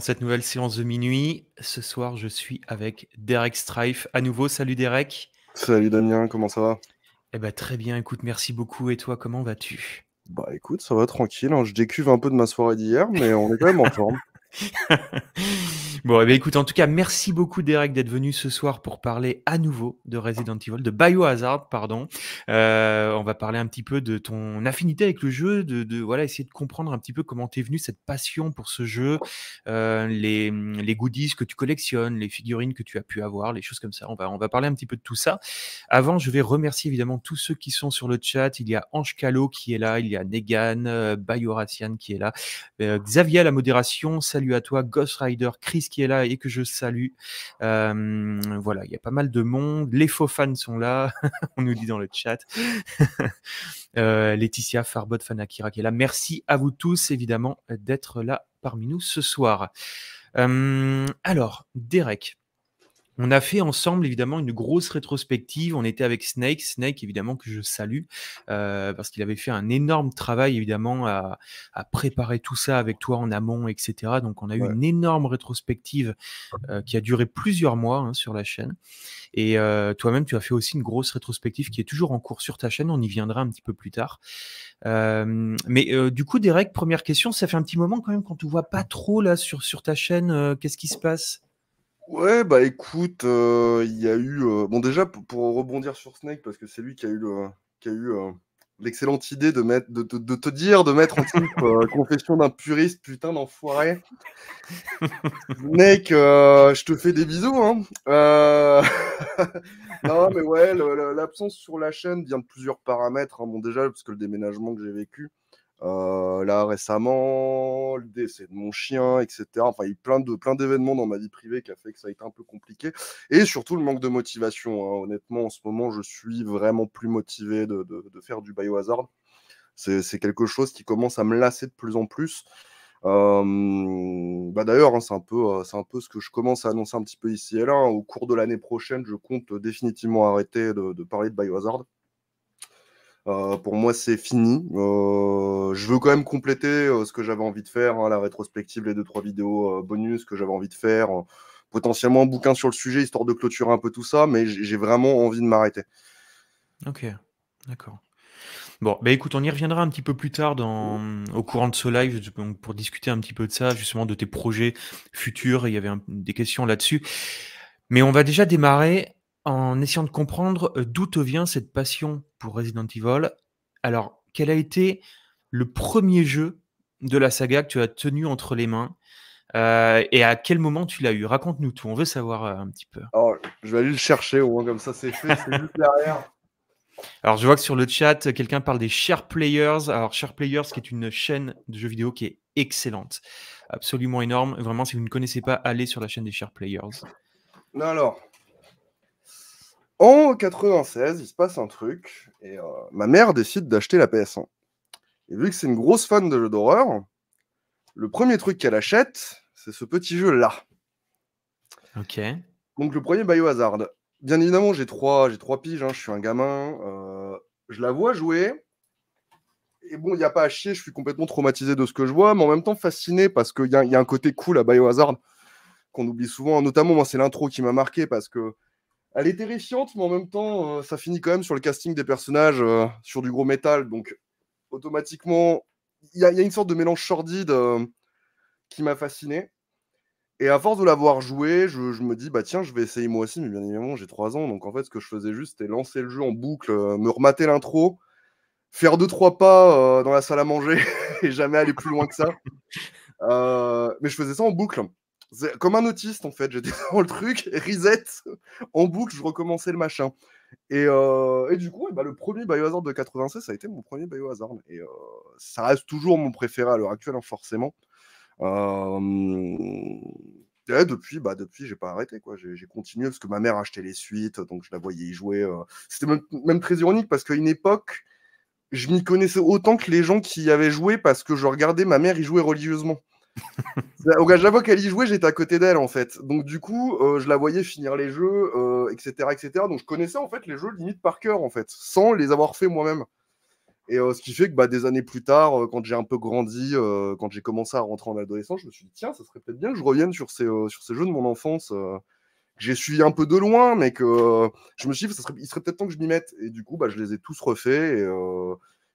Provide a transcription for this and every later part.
cette nouvelle séance de minuit. Ce soir, je suis avec Derek Strife à nouveau. Salut Derek. Salut Damien, comment ça va Eh ben très bien, écoute, merci beaucoup. Et toi, comment vas-tu Bah écoute, ça va tranquille. Hein. Je décuve un peu de ma soirée d'hier, mais on est quand même en forme. Bon, eh écoute, en tout cas, merci beaucoup Derek d'être venu ce soir pour parler à nouveau de Resident Evil, de Biohazard, pardon. Euh, on va parler un petit peu de ton affinité avec le jeu, de, de voilà, essayer de comprendre un petit peu comment t'es venu cette passion pour ce jeu, euh, les, goodies que tu collectionnes, les figurines que tu as pu avoir, les choses comme ça. On va, on va parler un petit peu de tout ça. Avant, je vais remercier évidemment tous ceux qui sont sur le chat. Il y a Ange Calo qui est là, il y a Negan, euh, qui est là, euh, Xavier à la modération, salut à toi, Ghost Rider, Chris qui est là et que je salue. Euh, voilà, il y a pas mal de monde. Les faux fans sont là, on nous dit dans le chat. Euh, Laetitia, Farbot, Fanakira qui est là. Merci à vous tous, évidemment, d'être là parmi nous ce soir. Euh, alors, Derek. On a fait ensemble évidemment une grosse rétrospective. On était avec Snake, Snake évidemment que je salue euh, parce qu'il avait fait un énorme travail évidemment à, préparer tout ça avec toi en amont, etc. Donc on a eu une énorme rétrospective euh, qui a duré plusieurs mois hein, sur la chaîne. Et euh, toi-même, tu as fait aussi une grosse rétrospective qui est toujours en cours sur ta chaîne. On y viendra un petit peu plus tard. mais du coup, Derek, première question, ça fait un petit moment quand même qu'on te voit pas trop là sur sur ta chaîne. Qu'est-ce qui se passe Ouais, bah écoute, euh, il y a eu. Euh, bon, déjà, pour, rebondir sur Snake, parce que c'est lui qui a eu qui a eu euh, l'excellente idée de, mettre, de, te dire de mettre en type confession d'un puriste, putain d'enfoiré. Snake, je te fais des bisous. Hein. non, mais ouais, l'absence sur la chaîne vient de plusieurs paramètres. Hein. Bon, déjà, parce que le déménagement que j'ai vécu. Euh, là récemment, le décès de mon chien, etc. Enfin, il y plein de plein d'événements dans ma vie privée qui a fait que ça a été un peu compliqué. Et surtout le manque de motivation. Hein. Honnêtement, en ce moment, je suis vraiment plus motivé de, faire du biohazard. C'est quelque chose qui commence à me lasser de plus en plus. bah D'ailleurs, hein, c'est un, peu, euh, un peu ce que je commence à annoncer un petit peu ici et là. Hein. Au cours de l'année prochaine, je compte euh, définitivement arrêter de, de parler de Biohazard. Euh, pour moi, c'est fini. Euh, je veux quand même compléter euh, ce que j'avais envie de faire, hein, la rétrospective, les deux trois vidéos bonus que j'avais envie de faire, potentiellement un bouquin sur le sujet histoire de clôturer un peu tout ça, mais j'ai vraiment envie de m'arrêter. Ok, d'accord. Bon, bah écoute, on y reviendra un petit peu plus tard dans, au courant de ce live pour discuter un petit peu de ça, justement de tes projets futurs. Il y avait des questions là-dessus. Mais on va déjà démarrer en essayant de comprendre euh, d'où te vient cette passion pour Resident Evil. Alors, quel a été le premier jeu de la saga que tu as tenu entre les mains euh, et à quel moment tu l'as eu Raconte-nous tout, on veut savoir euh, un petit peu. Oh, je vais aller le chercher au moins, comme ça c'est fait, c'est juste derrière. Alors, je vois que sur le chat, quelqu'un parle des Share Players. Alors, Share Players, qui est une chaîne de jeux vidéo qui est excellente, absolument énorme. Vraiment, si vous ne connaissez pas, allez sur la chaîne des Share Players. Non, alors, en 96, il se passe un truc et euh, ma mère décide d'acheter la PS1. Et vu que c'est une grosse fan de jeux d'horreur, le premier truc qu'elle achète, c'est ce petit jeu-là. Ok. Donc le premier Biohazard. Bien évidemment, j'ai trois, j'ai trois piges, hein, je suis un gamin. Euh, je la vois jouer. Et bon, il n'y a pas à chier, je suis complètement traumatisé de ce que je vois, mais en même temps fasciné parce qu'il y, y, a un côté cool à Biohazard qu'on oublie souvent. Notamment, moi, c'est l'intro qui m'a marqué parce que elle est terrifiante, mais en même temps, euh, ça finit quand même sur le casting des personnages, euh, sur du gros métal. Donc, automatiquement, il y, a une sorte de mélange sordide euh, qui m'a fasciné. Et à force de l'avoir joué, je, me dis, bah tiens, je vais essayer moi aussi, mais bien évidemment, j'ai 3 ans. Donc en fait, ce que je faisais juste, c'était lancer le jeu en boucle, me remater l'intro, faire deux trois pas dans la salle à manger et jamais aller plus loin que ça. mais je faisais ça en boucle comme un autiste, en fait. J'étais dans le truc, reset, en boucle, je recommençais le machin. Et, euh, du coup, bah, le premier Biohazard de 96, ça a été mon premier Biohazard. Et euh, ça reste toujours mon préféré à l'heure actuelle, hein, forcément. Euh, depuis, bah, depuis j'ai pas arrêté. J'ai continué parce que ma mère achetait les suites, donc je la voyais y jouer. C'était même, même, très ironique parce qu'à une époque, je m'y connaissais autant que les gens qui y avaient joué parce que je regardais ma mère y jouer religieusement j'avoue qu'elle y jouait, j'étais à côté d'elle en fait. Donc du coup, euh, je la voyais finir les jeux, etc., euh, etc. Donc je connaissais en fait les jeux limite par cœur en fait, sans les avoir fait moi-même. Et euh, ce qui fait que bah, des années plus tard, quand j'ai un peu grandi, quand j'ai commencé à rentrer en adolescence, je me suis dit, tiens, ça serait peut-être bien que je revienne sur ces, sur ces jeux de mon enfance, que j'ai suivi un peu de loin, mais que je me suis dit, ça serait, il serait peut-être temps que je m'y mette. Et du coup, bah, je les ai tous refaits. Et,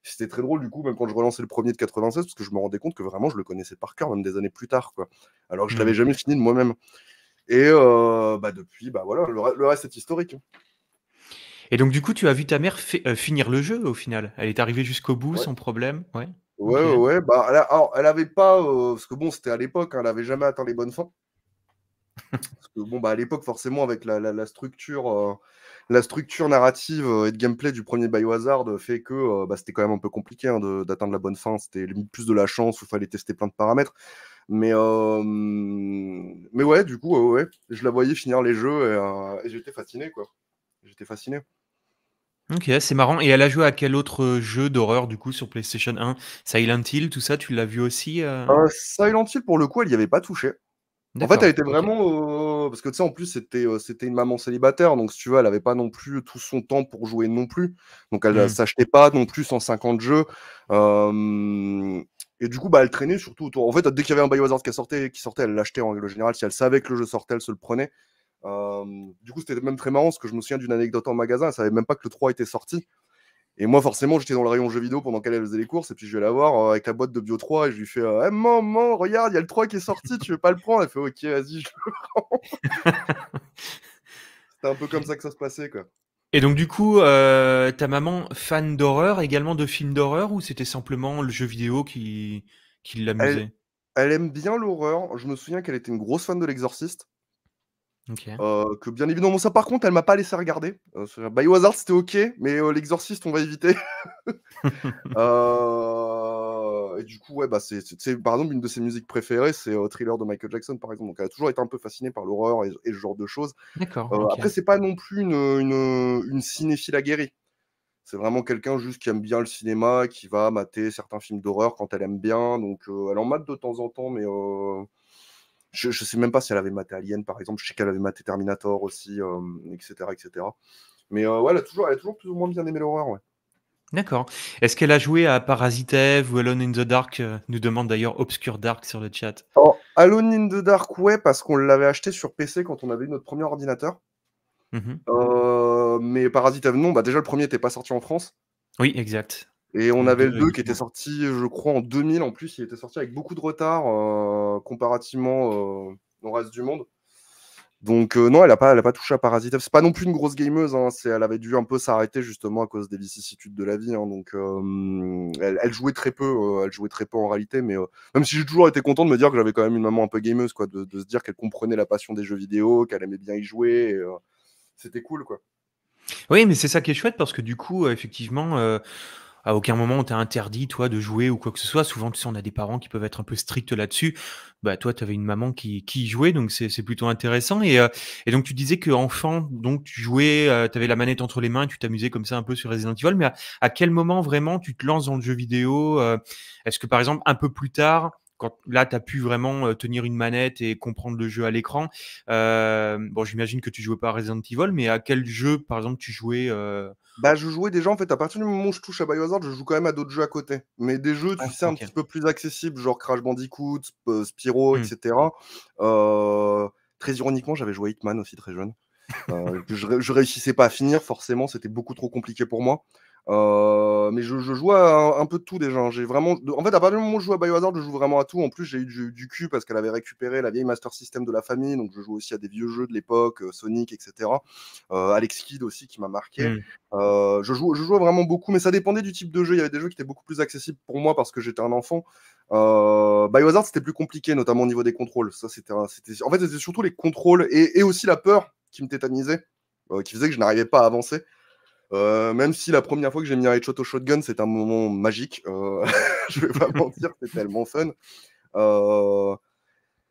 c'était très drôle, du coup, même quand je relançais le premier de 96, parce que je me rendais compte que vraiment, je le connaissais par cœur, même des années plus tard, quoi. Alors que je ne l'avais hmm. jamais fini de moi-même. Et euh, bah, depuis, bah, voilà, le, reste est historique. Hein. Et donc, du coup, tu as vu ta mère euh, finir le jeu au final. Elle est arrivée jusqu'au bout sans problème. Ouais, ouais, ouais. Bah, elle, alors, elle avait pas. Euh, parce que bon, c'était à l'époque, hein, elle avait jamais atteint les bonnes fins. parce que bon, bah, à l'époque, forcément, avec la, la, structure la structure narrative euh, et de gameplay du premier Biohazard euh, fait que euh, bah, c'était quand même un peu compliqué hein, d'atteindre la bonne fin. C'était plus de la chance où il fallait tester plein de paramètres. Mais, mais ouais, du coup, ouais, je la voyais finir les jeux et, j'étais fasciné, quoi. J'étais fasciné. Ok, c'est marrant. Et elle a joué à quel autre jeu d'horreur, du coup, sur PlayStation 1 Silent Hill, tout ça, tu l'as vu aussi Silent Hill, pour le coup, elle n'y avait pas touché. En fait, elle était vraiment parce que tu sais en plus c'était euh, c'était une maman célibataire donc si tu veux elle avait pas non plus tout son temps pour jouer non plus donc elle ne euh, mmh. s'achetait pas non plus 150 jeux et du coup bah elle traînait surtout autour en fait dès qu'il y avait un Biohazard qui sortait qui sortait elle l'achetait en règle générale si elle savait que le jeu sortait elle se le prenait du coup c'était même très marrant parce que je me souviens d'une anecdote en magasin elle savait même pas que le 3 était sorti et moi, forcément, j'étais dans le rayon jeux vidéo pendant qu'elle faisait les courses. Et puis, je vais la voir euh, avec la boîte de Bio 3 et je lui fais euh, eh, Maman, regarde, il y a le 3 qui est sorti, tu veux pas le prendre Elle fait Ok, vas-y, je le prends. C'était un peu comme ça que ça se passait, quoi. Et donc, du coup, euh, ta maman, fan d'horreur, également de films d'horreur, ou c'était simplement le jeu vidéo qui, qui l'amusait elle, aime bien l'horreur. Je me souviens qu'elle était une grosse fan de l'exorciste. Euh, que bien évidemment, ça par contre, elle m'a pas laissé regarder. Euh, Biohazard c'était ok, mais euh, l'exorciste on va éviter. Euh, et du coup, ouais, bah, c'est par exemple une de ses musiques préférées, c'est Thriller de Michael Jackson par exemple. Donc elle a toujours été un peu fascinée par l'horreur et, et, ce genre de choses. D'accord. Après, c'est pas non plus une, une, une cinéphile aguerrie. C'est vraiment quelqu'un juste qui aime bien le cinéma, qui va mater certains films d'horreur quand elle aime bien. Donc elle en mate de temps en temps, mais je ne sais même pas si elle avait maté Alien, par exemple. Je sais qu'elle avait maté Terminator aussi, etc., euh, etc. Mais euh, ouais, elle a, toujours, elle toujours plus ou moins bien aimé l'horreur, ouais. D'accord. Est-ce qu'elle a joué à Parasite Eve ou Alone in the Dark euh, Nous demande d'ailleurs Obscure Dark sur le chat. Alone in the Dark, ouais, parce qu'on l'avait acheté sur PC quand on avait notre premier ordinateur. Mhm. Euh, mais Parasite Eve, non. Bah, déjà, le premier n'était pas sorti en France. Oui, exact. Et on avait le 2 qui était sorti, je crois, en 2000. En plus, il était sorti avec beaucoup de retard euh, comparativement euh, au reste du monde. Donc, euh, non, elle n'a pas, elle a pas touché à Parasite C'est pas non plus une grosse gameuse. Hein, c'est, elle avait dû un peu s'arrêter justement à cause des vicissitudes de la vie. Hein. Donc, elle, jouait très peu. elle jouait très peu en réalité. Mais même si j'ai toujours été content de me dire que j'avais quand même une maman un peu gameuse, quoi, de, de se dire qu'elle comprenait la passion des jeux vidéo, qu'elle aimait bien y jouer. c'était cool, quoi. Oui, mais c'est ça qui est chouette parce que du coup, effectivement à aucun moment on t'a interdit, toi, de jouer ou quoi que ce soit. Souvent, tu sais, on a des parents qui peuvent être un peu stricts là-dessus. Bah, toi, tu avais une maman qui, jouait, donc c'est plutôt intéressant. Euh, et, donc, tu disais qu'enfant, donc, tu jouais, euh, tu avais la manette entre les mains, tu t'amusais comme ça un peu sur Resident Evil. Mais à, quel moment vraiment tu te lances dans le jeu vidéo euh? Est-ce que, par exemple, un peu plus tard, quand là, tu as pu vraiment tenir une manette et comprendre le jeu à l'écran. bon, j'imagine que tu jouais pas à Resident Evil, mais à quel jeu, par exemple, tu jouais bah, je jouais déjà, en fait, à partir du moment où je touche à Biohazard, je joue quand même à d'autres jeux à côté. Mais des jeux, c'est un petit peu plus accessibles, genre Crash Bandicoot, euh, Spyro, etc. Mmh. Euh, très ironiquement, j'avais joué Hitman aussi très jeune. Euh, je, je réussissais pas à finir, forcément, c'était beaucoup trop compliqué pour moi. Euh, mais je, joue à un, peu de tout déjà. Hein. J'ai vraiment, en fait, à partir du moment où je joue à Biohazard, je joue vraiment à tout. En plus, j'ai eu du, cul parce qu'elle avait récupéré la vieille Master System de la famille, donc je joue aussi à des vieux jeux de l'époque, euh, Sonic, etc. Euh, Alex Kidd aussi qui m'a marqué. Mm. je joue, jouais vraiment beaucoup, mais ça dépendait du type de jeu. Il y avait des jeux qui étaient beaucoup plus accessibles pour moi parce que j'étais un enfant. Biohazard, c'était plus compliqué, notamment au niveau des contrôles. Ça, c'était, en fait, c'était surtout les contrôles et, aussi la peur qui me tétanisait, qui faisait que je n'arrivais pas à avancer. Euh, même si la première fois que j'ai mis un headshot au shotgun, c'est un moment magique. Euh, je vais pas mentir, c'est tellement fun. Euh,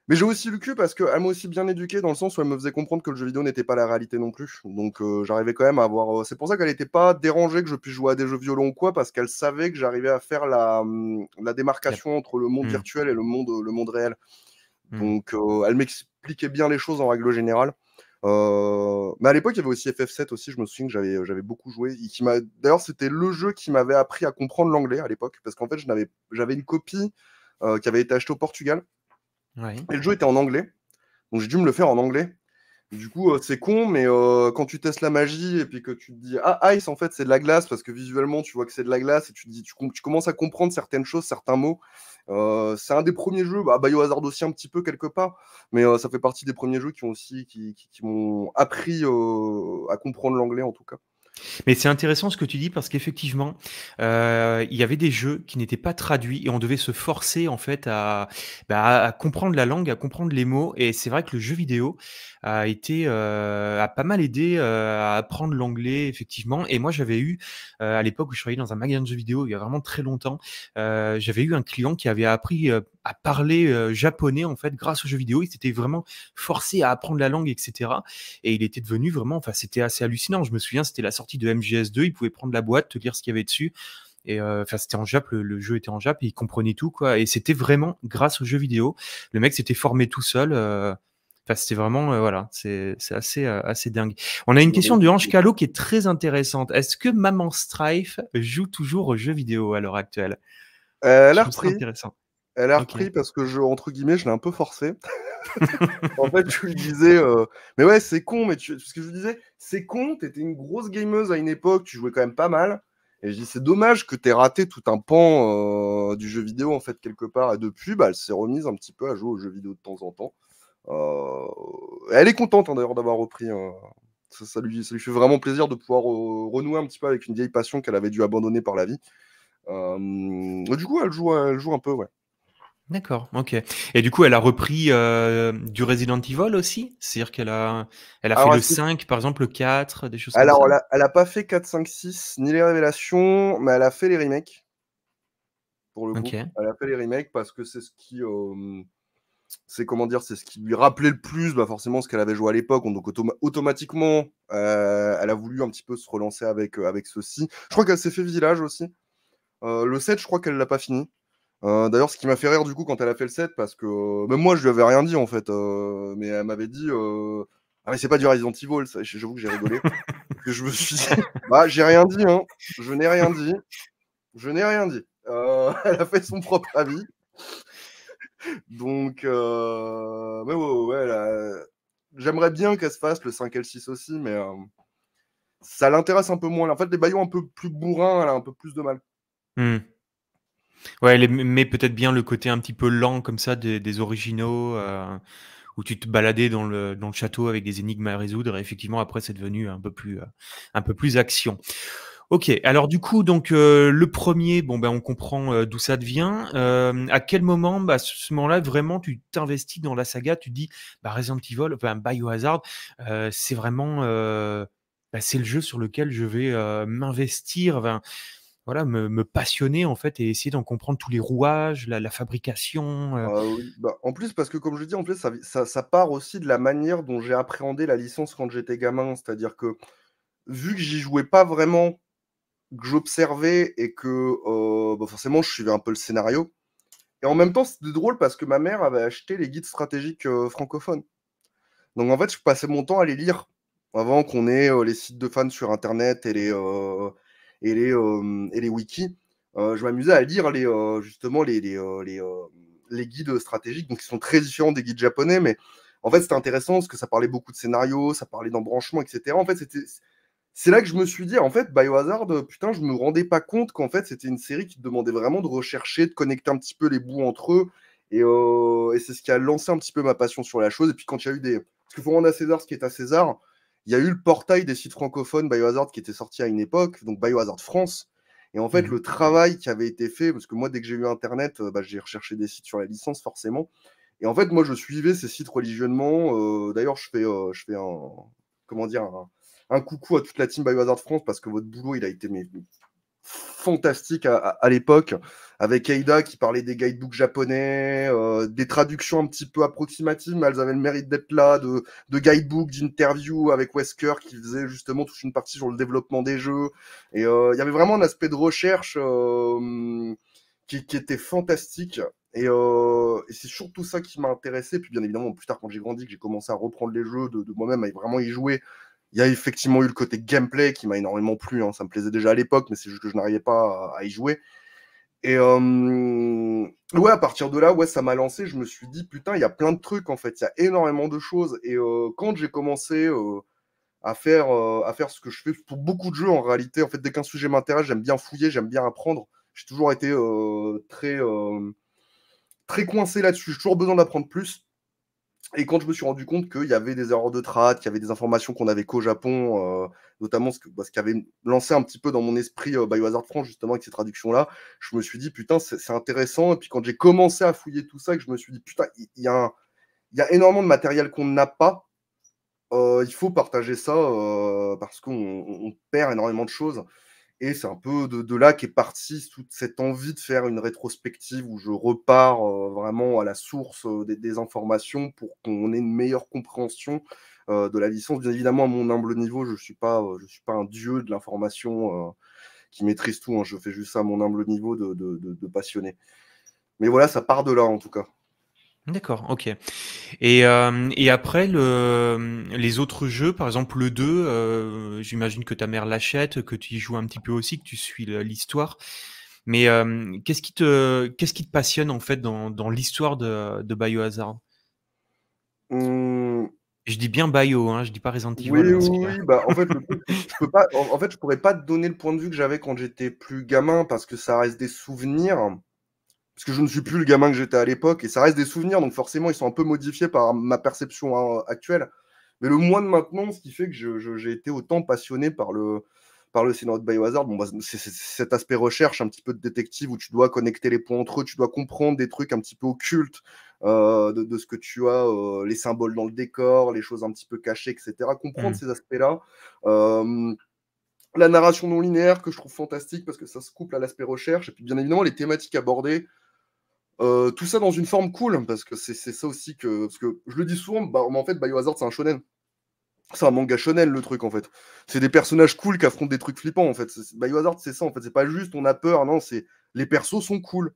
mais j'ai aussi le cul parce qu'elle m'a aussi bien éduqué dans le sens où elle me faisait comprendre que le jeu vidéo n'était pas la réalité non plus. Donc euh, j'arrivais quand même à avoir. C'est pour ça qu'elle n'était pas dérangée que je puisse jouer à des jeux violents ou quoi, parce qu'elle savait que j'arrivais à faire la, hum, démarcation entre le monde mmh. virtuel et le monde, le monde réel. Mmh. Donc elle m'expliquait bien les choses en règle générale mais à l'époque, il y avait aussi FF7 aussi, je me souviens que j'avais, j'avais beaucoup joué. Qui m'a, d'ailleurs, c'était le jeu qui m'avait appris à comprendre l'anglais à l'époque, parce qu'en fait, je n'avais, j'avais une copie qui avait été achetée au Portugal. Et le jeu était en anglais, donc j'ai dû me le faire en anglais. Du coup, c'est con, mais quand tu testes la magie et puis que tu te dis Ah, Ice, en fait, c'est de la glace, parce que visuellement, tu vois que c'est de la glace et tu, dis, tu, tu commences à comprendre certaines choses, certains mots. Euh, c'est un des premiers jeux, bah, Biohazard aussi un petit peu quelque part, mais euh, ça fait partie des premiers jeux qui ont aussi qui, m'ont appris euh, à comprendre l'anglais en tout cas. Mais c'est intéressant ce que tu dis parce qu'effectivement, il y avait des jeux qui n'étaient pas traduits et on devait se forcer en fait à bah, comprendre la langue, à comprendre les mots. Et c'est vrai que le jeu vidéo, a été euh, a pas mal aidé euh, à apprendre l'anglais effectivement. Et moi j'avais eu euh, à l'époque où je travaillais dans un magasin de jeux vidéo il y a vraiment très longtemps, j'avais eu un client qui avait appris à parler japonais en fait grâce aux jeux vidéo. Il s'était vraiment forcé à apprendre la langue, etc. Et il était devenu vraiment, enfin c'était assez hallucinant. Je me souviens, c'était la sortie de MGS2. Il pouvait prendre la boîte, te lire ce qu'il y avait dessus. Et enfin, c'était en Jap, le, jeu était en Jap et il comprenait tout quoi. Et c'était vraiment grâce aux jeux vidéo. Le mec s'était formé tout seul. Enfin, vraiment, euh, voilà, c'est assez, euh, assez dingue. On a une question du Ange calo qui est très intéressante. Est-ce que Maman Strife joue toujours aux jeux vidéo à l'heure actuelle euh, Elle a repris. Intéressant. Elle a parce que, je, entre guillemets, je l'ai un peu forcé. en fait, je lui disais, mais ouais, c'est con, mais tu... parce que je disais, c'est con, t'étais une grosse gameuse à une époque, tu jouais quand même pas mal. Et je dis, c'est dommage que t'aies raté tout un pan du jeu vidéo, en fait, quelque part. Et depuis, bah, elle s'est remise un petit peu à jouer aux jeux vidéo de temps en temps. Euh, elle est contente hein, d'ailleurs d'avoir repris. Euh, ça, lui, fait vraiment plaisir de pouvoir euh, renouer un petit peu avec une vieille passion qu'elle avait dû abandonner par la vie. du coup, elle joue, un peu, ouais. D'accord, ok. Et du coup, elle a repris du Resident Evil aussi C'est-à-dire qu'elle a, elle a fait le 5, par exemple, le 4, des choses comme ça Elle n'a pas fait 4, 5, 6, ni les révélations, mais elle a fait les remakes. Pour le coup. Elle a fait les remakes parce que c'est ce qui c'est comment dire, c'est ce qui lui rappelait le plus, bah forcément ce qu'elle avait joué à l'époque. Donc automatiquement, euh, elle a voulu un petit peu se relancer avec euh, avec ceci. Je crois qu'elle s'est fait village aussi. Euh, le 7, je crois qu'elle l'a pas fini. D'ailleurs, ce qui m'a fait rire du coup quand elle a fait le 7, parce que même moi je lui avais rien dit en fait, mais elle m'avait dit ah mais c'est pas du Resident Evil, j'avoue que j'ai rigolé, que je me suis bah j'ai rien dit hein, je n'ai rien dit, je n'ai rien dit. elle a fait son propre avis. Donc, euh, j'aimerais bien qu'elle se fasse le 5 L6 aussi, mais euh, ça l'intéresse un peu moins. En fait, les baillons un peu plus bourrins, elle a un peu plus de mal. Hmm. Ouais, elle met peut-être bien le côté un petit peu lent comme ça des, originaux. Euh, où tu te baladais dans le, château avec des énigmes à résoudre, et effectivement, après, c'est devenu un peu plus, un peu plus action. Ok, alors du coup, donc euh, le premier, bon ben on comprend euh, d'où ça devient. Euh, à quel moment, bah, à ce moment-là, vraiment, tu t'investis dans la saga, tu dis, bah Resident Evil, bah, Biohazard, c'est vraiment, bah, c'est le jeu sur lequel je vais m'investir, ben, voilà, me, passionner en fait et essayer d'en comprendre tous les rouages, la, fabrication. Ah bah, en plus, parce que comme je dis, en plus, ça, ça, ça part aussi de la manière dont j'ai appréhendé la licence quand j'étais gamin, c'est-à-dire que vu que j'y jouais pas vraiment que j'observais et que euh, bah, forcément je suivais un peu le scénario. Et en même temps, c'était drôle parce que ma mère avait acheté les guides stratégiques euh, francophones. Donc en fait, je passais mon temps à les lire avant qu'on ait euh, les sites de fans sur internet et les, et les, et les wikis. je m'amusais à lire les, justement les, les, les, guides stratégiques, donc qui sont très différents des guides japonais, mais en fait c'était intéressant parce que ça parlait beaucoup de scénarios, ça parlait d'embranchements, etc. En fait, c'était c'est là que je me suis dit, en fait, Biohazard, euh, putain, je me rendais pas compte qu'en fait, c'était une série qui demandait vraiment de rechercher, de connecter un petit peu les bouts entre eux. Euh, et, c'est ce qui a lancé un petit peu ma passion sur la chose. Et puis quand il y a eu des. Parce qu'il faut rendre à César ce qui est à César. Il y a eu le portail des sites francophones Biohazard qui était sorti à une époque, donc Biohazard France. Et en fait, mmh. le travail qui avait été fait, parce que moi, dès que j'ai eu Internet, euh, bah, j'ai recherché des sites sur la licence, forcément. Et en fait, moi, je suivais ces sites religionnement. D'ailleurs, je fais, je fais un, comment dire, un, un coucou à toute la team Biohazard France parce que votre boulot, il a été fantastique à, l'époque, avec Aida qui parlait des guidebooks japonais, euh, des traductions un petit peu approximatives, mais elles avaient le mérite d'être là, de, guidebooks, d'interviews avec Wesker qui faisait justement toute une partie sur le développement des jeux. Et euh, il y avait vraiment un aspect de recherche euh, qui, était fantastique. Et, c'est surtout ça qui m'a intéressé. Puis bien évidemment, plus tard, quand j'ai grandi, que j'ai commencé à reprendre les jeux de, de moi-même, à vraiment y jouer, il y a effectivement eu le côté gameplay qui m'a énormément plu. Hein. Ça me plaisait déjà à l'époque, mais c'est juste que je n'arrivais pas à, y jouer. Et euh, ouais, à partir de là, ouais, ça m'a lancé. Je me suis dit, putain, il y a plein de trucs en fait. Il y a énormément de choses. Et euh, quand j'ai commencé euh, à, faire, à faire ce que je fais pour beaucoup de jeux en réalité, en fait, dès qu'un sujet m'intéresse, j'aime bien fouiller, j'aime bien apprendre. J'ai toujours été très, très coincé là-dessus. J'ai toujours besoin d'apprendre plus. Et quand je me suis rendu compte qu'il y avait des erreurs de trad, qu'il y avait des informations qu'on n'avait qu'au Japon, euh, notamment ce, qui bah, avait lancé un petit peu dans mon esprit euh, Biohazard France, justement, avec ces traductions-là, je me suis dit, putain, c'est intéressant. Et puis quand j'ai commencé à fouiller tout ça, que je me suis dit, putain, il y, a, énormément de matériel qu'on n'a pas. Euh, il faut partager ça parce qu'on perd énormément de choses. Et c'est un peu de, là qu'est partie toute cette envie de faire une rétrospective où je repars euh, vraiment à la source euh, des, informations pour qu'on ait une meilleure compréhension euh, de la licence. Bien évidemment, à mon humble niveau, je ne suis, pas, suis pas un dieu de l'information qui maîtrise tout. Hein. Je fais juste ça à mon humble niveau de passionné. Mais voilà, ça part de là en tout cas. D'accord, OK. Et, euh, et après le les autres jeux, par exemple le 2, euh, j'imagine que ta mère l'achète, que tu y joues un petit peu aussi, que tu suis l'histoire. Mais, euh, qu'est-ce qui te qu'est-ce qui te passionne, en fait, dans dans l'histoire de de Biohazard? Mmh. Je dis bien Bio, hein, je dis pas Resident Evil, hein, bah, en fait, je peux pas en fait, je pourrais pas te donner le point de vue que j'avais quand j'étais plus gamin parce que ça reste des souvenirs parce que je ne suis plus le gamin que j'étais à l'époque, et ça reste des souvenirs, donc forcément, ils sont un peu modifiés par ma perception hein, actuelle. Mais le moins de maintenant, ce qui fait que j'ai été autant passionné par le, par le scénario de Biohazard, bon, bah, c'est cet aspect recherche, un petit peu de détective, où tu dois connecter les points entre eux, tu dois comprendre des trucs un petit peu occultes euh, de, ce que tu as, euh, les symboles dans le décor, les choses un petit peu cachées, etc. Comprendre mmh. ces aspects-là. Euh, la narration non linéaire que je trouve fantastique parce que ça se couple à l'aspect recherche, et puis bien évidemment les thématiques abordées euh, tout ça dans une forme cool, parce que c'est ça aussi que. Parce que je le dis souvent, bah, en fait, Biohazard, c'est un shonen. C'est un manga shonen, le truc, en fait. C'est des personnages cool qui affrontent des trucs flippants, en fait. Biohazard, c'est ça, en fait. C'est pas juste on a peur, non, c'est. Les persos sont cool.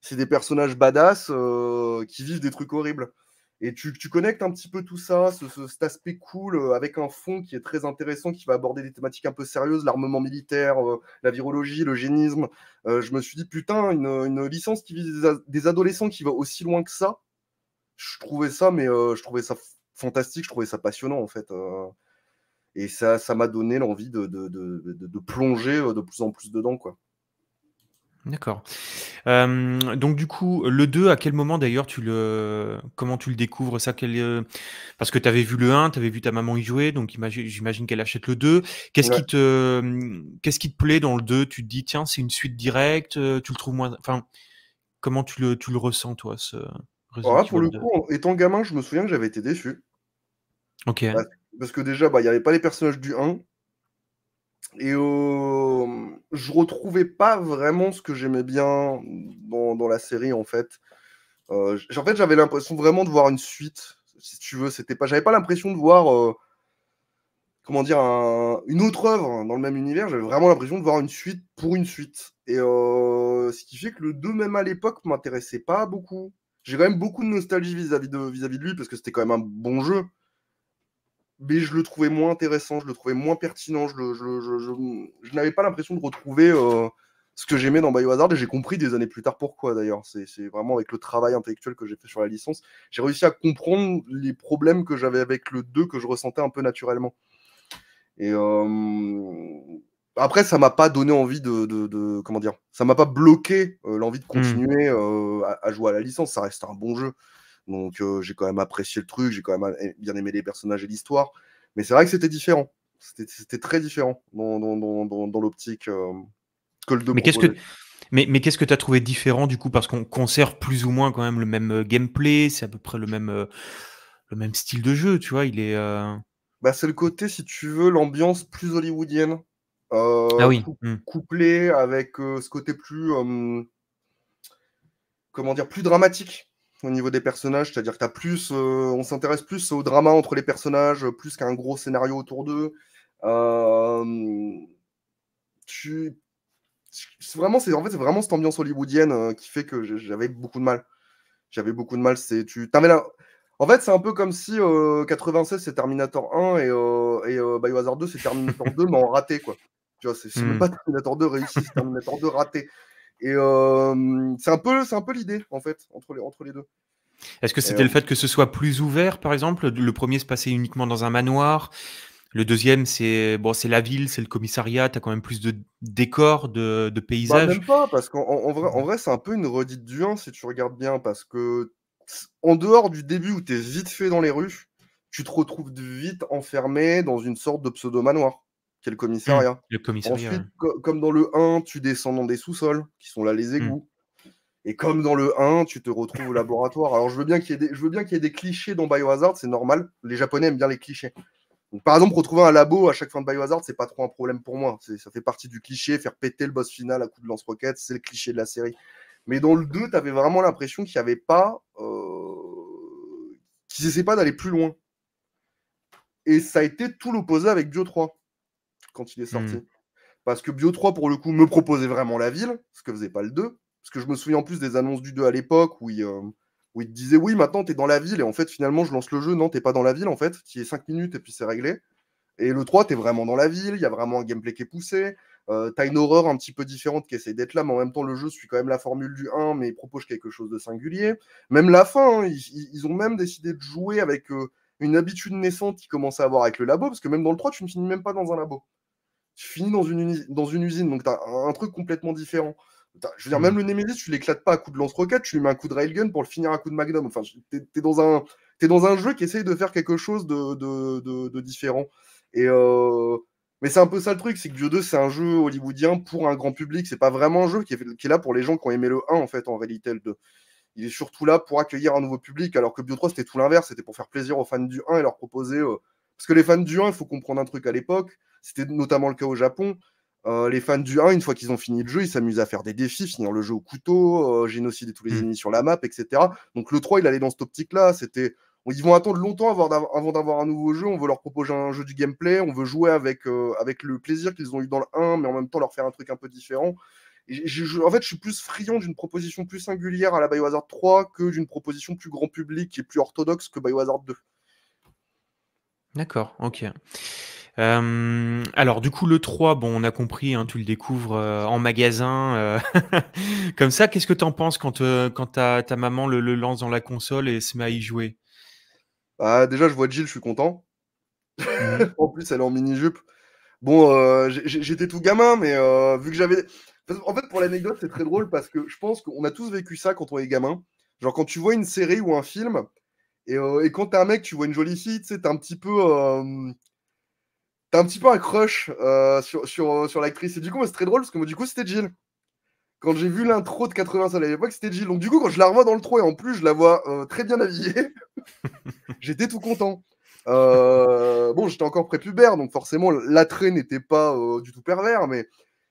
C'est des personnages badass euh, qui vivent des trucs horribles. Et tu, connectes un petit peu tout ça, cet aspect cool euh, avec un fond qui est très intéressant, qui va aborder des thématiques un peu sérieuses, l'armement militaire, euh, la virologie, le génisme. Euh, je me suis dit, putain, une, licence qui vise des, adolescents qui va aussi loin que ça. Je trouvais ça, mais je trouvais ça fantastique, je trouvais ça passionnant en fait. et ça, ça m'a donné l'envie de, de, de, plonger de plus en plus dedans, quoi. D'accord. donc du coup, le 2, à quel moment d'ailleurs tu le comment tu le découvres ça? Euh, parce que tu avais vu le 1, tu avais vu ta maman y jouer, donc j'imagine qu'elle achète le 2. Qu'est-ce qui te, qu'est-ce qui te plaît dans le 2? Tu te dis: «Tiens, c'est une suite directe», euh, tu le trouves moins enfin, comment tu le tu le ressens toi, ce résultat ah, pour le coup, étant gamin, je me souviens que j'avais été déçu. OK. Parce que déjà, bah, il y avait pas les personnages du 1 et euh, je retrouvais pas vraiment ce que j'aimais bien dans, la série en fait. Euh, en fait, j'avais l'impression vraiment de voir une suite, si tu veux. C'était pas, j'avais pas l'impression de voir, euh, comment dire, une autre œuvre dans le même univers. J'avais vraiment l'impression de voir une suite pour une suite. Et ce qui fait que le 2, même à l'époque, m'intéressait pas beaucoup. J'ai quand même beaucoup de nostalgie vis-à-vis de, vis à -vis de lui parce que c'était quand même un bon jeu mais je le trouvais moins intéressant, je le trouvais moins pertinent, je, je, n'avais pas l'impression de retrouver euh, ce que j'aimais dans Biohazard, et j'ai compris des années plus tard pourquoi d'ailleurs. C'est vraiment avec le travail intellectuel que j'ai fait sur la licence, j'ai réussi à comprendre les problèmes que j'avais avec le 2 que je ressentais un peu naturellement. Et euh, après, ça m'a pas donné envie de, comment dire, ça m'a pas bloqué euh, l'envie de mmh. continuer à, jouer à la licence. Ça reste un bon jeu. Donc euh, j'ai quand même apprécié le truc, j'ai quand même eh, bien aimé les personnages et l'histoire. Mais c'est vrai que c'était différent. C'était très différent dans, l'optique euh, que le Mais qu'est-ce que mais, mais qu'est-ce que tu as trouvé différent du coup Parce qu'on conserve plus ou moins quand même le même euh, gameplay, c'est à peu près le même, le même style de jeu, tu vois. Il est. Bah, c'est le côté, si tu veux, l'ambiance plus hollywoodienne. ah oui. Mmh. Couplé avec ce côté plus. comment dire Plus dramatique au niveau des personnages, c'est-à-dire que as plus, euh, on s'intéresse plus au drama entre les personnages, plus qu'à un gros scénario autour d'eux. Euh, tu, c'est vraiment, c'est en fait, c'est vraiment cette ambiance hollywoodienne euh, qui fait que j'avais beaucoup de mal. J'avais beaucoup de mal. C'est tu, là. En fait, c'est un peu comme si 96 c'est Terminator 1 et, euh, Biohazard 2 c'est Terminator 2 mais en raté quoi. Tu vois, c'est hmm. pas Terminator 2 réussi, c'est Terminator 2 raté. Et euh, c'est un peu, c'est un peu l'idée en fait entre les, entre les deux. Est-ce que c'était le euh, fait que ce soit plus ouvert, par exemple Le premier se passait uniquement dans un manoir. Le deuxième, c'est bon, c'est la ville, c'est le commissariat. T'as quand même plus de décors, de, paysage. Bah, paysages. même pas, parce qu'en vrai, c'est un peu une redite du 1 si tu regardes bien, parce que en dehors du début où tu es vite fait dans les rues, tu te retrouves vite enfermé dans une sorte de pseudo manoir. Mmh, le commissariat. Ensuite, comme dans le 1, tu descends dans des sous-sols, qui sont là les mmh. égouts. Et comme dans le 1, tu te retrouves au laboratoire. Alors, je veux bien qu'il y, qu'il y, ait des clichés dans Biohazard, c'est normal. Les Japonais aiment bien les clichés. par exemple, retrouver un labo à chaque fin de Biohazard, c'est pas trop un problème pour moi. Ça fait partie du cliché, faire péter le boss final à coup de lance-roquette, c'est le cliché de la série. Mais dans le 2, tu avais vraiment l'impression qu'il n'y avait pas. Euh... qu'ils n'essaient pas d'aller plus loin. Et ça a été tout l'opposé avec Dio 3 quand il est hmm. sorti. Parce que Bio 3, pour le coup, me proposait vraiment la ville, ce que faisait pas le 2. Parce que je me souviens en plus des annonces du 2 à l'époque euh, où il, te disait Oui, maintenant tu es dans la ville, et en fait, finalement, je lance le jeu. Non, tu t'es pas dans la ville, en fait. Tu es 5 minutes et puis c'est réglé. Et le 3, tu es vraiment dans la ville, il y a vraiment un gameplay qui est poussé. Euh, t'as une horreur un petit peu différente qui essaie d'être là, mais en même temps, le jeu suit quand même la formule du 1, mais il propose quelque chose de singulier. Même la fin, hein, ils, ont même décidé de jouer avec euh, une habitude naissante qu'ils commence à avoir avec le labo, parce que même dans le 3, tu ne finis même pas dans un labo tu finis dans une, dans une usine, donc tu as un, truc complètement différent. Je veux dire, mm. même le Nemesis, tu l'éclates pas à coup de lance-roquette, tu lui mets un coup de railgun pour le finir à coup de magnum. Enfin, t'es es dans, un, es dans un jeu qui essaye de faire quelque chose de, différent. Et euh, Mais c'est un peu ça le truc, c'est que Bio 2, c'est un jeu hollywoodien pour un grand public. C'est pas vraiment un jeu qui est, qui est, là pour les gens qui ont aimé le 1, en fait, en réalité, 2. Il est surtout là pour accueillir un nouveau public, alors que Bio 3, c'était tout l'inverse. C'était pour faire plaisir aux fans du 1 et leur proposer. Euh, parce que les fans du 1, il faut comprendre un truc à l'époque c'était notamment le cas au Japon. Euh, les fans du 1, une fois qu'ils ont fini le jeu, ils s'amusent à faire des défis, finir le jeu au couteau, génocide euh, génocider tous les mm. ennemis sur la map, etc. Donc le 3, il allait dans cette optique-là. C'était, ils vont attendre longtemps avant d'avoir un nouveau jeu. On veut leur proposer un jeu du gameplay, on veut jouer avec, euh, avec le plaisir qu'ils ont eu dans le 1, mais en même temps leur faire un truc un peu différent. Et en fait, je suis plus friand d'une proposition plus singulière à la Biohazard 3 que d'une proposition plus grand public et plus orthodoxe que Biohazard 2. D'accord, ok. Euh, alors du coup le 3, bon on a compris, hein, tu le découvres euh, en magasin euh, comme ça. Qu'est-ce que tu en penses quand, quand ta, ta, maman le, lance dans la console et se met à y jouer bah, Déjà je vois Jill, je suis content. Mhm. en plus elle est en mini-jupe. Bon, j'étais tout gamin, mais vu que j'avais... En fait pour l'anecdote c'est très drôle parce que je pense qu'on a tous vécu ça quand on est gamin. Genre quand tu vois une série ou un film et, et quand t'es un mec, tu vois une jolie fille, tu sais, t'es un petit peu T'as un petit peu un crush euh, sur, euh, sur, l'actrice. Et du coup, c'est très drôle parce que moi, du coup, c'était Jill. Quand j'ai vu l'intro de 80 ça n'avait pas que c'était Jill. Donc, du coup, quand je la revois dans le trou, et en plus, je la vois euh, très bien habillée, j'étais tout content. bon, j'étais encore prépubère, donc forcément, l'attrait n'était pas du tout pervers, mais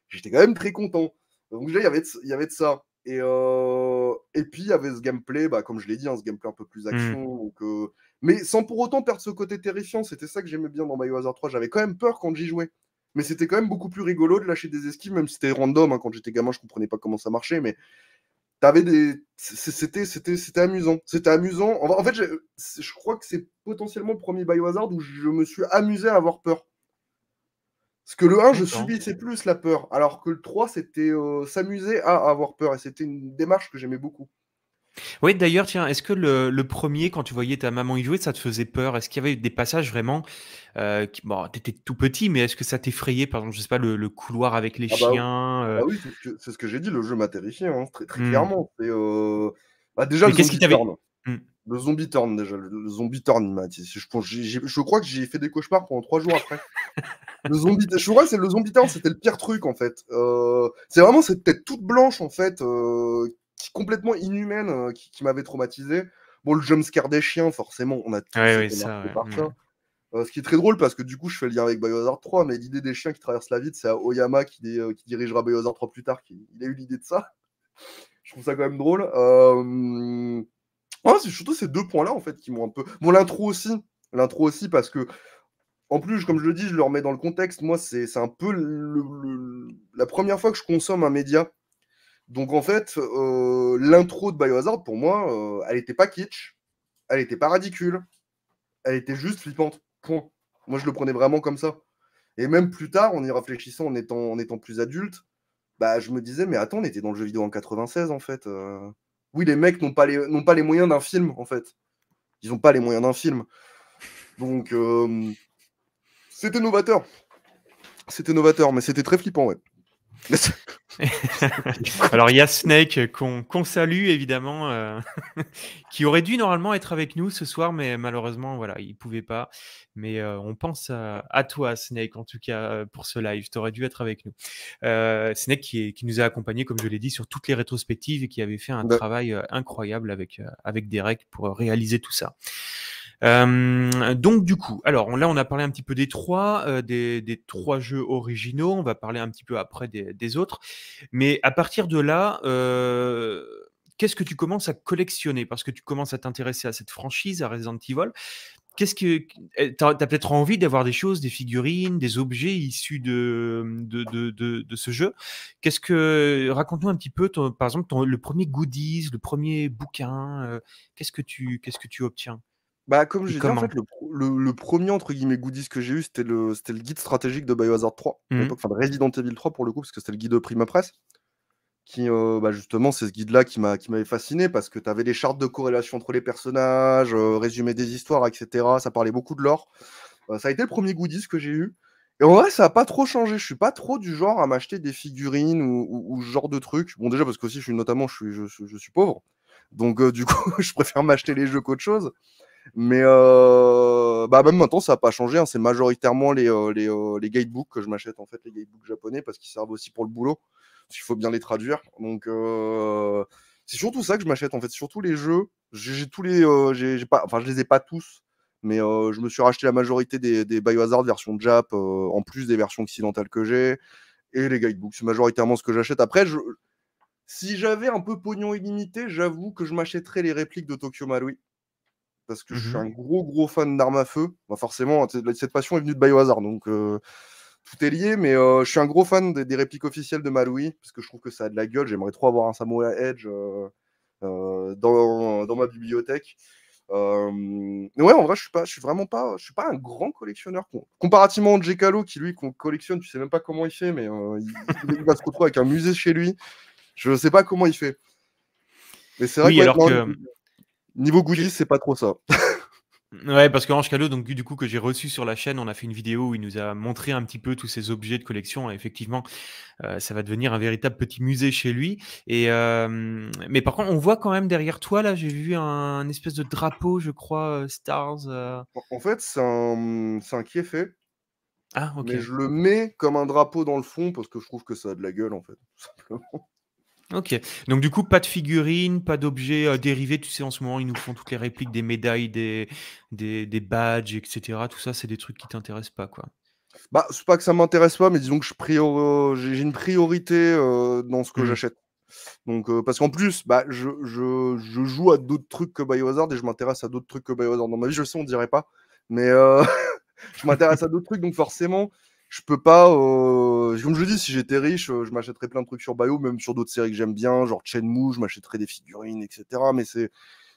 j'étais quand même très content. Donc, déjà, il y avait de ça. Et, et puis, il y avait ce gameplay, bah, comme je l'ai dit, un hein, ce gameplay un peu plus hmm. action. Donc, mais sans pour autant perdre ce côté terrifiant. C'était ça que j'aimais bien dans Biohazard 3. J'avais quand même peur quand j'y jouais. Mais c'était quand même beaucoup plus rigolo de lâcher des esquives, même si c'était random. Hein. Quand j'étais gamin, je comprenais pas comment ça marchait, mais t'avais des. C'était, c'était, c'était amusant. C'était amusant. En fait, je, crois que c'est potentiellement le premier Biohazard où je me suis amusé à avoir peur. Parce que le 1, je subissais plus la peur, alors que le 3, c'était euh, s'amuser à avoir peur. Et c'était une démarche que j'aimais beaucoup. Oui, d'ailleurs, tiens, est-ce que le, premier, quand tu voyais ta maman y jouer, ça te faisait peur Est-ce qu'il y avait des passages vraiment euh, bon, t'étais tout petit, mais est-ce que ça t'effrayait Par exemple, je sais pas, le, couloir avec les ah bah, chiens. Euh? Ah oui, c'est ce que, j'ai dit, le jeu m'a terrifié, hein, très, très mmh. clairement. Euh... Bah, déjà, le zombie turn. Mmh. Le zombie turn, déjà. Le, zombie turn, il Je, crois que j'ai fait des cauchemars pendant trois jours après. le zombie, je crois le zombie turn, c'était le pire truc, en fait. Euh, c'est vraiment cette tête toute blanche, en fait complètement inhumaine euh, qui, m'avait traumatisé. Bon, le jumpscare des chiens, forcément, on a ouais, oui, ça, mmh. euh, ce qui est très drôle parce que du coup, je fais le lien avec Biohazard 3, mais l'idée des chiens qui traversent la ville, c'est à Oyama qui, euh, qui dirigera Biohazard 3 plus tard, qui, il a eu l'idée de ça. je trouve ça quand même drôle. c'est surtout ces deux points-là, en fait, qui m'ont un peu. Bon, l'intro aussi. L'intro aussi, parce que en plus, comme je le dis, je le remets dans le contexte. Moi, c'est un peu la première fois que je consomme un média donc en fait, euh, l'intro de Biohazard, pour moi, euh, elle n'était pas kitsch, elle n'était pas ridicule, elle était juste flippante. Point. Moi, je le prenais vraiment comme ça. Et même plus tard, en y réfléchissant, en étant, plus adulte, bah, je me disais, mais attends, on était dans le jeu vidéo en 96, en fait. Euh. Oui, les mecs n'ont pas, les, n'ont pas les moyens d'un film, en fait. Ils n'ont pas les moyens d'un film. Donc, c'était novateur. C'était novateur, mais c'était très flippant, ouais. Alors il y a Snake qu'on salue évidemment, euh, qui aurait dû normalement être avec nous ce soir, mais malheureusement voilà, il pouvait pas. Mais euh, on pense à, toi Snake en tout cas euh, pour ce live, tu aurais dû être avec nous. Snake qui, qui, nous a accompagnés comme je l'ai dit sur toutes les rétrospectives et qui avait fait un bah travail incroyable avec avec Derek pour réaliser tout ça. Euh, donc du coup, alors là on a parlé un petit peu des trois, euh, des, des, trois jeux originaux, on va parler un petit peu après des, des autres, mais à partir de là, euh, qu'est-ce que tu commences à collectionner Parce que tu commences à t'intéresser à cette franchise, à Resident Evil. Qu'est-ce que eh, tu as, peut-être envie d'avoir des choses, des figurines, des objets issus de, de, de, de, ce jeu. Qu'est-ce que raconte-nous un petit peu, ton, par exemple, ton, le premier goodies, le premier bouquin. Euh, qu'est-ce que tu qu'est-ce que tu obtiens bah, comme j'ai dit, en fait, le, le, premier entre guillemets goodies que j'ai eu, c'était le, c'était le guide stratégique de Biohazard 3, mmh. enfin de Resident Evil 3 pour le coup, parce que c'était le guide de Prima Press. Qui, euh, bah, justement, c'est ce guide-là qui, m'a, qui m'avait fasciné parce que tu avais des chartes de corrélation entre les personnages, euh, résumé des histoires, etc. Ça parlait beaucoup de l'or. Euh, ça a été le premier goodies que j'ai eu. Et en vrai, ça n'a pas trop changé. Je suis pas trop du genre à m'acheter des figurines ou, ce genre de trucs. Bon, déjà, parce que aussi, je suis notamment, je suis, je, suis pauvre. Donc, du coup, je préfère m'acheter les jeux qu'autre chose. Mais euh, bah même maintenant, ça n'a pas changé. Hein. C'est majoritairement les, euh, euh, les, guidebooks que je m'achète, en fait, les guidebooks japonais, parce qu'ils servent aussi pour le boulot. Parce qu'il faut bien les traduire. Donc, c'est surtout ça que je m'achète, en fait. Surtout les jeux. J'ai tous les. j'ai ai, pas, enfin, je les ai pas tous. Mais je me suis racheté la majorité des, des Biohazard version Jap, en plus des versions occidentales que j'ai. Et les guidebooks, c'est majoritairement ce que j'achète. Après, si j'avais un peu pognon illimité, j'avoue que je m'achèterais les répliques de Tokyo Marui parce que je mmh suis un gros, gros fan d'armes à feu. Bah, forcément, cette passion est venue de hasard, donc euh, tout est lié. Mais euh, je suis un gros fan des, répliques officielles de Maloui, parce que je trouve que ça a de la gueule. J'aimerais trop avoir un Samoa Edge euh, dans, dans, ma bibliothèque. mais ouais, en vrai, je suis pas, je suis vraiment pas, je suis pas un grand collectionneur. Comparativement à Jekalo, qui lui, qu'on collectionne, tu sais même pas comment il fait, mais il, va se retrouver avec un musée chez lui. Je ne sais pas comment il fait. Mais c'est vrai que... Niveau goodies, c'est pas trop ça. ouais, parce que Ange Callot, donc du coup que j'ai reçu sur la chaîne, on a fait une vidéo où il nous a montré un petit peu tous ses objets de collection. effectivement, euh, ça va devenir un véritable petit musée chez lui. Et euh, mais par contre, on voit quand même derrière toi là, j'ai vu un, espèce de drapeau, je crois, euh, Stars. En fait, c'est un, un qui est Ah, ok. Mais je le mets comme un drapeau dans le fond parce que je trouve que ça a de la gueule en fait, tout simplement. Ok. Donc du coup, pas de figurines, pas d'objets euh, dérivés. Tu sais, en ce moment, ils nous font toutes les répliques des médailles, des, des, badges, etc. Tout ça, c'est des trucs qui t'intéressent pas, quoi. Bah, c'est pas que ça m'intéresse pas, mais disons que je j'ai une priorité euh, dans ce que mmh. j'achète. Donc, euh, parce qu'en plus, bah, je, je, joue à d'autres trucs que Biohazard et je m'intéresse à d'autres trucs que Biohazard. Dans ma vie, je sais, on dirait pas, mais je m'intéresse à d'autres trucs, donc forcément, je peux pas. Euh, comme je dis, si j'étais riche, euh, je m'achèterais plein de trucs sur Bayo, même sur d'autres séries que j'aime bien, genre Shenmue, je m'achèterais des figurines, etc. Mais c'est,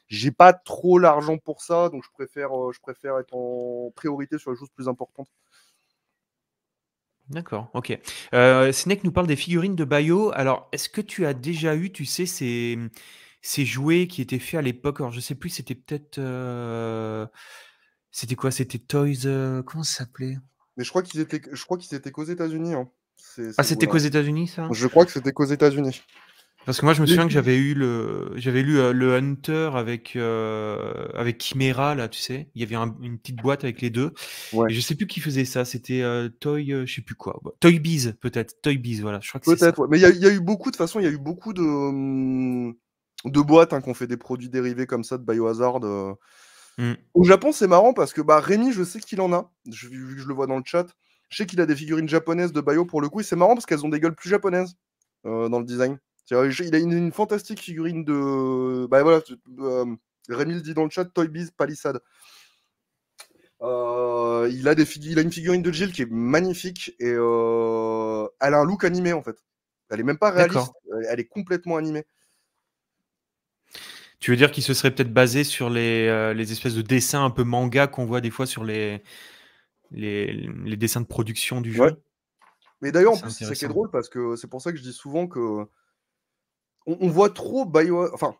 j'ai pas trop l'argent pour ça, donc je préfère, euh, je préfère être en priorité sur les choses plus importantes. D'accord, ok. Euh, Snake nous parle des figurines de Bayo. Alors, est-ce que tu as déjà eu, tu sais, ces, ces jouets qui étaient faits à l'époque Alors, je sais plus, c'était peut-être. C'était quoi C'était Toys. Comment ça s'appelait mais je crois qu'ils étaient, je crois qu'ils étaient qu'aux États-Unis. Hein. Ah, c'était qu'aux États-Unis, ça Je crois que c'était qu'aux États-Unis. Parce que moi, je me souviens que j'avais eu le, j'avais lu euh, le Hunter avec euh, avec Chimera là, tu sais. Il y avait une petite boîte avec les deux. Ouais. Et je sais plus qui faisait ça. C'était euh, Toy, euh, je sais plus quoi. Toy Biz peut-être. Toy Biz, voilà. Je crois que peut-être. Mais il y, a eu beaucoup de façon. Il y a eu beaucoup de hum, de boîtes hein, qui ont fait des produits dérivés comme ça de Biohazard. Mm. Au Japon, c'est marrant parce que bah, Rémi, je sais qu'il en a, je, vu que je le vois dans le chat. Je sais qu'il a des figurines japonaises de Bayo pour le coup, et c'est marrant parce qu'elles ont des gueules plus japonaises euh, dans le design. Il a une, fantastique figurine de. Bah, euh, Rémi le dit dans le chat, Toy Biz Palisade. Euh, il, a a une figurine de Jill qui est magnifique et elle a un look animé en fait. Elle est même pas réaliste, elle est complètement animée. Tu veux dire qu'il se serait peut-être basé sur euh, les, espèces de dessins un peu manga qu'on voit des fois sur les, les, dessins de production du jeu Mais d'ailleurs, c'est ça drôle parce que c'est pour ça que je dis souvent que on, voit trop Bio... Enfin,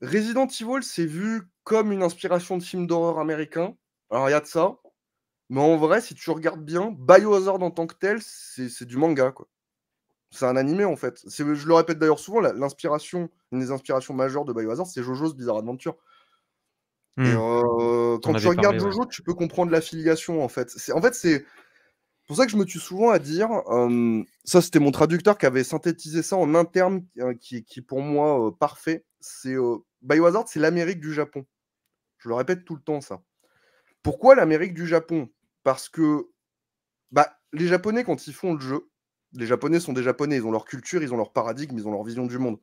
Resident Evil c'est vu comme une inspiration de film d'horreur américain. Alors, il y a de ça. Mais en vrai, si tu regardes bien, Biohazard en tant que tel, c'est du manga. quoi. C'est un animé en fait. Je le répète d'ailleurs souvent, l'inspiration, une des inspirations majeures de Biohazard, c'est Jojo's Bizarre Adventure. Hmm. Euh, quand tu regardes Jojo, tu peux comprendre l'affiliation en fait. En fait, c'est pour ça que je me tue souvent à dire, ça c'était mon traducteur qui avait synthétisé ça en un terme hein, qui, est pour moi euh, parfait. C'est euh, Biohazard, c'est l'Amérique du Japon. Je le répète tout le temps ça. Pourquoi l'Amérique du Japon Parce que bah, les Japonais, quand ils font le jeu, les Japonais sont des Japonais, ils ont leur culture, ils ont leur paradigme, ils ont leur vision du monde.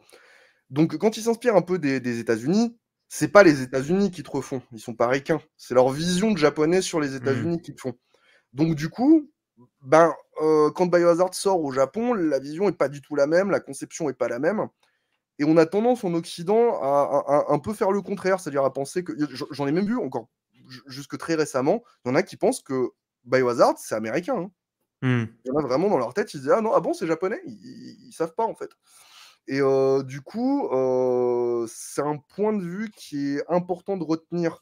Donc quand ils s'inspirent un peu des, États-Unis, c'est pas les États-Unis qui te refont, ils sont pas ricains, c'est leur vision de Japonais sur les États-Unis hmm. qui te font. Donc du coup, ben, euh, quand Biohazard sort au Japon, la vision est pas du tout la même, la conception est pas la même. Et on a tendance en Occident à, un peu faire le contraire, c'est-à-dire à penser que. J'en ai même vu encore, jusque très récemment, il y en a qui pensent que Biohazard, c'est américain. Hein. Hmm. Il y en a vraiment dans leur tête, ils disent Ah non, ah bon, c'est japonais ils, savent pas en fait. Et euh, du coup, euh, c'est un point de vue qui est important de retenir.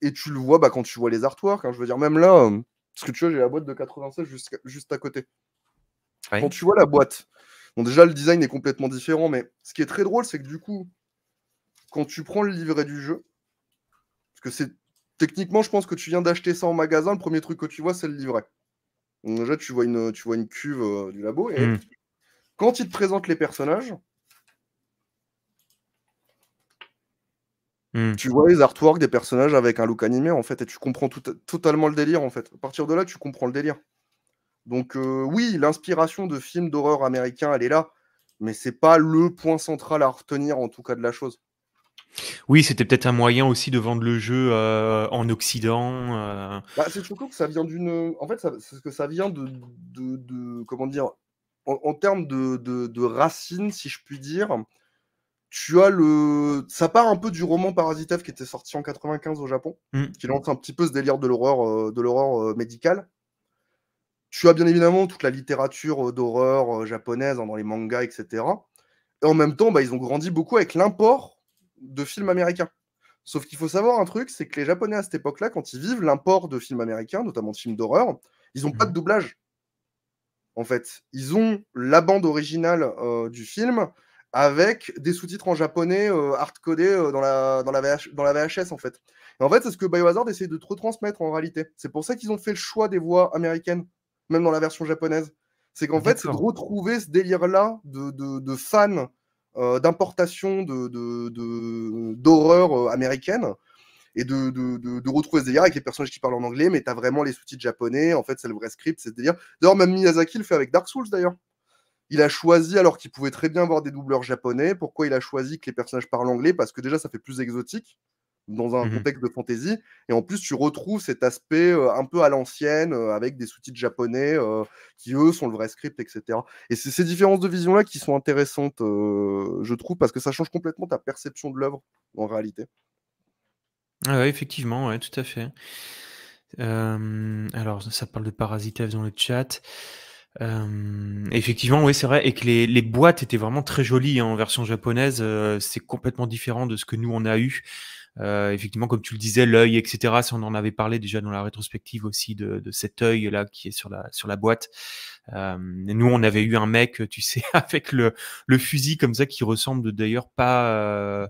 Et tu le vois bah, quand tu vois les artworks. Hein, je veux dire, même là, euh, parce que tu vois, j'ai la boîte de 96 juste, à côté. Quand tu vois la boîte, bon, déjà le design est complètement différent, mais ce qui est très drôle, c'est que du coup, quand tu prends le livret du jeu, parce que c'est techniquement, je pense que tu viens d'acheter ça en magasin, le premier truc que tu vois, c'est le livret déjà, tu vois une, tu vois une cuve euh, du labo. Et mmh. quand il te présente les personnages, mmh. tu vois les artworks des personnages avec un look animé, en fait, et tu comprends totalement le délire, en fait. À partir de là, tu comprends le délire. Donc euh, oui, l'inspiration de films d'horreur américains, elle est là, mais c'est pas le point central à retenir, en tout cas, de la chose. Oui, c'était peut-être un moyen aussi de vendre le jeu euh, en Occident. Euh. Bah, c'est que ça vient d'une. En fait, ça- ce que ça vient de, comment dire, en, termes de, racines, si je puis dire. Tu as le, ça part un peu du roman Parasitev qui était sorti en 95 au Japon, mm. qui lance un petit peu ce délire de l'horreur, euh, de l'horreur médicale. Tu as bien évidemment toute la littérature d'horreur japonaise hein, dans les mangas, etc. Et en même temps, bah, ils ont grandi beaucoup avec l'import de films américains. Sauf qu'il faut savoir un truc, c'est que les Japonais à cette époque-là, quand ils vivent l'import de films américains, notamment de films d'horreur, ils n'ont pas mhm. de doublage. En fait, ils ont la bande originale euh, du film avec des sous-titres en japonais euh, hardcodés euh, dans, la, dans, la VHS, en fait. Et en fait, c'est ce que Biohazard essaie de retransmettre en réalité. C'est pour ça qu'ils ont fait le choix des voix américaines, même dans la version japonaise. C'est qu'en fait, c'est de retrouver ce délire-là de, de, de fans euh, d'importation d'horreur de, euh, américaine et de, de, retrouver ce avec les personnages qui parlent en anglais, mais as vraiment les sous-titres japonais, en fait, c'est le vrai script, c'est à délire. D'ailleurs, même Miyazaki le fait avec Dark Souls, d'ailleurs. Il a choisi, alors qu'il pouvait très bien avoir des doubleurs japonais, pourquoi il a choisi que les personnages parlent anglais Parce que déjà, ça fait plus exotique dans un mmh contexte de fantasy. Et en plus, tu retrouves cet aspect un peu à l'ancienne, avec des sous-titres japonais qui, eux, sont le vrai script, etc. Et c'est ces différences de vision-là qui sont intéressantes, je trouve, parce que ça change complètement ta perception de l'œuvre, en réalité. Ah effectivement, ouais, tout à fait. alors, ça parle de Parasitev dans le chat. effectivement, oui, c'est vrai. Et que les, boîtes étaient vraiment très jolies hein, en version japonaise. c'est complètement différent de ce que nous, on a eu. Euh, effectivement, comme tu le disais, l'œil, etc. Si on en avait parlé déjà dans la rétrospective aussi de, cet œil là qui est sur la sur la boîte. Euh, nous, on avait eu un mec, tu sais, avec le fusil comme ça qui ressemble d'ailleurs pas euh,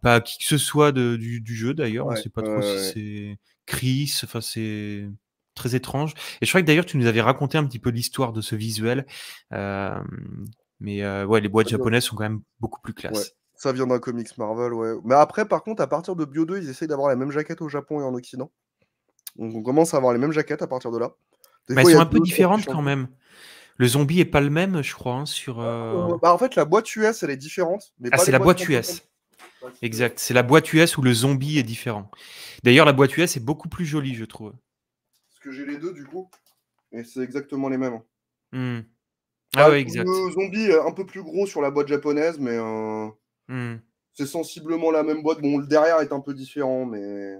pas à qui que ce soit du, jeu d'ailleurs. Je on sait pas trop si c'est Chris. Enfin, c'est très étrange. Et je crois que d'ailleurs tu nous avais raconté un petit peu l'histoire de ce visuel. Euh, mais ouais, les boîtes japonaises sont quand même beaucoup plus classe. Ça vient d'un comics Marvel, ouais. Mais après, par contre, à partir de Bio 2, ils essayent d'avoir la même jaquette au Japon et en Occident. Donc on commence à avoir les mêmes jaquettes à partir de là. Mais bah, elles sont un peu différentes quand même. Le zombie est pas le même, je crois, hein, sur. Bah, euh, bah, en fait, la boîte US, elle est différente. ah, c'est la boîte US. Exact. C'est la boîte US où le zombie est différent. D'ailleurs, la boîte US est beaucoup plus jolie, je trouve. Parce que j'ai les deux, du coup. Et c'est exactement les mêmes. Hein. Hmm. Ah, bah, exact. Le zombie est euh, un peu plus gros sur la boîte japonaise, mais. Euh, Hmm. C'est sensiblement la même boîte. Bon, le derrière est un peu différent, mais.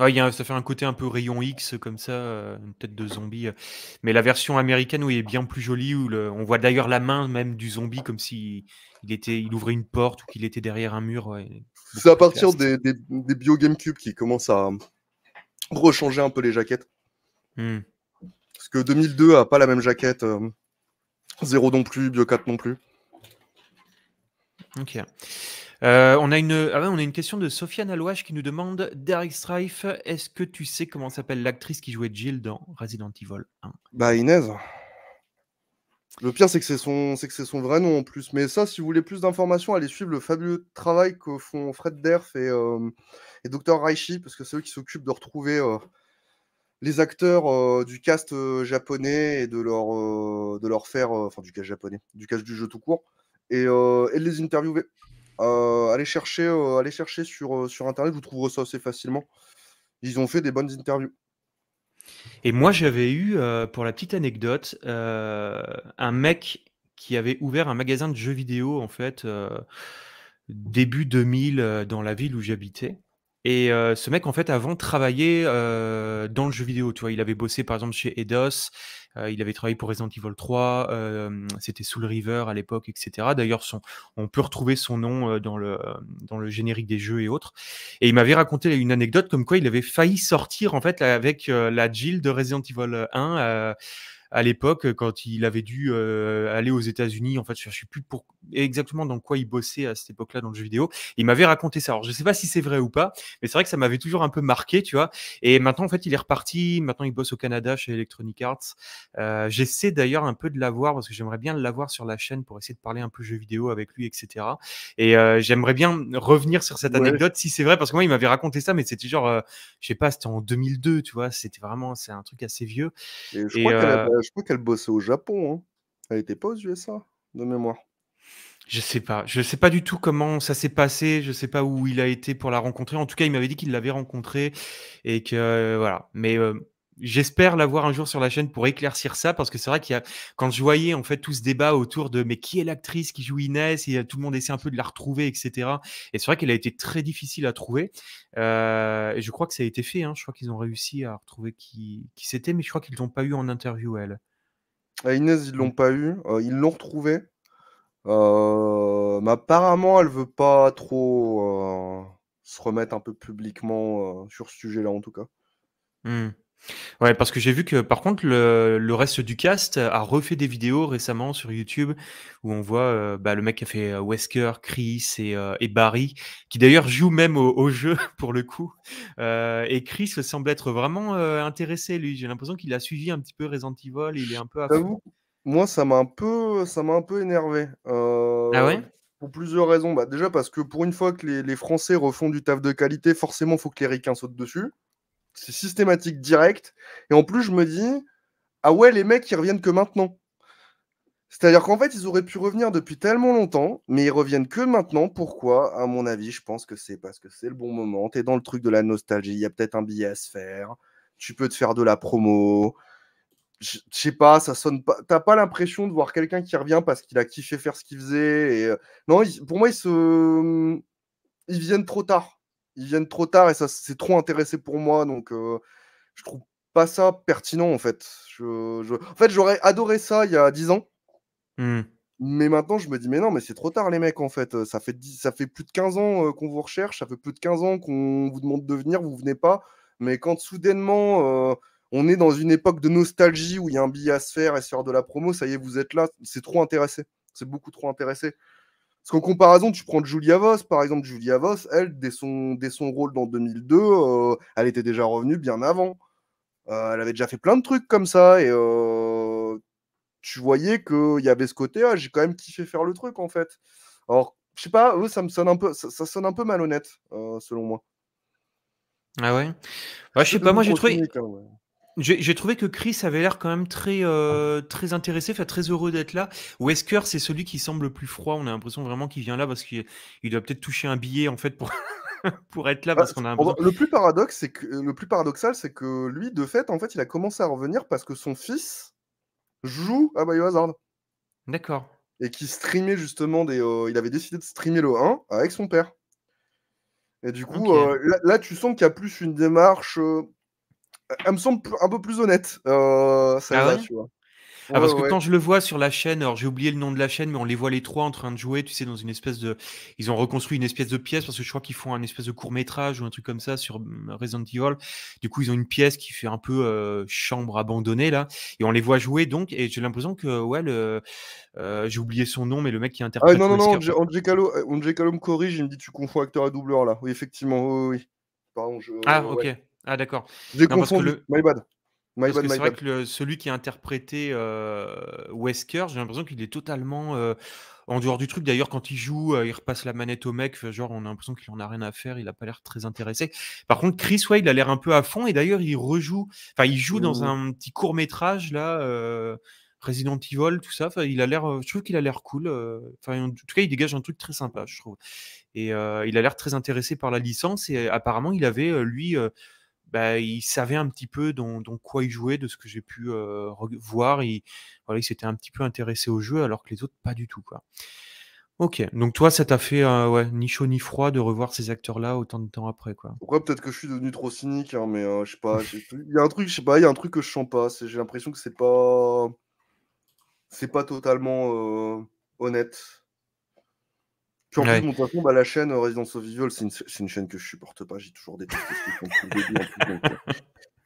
il y a ça fait un côté un peu rayon X comme ça, euh, une tête de zombie. Euh. Mais la version américaine, il est bien plus joli Où on voit d'ailleurs la main même du zombie comme si il était, il ouvrait une porte ou qu'il était derrière un mur. C'est à partir des, des, bio GameCube qui commencent à rechanger un peu les jaquettes. Hmm. Parce que 2002 a pas la même jaquette. 0 euh, Zéro non plus, Bio 4 non plus. Ok. Euh, on, a une, ah on a une question de Sofiane Alouache qui nous demande Derek Strife, est-ce que tu sais comment s'appelle l'actrice qui jouait Jill dans Resident Evil 1 Bah, Inez. Le pire, c'est que c'est son, son vrai nom en plus. Mais ça, si vous voulez plus d'informations, allez suivre le fabuleux travail que font Fred Derf et, euh, Dr Raishi, parce que c'est eux qui s'occupent de retrouver euh, les acteurs du cast japonais et de leur, de leur faire, enfin du cast japonais, du cast du jeu tout court, et, euh, les interviewer. Euh, allez, chercher, euh, aller chercher sur, sur Internet, vous trouverez ça assez facilement. Ils ont fait des bonnes interviews. Et moi, j'avais eu, pour la petite anecdote, un mec qui avait ouvert un magasin de jeux vidéo, en fait, début 2000, dans la ville où j'habitais. Et euh, ce mec, en fait, avant, travaillait euh, dans le jeu vidéo. Tu vois, il avait bossé, par exemple, chez Eidos. Euh, il avait travaillé pour Resident Evil 3. Euh, c'était Soul River à l'époque, etc. D'ailleurs, on peut retrouver son nom dans, le, dans le générique des jeux et autres. Et il m'avait raconté une anecdote comme quoi il avait failli sortir, en fait, avec la Jill de Resident Evil 1 à l'époque, euh, quand il avait dû euh, aller aux États-Unis, en fait, je ne sais plus pour... exactement dans quoi il bossait à cette époque-là dans le jeu vidéo. Il m'avait raconté ça. Alors, je ne sais pas si c'est vrai ou pas, mais c'est vrai que ça m'avait toujours un peu marqué, tu vois. Et maintenant, en fait, il est reparti. Maintenant, il bosse au Canada chez Electronic Arts. Euh, j'essaie d'ailleurs un peu de l'avoir parce que j'aimerais bien l'avoir sur la chaîne pour essayer de parler un peu jeu vidéo avec lui, etc. Et j'aimerais bien revenir sur cette anecdote si c'est vrai, parce que moi, il m'avait raconté ça, mais c'était genre, je sais pas, c'était en 2002, tu vois. C'était vraiment, c'est un truc assez vieux. Et je crois qu'elle bossait au Japon. Hein. Elle était pas aux USA, de mémoire. Je sais pas. Je sais pas du tout comment ça s'est passé. Je sais pas où il a été pour la rencontrer. En tout cas, il m'avait dit qu'il l'avait rencontrée et que euh, voilà. Mais euh, J'espère l'avoir un jour sur la chaîne pour éclaircir ça parce que c'est vrai qu'il y a quand je voyais en fait tout ce débat autour de mais qui est l'actrice qui joue Inès et euh, tout le monde essaie un peu de la retrouver etc et c'est vrai qu'elle a été très difficile à trouver euh, et je crois que ça a été fait hein. je crois qu'ils ont réussi à retrouver qui, qui c'était mais je crois qu'ils l'ont pas eu en interview elle ah, Inès ils l'ont pas eu euh, ils l'ont retrouvée mais apparemment elle veut pas trop se remettre un peu publiquement sur ce sujet là en tout cas mm. Ouais, parce que j'ai vu que par contre le, reste du cast a refait des vidéos récemment sur YouTube où on voit euh, bah, le mec qui a fait euh, Wesker, Chris euh, et, Barry, qui d'ailleurs joue même au, jeu pour le coup. et Chris semble être vraiment intéressé lui. J'ai l'impression qu'il a suivi un petit peu Resident Evil. Il est un peu. Moi, ça m'a un peu, ça m'a un peu énervé. Ah ouais. Pour plusieurs raisons. Bah, déjà parce que pour une fois que les, les Français refont du taf de qualité, forcément, faut que les Ricains sautent dessus. C'est systématique direct. Et en plus, je me dis, ah ouais, les mecs, ils reviennent que maintenant. C'est-à-dire qu'en fait, ils auraient pu revenir depuis tellement longtemps, mais ils reviennent que maintenant. Pourquoi À mon avis, je pense que c'est parce que c'est le bon moment. Tu es dans le truc de la nostalgie. Il y a peut-être un billet à se faire. Tu peux te faire de la promo. Je sais pas, ça sonne pas. T'as pas l'impression de voir quelqu'un qui revient parce qu'il a kiffé faire ce qu'il faisait. Euh, non, pour moi, ils se ils viennent trop tard ils viennent trop tard et ça c'est trop intéressé pour moi. Donc je trouve pas ça pertinent en fait. Je, En fait, j'aurais adoré ça il y a 10 ans. Mmh. Mais maintenant, je me dis, mais non, mais c'est trop tard, les mecs, en fait. Ça fait, ça fait plus de 15 ans qu'on vous recherche, ça fait plus de 15 ans qu'on vous demande de venir, vous venez pas. Mais quand soudainement, on est dans une époque de nostalgie où il y a un billet à se faire et se faire de la promo, ça y est, vous êtes là, c'est trop intéressé. C'est beaucoup trop intéressé. Parce qu'en comparaison, tu prends Julia Voss, par exemple, Julia Voss, elle, dès son, son rôle dans 2002, euh, elle était déjà revenue bien avant. Euh, elle avait déjà fait plein de trucs comme ça, et euh, tu voyais qu'il y avait ce côté, ah, j'ai quand même kiffé faire le truc, en fait. Alors, je sais pas, eux, ça me sonne un peu, ça, sonne un peu malhonnête, selon moi. Ah ouais, bah, Je sais pas, moi j'ai trouvé. J'ai trouvé que Chris avait l'air quand même très, euh, très intéressé, très heureux d'être là. Wesker, c'est celui qui semble le plus froid. On a l'impression vraiment qu'il vient là parce qu'il doit peut-être toucher un billet en fait pour, pour être là bah, parce qu'on a Le plus paradoxe, que le plus paradoxal, c'est que lui, de fait, en fait, il a commencé à revenir parce que son fils joue à Biohazard D'accord. et qui streamait justement des. Euh, il avait décidé de streamer le 1 avec son père. Et du coup, euh, là, tu sens qu'il y a plus une démarche elle me semble un peu plus honnête. Euh, ah tu vois. Ah, parce que quand je le vois sur la chaîne, alors j'ai oublié le nom de la chaîne, mais on les voit les trois en train de jouer, tu sais, dans une espèce de. Ils ont reconstruit une espèce de pièce parce que je crois qu'ils font un espèce de court métrage ou un truc comme ça sur mm, Resident Evil. Du coup, ils ont une pièce qui fait un peu euh, chambre abandonnée là, et on les voit jouer donc, et j'ai l'impression que, ouais, euh, j'ai oublié son nom, mais le mec qui ah interprète. Ah, non, non, non, Calo me corrige, il me dit tu confonds acteur à doubleur là. Oui, effectivement, oui, Ah, ok. Ah, d'accord. J'ai confondu. Le... My bad. c'est vrai que celui qui a interprété euh, Wesker, j'ai l'impression qu'il est totalement euh, en dehors du truc. D'ailleurs, quand il joue, euh, il repasse la manette au mec. Genre, on a l'impression qu'il en a rien à faire. Il a pas l'air très intéressé. Par contre, Chris, il a l'air un peu à fond. Et d'ailleurs, il rejoue. Enfin, il joue dans mmh. un petit court métrage là. Resident Evil, tout ça. il a l'air, je trouve qu'il a l'air cool. Enfin, en tout cas, il dégage un truc très sympa, je trouve. Et il a l'air très intéressé par la licence. Et apparemment, il avait lui bah, il savait un petit peu dans, quoi il jouait, de ce que j'ai pu voir. Il, voilà, s'était un petit peu intéressé au jeu, alors que les autres, pas du tout. Quoi. Ok, donc toi, ça t'a fait ni chaud ni froid de revoir ces acteurs-là autant de temps après. Quoi. Pourquoi peut-être que je suis devenu trop cynique, hein, mais je sais pas. Il y a un truc, je sais pas, il y a un truc que je sens pas. J'ai l'impression que c'est pas. C'est pas totalement honnête en plus, bah, la chaîne euh, Residence of Evil, c'est une, chaîne que je supporte pas, j'ai toujours détesté euh.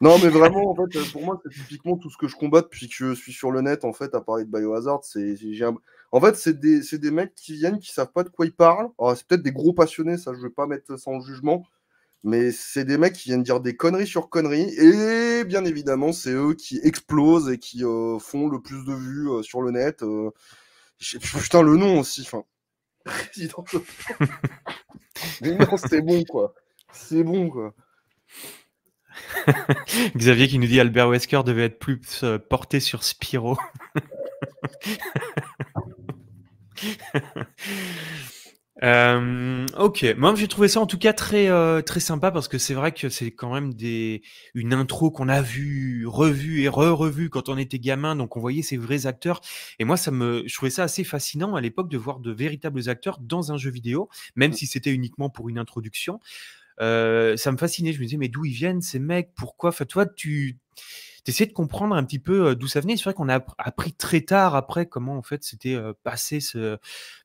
Non, mais vraiment, en fait, euh, pour moi, c'est typiquement tout ce que je combats depuis que je suis sur le net, en fait, à parler de Biohazard. C'est, En fait, c'est des, mecs qui viennent, qui savent pas de quoi ils parlent. Alors, c'est peut-être des gros passionnés, ça, je vais pas mettre ça en jugement. Mais c'est des mecs qui viennent dire des conneries sur conneries. Et bien évidemment, c'est eux qui explosent et qui font le plus de vues sur le net. Putain, le nom aussi, enfin. Mais non, c'est bon, quoi. C'est bon, quoi. Xavier qui nous dit Albert Wesker devait être plus euh, porté sur Spiro. Euh, ok, moi j'ai trouvé ça en tout cas très euh, très sympa parce que c'est vrai que c'est quand même des une intro qu'on a vue, revue et re-revue quand on était gamin, donc on voyait ces vrais acteurs. Et moi ça me, je trouvais ça assez fascinant à l'époque de voir de véritables acteurs dans un jeu vidéo, même mmh. si c'était uniquement pour une introduction. Euh, ça me fascinait, je me disais mais d'où ils viennent ces mecs, pourquoi, enfin toi tu d'essayer de comprendre un petit peu d'où ça venait. C'est vrai qu'on a appris très tard après comment en fait c'était passé ce,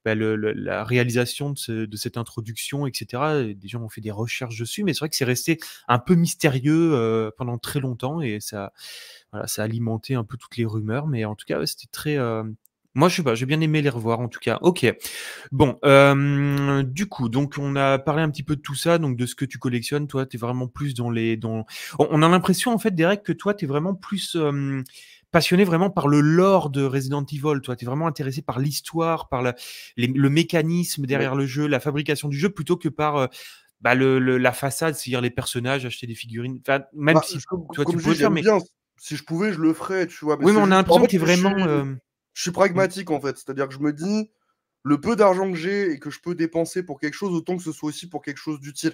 bah, le, la réalisation de, ce, de, cette introduction, etc. Des gens ont fait des recherches dessus, mais c'est vrai que c'est resté un peu mystérieux pendant très longtemps et ça, voilà, ça alimenté un peu toutes les rumeurs. Mais en tout cas, c'était très, moi, je sais pas, j'ai bien aimé les revoir en tout cas. Ok. Bon, euh, du coup, donc on a parlé un petit peu de tout ça, donc de ce que tu collectionnes. Toi, tu es vraiment plus dans les. On a l'impression, en fait, Derek, que toi, tu es vraiment plus. Euh, passionné vraiment par le lore de Resident Evil, toi, tu es vraiment intéressé par l'histoire, par le mécanisme derrière le jeu, la fabrication du jeu, plutôt que par euh, bah, la façade, c'est-à-dire les personnages, acheter des figurines. Enfin, même bah, si je, toi, tu peux mais... si je pouvais, je le ferais, tu vois. oui, mais on a l'impression que tu es vraiment je suis pragmatique en fait. C'est-à-dire que je me dis, le peu d'argent que j'ai et que je peux dépenser pour quelque chose, autant que ce soit aussi pour quelque chose d'utile.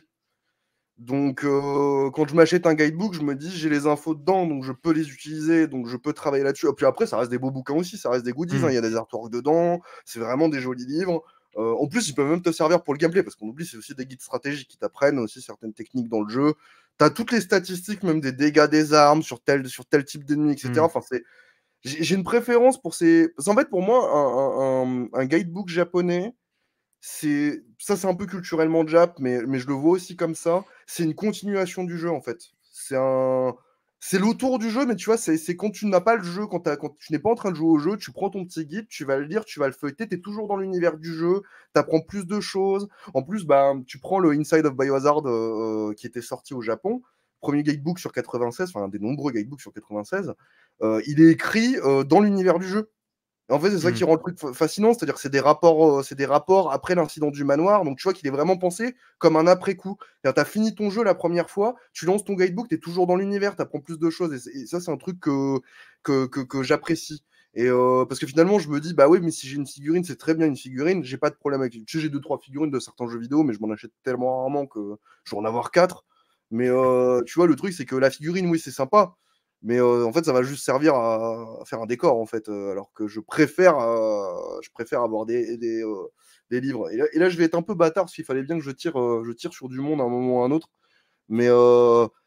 Donc, euh, quand je m'achète un guidebook, je me dis, j'ai les infos dedans, donc je peux les utiliser, donc je peux travailler là-dessus. puis après, ça reste des beaux bouquins aussi, ça reste des goodies. Hein. Mm. Il y a des artworks dedans, c'est vraiment des jolis livres. Euh, en plus, ils peuvent même te servir pour le gameplay, parce qu'on oublie, c'est aussi des guides stratégiques qui t'apprennent aussi certaines techniques dans le jeu. Tu as toutes les statistiques, même des dégâts des armes sur tel, sur tel type d'ennemi, etc. Mm. Enfin, c'est j'ai une préférence pour ces. en fait, pour moi, un, guidebook japonais, c'est ça, c'est un peu culturellement jap, mais, mais je le vois aussi comme ça. C'est une continuation du jeu, en fait. C'est un. C'est l'autour du jeu, mais tu vois, c'est quand tu n'as pas le jeu, quand, tu n'es pas en train de jouer au jeu, tu prends ton petit guide, tu vas le lire, tu vas le feuilleter, tu es toujours dans l'univers du jeu, tu apprends plus de choses. En plus, bah, tu prends le Inside of Biohazard euh, euh, qui était sorti au Japon, premier guidebook sur 96, enfin un des nombreux guidebooks sur 96, euh, il est écrit euh, dans l'univers du jeu. en fait, c'est ça qui hmm. rend le truc fascinant, c'est-à-dire que c'est des rapports, euh, c'est des rapports après l'incident du manoir, donc tu vois qu'il est vraiment pensé comme un après-coup. Tu as fini ton jeu la première fois, tu lances ton guidebook, tu es toujours dans l'univers, tu apprends plus de choses, et, ça c'est un truc que, que, que, j'apprécie. Et parce que finalement, je me dis, bah oui, mais si j'ai une figurine, c'est très bien une figurine, j'ai pas de problème avec. Tu j'ai deux, trois figurines de certains jeux vidéo, mais je m'en achète tellement rarement que je vais en avoir quatre. Mais euh, tu vois, le truc, c'est que la figurine, oui, c'est sympa. Mais euh, en fait, ça va juste servir à, faire un décor, en fait. Euh, alors que je préfère, je préfère avoir des, des, livres. Et là, je vais être un peu bâtard, parce qu'il fallait bien que je tire, je tire sur du monde à un moment ou à un autre. Mais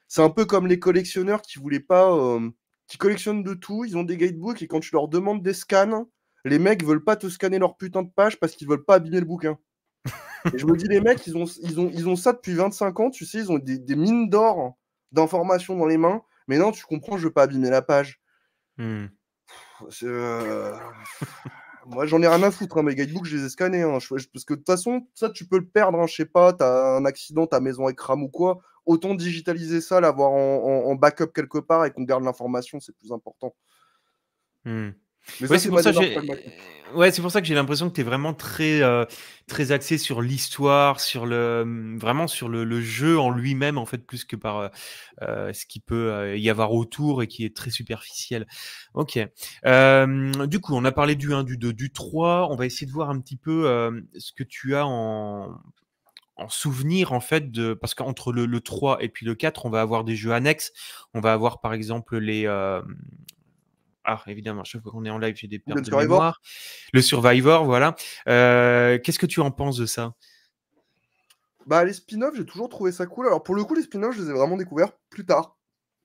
c'est un peu comme les collectionneurs qui voulaient pas. qui collectionnent de tout, ils ont des guidebooks, et quand tu leur demandes des scans, les mecs veulent pas te scanner leur putain de page parce qu'ils veulent pas abîmer le bouquin je me dis, les mecs, ils ont, ils, ont, ils ont ça depuis 25 ans, tu sais, ils ont des, mines d'or hein, d'informations dans les mains. Mais non, tu comprends, je veux pas abîmer la page. Hmm. Euh, moi, j'en ai rien à foutre, hein, mes guidebooks, je les ai scannés. Hein. parce que de toute façon, ça, tu peux le perdre, hein, je sais pas, t'as un accident, ta maison crame ou quoi. Autant digitaliser ça, l'avoir en, backup quelque part et qu'on garde l'information, c'est plus important. Hmm ouais, c'est pour, ça que j'ai l'impression que tu es vraiment très, euh, très axé sur l'histoire, sur le, vraiment sur le, jeu en lui-même, en fait, plus que par euh, euh, ce qui peut y avoir autour et qui est très superficiel. Ok. du coup, on a parlé du 1, du 2, du 3. On va essayer de voir un petit peu ce que tu as en souvenir en fait de parce qu'entre le, 3 et puis le 4 on va avoir des jeux annexes on va avoir par exemple les ah, évidemment, chaque fois qu'on est en live, j'ai des pertes de Survivor. Le Survivor, voilà. Euh, qu'est-ce que tu en penses de ça Bah, les spin-offs, j'ai toujours trouvé ça cool. Alors, pour le coup, les spin-offs, je les ai vraiment découverts plus tard.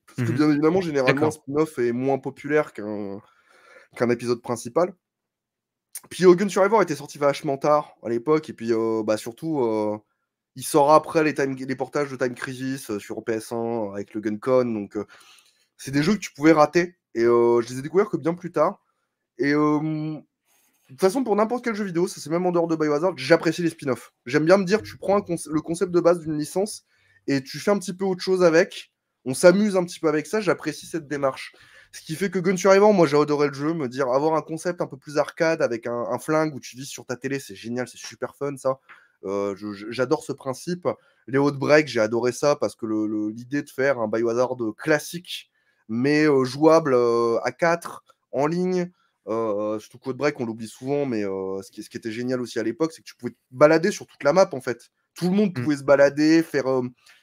Parce que, mmh bien évidemment, généralement, un spin-off est moins populaire qu'un épisode principal. Puis Gun Survivor était sorti vachement tard à l'époque, et puis euh, bah, surtout, euh, il sort après les, portages de Time Crisis sur PS1 avec le GunCon, donc c'est des jeux que tu pouvais rater. Et euh, je les ai découverts que bien plus tard. Et euh, de toute façon, pour n'importe quel jeu vidéo, ça c'est même en dehors de Biohazard, j'apprécie les spin-offs. J'aime bien me dire, tu prends le concept de base d'une licence et tu fais un petit peu autre chose avec. On s'amuse un petit peu avec ça, j'apprécie cette démarche. Ce qui fait que Gun Survivor, moi j'ai adoré le jeu, me dire avoir un concept un peu plus arcade avec un, flingue où tu vis sur ta télé, c'est génial, c'est super fun ça. Euh, j'adore ce principe. Les hauts break, j'ai adoré ça parce que l'idée de faire un Biohazard classique mais jouable à 4 en ligne. surtout Code Break, on l'oublie souvent, mais ce, qui, était génial aussi à l'époque, c'est que tu pouvais te balader sur toute la map en fait. Tout le monde mmh. pouvait se balader, faire.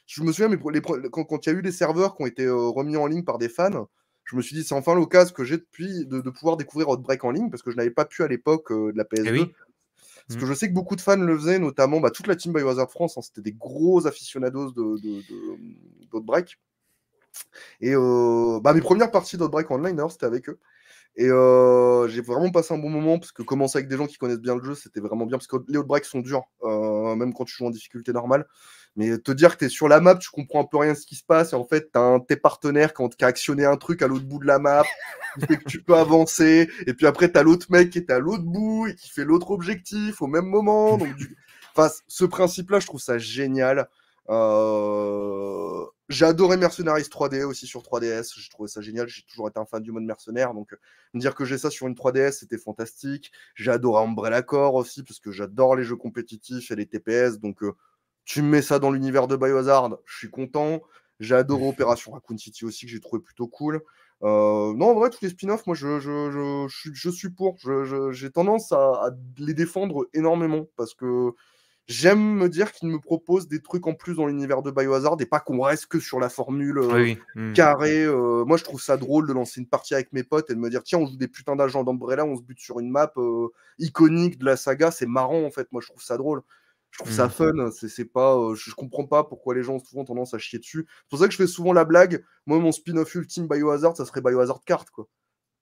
Je me souviens, mais quand il y a eu les serveurs qui ont été remis en ligne par des fans, je me suis dit, c'est enfin l'occasion que j'ai depuis de, pouvoir découvrir Outbreak en ligne parce que je n'avais pas pu à l'époque de la eh PS2. Parce que mmh. je sais que beaucoup de fans le faisaient, notamment bah, toute la team Biowazard France, hein, c'était des gros aficionados de, et euh, bah, mes premières parties d'Outbreak Online, alors c'était avec eux. Et euh, j'ai vraiment passé un bon moment parce que commencer avec des gens qui connaissent bien le jeu, c'était vraiment bien parce que les outbreaks sont durs, euh, même quand tu joues en difficulté normale. Mais te dire que tu es sur la map, tu comprends un peu rien ce qui se passe et en fait, tu as un tes partenaires qui a actionné un truc à l'autre bout de la map, que tu peux avancer. Et puis après, tu as l'autre mec qui est à l'autre bout et qui fait l'autre objectif au même moment. Donc, enfin, ce principe-là, je trouve ça génial. Euh... J'ai adoré Mercenaries 3D aussi sur 3DS. J'ai trouvé ça génial. J'ai toujours été un fan du mode mercenaire. Donc, euh, me dire que j'ai ça sur une 3DS, c'était fantastique. J'ai adoré Umbrella Corps aussi, parce que j'adore les jeux compétitifs et les TPS. Donc, euh, tu tu mets ça dans l'univers de Biohazard, je suis content. J'ai adoré Opération Raccoon City aussi, que j'ai trouvé plutôt cool. Euh, non, en vrai, tous les spin-offs, moi, je, je, suis pour. J'ai tendance à, les défendre énormément parce que j'aime me dire qu'ils me proposent des trucs en plus dans l'univers de Biohazard et pas qu'on reste que sur la formule euh, hmm. carrée. Euh, moi, je trouve ça drôle de lancer une partie avec mes potes et de me dire tiens, on joue des putains d'agents d'Umbrella, on se bute sur une map euh, iconique de la saga. C'est marrant en fait. Moi, je trouve ça drôle. Je trouve ça hmm. fun. C'est pas, je, comprends pas pourquoi les gens ont souvent tendance à chier dessus. C'est pour ça que je fais souvent la blague. Moi, mon spin-off ultime Biohazard, ça serait Biohazard Card quoi.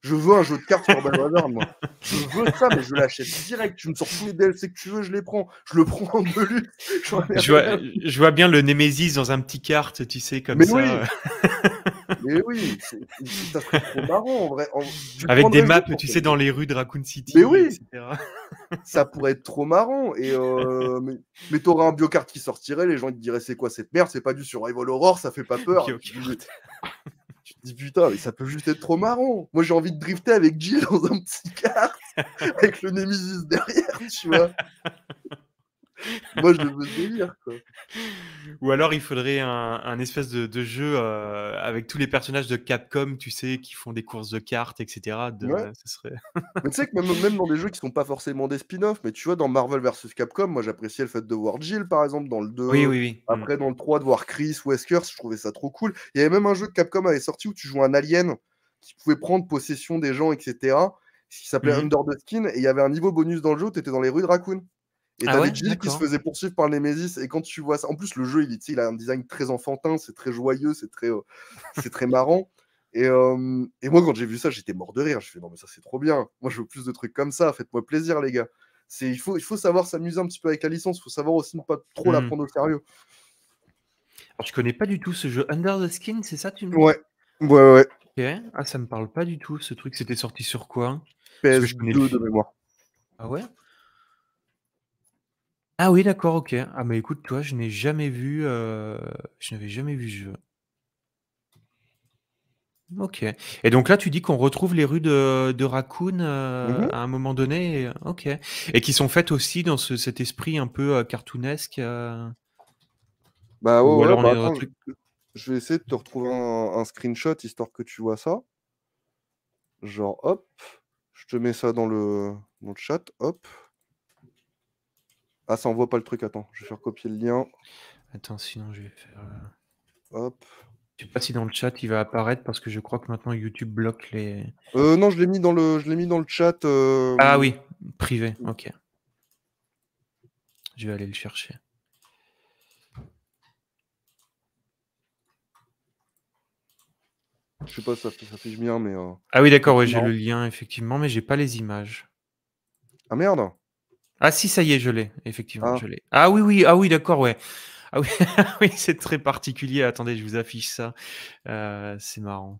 Je veux un jeu de cartes sur Hazard, moi. Je veux ça, mais je l'achète direct. Tu me sors tous les DLC que tu veux, je les prends. Je le prends en deluxe. Je vois, je vois bien le Nemesis dans un petit carte, tu sais, comme ça. mais oui, ça serait trop marrant en vrai. Avec des maps, tu sais, dans les rues de Raccoon City, mais oui. ça pourrait être trop marrant. Et euh, mais, t'auras t'aurais un biocarte qui sortirait, les gens ils te diraient c'est quoi cette merde, c'est pas du survival horror, ça fait pas peur putain, mais ça peut juste être trop marrant. Moi, j'ai envie de drifter avec Jill dans un petit kart avec le Nemesis derrière, tu vois. Moi, je veux délire, Ou alors, il faudrait un, espèce de, jeu euh, avec tous les personnages de Capcom, tu sais, qui font des courses de cartes, etc. De, serait... mais tu sais que même, même, dans des jeux qui sont pas forcément des spin-offs, mais tu vois, dans Marvel vs Capcom, moi, j'appréciais le fait de voir Jill, par exemple, dans le 2. Oui, oui, oui. Après, mm. dans le 3, de voir Chris, Wesker, je trouvais ça trop cool. Il y avait même un jeu que Capcom avait sorti où tu joues un alien qui pouvait prendre possession des gens, etc. qui s'appelait mhm. Under the Skin, et il y avait un niveau bonus dans le jeu où tu étais dans les rues de Raccoon. Et ah t'avais ouais qui se faisait poursuivre par Nemesis. Et quand tu vois ça, en plus, le jeu, il, il a un design très enfantin, c'est très joyeux, c'est très, euh, c'est très marrant. Et, et, moi, quand j'ai vu ça, j'étais mort de rire. Je fais non, mais ça, c'est trop bien. Moi, je veux plus de trucs comme ça. Faites-moi plaisir, les gars. C'est, il, faut, il faut savoir s'amuser un petit peu avec la licence. Il faut savoir aussi ne pas trop la mmh. prendre au sérieux. Alors, tu connais pas du tout ce jeu. Under the Skin, c'est ça, tu me Ouais, ouais, ouais. Ok. Ah, ça me parle pas du tout, ce truc. C'était sorti sur quoi PS2 de mémoire. Ah ouais ah oui, d'accord, OK. Ah mais écoute, toi, je n'ai jamais vu, euh, je n'avais jamais vu ce jeu. OK et donc là, tu dis qu'on retrouve les rues de de Raccoon, mmh euh, à un moment donné OK et qui sont faites aussi dans cet esprit un peu, euh, cartoonesque, Bah, ouais, on bah, un je truc je vais essayer de te retrouver un un screenshot histoire que tu vois ça. Genre, hop, je te mets ça dans le dans le chat, hop. Ah, ça envoie pas le truc, attends. Je vais faire copier le lien. Attends, sinon je vais faire. Euh, Hop. Je sais pas si dans le chat il va apparaître parce que je crois que maintenant YouTube bloque les. Euh, non, je l'ai mis dans le, je l'ai mis dans le chat. Euh, ah oui, privé. Ok. Je vais aller le chercher. Je sais pas, ça, ça fiche bien, mais. Euh, ah oui, d'accord, ouais, j'ai le lien effectivement, mais j'ai pas les images. Ah merde. Ah si, ça y est, je l'ai. Effectivement, ah. Ah oui, oui, ah oui, d'accord, ouais. Ah oui, c'est très particulier. Attendez, je vous affiche ça. Euh, c'est marrant.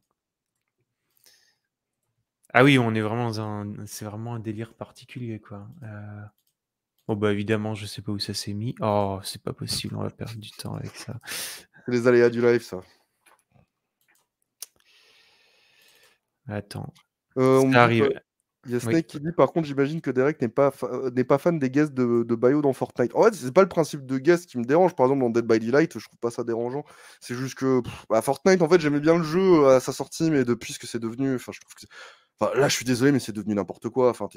Ah oui, on est vraiment un... C'est vraiment un délire particulier, quoi. Euh, bon, bah évidemment, je sais pas où ça s'est mis. Oh, c'est pas possible, on va perdre du temps avec ça. les aléas du live, ça. Attends. Euh, ça on arrive. Il y a Snake qui dit par contre, j'imagine que Derek n'est pas, euh, n'est pas fan des guests de, de dans Fortnite. En fait, c'est pas le principe de guest qui me dérange. Par exemple, dans Dead by Daylight, je trouve pas ça dérangeant. C'est juste que à bah, Fortnite, en fait, j'aimais bien le jeu euh, à sa sortie, mais depuis ce que c'est devenu, enfin, je trouve que. Enfin, là, je suis désolé, mais c'est devenu n'importe quoi. Enfin,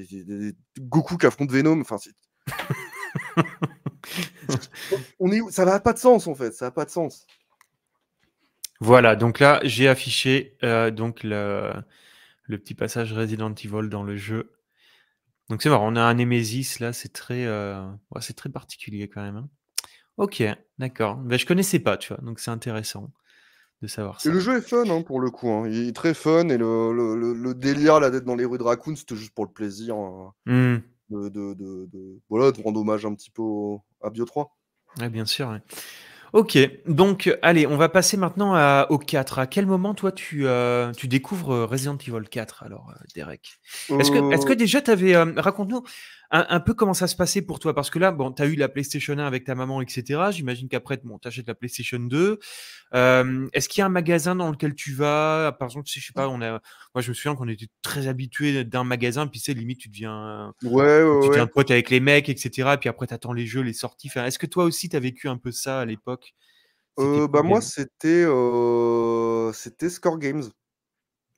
Goku qui affronte Venom. Enfin, c'est... On est Ça n'a pas de sens, en fait. Ça n'a pas de sens. Voilà, donc là, j'ai affiché euh, donc le, le petit passage Resident Evil dans le jeu. Donc c'est vrai, on a un Nemesis là, c'est très, euh, c'est très particulier quand même. Hein. Ok, d'accord. mais ben, je connaissais pas, tu vois, donc c'est intéressant de savoir ça. Et le jeu est fun hein, pour le coup, hein. il est très fun et le, délire là d'être dans les rues de Raccoon, c'était juste pour le plaisir mmh. de, voilà, de rendre hommage un petit peu à Bio 3. Ouais, bien sûr. Ouais. Ok, donc allez, on va passer maintenant à, au 4. À quel moment, toi, tu, euh, tu découvres euh, Resident Evil 4, alors, euh, Derek Est-ce que, est que déjà, tu avais. Raconte-nous, un, peu comment ça se passait pour toi Parce que là, bon, tu as eu la PlayStation 1 avec ta maman, etc. J'imagine qu'après, tu achètes la PlayStation 2. Est-ce qu'il y a un magasin dans lequel tu vas Par exemple, je sais pas, on moi je me souviens qu'on était très habitué d'un magasin, puis c'est limite, tu deviens, ouais, ouais, tu deviens pote avec les mecs, etc. Puis après, tu attends les jeux, les sorties. Est-ce que toi aussi, tu as vécu un peu ça à l'époque euh, bah moi c'était euh, c'était Score Games.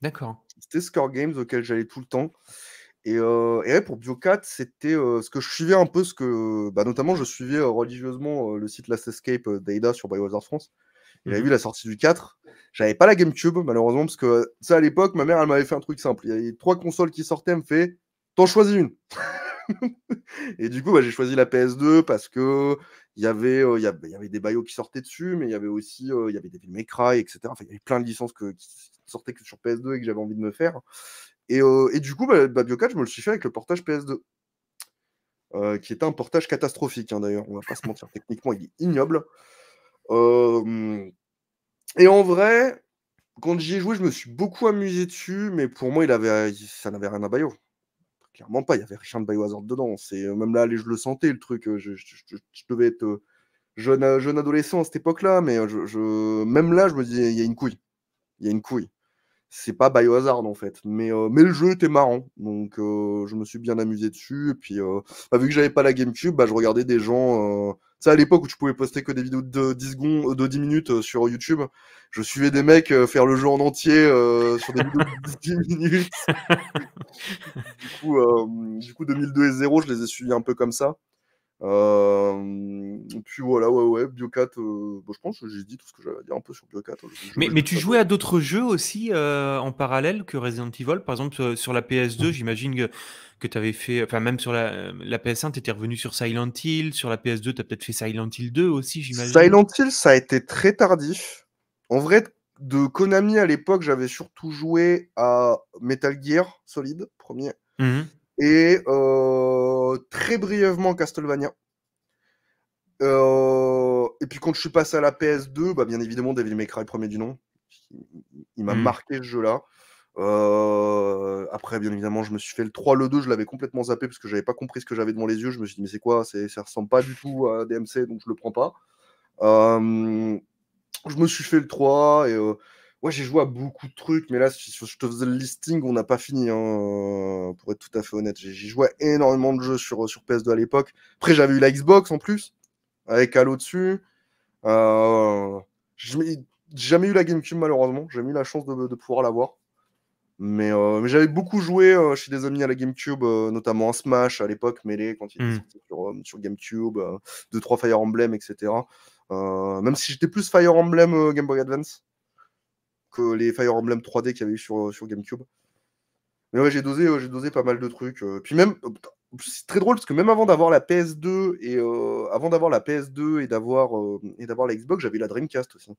D'accord. C'était Score Games auquel j'allais tout le temps. Et, euh, et ouais, pour c'était euh, ce que je suivais un peu, ce que, bah, notamment, je suivais euh, religieusement euh, le site Last Escape d'Aida sur BioWazard France. Il a mmh vu la sortie du 4. J'avais pas la GameCube, malheureusement, parce que ça, à l'époque, ma mère, elle m'avait fait un truc simple. Il y avait trois consoles qui sortaient, elle me fait T'en choisis une. et du coup, bah, j'ai choisi la PS2 parce que il y avait, il y avait, des Bio qui sortaient dessus, mais il y avait aussi il y avait des May etc. il y avait plein de licences que, qui sortaient que sur PS2 et que j'avais envie de me faire. Euh, et, du coup, bah, bah je me le suis fait avec le portage PS2, euh, qui était un portage catastrophique hein, d'ailleurs, on va pas se mentir, techniquement il est ignoble. Euh, et en vrai, quand j'y ai joué, je me suis beaucoup amusé dessus, mais pour moi, il ça n'avait rien à Bayo. Clairement pas, il y avait rien de Biohazard dedans. C'est même là, je le sentais le truc. Je, devais être jeune, adolescent à cette époque-là, mais même là, je me disais, il y a une couille, il y a une couille c'est pas hasard en fait. Mais, mais le jeu était marrant, donc je me suis bien amusé dessus. Et puis, euh, vu que j'avais pas la GameCube, bah, je regardais des gens. ça à l'époque où tu pouvais poster que des vidéos de 10 secondes, de 10 minutes sur YouTube, je suivais des mecs faire le jeu en entier sur des vidéos de 10 minutes. du, coup, du coup, 2002 et 0, je les ai suivis un peu comme ça. Euh, puis voilà, ouais, ouais, Biocat, bon, bah, je pense que j'ai dit tout ce que j'avais à dire un peu sur Biocat. Hein, mais, mais tu jouais à d'autres jeux aussi en parallèle que Resident Evil, par exemple sur la PS2, j'imagine que, que tu avais fait, enfin même sur la, la PS1, tu étais revenu sur Silent Hill, sur la PS2, tu as peut-être fait Silent Hill 2 aussi, j'imagine. Silent Hill, ça a été très tardif. En vrai, de Konami à l'époque, j'avais surtout joué à Metal Gear Solid, premier. Mmh et euh, très brièvement Castlevania. Euh, et puis quand je suis passé à la PS2, bah, bien évidemment David May Cry, premier du nom. Il m'a mm. marqué ce jeu-là. Euh, après, bien évidemment, je me suis fait le 3, le 2, je l'avais complètement zappé parce que j'avais pas compris ce que j'avais devant les yeux. Je me suis dit, mais c'est quoi Ça ressemble pas du tout à DMC, donc je le prends pas. je me suis fait le 3 et Ouais, j'ai joué à beaucoup de trucs, mais là, si je te faisais le listing, on n'a pas fini, hein, pour être tout à fait honnête. J'ai joué énormément de jeux sur, sur PS2 à l'époque. Après, j'avais eu la Xbox en plus, avec Halo dessus. Euh, j'ai jamais eu la GameCube, malheureusement. J'ai eu la chance de, pouvoir l'avoir. Euh, mais, j'avais beaucoup joué euh, chez des amis à la GameCube, notamment à Smash à l'époque, Melee, quand il était hmm. sur, sur, GameCube, 2-3 Fire Emblem, etc. même si j'étais plus Fire Emblem Game Boy Advance que les Fire Emblem 3D qu'il y avait eu sur, sur GameCube. Mais ouais, j'ai dosé, j'ai dosé pas mal de trucs. Euh. Puis même, euh, c'est très drôle parce que même avant d'avoir la PS2 et euh, avant d'avoir la PS2 et d'avoir et d'avoir la Xbox, j'avais la Dreamcast aussi.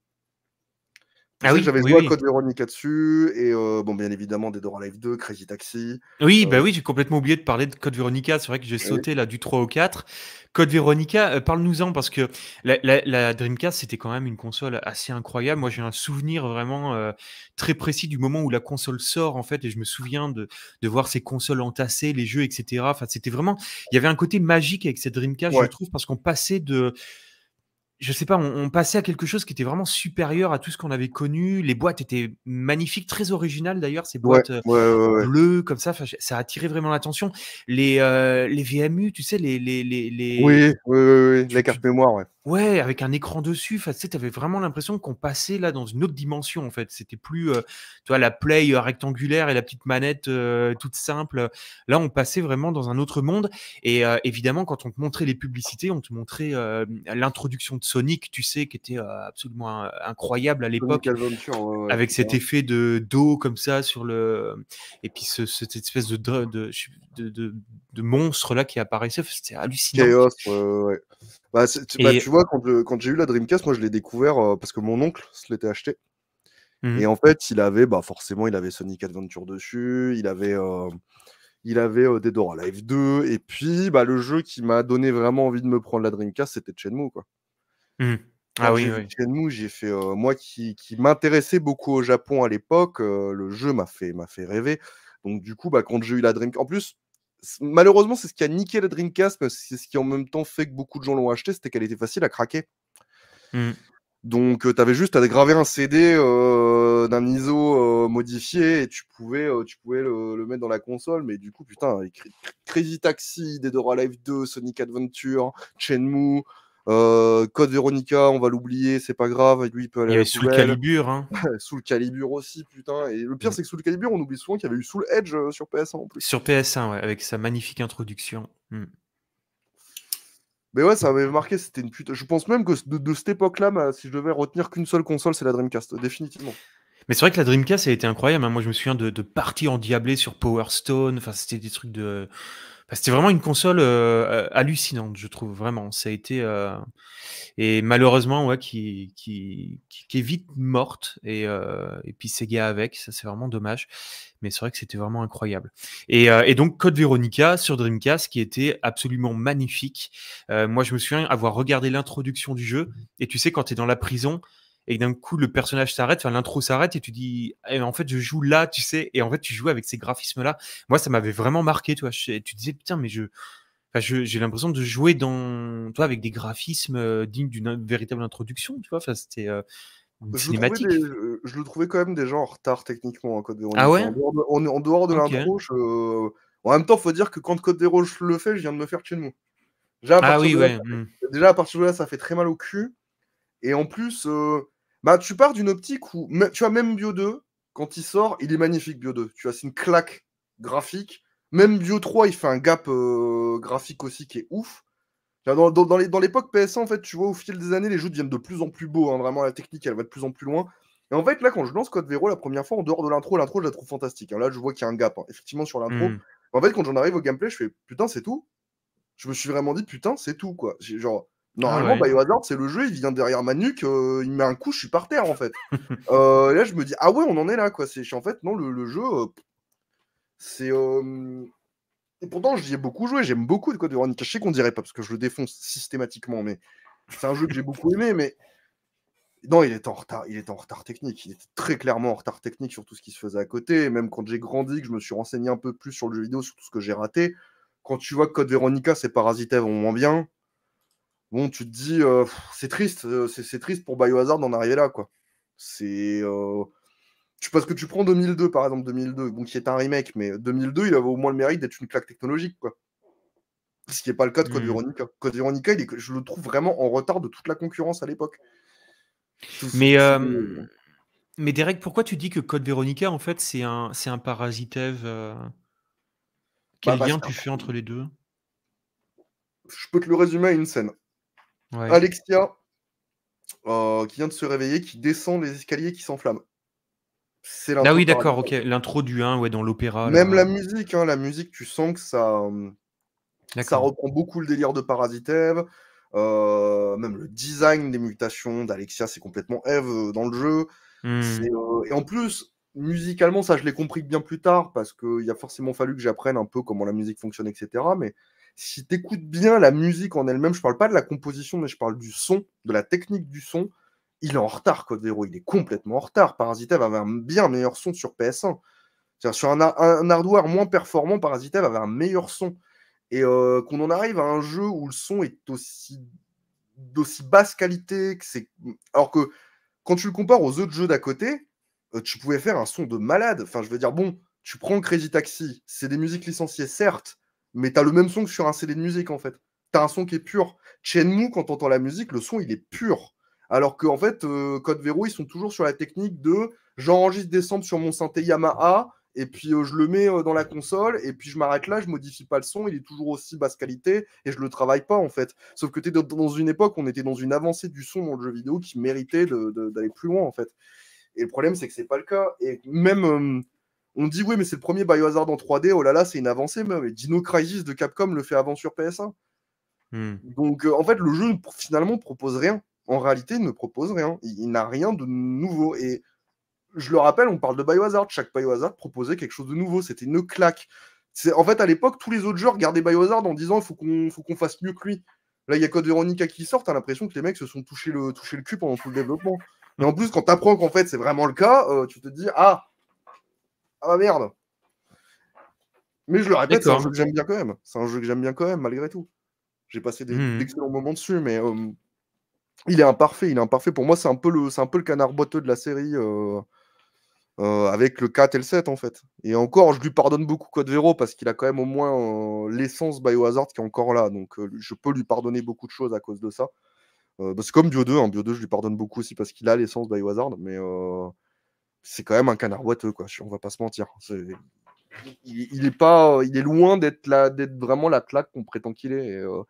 Ah oui, j'avais joué Code Veronica dessus et euh, bon, bien évidemment, Dead or Alive 2, Crazy Taxi. Oui, euh, bah oui, j'ai complètement oublié de parler de Code Veronica, c'est vrai que j'ai eh sauté là du 3 au 4. Code Veronica, euh, parle-nous-en, parce que la, Dreamcast, c'était quand même une console assez incroyable. Moi, j'ai un souvenir vraiment très précis du moment où la console sort, en fait, et je me souviens de, de voir ces consoles entassées, les jeux, etc. Enfin, c'était vraiment, il y avait un côté magique avec cette Dreamcast, je trouve, parce qu'on passait de je sais pas, on, passait à quelque chose qui était vraiment supérieur à tout ce qu'on avait connu. Les boîtes étaient magnifiques, très originales d'ailleurs, ces boîtes euh, bleues comme ça, ça attirait vraiment l'attention. Les, euh, les VMU, tu sais, les. les, les, Oui, oui, oui, la carte mémoire, ouais. Ouais, avec un écran dessus, tu avais vraiment l'impression qu'on passait là dans une autre dimension en fait. C'était plus, toi euh, tu vois, la play rectangulaire et la petite manette toute simple. Là, on passait vraiment dans un autre monde. Et évidemment, quand on te montrait les publicités, on te montrait l'introduction de Sonic, tu sais, qui était absolument incroyable à l'époque, avec cet effet de d'eau comme ça sur le, et puis cette espèce de de, de, monstre là qui apparaissait, c'était hallucinant. Chaos, ouais. Bah, bah, tu vois, quand, j'ai eu la Dreamcast, moi je l'ai découvert parce que mon oncle se l'était acheté. Mmh. Et en fait, il avait, bah, forcément, il avait Sonic Adventure dessus, il avait, il avait Dead 2, et puis bah, le jeu qui m'a donné vraiment envie de me prendre la Dreamcast, c'était Shenmue. Quoi. Mmh. Ah oui, oui. j'ai fait euh, moi qui, qui m'intéressais beaucoup au Japon à l'époque, euh, le jeu m'a fait m'a fait rêver. Donc du coup, bah, quand j'ai eu la Dreamcast, en plus malheureusement c'est ce qui a niqué la Dreamcast, mais c'est ce qui en même temps fait que beaucoup de gens l'ont acheté, c'était qu'elle était facile à craquer. Mmh. Donc euh, tu avais juste à graver un CD d'un ISO modifié et tu pouvais tu pouvais le, le, mettre dans la console, mais du coup putain, Crazy Taxi, Dead or Alive 2, Sonic Adventure, Shenmue euh, Code Veronica, on va l'oublier, c'est pas grave. Lui, il peut aller. Il y avait Soul Calibur. Hein. Soul Calibur aussi, putain. Et le pire, mm. c'est que Soul Calibur, on oublie souvent qu'il y avait eu Soul Edge euh, sur PS1 en plus. Sur PS1, ouais, avec sa magnifique introduction. Mm. Mais ouais, ça m'avait marqué, c'était une putain. Je pense même que de, cette époque-là, si je devais retenir qu'une seule console, c'est la Dreamcast, définitivement. Mais c'est vrai que la Dreamcast, elle était incroyable. Hein. Moi, je me souviens de, de parties endiablées sur Power Stone. Enfin, c'était des trucs de. Bah, c'était vraiment une console euh, hallucinante, je trouve vraiment. Ça a été euh, et malheureusement, ouais, qui, qui, qui est vite morte et, euh, et puis Sega avec, ça c'est vraiment dommage. Mais c'est vrai que c'était vraiment incroyable. Et, et, donc Code Veronica sur Dreamcast, qui était absolument magnifique. moi, je me souviens avoir regardé l'introduction du jeu. Et tu sais, quand t'es dans la prison, et d'un coup le personnage s'arrête, enfin l'intro s'arrête et tu dis eh, en fait je joue là, tu sais, et en fait tu joues avec ces graphismes là. Moi ça m'avait vraiment marqué, tu vois, tu disais putain mais je j'ai l'impression de jouer dans, toi, avec des graphismes euh, dignes d'une véritable introduction, tu vois. Enfin, c'était, euh... Je le, euh, je le, trouvais quand même déjà en retard techniquement. Code Ah ouais en dehors de, en, dehors de l'intro, en même temps, faut dire que quand Code Veronica le fait, je viens de me faire tuer nous. Déjà ah oui, hmm. déjà, à partir de là, ça fait très mal au cul. Et en plus, euh, bah, tu pars d'une optique où, tu vois, même Bio 2, quand il sort, il est magnifique, Bio 2. Tu vois, c'est une claque graphique. Même Bio 3, il fait un gap euh, graphique aussi qui est ouf. Dans, l'époque PS1, en fait, tu vois, au fil des années, les jeux deviennent de plus en plus beaux. Hein, vraiment, la technique, elle va de plus en plus loin. Et en fait, là, quand je lance Code Véro la première fois, en dehors de l'intro, l'intro, je la trouve fantastique. Hein. Là, je vois qu'il y a un gap, hein, effectivement, sur l'intro. Hmm. En fait, quand j'en arrive au gameplay, je fais putain, c'est tout. Je me suis vraiment dit putain, c'est tout, quoi. Genre, Normalement, ah Biohazard, c'est le jeu, il vient derrière ma nuque, euh, il met un coup, je suis par terre en fait. Euh, là, je me dis, ah ouais, on en est là, quoi. C'est en fait, non, le, jeu, euh, c'est. Et pourtant, j'y ai beaucoup joué, j'aime beaucoup de quoi Veronica. Je sais qu'on dirait pas parce que je le défonce systématiquement, mais c'est un jeu que j'ai beaucoup aimé, mais. Non, il est en retard, il est en retard technique. Il était très clairement en retard technique sur tout ce qui se faisait à côté. même quand j'ai grandi, que je me suis renseigné un peu plus sur le jeu vidéo, sur tout ce que j'ai raté. Quand tu vois que Code Veronica, c'est parasitaire au moins bien bon, tu te dis, euh, c'est triste, euh, c'est triste pour Biohazard d'en arriver là, quoi. C'est. Euh, parce que tu prends 2002, par exemple, 2002, bon, qui est un remake, mais 2002, il avait au moins le mérite d'être une claque technologique, quoi. Ce qui n'est pas le cas de Code mmh. Veronica. Code Veronica, je le trouve vraiment en retard de toute la concurrence à l'époque. Mais. Mais Derek, pourquoi tu dis que Code Veronica, en fait, c'est un, c'est un parasite bah, Quel lien tu fais entre les deux Je peux te le résumer à une scène. Alexia, euh, qui vient de se réveiller, qui descend les escaliers qui s'enflamment C'est Ah oui, d'accord, ok. L'intro du 1, ouais, dans l'opéra. Même la musique, hein, la musique, tu sens que ça, hum, ça reprend beaucoup le délire de Parasite Eve. Euh, même le design des mutations d'Alexia, c'est complètement Eve euh, dans le jeu. Hmm. et en plus, musicalement, ça je l'ai compris bien plus tard parce qu'il a forcément fallu que j'apprenne un peu comment la musique fonctionne, etc. Mais si tu bien la musique en elle-même, je parle pas de la composition, mais je parle du son, de la technique du son, il est en retard, Code Zero, Il est complètement en retard. Parasite avait un bien meilleur son sur PS1. Sur un, un, hardware moins performant, Parasite avait un meilleur son. Et euh, qu'on en arrive à un jeu où le son est aussi d'aussi basse qualité que c'est. Alors que quand tu le compares aux autres jeux d'à côté, euh, tu pouvais faire un son de malade. Enfin, je veux dire, bon, tu prends Crazy Taxi, c'est des musiques licenciées, certes, mais as le même son que sur un CD de musique en fait. tu as un son qui est pur. Shenmue, quand t'entends la musique, le son il est pur. Alors qu'en en fait, euh, Code Véro, ils sont toujours sur la technique de j'enregistre des samples sur mon synthé Yamaha, et puis euh, je le mets euh, dans la console, et puis je m'arrête là, je modifie pas le son, il est toujours aussi basse qualité, et je le travaille pas en fait. Sauf que tu es dans une époque, où on était dans une avancée du son dans le jeu vidéo qui méritait d'aller plus loin en fait. Et le problème, c'est que c'est pas le cas. Et même on dit oui, mais c'est le premier Biohazard en 3D, oh là là, c'est une avancée, mais Dino Crisis de Capcom le fait avant sur PS1. Hmm. Donc euh, en fait, le jeu finalement propose rien. En réalité, ne propose rien. Il, n'a rien de nouveau. Et je le rappelle, on parle de Biohazard. Chaque Biohazard proposait quelque chose de nouveau. C'était une claque. en fait, à l'époque, tous les autres jeux regardaient Biohazard en disant il faut qu'on, fasse mieux que lui. Là, il y a Code Veronica qui sort, t'as l'impression que les mecs se sont touchés le, le cul pendant tout le développement. Mais en plus, quand apprends qu'en fait c'est vraiment le cas, euh, tu te dis ah, ah bah merde Mais je le répète, c'est un jeu que j'aime bien quand même. C'est un jeu que j'aime bien quand même, malgré tout. J'ai passé des hmm. excellents moments dessus, mais euh, il est imparfait. Il est imparfait. Pour moi, c'est un, peu le, canard boiteux de la série. Euh, euh, avec le 4 et le 7 en fait. Et encore, je lui pardonne beaucoup Code Vero parce qu'il a quand même au moins l'essence l'essence Biohazard qui est encore là. Donc je peux lui pardonner beaucoup de choses à cause de ça. Parce bah, c'est comme Bio 2, en hein. Bio 2 je lui pardonne beaucoup aussi parce qu'il a l'essence Biohazard, mais c'est quand même un canard boiteux, quoi. On va pas se mentir. Il, est pas, il est loin d'être la, d'être vraiment la claque qu'on prétend qu'il est. Euh,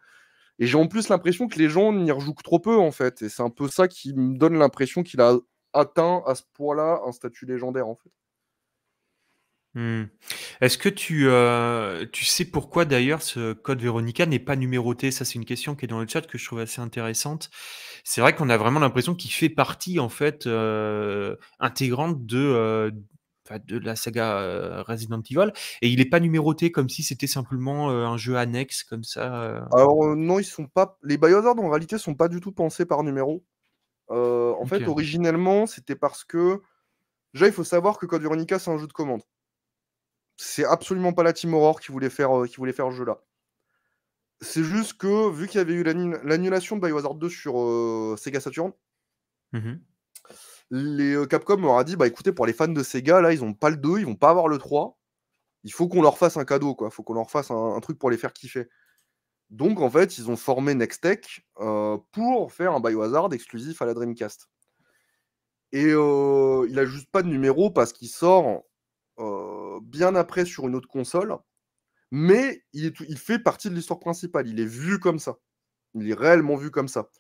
et, j'ai en plus l'impression que les gens n'y rejouent que trop peu, en fait. Et c'est un peu ça qui me donne l'impression qu'il a atteint à ce point-là un statut légendaire, en fait. Hmm. Est-ce que tu, euh, tu sais pourquoi d'ailleurs ce code Veronica n'est pas numéroté? Ça, c'est une question qui est dans le chat que je trouve assez intéressante. C'est vrai qu'on a vraiment l'impression qu'il fait partie en fait euh, intégrante de, euh, de la saga Resident Evil et il n'est pas numéroté comme si c'était simplement un jeu annexe comme ça. Alors non, ils sont pas. Les Biohazard en réalité sont pas du tout pensés par numéro. en fait, originellement, c'était parce que déjà il faut savoir que Code Veronica c'est un jeu de commande c'est absolument pas la Team Aurore qui voulait faire, euh, qui voulait faire ce jeu-là. C'est juste que, vu qu'il y avait eu l'annulation de Biohazard 2 sur euh, Sega Saturn, mhm. les euh, Capcom leur a dit bah écoutez, pour les fans de Sega, là, ils n'ont pas le 2, ils vont pas avoir le 3. Il faut qu'on leur fasse un cadeau, quoi. Il faut qu'on leur fasse un, truc pour les faire kiffer. Donc, en fait, ils ont formé Next pour faire un Biohazard exclusif à la Dreamcast. Et il a juste pas de numéro parce qu'il sort bien après sur une autre console, mais il, fait partie de l'histoire principale. Il est vu comme ça. Il est réellement vu comme ça.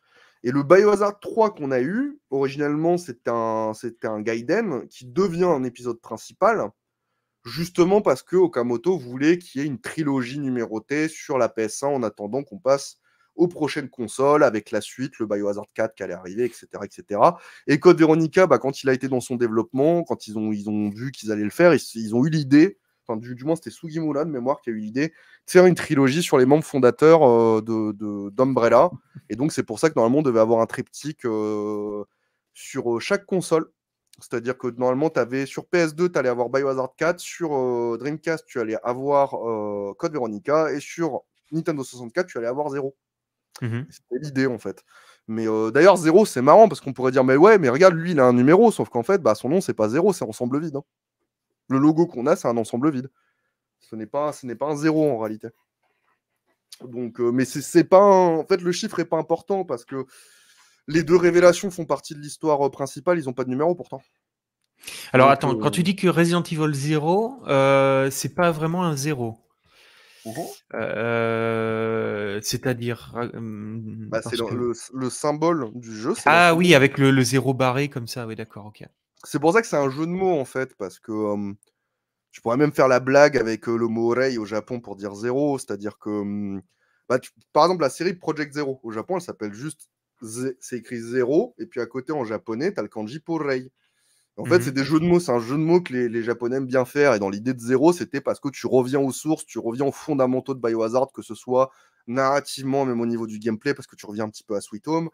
Et le Biohazard 3 qu'on a eu, originellement, c'était un, un Gaiden qui devient un épisode principal, justement parce que Okamoto voulait qu'il y ait une trilogie numérotée sur la PS1 en attendant qu'on passe aux prochaines consoles avec la suite, le Biohazard 4 qui allait arriver, etc. etc. Et Code Veronica, bah, quand il a été dans son développement, quand ils ont, ils ont vu qu'ils allaient le faire, ils, ils ont eu l'idée, enfin, du, moins c'était Sugimura de mémoire qui a eu l'idée de faire une trilogie sur les membres fondateurs euh, de d'Umbrella. Et donc c'est pour ça que normalement on devait avoir un triptyque euh, sur euh, chaque console. C'est-à-dire que normalement, avais, sur PS2, tu allais avoir Biohazard 4, sur Dreamcast, tu allais avoir Code Veronica, et sur Nintendo 64, tu allais avoir 0. Mmh l'idée en fait. Mais euh, d'ailleurs, Zéro, c'est marrant parce qu'on pourrait dire, mais ouais, mais regarde, lui, il a un numéro, sauf qu'en fait, bah, son nom, c'est pas Zéro, c'est ensemble vide. Hein. Le logo qu'on a, c'est un ensemble vide. Ce n'est pas, ce n'est pas un zéro en réalité. Donc, euh, mais c'est pas en fait le chiffre est pas important parce que les deux révélations font partie de l'histoire euh, principale. Ils n'ont pas de numéro pourtant. Alors attends, quand tu dis que Resident Evil 0, c'est pas vraiment un zéro. C'est-à-dire. le, symbole du jeu. Ah oui, avec le, zéro barré comme ça, oui, d'accord, ok. C'est pour ça que c'est un jeu de mots en fait, parce que tu je pourrais même faire la blague avec le mot oreille au Japon pour dire zéro, c'est-à-dire que. Mmh, bah, par exemple, la série Project Zero au Japon, elle s'appelle juste. C'est écrit zéro, et puis à côté en japonais, tu as le kanji pour rei. En fait, c'est mmh. des jeux de mots, c'est un jeu de mots que les, Japonais aiment bien faire. Et dans l'idée de zéro, c'était parce que tu reviens aux sources, tu reviens aux fondamentaux de Biohazard, que ce soit narrativement, même au niveau du gameplay, parce que tu reviens un petit peu à Sweet Home.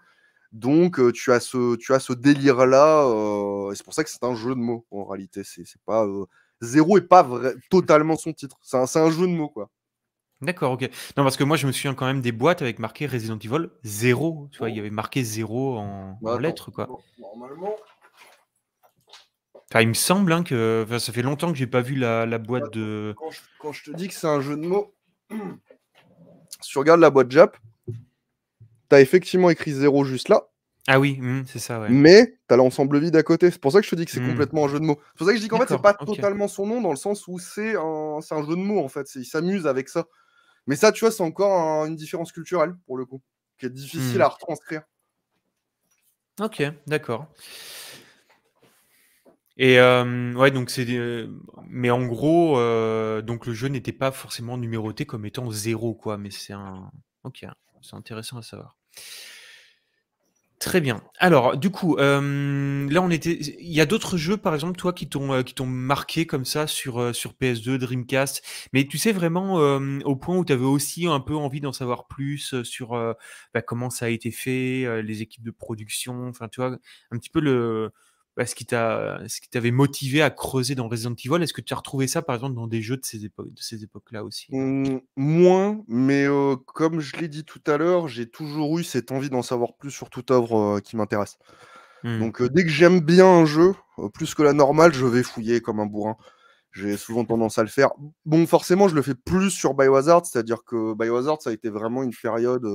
Donc, euh, tu as ce, tu as ce délire-là. Euh, et c'est pour ça que c'est un jeu de mots, en réalité. C'est pas. Euh, zéro est pas totalement son titre. C'est un, jeu de mots, quoi. D'accord, ok. Non, parce que moi, je me souviens quand même des boîtes avec marqué Resident Evil 0. Tu vois, il y oh. avait marqué 0 en, bah, en lettres, quoi. Normalement, il me semble hein, que ça fait longtemps que j'ai pas vu la, boîte de. Quand je, te dis que c'est un jeu de mots, si tu regardes la boîte Jap, as effectivement écrit zéro juste là. Ah oui, hmm, c'est ça. Ouais. Mais as l'ensemble vide à côté. C'est pour ça que je te dis que c'est hmm. complètement un jeu de mots. C'est pour ça que je dis qu'en fait c'est pas totalement son nom dans le sens où c'est un, jeu de mots en fait. il s'amuse avec ça. Mais ça, tu vois, c'est encore une différence culturelle pour le coup, qui est difficile hmm. à retranscrire. Ok, d'accord. Et euh, ouais, donc c'est. Euh, mais en gros, euh, donc le jeu n'était pas forcément numéroté comme étant zéro quoi. Mais c'est un. Ok, c'est intéressant à savoir. Très bien. Alors, du coup, là, on était. Il y a d'autres jeux, par exemple, toi, qui t'ont qui t'ont marqué comme ça sur sur PS2, Dreamcast. Mais tu sais vraiment au point où tu avais aussi un peu envie d'en savoir plus sur bah, comment ça a été fait, les équipes de production. Enfin, tu vois, un petit peu le bah, ce qui t'avait motivé à creuser dans Resident Evil. Est-ce que tu as retrouvé ça, par exemple, dans des jeux de ces, époques, de ces époques-là aussi mmh, Moins, mais comme je l'ai dit tout à l'heure, j'ai toujours eu cette envie d'en savoir plus sur toute œuvre qui m'intéresse. Mmh. Donc, dès que j'aime bien un jeu, plus que la normale, je vais fouiller comme un bourrin. J'ai souvent tendance à le faire. Bon, forcément, je le fais plus sur Biohazard, c'est-à-dire que Biohazard, ça a été vraiment une période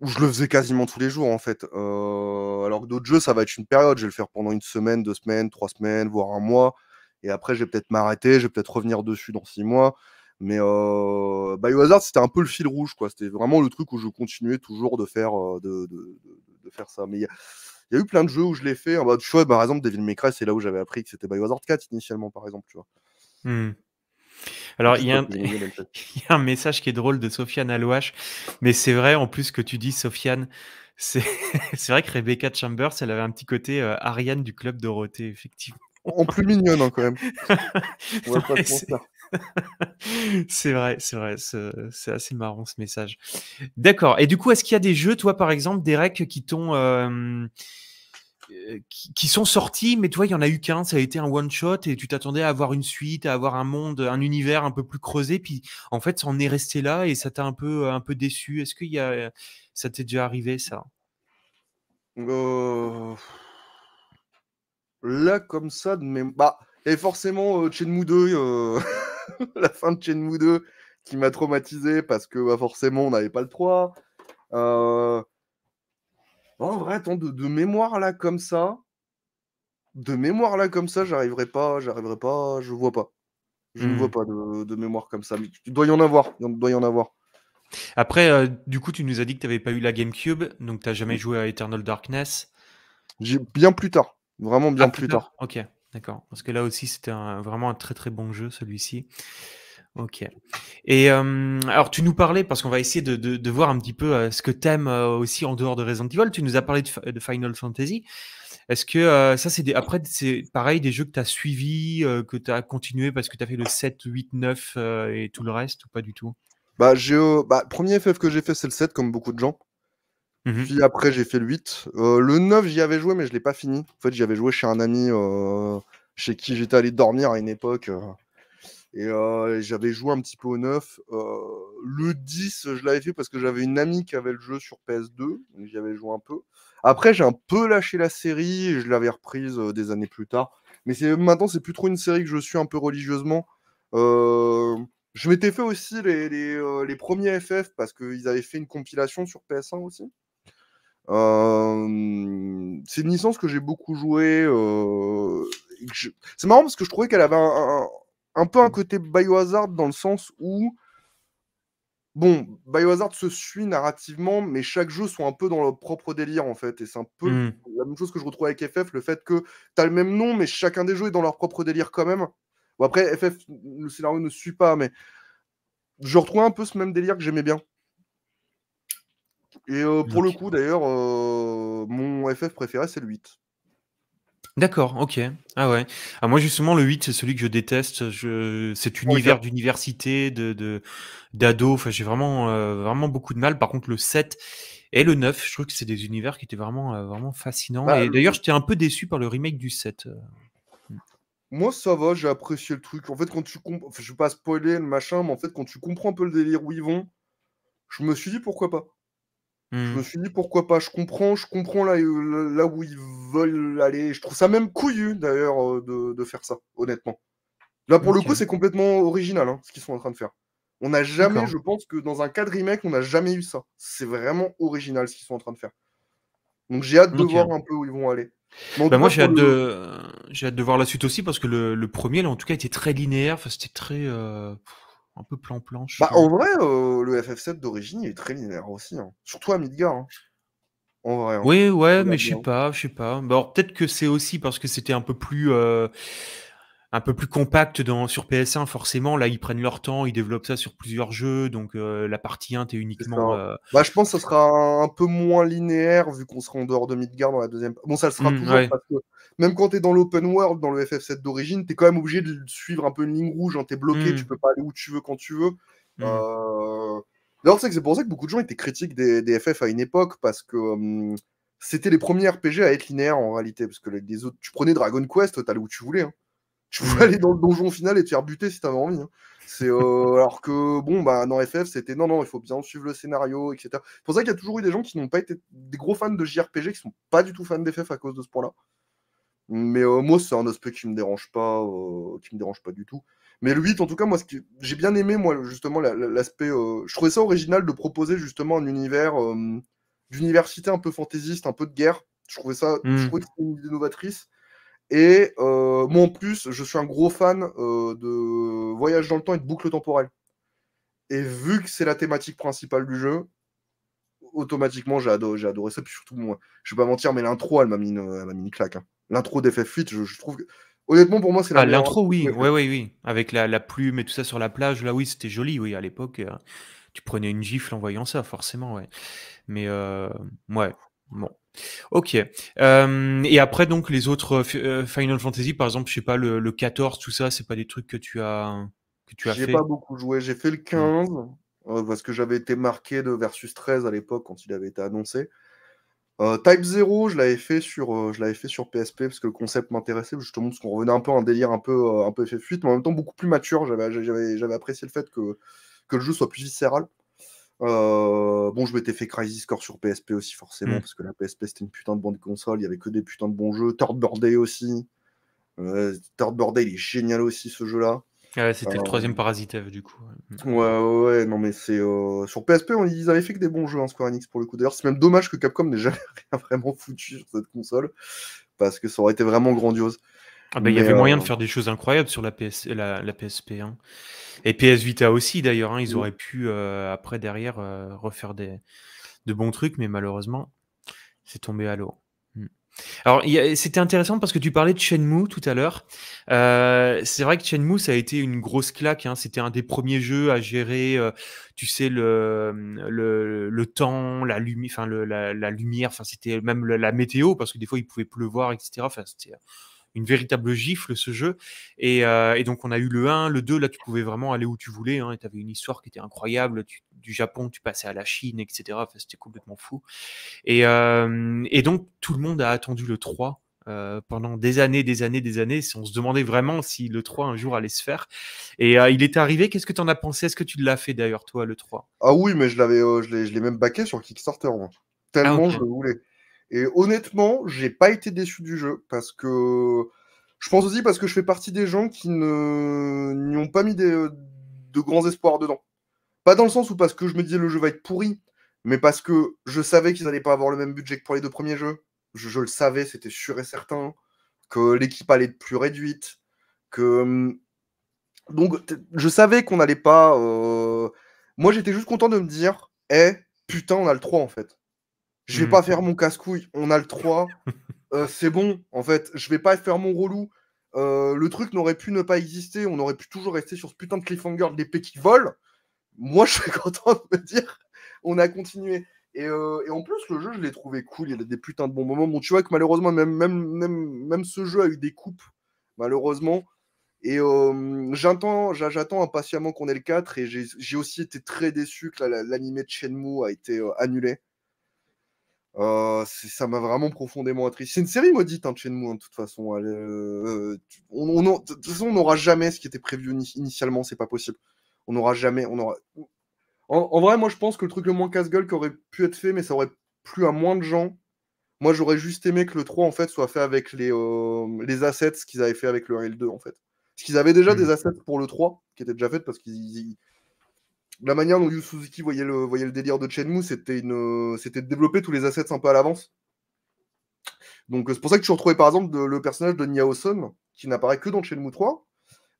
où je le faisais quasiment tous les jours en fait. Euh, alors que d'autres jeux, ça va être une période. Je vais le faire pendant une semaine, deux semaines, trois semaines, voire un mois. Et après, je vais peut-être m'arrêter, je vais peut-être revenir dessus dans six mois. Mais euh, Biohazard, c'était un peu le fil rouge, quoi. C'était vraiment le truc où je continuais toujours de faire, euh, de, faire ça. Mais il y, a eu plein de jeux où je l'ai fait. bah, tu par exemple, Devil May Cry, c'est là où j'avais appris que c'était Biohazard 4 initialement, par exemple, tu vois. Mmh. Alors, il y, a un, message qui est drôle de Sofiane Alouache, mais c'est vrai en plus que tu dis, Sofiane, c'est vrai que Rebecca Chambers, elle avait un petit côté euh, Ariane du club Dorothée, effectivement. En plus mignonne, hein, quand même. c'est vrai, c'est vrai, c'est assez marrant ce message. D'accord. Et du coup, est-ce qu'il y a des jeux, toi, par exemple, des qui t'ont. Euh, euh, qui sont sortis, mais tu vois, il y en a eu qu'un, ça a été un one shot et tu t'attendais à avoir une suite, à avoir un monde, un univers un peu plus creusé, puis en fait, ça en est resté là et ça t'a un peu, un peu déçu. Est-ce que a, ça t'est déjà arrivé ça euh, Là, comme ça, même bah, et forcément euh, 2, euh, la fin de Chenmu 2 qui m'a traumatisé parce que bah, forcément, on n'avait pas le 3. Euh... En vrai, de, mémoire là comme ça, de mémoire là comme ça, j'arriverai pas, j'arriverai pas, je vois pas. Je ne vois hmm. pas de, mémoire comme ça. Mais tu dois y en avoir, doit y en avoir. Après, euh, du coup, tu nous as dit que tu n'avais pas eu la GameCube, donc tu n'as jamais joué à Eternal Darkness. Bien plus tard, vraiment ah, bien plus, tard. tard. Ok, d'accord. Parce que là aussi, c'était vraiment un très très bon jeu, celui-ci. Ok. Et euh, alors, tu nous parlais, parce qu'on va essayer de, voir un petit peu euh, ce que t'aimes euh, aussi en dehors de Resident Evil. Tu nous as parlé de, Final Fantasy. Est-ce que ça, c'est après, c'est pareil, des jeux que tu as suivis, que tu as continué parce que tu as fait le 7, 8, 9 et tout le reste, ou pas du tout bah, bah le premier FF que j'ai fait, c'est le 7, comme beaucoup de gens. Mmh Puis après, j'ai fait le 8. le 9, j'y avais joué, mais je ne l'ai pas fini. En fait, j'y avais joué chez un ami chez qui j'étais allé dormir à une époque. Et j'avais joué un petit peu au 9. le 10, je l'avais fait parce que j'avais une amie qui avait le jeu sur PS2. J'y avais joué un peu. Après, j'ai un peu lâché la série je l'avais reprise des années plus tard. Mais maintenant, c'est plus trop une série que je suis un peu religieusement. je m'étais fait aussi les, les, les premiers FF parce qu'ils avaient fait une compilation sur PS1 aussi. c'est une licence que j'ai beaucoup joué. C'est marrant parce que je trouvais qu'elle avait un, un peu un côté Biohazard dans le sens où, bon, Biohazard se suit narrativement, mais chaque jeu sont un peu dans leur propre délire en fait. Et c'est un peu hmm. la même chose que je retrouve avec FF, le fait que tu as le même nom, mais chacun des jeux est dans leur propre délire quand même. après, FF, le scénario ne suit pas, mais je retrouve un peu ce même délire que j'aimais bien. Et euh, pour le coup, d'ailleurs, euh, mon FF préféré, c'est le 8. D'accord, OK. Ah ouais. Ah, moi, justement, le 8, c'est celui que je déteste. Cet hein. univers d'université, de, d'ado. j'ai vraiment, euh, vraiment beaucoup de mal. Par contre, le 7 et le 9, je trouve que c'est des univers qui étaient vraiment, euh, vraiment fascinants. Bah, et d'ailleurs, j'étais un peu déçu par le remake du 7. Euh. Moi, ça va, j'ai apprécié le truc. En fait, quand tu comprends. je vais pas spoiler le machin, mais en fait, quand tu comprends un peu le délire où ils vont, je me suis dit pourquoi pas. Je me mmh. suis dit pourquoi pas, je comprends, je comprends euh, là, là où ils veulent aller. Je trouve ça même couillu d'ailleurs euh, de, faire ça, honnêtement. Là pour le coup, c'est complètement original hein, ce qu'ils sont en train de faire. On n'a jamais, je pense que dans un cadre remake, on n'a jamais eu ça. C'est vraiment original ce qu'ils sont en train de faire. Donc j'ai hâte de voir un peu où ils vont aller. Bah, moi j'ai hâte, de... hâte de voir la suite aussi parce que le, premier là en tout cas était très linéaire, c'était très euh, un peu plan-plan. Bah, en vrai, euh, le FF7 d'origine, est très linéaire aussi. Hein. Surtout à Midgar. Hein. En vrai, hein. Oui, ouais, mais je sais pas, je sais pas. peut-être que c'est aussi parce que c'était un peu plus. Euh, un peu plus compact dans, sur PS1, forcément. Là, ils prennent leur temps, ils développent ça sur plusieurs jeux. Donc, euh, la partie 1, t'es uniquement. Euh, bah, je pense que ça sera un peu moins linéaire vu qu'on sera en dehors de Midgard dans la deuxième. Bon, ça le sera hmm, toujours parce que même quand t'es dans l'open world, dans le FF7 d'origine, t'es quand même obligé de suivre un peu une ligne rouge. tu hein. t'es bloqué, hmm. tu peux pas aller où tu veux quand tu veux. Hmm. Euh, d'ailleurs, c'est pour ça que beaucoup de gens étaient critiques des, FF à une époque parce que. c'était les premiers RPG à être linéaires en réalité, parce que les autres, tu prenais Dragon Quest, t'allais où tu voulais. Hein. Tu pouvais mm. aller dans le donjon final et te faire buter si t'avais envie. Hein. C'est euh, alors que bon bah dans FF c'était non non il faut bien suivre le scénario etc. C'est pour ça qu'il y a toujours eu des gens qui n'ont pas été des gros fans de JRPG qui sont pas du tout fans d'FF à cause de ce point-là. Mais euh, moi c'est un aspect qui me dérange pas euh, qui me dérange pas du tout. Mais le 8 en tout cas moi ce que j'ai bien aimé moi justement l'aspect euh, je trouvais ça original de proposer justement un univers d'université un peu fantaisiste un peu de guerre. Je trouvais ça je mm. trouvais que une idée novatrice et euh, moi en plus, je suis un gros fan euh, de voyage dans le temps et de boucle temporelle. Et vu que c'est la thématique principale du jeu, automatiquement j'ai adoré, ça. Puis surtout, moi, je vais pas mentir, mais l'intro, elle m'a mis, une claque. Hein. L'intro d'effet 8 je, trouve Honnêtement, pour moi, c'est la ah, L'intro, oui, oui, oui, oui. Avec la, plume et tout ça sur la plage, là, oui, c'était joli, oui, à l'époque. Euh, tu prenais une gifle en voyant ça, forcément, ouais. Mais, ouais, bon. Ok. Euh, et après, donc, les autres euh, euh, Final Fantasy, par exemple, je sais pas, le, le 14, tout ça, c'est pas des trucs que tu as, que tu as fait J'ai pas beaucoup joué. J'ai fait le 15, mmh. parce que j'avais été marqué de Versus 13 à l'époque quand il avait été annoncé. Type 0, je l'avais fait, sur, je fait sur PSP parce que le concept m'intéressait, justement, parce qu'on revenait un peu à un délire un peu, un peu fait mais en même temps beaucoup plus mature. J'avais apprécié le fait que, que le jeu soit plus viscéral. Euh, bon, je m'étais fait Crisis Core sur PSP aussi, forcément, hmm. parce que la PSP c'était une putain de bonne console, il y avait que des putains de bons jeux. Third Birthday aussi. Euh, Third il est génial aussi ce jeu-là. Ouais, c'était le troisième euh, Parasitev du coup. Hmm. Ouais, ouais, non mais c'est. Euh, sur PSP, on, ils avaient fait que des bons jeux, en hein, Square Enix pour le coup. D'ailleurs, c'est même dommage que Capcom n'ait jamais rien vraiment foutu sur cette console, parce que ça aurait été vraiment grandiose. Ah bah, il y avait moyen de euh, faire des choses incroyables sur la, PS, la, PSP. Hein. Et PS Vita aussi, d'ailleurs. Hein, ils auraient pu, euh, après, derrière, euh, refaire des, de bons trucs, mais malheureusement, c'est tombé à l'eau. Hmm. Alors, c'était intéressant parce que tu parlais de Shenmue tout à l'heure. c'est vrai que Shenmue, ça a été une grosse claque. Hein. C'était un des premiers jeux à gérer, tu sais, le, le, le temps, la, lumi la, la lumière, enfin, c'était même la, météo, parce que des fois, il pouvait pleuvoir, etc. Enfin, c'était une véritable gifle ce jeu. Et, euh, donc on a eu le 1, le 2, là tu pouvais vraiment aller où tu voulais, hein, et tu avais une histoire qui était incroyable, du Japon tu passais à la Chine, etc. C'était complètement fou. Euh, et, donc tout le monde a attendu le 3. Euh, pendant des années, des années, des années, on se demandait vraiment si le 3 un jour allait se faire. Et il est arrivé, qu'est-ce que tu en as pensé Est-ce que tu l'as fait d'ailleurs, toi, le 3 Ah oui, mais je l'avais, je l'ai même baqué sur Kickstarter, ah, Tellement je le voulais. Et honnêtement, j'ai pas été déçu du jeu parce que je pense aussi parce que je fais partie des gens qui ne n'y ont pas mis euh, de grands espoirs dedans. Pas dans le sens où parce que je me disais le jeu va être pourri, mais parce que je savais qu'ils n'allaient pas avoir le même budget que pour les deux premiers jeux. Je, le savais, c'était sûr et certain que l'équipe allait être plus réduite, que hum, donc je savais qu'on n'allait pas. Euh, moi, j'étais juste content de me dire, eh putain, on a le 3 en fait. Je vais hmm. pas faire mon casse-couille, on a le 3. Euh, c'est bon, en fait, je vais pas faire mon relou. Euh, le truc n'aurait pu ne pas exister, on aurait pu toujours rester sur ce putain de cliffhanger de l'épée qui vole. Moi, je suis content de me dire, on a continué. Euh, et, en plus, le jeu, je l'ai trouvé cool, il y a des putains de bons moments. Bon, tu vois que malheureusement, même, même, même, même ce jeu a eu des coupes, malheureusement. Et j'attends, j'attends impatiemment qu'on ait le 4 et j'ai aussi été très déçu que l'anime de Shenmue a été annulé. Oh, ça m'a vraiment profondément attristé. C'est une série maudite, hein, de Shenmue, hein, de toute façon. Euh, on, de toute façon, on n'aura jamais ce qui était prévu initialement, c'est pas possible. On n'aura jamais. On aura... En, vrai, moi, je pense que le truc le moins casse-gueule qui aurait pu être fait, mais ça aurait plu à moins de gens. Moi, j'aurais juste aimé que le 3, en fait, soit fait avec les, euh, les assets qu'ils avaient fait avec le le 2 en fait. Parce qu'ils avaient déjà mmh des assets pour le 3, qui étaient déjà faits, parce qu'ils la manière dont Yu Suzuki voyait le, le délire de Shenmue, euh, c'était de développer tous les assets un peu à l'avance. Donc euh, c'est pour ça que tu retrouvais par exemple le personnage de Nia qui n'apparaît que dans Shenmue 3,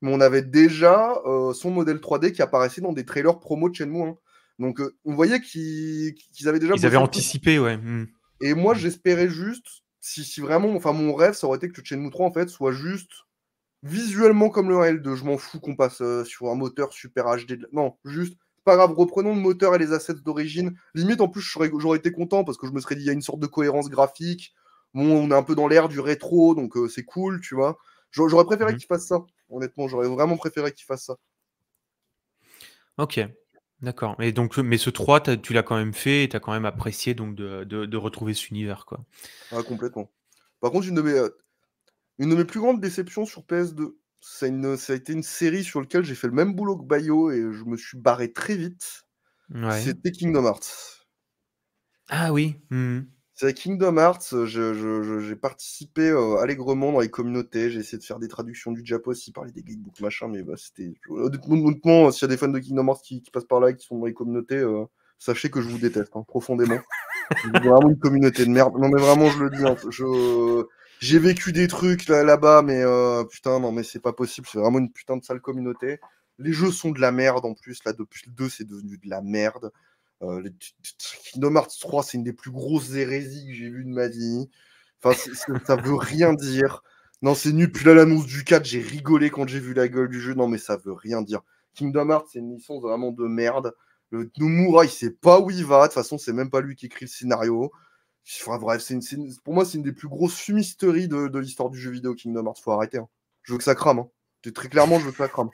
mais on avait déjà euh, son modèle 3D qui apparaissait dans des trailers promo de Shenmue Donc on voyait qu'ils avaient déjà... Ils avaient anticipé, ouais. Hmm. Et moi hmm. j'espérais juste, si, vraiment, enfin mon rêve, ça aurait été que Shenmue 3 en fait soit juste visuellement comme le réel 2. Je m'en fous qu'on passe sur un moteur super HD. Non, juste pas grave, reprenons le moteur et les assets d'origine. Limite, en plus, j'aurais été content parce que je me serais dit, il y a une sorte de cohérence graphique. Bon, on est un peu dans l'air du rétro, donc euh, c'est cool, tu vois. J'aurais préféré mhm. qu'il fasse ça, honnêtement. J'aurais vraiment préféré qu'il fasse ça. Ok, d'accord. Mais, mais ce 3, tu l'as quand même fait et tu as quand même apprécié donc, de, retrouver cet univers. Quoi. Ah, complètement. Par contre, une de euh, une de mes plus grandes déceptions sur PS2, une, ça a été une série sur laquelle j'ai fait le même boulot que Bayo et je me suis barré très vite. C'était Kingdom Hearts. Ah oui. Mmh. C'est Kingdom Hearts, j'ai participé euh, allègrement dans les communautés, j'ai essayé de faire des traductions du japos. aussi, parler des guidebooks, machin, mais bah, c'était... Honnêtement, s'il y a des fans de Kingdom Hearts qui, passent par là et qui sont dans les communautés, euh, sachez que je vous déteste, hein, profondément. profondément. vraiment une communauté de merde. Non mais vraiment, je le dis, hein, j'ai vécu des trucs là-bas, mais euh, putain, non, mais c'est pas possible. C'est vraiment une putain de sale communauté. Les jeux sont de la merde en plus. Là, depuis le 2, c'est devenu de la merde. Euh, Kingdom Hearts 3, c'est une des plus grosses hérésies que j'ai vues de ma vie. Enfin, ça veut rien dire. Non, c'est nul. Puis là, l'annonce du 4, j'ai rigolé quand j'ai vu la gueule du jeu. Non, mais ça veut rien dire. Kingdom Hearts, c'est une licence vraiment de merde. Le Nomura, il sait pas où il va. De toute façon, c'est même pas lui qui écrit le scénario. Enfin, bref, pour moi, c'est une des plus grosses fumisteries de, l'histoire du jeu vidéo Kingdom Hearts. Faut arrêter. Hein. Je veux que ça crame. Hein. Très clairement, je veux que ça crame.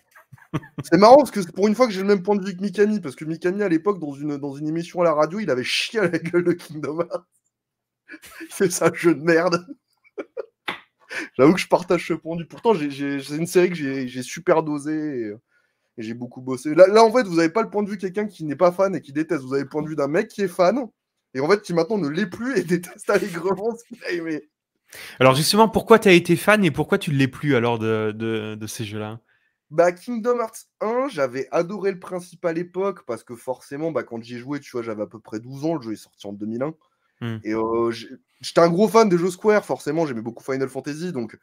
c'est marrant parce que pour une fois que j'ai le même point de vue que Mikami, parce que Mikami, à l'époque, dans une, émission à la radio, il avait chié à la gueule de Kingdom Hearts. c'est ça, jeu de merde. J'avoue que je partage ce point de vue. Pourtant, c'est une série que j'ai super dosé euh, Et j'ai beaucoup bossé. Là, là, en fait, vous n'avez pas le point de vue de quelqu'un qui n'est pas fan et qui déteste. Vous avez le point de vue d'un mec qui est fan et en fait tu maintenant ne l'est plus et déteste allègrement ce qu'il a aimé. Alors justement, pourquoi tu as été fan et pourquoi tu ne l'es plus alors de, de, ces jeux-là bah, Kingdom Hearts 1, j'avais adoré le principe à l'époque parce que forcément, bah, quand j'y jouais, tu vois, j'avais à peu près 12 ans, le jeu est sorti en 2001. Hmm. Et euh, j'étais un gros fan des jeux Square, forcément, j'aimais beaucoup Final Fantasy. Donc,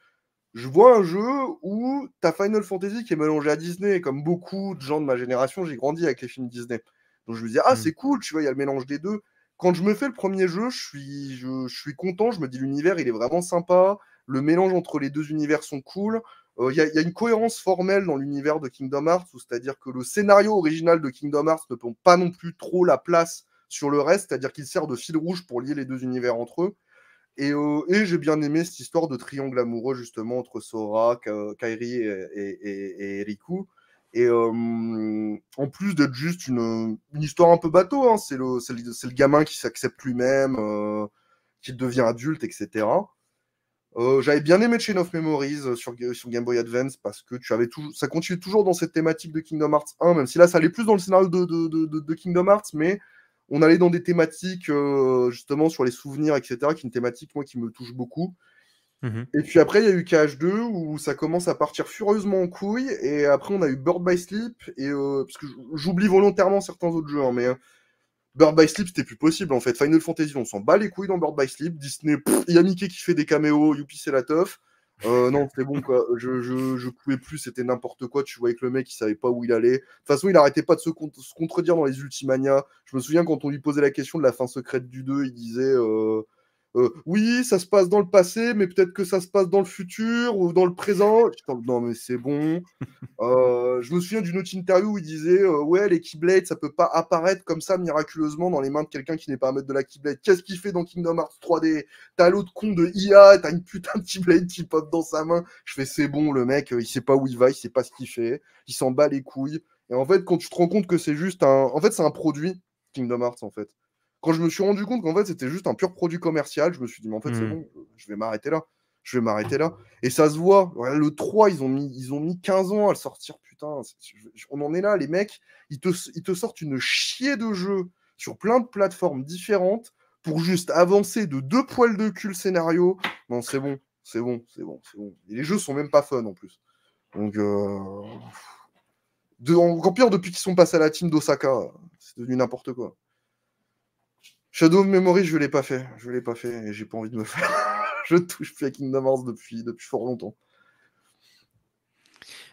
je vois un jeu où as Final Fantasy qui est mélangé à Disney. comme beaucoup de gens de ma génération, j'ai grandi avec les films Disney. Donc, je me disais, ah, hmm. c'est cool, tu vois, il y a le mélange des deux quand je me fais le premier jeu, je suis, je, suis content. Je me dis l'univers, il est vraiment sympa. Le mélange entre les deux univers sont cool. Euh, il y, a une cohérence formelle dans l'univers de Kingdom Hearts, c'est-à-dire que le scénario original de Kingdom Hearts ne prend pas non plus trop la place sur le reste, c'est-à-dire qu'il sert de fil rouge pour lier les deux univers entre eux. Et, euh, j'ai bien aimé cette histoire de triangle amoureux justement entre Sora, Kairi et Riku. Et euh, en plus d'être juste une, une, histoire un peu bateau, hein, c'est le, le, gamin qui s'accepte lui-même, euh, qui devient adulte, etc. Euh, j'avais bien aimé Chain of Memories sur, sur, Game Boy Advance parce que tu avais ça continue toujours dans cette thématique de Kingdom Hearts 1, même si là ça allait plus dans le scénario de, de, de, de Kingdom Hearts, mais on allait dans des thématiques justement sur les souvenirs, etc., qui est une thématique moi qui me touche beaucoup. Mhm. Et puis après, il y a eu KH2 où ça commence à partir furieusement en couille. Et après, on a eu Bird by Sleep. Et, euh, parce que j'oublie volontairement certains autres jeux, hein, mais euh, Bird by Sleep, c'était plus possible en fait. Final Fantasy, on s'en bat les couilles dans Bird by Sleep. Disney, il y a Mickey qui fait des caméos, youpi, c'est la teuf. Euh, non, c'était bon quoi. Je, je, pouvais plus, c'était n'importe quoi. Tu voyais que le mec il savait pas où il allait. De toute façon, il arrêtait pas de se, se contredire dans les Ultimania. Je me souviens quand on lui posait la question de la fin secrète du 2, il disait. Euh, euh, oui, ça se passe dans le passé, mais peut-être que ça se passe dans le futur ou dans le présent. non, mais c'est bon. Euh, je me souviens d'une autre interview où il disait euh, Ouais, les Keyblades, ça peut pas apparaître comme ça miraculeusement dans les mains de quelqu'un qui n'est pas à maître de la Keyblade. Qu'est-ce qu'il fait dans Kingdom Hearts 3D T'as l'autre con de IA, t'as une putain de Keyblade qui pop dans sa main. Je fais C'est bon, le mec, il sait pas où il va, il sait pas ce qu'il fait, il s'en bat les couilles. Et en fait, quand tu te rends compte que c'est juste un. En fait, c'est un produit, Kingdom Hearts, en fait. Quand je me suis rendu compte qu'en fait, c'était juste un pur produit commercial, je me suis dit, mais en fait, c'est mm. bon, je vais m'arrêter là. Je vais m'arrêter là. Et ça se voit. Le 3, ils ont mis, ils ont mis 15 ans à le sortir. Putain, on en est là, les mecs. Ils te, sortent une chier de jeu sur plein de plateformes différentes pour juste avancer de deux poils de cul le scénario. Non, c'est bon, c'est bon, c'est bon, c'est bon. Et les jeux sont même pas fun en plus. Donc, euh... de, en, pire, depuis qu'ils sont passés à la team d'Osaka, c'est devenu n'importe quoi. Shadow of Memory, je ne l'ai pas fait. Je l'ai pas fait et j'ai pas envie de me faire. je touche plus à Kingdom Hearts depuis, depuis fort longtemps.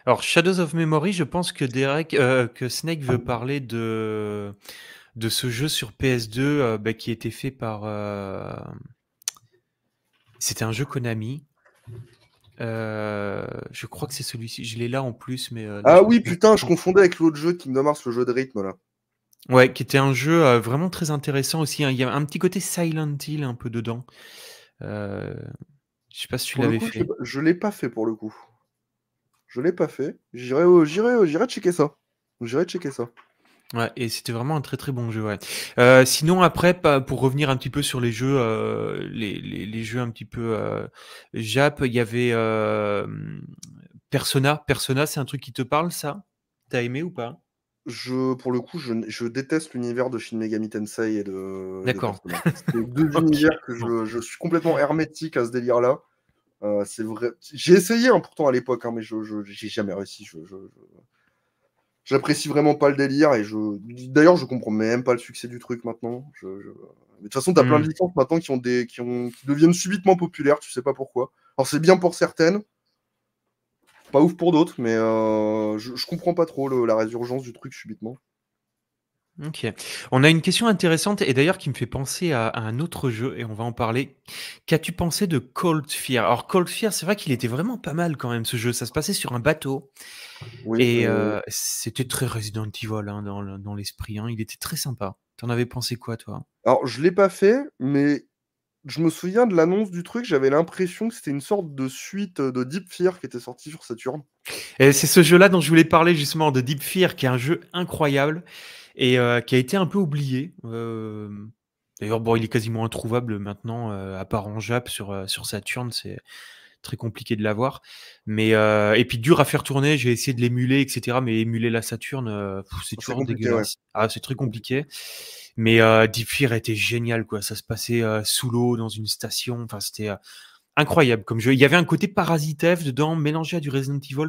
Alors, Shadows of Memory, je pense que Derek, euh, que Snake veut parler de, de ce jeu sur PS2 qui euh, bah, qui était fait par. Euh, c'était un jeu Konami. je crois que c'est celui-ci. Je l'ai là en plus, mais. ah oui, putain, je confondais avec l'autre jeu Kingdom Hearts, le jeu de rythme là. Ouais, qui était un jeu euh, vraiment très intéressant aussi. Hein. Il y a un petit côté Silent Hill un peu dedans. Euh, je sais pas si tu l'avais fait. je l'ai pas fait pour le coup. Je l'ai pas fait. J'irai j'irai j'irai checker ça. J'irai checker ça. Ouais, et c'était vraiment un très très bon jeu. Ouais. Euh, sinon après, pour revenir un petit peu sur les jeux, les, jeux un petit peu Jap, il y avait Persona. Persona, c'est un truc qui te parle, ça T'as aimé ou pas pour le coup, je, déteste l'univers de Shin Megami Tensei et de. D'accord. C'est deux univers que je, suis complètement hermétique à ce délire-là. Euh, c'est vrai. J'ai essayé hein, pourtant à l'époque, hein, mais je j'ai jamais réussi. Je, j'apprécie vraiment pas le délire et je. D'ailleurs, je comprends même pas le succès du truc maintenant. de toute façon, t'as as plein de hmm. licences maintenant qui ont des qui ont qui deviennent subitement populaires. Tu sais pas pourquoi. Alors c'est bien pour certaines. Pas ouf pour d'autres, mais euh, je, comprends pas trop la résurgence du truc subitement. Ok. On a une question intéressante et d'ailleurs qui me fait penser à, un autre jeu et on va en parler. Qu'as-tu pensé de Cold Fear Alors Cold Fear, c'est vrai qu'il était vraiment pas mal quand même ce jeu. Ça se passait sur un bateau et euh, c'était très Resident Evil hein, dans, l'esprit. Hein. Il était très sympa. T'en avais pensé quoi toi Alors je l'ai pas fait, mais je me souviens de l'annonce du truc, j'avais l'impression que c'était une sorte de suite euh, de Deep Fear qui était sortie sur Saturne Et c'est ce jeu-là dont je voulais parler justement, de Deep Fear, qui est un jeu incroyable et euh, qui a été un peu oublié. Euh, d'ailleurs, bon, il est quasiment introuvable maintenant, à part en Jap sur, sur Saturne. c'est très compliqué de l'avoir. Mais et puis dur à faire tourner, j'ai essayé de l'émuler, etc. Mais émuler la Saturne ah, c'est toujours dégueulasse. Ah, c'est très compliqué. Mais euh, Deep Fear était génial, quoi. Ça se passait euh, sous l'eau, dans une station. Enfin, c'était euh, incroyable comme jeu. Il y avait un côté parasitaire dedans, mélangé à du Resident Evil.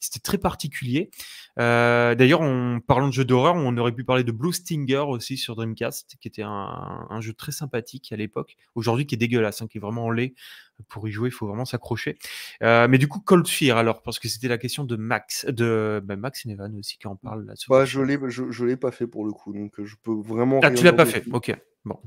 C'était très particulier. Euh, d'ailleurs, en parlant de jeux d'horreur, on aurait pu parler de Blue Stinger aussi sur Dreamcast, qui était un, jeu très sympathique à l'époque. Aujourd'hui, qui est dégueulasse, hein, qui est vraiment en lait. Pour y jouer, il faut vraiment s'accrocher. Euh, mais du coup, Cold Fear, alors, parce que c'était la question de Max, de bah, Max et Nevan aussi qui en parle là. dessus bah, je l'ai, je, l'ai pas fait pour le coup, donc euh, je peux vraiment. Ah, tu l'as pas fait. Ok, bon.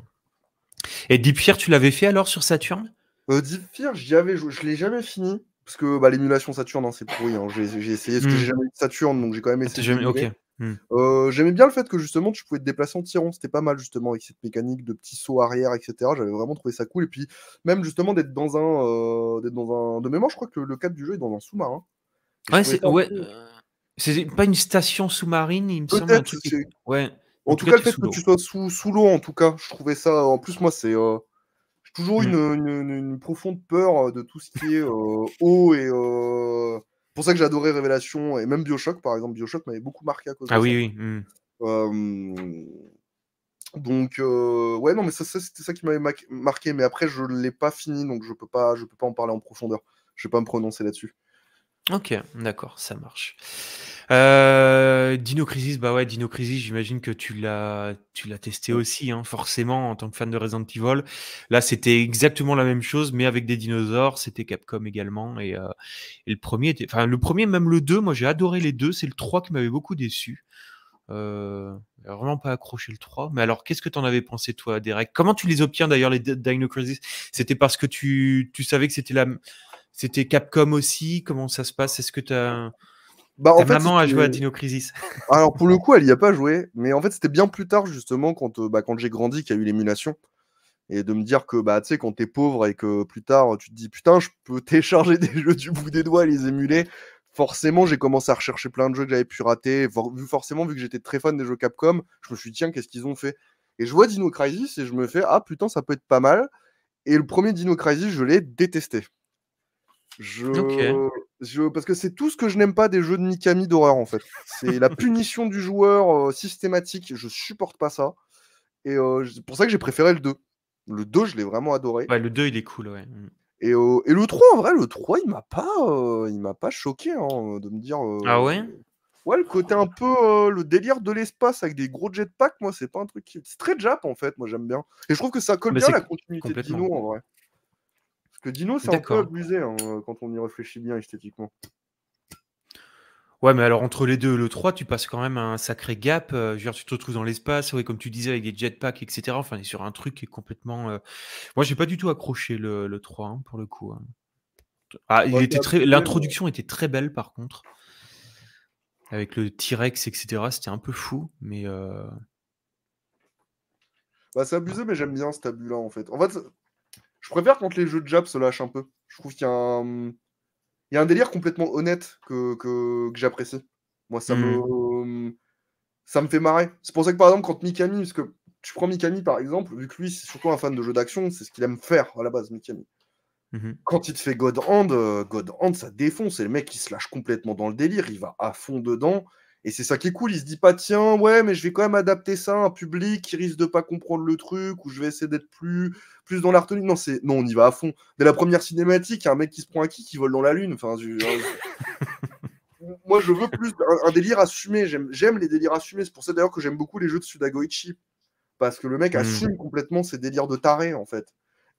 Et Deep Fear, tu l'avais fait alors sur Saturne euh, Deep Fear, j'y avais je l'ai jamais fini. Parce que bah, l'émulation Saturne, hein, c'est pourri. Hein. J'ai, essayé, ce que j'ai hmm. jamais eu Saturne donc j'ai quand même essayé. Hmm. Euh, j'aimais bien le fait que justement tu pouvais te déplacer en tirant, c'était pas mal justement avec cette mécanique de petits sauts arrière, etc. J'avais vraiment trouvé ça cool. Et puis même justement d'être dans un, euh, dans un, de mémoire, je crois que le cadre du jeu est dans un sous-marin. Ouais, c'est, ouais, euh, c'est pas une station sous-marine, il me semble. Ouais. En, tout, cas, le fait que tu sois sous, sous l'eau, en tout cas, je trouvais ça. En plus, moi, c'est toujours mmh. une, profonde peur de tout ce qui est haut et. C'est pour ça que j'adorais Révélation et même Bioshock, par exemple. Bioshock m'avait beaucoup marqué à cause ah de oui, ça. oui, mmh. Donc, ouais, non, mais c'était ça qui m'avait marqué. Mais après, je ne l'ai pas fini, donc je ne peux, pas, je peux pas en parler en profondeur. Je ne vais pas me prononcer là-dessus. Ok, d'accord, ça marche. Euh, Dino Crisis, bah ouais, Dino Crisis, j'imagine que tu l'as, tu l'as testé aussi, hein, forcément, en tant que fan de Resident Evil. Là, c'était exactement la même chose, mais avec des dinosaures. C'était Capcom également, et, euh, le premier était, enfin, le premier, même le 2, moi j'ai adoré les deux. C'est le 3 qui m'avait beaucoup déçu. Euh, vraiment pas accroché le 3. Mais alors, qu'est-ce que t'en avais pensé, toi, Derek Comment tu les obtiens d'ailleurs, les Dino Crisis C'était parce que tu, tu savais que c'était la. C'était Capcom aussi Comment ça se passe Est-ce que t'as... Bah, en fait, maman a joué à Dino Crisis. Alors pour le coup, elle n'y a pas joué, mais en fait c'était bien plus tard justement quand, euh, bah, quand j'ai grandi qu'il y a eu l'émulation. Et de me dire que bah, tu sais, quand t'es pauvre et que plus tard tu te dis putain, je peux télécharger des jeux du bout des doigts et les émuler, forcément j'ai commencé à rechercher plein de jeux que j'avais pu rater. forcément, vu que j'étais très fan des jeux Capcom, je me suis dit tiens, qu'est-ce qu'ils ont fait Et je vois Dino Crisis et je me fais ah putain, ça peut être pas mal. Et le premier Dino Crisis, je l'ai détesté. Je... Parce que c'est tout ce que je n'aime pas des jeux de Mikami d'horreur, en fait. C'est la punition du joueur euh, systématique, je supporte pas ça. Et euh, c'est pour ça que j'ai préféré le 2. Le 2, je l'ai vraiment adoré. le 2, il est cool, ouais. Mmh. Et, euh, et le 3, en vrai, le 3, il m'a pas, il m'a pas choqué hein, de me dire. ah ouais Ouais, le côté un peu le délire de l'espace avec des gros jetpacks, moi, c'est pas un truc qui. C'est très Jap, en fait, moi, j'aime bien. Et je trouve que ça colle bien la continuité de Dino, en vrai que Dino, c'est un peu abusé hein, euh, quand on y réfléchit bien esthétiquement. Ouais, mais alors entre les deux le 3, tu passes quand même un sacré gap. Euh, je tu te retrouves dans l'espace, ouais, comme tu disais, avec des jetpacks, etc. Enfin, on est sur un truc qui est complètement. Euh, moi, j'ai pas du tout accroché le, 3, hein, pour le coup. Hein. Ah, il était très... L'introduction était très belle, par contre. Avec le T-Rex, etc. C'était un peu fou, mais. Bah, c'est abusé, mais j'aime bien ce tabou-là, en fait. En fait, je préfère quand les jeux de jab se lâchent un peu. Je trouve qu'il y a un, y a un délire complètement honnête que, que, j'apprécie. Moi, ça, hmm. me, ça me fait marrer. C'est pour ça que, par exemple, quand Mikami, parce que tu prends Mikami, par exemple, vu que lui, c'est surtout un fan de jeux d'action, c'est ce qu'il aime faire à la base, Mikami. Mhm. Quand il te fait God Hand, euh, God Hand, ça défonce. C'est le mec, qui se lâche complètement dans le délire, il va à fond dedans. Et c'est ça qui est cool. Il se dit pas, tiens, ouais, mais je vais quand même adapter ça à un public qui risque de pas comprendre le truc, ou je vais essayer d'être plus, plus dans la Non, c'est, non, on y va à fond. Dès la première cinématique, il y a un mec qui se prend un qui qui vole dans la lune. Enfin, moi, je veux plus un, délire assumé. J'aime, les délires assumés. C'est pour ça d'ailleurs que j'aime beaucoup les jeux de Sudagoichi. Parce que le mec hmm. assume complètement ses délires de taré, en fait.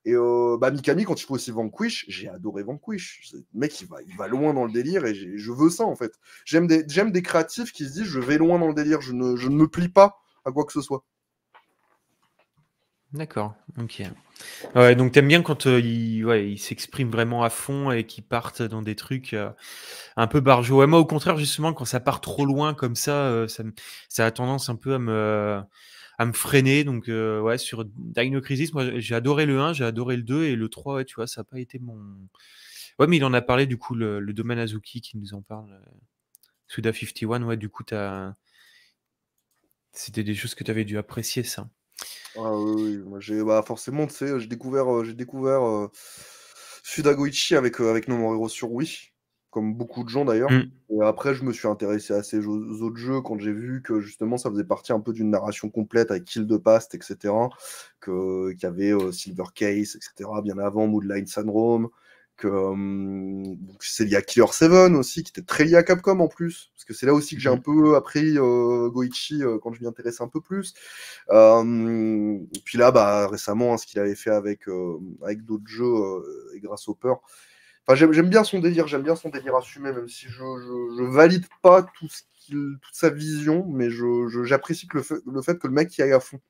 Et euh, bah, Mikami, quand il faut aussi Vanquish, j'ai adoré Vanquish. Le mec, il va, il va loin dans le délire et je veux ça, en fait. J'aime des, j'aime des créatifs qui se disent je vais loin dans le délire, je ne, je ne me plie pas à quoi que ce soit. D'accord, ok. Ouais, donc t'aimes bien quand euh, il ils ouais, il s'expriment vraiment à fond et qu'ils partent dans des trucs euh, un peu barjots. moi, au contraire, justement, quand ça part trop loin comme ça, ça a tendance un peu à me à me freiner. Donc, euh, ouais, sur Dino Crisis, moi, j'ai adoré le 1, j'ai adoré le 2, et le 3, tu vois, ça n'a pas été mon. Ouais, mais il en a parlé, du coup, le, le domaine Azuki qui nous en parle. Euh, Suda51, ouais, du coup, t'as. C'était des choses que tu avais dû apprécier, ça. Ah oui, j'ai bah, forcément, tu sais, j'ai découvert, euh, j'ai découvert Suda Goichi avec, avec No sur Wii comme beaucoup de gens d'ailleurs. Mm. Et après, je me suis intéressé à ces autres jeux quand j'ai vu que justement ça faisait partie un peu d'une narration complète avec Kill the Past, etc. Qu'il y avait euh, Silver Case, etc. Bien avant Moodline Syndrome. Que hum, c'est lié à Killer 7 aussi, qui était très lié à Capcom en plus. Parce que c'est là aussi que j'ai mm. un peu appris euh, Goichi euh, quand je m'y intéressais un peu plus. Hum, et puis là, bah, récemment, hein, ce qu'il avait fait avec, avec d'autres jeux et grâce au Peur. Enfin, j'aime bien son délire, j'aime bien son délire assumé, même si je, je, je valide pas tout ce toute sa vision, mais j'apprécie je, j'apprécie le fait, le fait que le mec y aille à fond.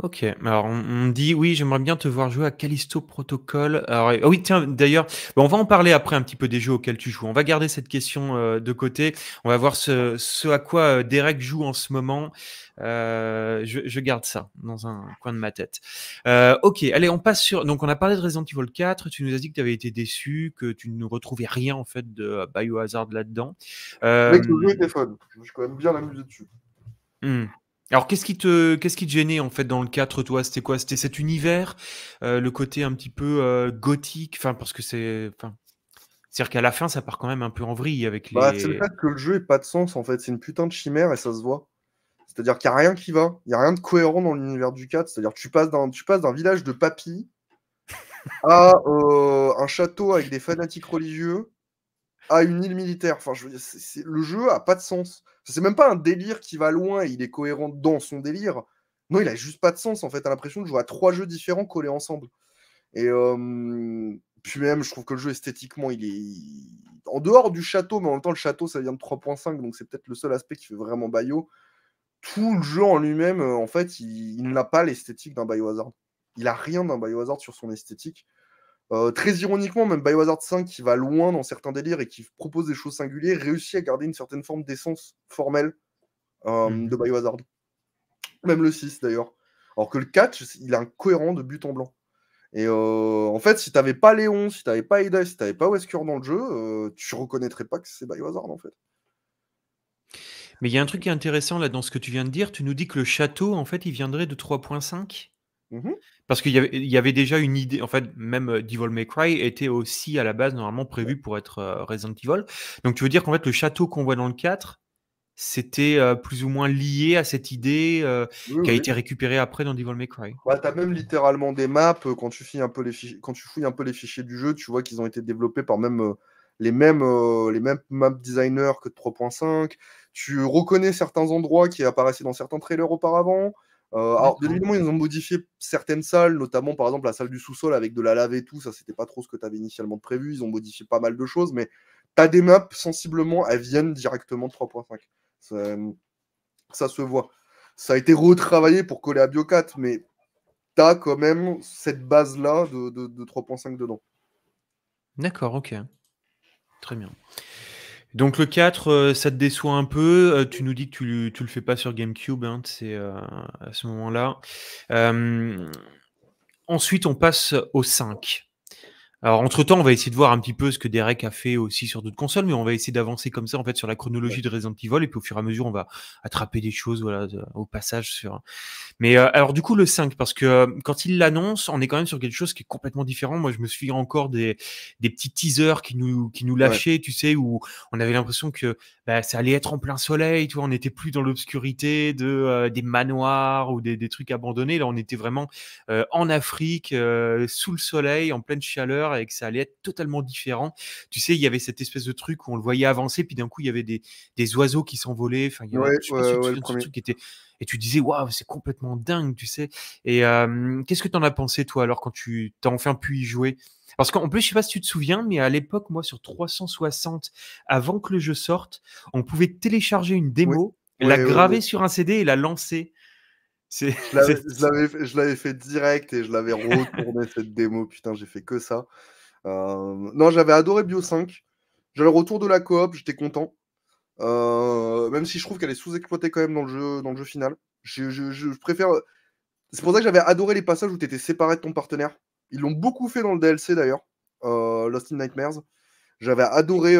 Ok, alors on, dit oui, j'aimerais bien te voir jouer à Callisto Protocol. Alors, ah oui, tiens, d'ailleurs, on va en parler après un petit peu des jeux auxquels tu joues. On va garder cette question euh, de côté. On va voir ce, à quoi euh, Derek joue en ce moment. Euh, je, garde ça dans un coin de ma tête. ok, allez, on passe sur. Donc, on a parlé de Resident Evil 4. Tu nous as dit que tu avais été déçu, que tu ne retrouvais rien en fait de Biohazard là-dedans. Mais le jeu était fun. Je quand même bien amusé dessus. Hmm. Alors, qu'est-ce qui te, qu'est-ce qui te gênait en fait dans le 4, toi C'était quoi C'était cet univers, euh, le côté un petit peu euh, gothique, enfin parce que c'est, enfin, c'est-à-dire qu'à la fin, ça part quand même un peu en vrille avec bah, les. Bah, c'est le fait que le jeu n'ait pas de sens en fait. C'est une putain de chimère et ça se voit. C'est-à-dire qu'il n'y a rien qui va, il n'y a rien de cohérent dans l'univers du 4. C'est-à-dire tu passes d'un, tu passes d'un village de papy à euh, un château avec des fanatiques religieux à une île militaire. Enfin, je veux dire, le jeu a pas de sens. C'est même pas un délire qui va loin et il est cohérent dans son délire. Non, il a juste pas de sens en fait. T'as l'impression de jouer à trois jeux différents collés ensemble. Et euh, puis même, je trouve que le jeu esthétiquement, il est en dehors du château, mais en même temps, le château ça vient de 3.5, donc c'est peut-être le seul aspect qui fait vraiment Bayo. Tout le jeu en lui-même, euh, en fait, il, n'a pas l'esthétique d'un Biohazard. Il a rien d'un Biohazard sur son esthétique. Euh, très ironiquement, même Biohazard 5, qui va loin dans certains délires et qui propose des choses singulières, réussit à garder une certaine forme d'essence formelle de euh, mhm. de Biohazard. Même le 6 d'ailleurs. Alors que le 4, il est incohérent de but en blanc. Et euh, en fait, si t'avais pas Léon, si t'avais pas Ida, si t'avais pas Wesker dans le jeu, tu reconnaîtrais pas que c'est Biohazard en fait. Mais il y a un truc qui est intéressant là dans ce que tu viens de dire. Tu nous dis que le château, en fait, il viendrait de 3.5 Mmh Parce qu'il y, avait déjà une idée, en fait, même euh, Devil May Cry était aussi à la base normalement prévu pour être euh, Resident Evil. Donc tu veux dire qu'en fait le château qu'on voit dans le 4, c'était euh, plus ou moins lié à cette idée qui a été récupérée après dans Devil May Cry. Ouais, t'as même littéralement des maps, quand tu, un peu les quand tu fouilles un peu les fichiers du jeu, tu vois qu'ils ont été développés par même les mêmes, les mêmes map designers que 3.5. Tu reconnais certains endroits qui apparaissaient dans certains trailers auparavant. Euh, alors, évidemment, ils ont modifié certaines salles, notamment par exemple la salle du sous-sol avec de la lave et tout. Ça, c'était pas trop ce que tu avais initialement prévu. Ils ont modifié pas mal de choses, mais tu as des maps sensiblement, elles viennent directement de 3.5. Ça, se voit. Ça a été retravaillé pour coller à Biocat mais tu as quand même cette base-là de, de, de 3.5 dedans. D'accord, ok. Très bien. Donc le 4, euh, ça te déçoit un peu. Euh, tu nous dis que tu, tu le fais pas sur GameCube, hein, c'est euh, à ce moment-là. ensuite, on passe au 5. Alors, entre-temps, on va essayer de voir un petit peu ce que Derek a fait aussi sur d'autres consoles, mais on va essayer d'avancer comme ça, en fait, sur la chronologie de Resident Evil, et puis au fur et à mesure, on va attraper des choses, voilà, au passage. Sur... Mais euh, alors, du coup, le 5, parce que euh, quand il l'annonce, on est quand même sur quelque chose qui est complètement différent. Moi, je me souviens encore des, des petits teasers qui nous, qui nous lâchaient, tu sais, où on avait l'impression que bah, ça allait être en plein soleil, tu on n'était plus dans l'obscurité de, euh, des manoirs ou des, des, trucs abandonnés. Là, on était vraiment en Afrique, sous le soleil, en pleine chaleur et que ça allait être totalement différent. Tu sais, il y avait cette espèce de truc où on le voyait avancer, puis d'un coup, il y avait des, oiseaux qui s'envolaient. Enfin, il y avait qui était. Et tu disais, waouh, c'est complètement dingue, tu sais. Et qu'est-ce que tu en as pensé, toi, alors, quand tu t'as enfin pu y jouer parce qu'en plus, je sais pas si tu te souviens, mais à l'époque, moi, sur 360, avant que le jeu sorte, on pouvait télécharger une démo, la graver sur un CD et la lancer je l'avais fait direct et je l'avais retourné cette démo. Putain, j'ai fait que ça. Euh, non, j'avais adoré Bio 5. J'avais le retour de la coop, j'étais content. Euh, même si je trouve qu'elle est sous-exploitée quand même dans le jeu, final. Je, préfère. C'est pour ça que j'avais adoré les passages où tu étais séparé de ton partenaire. Ils l'ont beaucoup fait dans le DLC d'ailleurs, euh, Lost in Nightmares. J'avais adoré,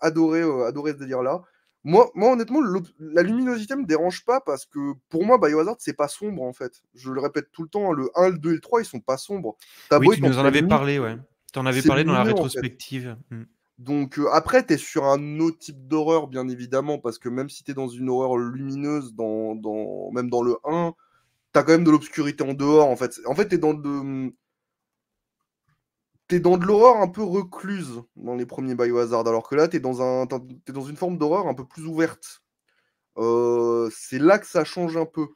adoré, adoré ce délire-là. Moi, honnêtement, la luminosité me dérange pas parce que pour moi, Biohazard, c'est pas sombre en fait. Je le répète tout le temps, hein, le 1, le 2 et le 3, ils sont pas sombres. Oui, tu nous en avais parlé, ouais. Tu en avais parlé dans la rétrospective. Mm. Donc euh, après, tu es sur un autre type d'horreur, bien évidemment, parce que même si tu es dans une horreur lumineuse, dans, même dans le 1, tu as quand même de l'obscurité en dehors, en fait. En fait, tu es dans de t'es dans de l'horreur un peu recluse dans les premiers Biohazard, alors que là, t'es dans, un, es dans une forme d'horreur un peu plus ouverte. Euh, c'est là que ça change un peu.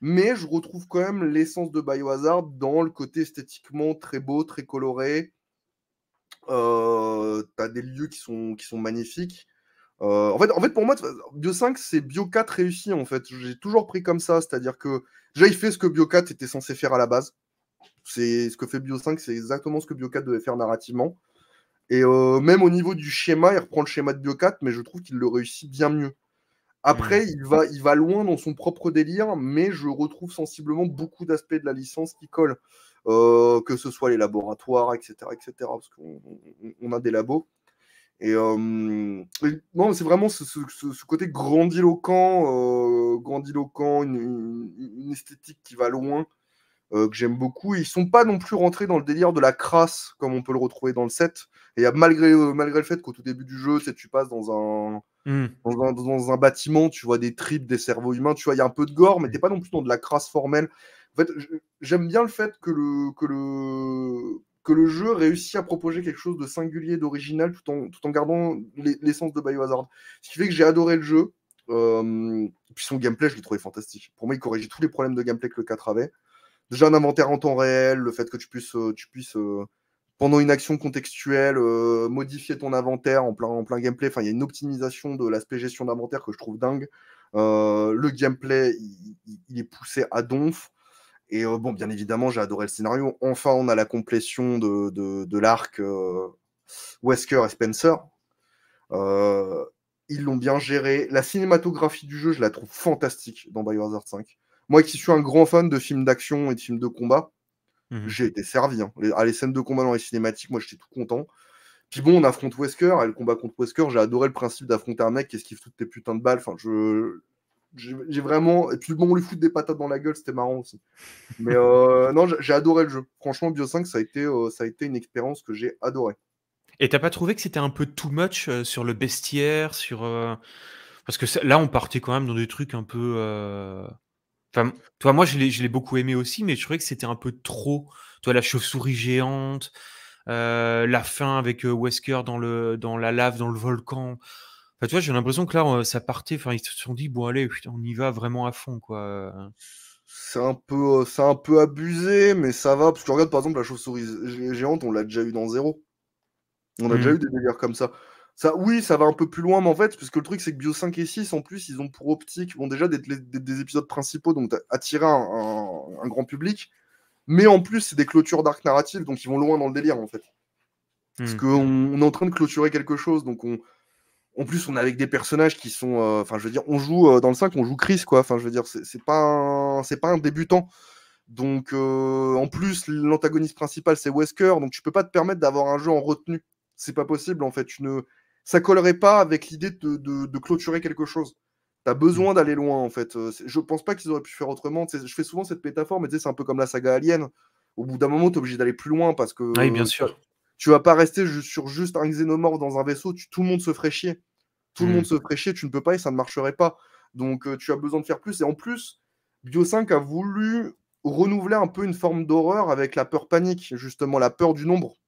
Mais je retrouve quand même l'essence de Biohazard dans le côté esthétiquement très beau, très coloré. Euh, t'as des lieux qui sont, qui sont magnifiques. Euh, en, fait, en fait, pour moi, Bio 5, c'est Bio 4 réussi, en fait. J'ai toujours pris comme ça, c'est-à-dire que j'ai fait ce que Bio 4 était censé faire à la base. C'est ce que fait Bio 5, c'est exactement ce que Bio 4 devait faire narrativement. Et euh, même au niveau du schéma, il reprend le schéma de Bio 4, mais je trouve qu'il le réussit bien mieux. Après, mm. il, va, il va loin dans son propre délire, mais je retrouve sensiblement beaucoup d'aspects de la licence qui collent. Euh, que ce soit les laboratoires, etc. etc. parce qu'on a des labos. Et, euh, c'est vraiment ce, côté grandiloquent, grandiloquent, une, esthétique qui va loin, euh, que j'aime beaucoup. Ils sont pas non plus rentrés dans le délire de la crasse comme on peut le retrouver dans le set Et malgré, euh, malgré le fait qu'au tout début du jeu, tu passes dans un, hmm. dans un, dans un bâtiment, tu vois des tripes, des cerveaux humains, tu vois, il y a un peu de gore, mais hmm. t'es pas non plus dans de la crasse formelle. En fait, j'aime bien le fait que le, que le, que le jeu réussit à proposer quelque chose de singulier, d'original, tout en, tout en gardant l'essence de Biohazard. Ce qui fait que j'ai adoré le jeu. Euh, puis son gameplay, je l'ai trouvé fantastique. Pour moi, il corrigeait tous les problèmes de gameplay que le 4 avait déjà un inventaire en temps réel, le fait que tu puisses, euh, tu puisses euh, pendant une action contextuelle, euh, modifier ton inventaire en plein, gameplay. Enfin, il y a une optimisation de l'aspect gestion d'inventaire que je trouve dingue. le gameplay, il, est poussé à donf. Et bon, bien évidemment, j'ai adoré le scénario. Enfin, on a la complétion de, l'arc Wesker et Spencer. ils l'ont bien géré. La cinématographie du jeu, je la trouve fantastique dans Biohazard 5. Moi qui suis un grand fan de films d'action et de films de combat, mmh j'ai été servi. Hein. Les, à ah, les scènes de combat dans les cinématiques, moi j'étais tout content. Puis bon, mmh. on affronte Wesker, et le combat contre Wesker, j'ai adoré le principe d'affronter un mec qui esquive toutes tes putains de balles. Enfin, je. J'ai vraiment. Et puis bon, on lui fout des patates dans la gueule, c'était marrant aussi. Mais euh, non, j'ai adoré le jeu. Franchement, Bio 5, ça a été, euh, ça a été une expérience que j'ai adorée. Et t'as pas trouvé que c'était un peu too much euh, sur le bestiaire, sur. Parce que là, on partait quand même dans des trucs un peu toi, moi, je l'ai beaucoup aimé aussi, mais je trouvais que c'était un peu trop. Toi, la chauve-souris géante, euh, la fin avec euh, Wesker dans, le, dans la lave, dans le volcan. Enfin, tu vois, j'ai l'impression que là, euh, ça partait. Enfin, ils se sont dit, bon, allez, on y va vraiment à fond, quoi. C'est un peu, un peu abusé, mais ça va. Parce que regarde, par exemple, la chauve-souris géante, on l'a déjà eu dans zéro. On a déjà mmh. eu des délires comme ça oui, ça va un peu plus loin, mais en fait, parce que le truc, c'est que Bio 5 et 6, en plus, ils ont pour optique, vont déjà, des, des, épisodes principaux, donc attirer un, grand public, mais en plus, c'est des clôtures d'arc narratif, donc ils vont loin dans le délire, en fait. Parce hmm. qu'on est en train de clôturer quelque chose, donc on, en plus, on est avec des personnages qui sont. Euh, enfin, je veux dire, on joue euh, dans le 5, on joue Chris, quoi. Enfin, je veux dire, c'est pas, c'est pas un débutant. Donc, euh, en plus, l'antagoniste principal, c'est Wesker. Donc, tu peux pas te permettre d'avoir un jeu en retenue. C'est pas possible, en fait. Tu ne, ça collerait pas avec l'idée de, clôturer quelque chose. T'as besoin mm. d'aller loin en fait. Euh, je pense pas qu'ils auraient pu faire autrement. je fais souvent cette métaphore, mais c'est un peu comme la saga Alien. Au bout d'un moment, es obligé d'aller plus loin parce que. bien euh, sûr. Tu vas pas rester sur juste un xénomorphe dans un vaisseau. tout le monde se ferait chier. Tout le mm. monde se ferait chier. Tu ne peux pas et ça ne marcherait pas. Donc euh, tu as besoin de faire plus. Et en plus, Bio 5 a voulu renouveler un peu une forme d'horreur avec la peur panique, justement la peur du nombre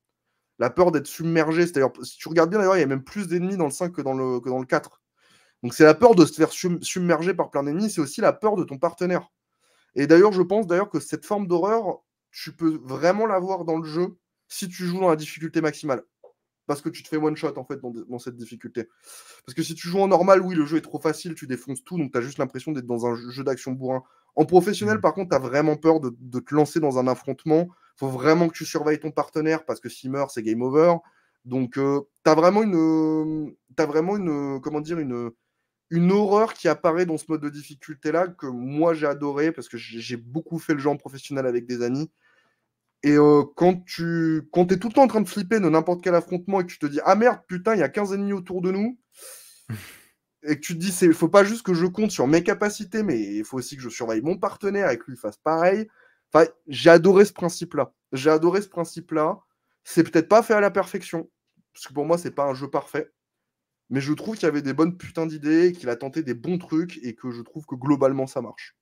la peur d'être submergé. C'est-à-dire, si tu regardes bien, d'ailleurs, il y a même plus d'ennemis dans le 5 que dans le, dans le 4. Donc c'est la peur de se faire submerger par plein d'ennemis, c'est aussi la peur de ton partenaire. Et d'ailleurs, je pense d'ailleurs que cette forme d'horreur, tu peux vraiment l'avoir dans le jeu si tu joues dans la difficulté maximale. Parce que tu te fais one shot en fait dans, dans cette difficulté. Parce que si tu joues en normal, oui, le jeu est trop facile, tu défonces tout, donc tu as juste l'impression d'être dans un jeu d'action bourrin. En professionnel, mmh. par contre, tu as vraiment peur de, te lancer dans un affrontement. faut vraiment que tu surveilles ton partenaire parce que s'il meurt, c'est game over. Donc, euh, tu as vraiment une. Euh, as vraiment une. Euh, comment dire une, une horreur qui apparaît dans ce mode de difficulté-là que moi j'ai adoré parce que j'ai beaucoup fait le jeu en professionnel avec des amis. Et quand tu quand es tout le temps en train de flipper de n'importe quel affrontement et que tu te dis Ah merde, putain, il y a 15 ennemis autour de nous. et tu te dis, il faut pas juste que je compte sur mes capacités, mais il faut aussi que je surveille mon partenaire et que lui fasse pareil. Enfin, j'ai adoré ce principe-là. J'ai adoré ce principe-là. C'est peut-être pas fait à la perfection, parce que pour moi, c'est pas un jeu parfait. Mais je trouve qu'il y avait des bonnes putains d'idées, qu'il a tenté des bons trucs et que je trouve que globalement, ça marche.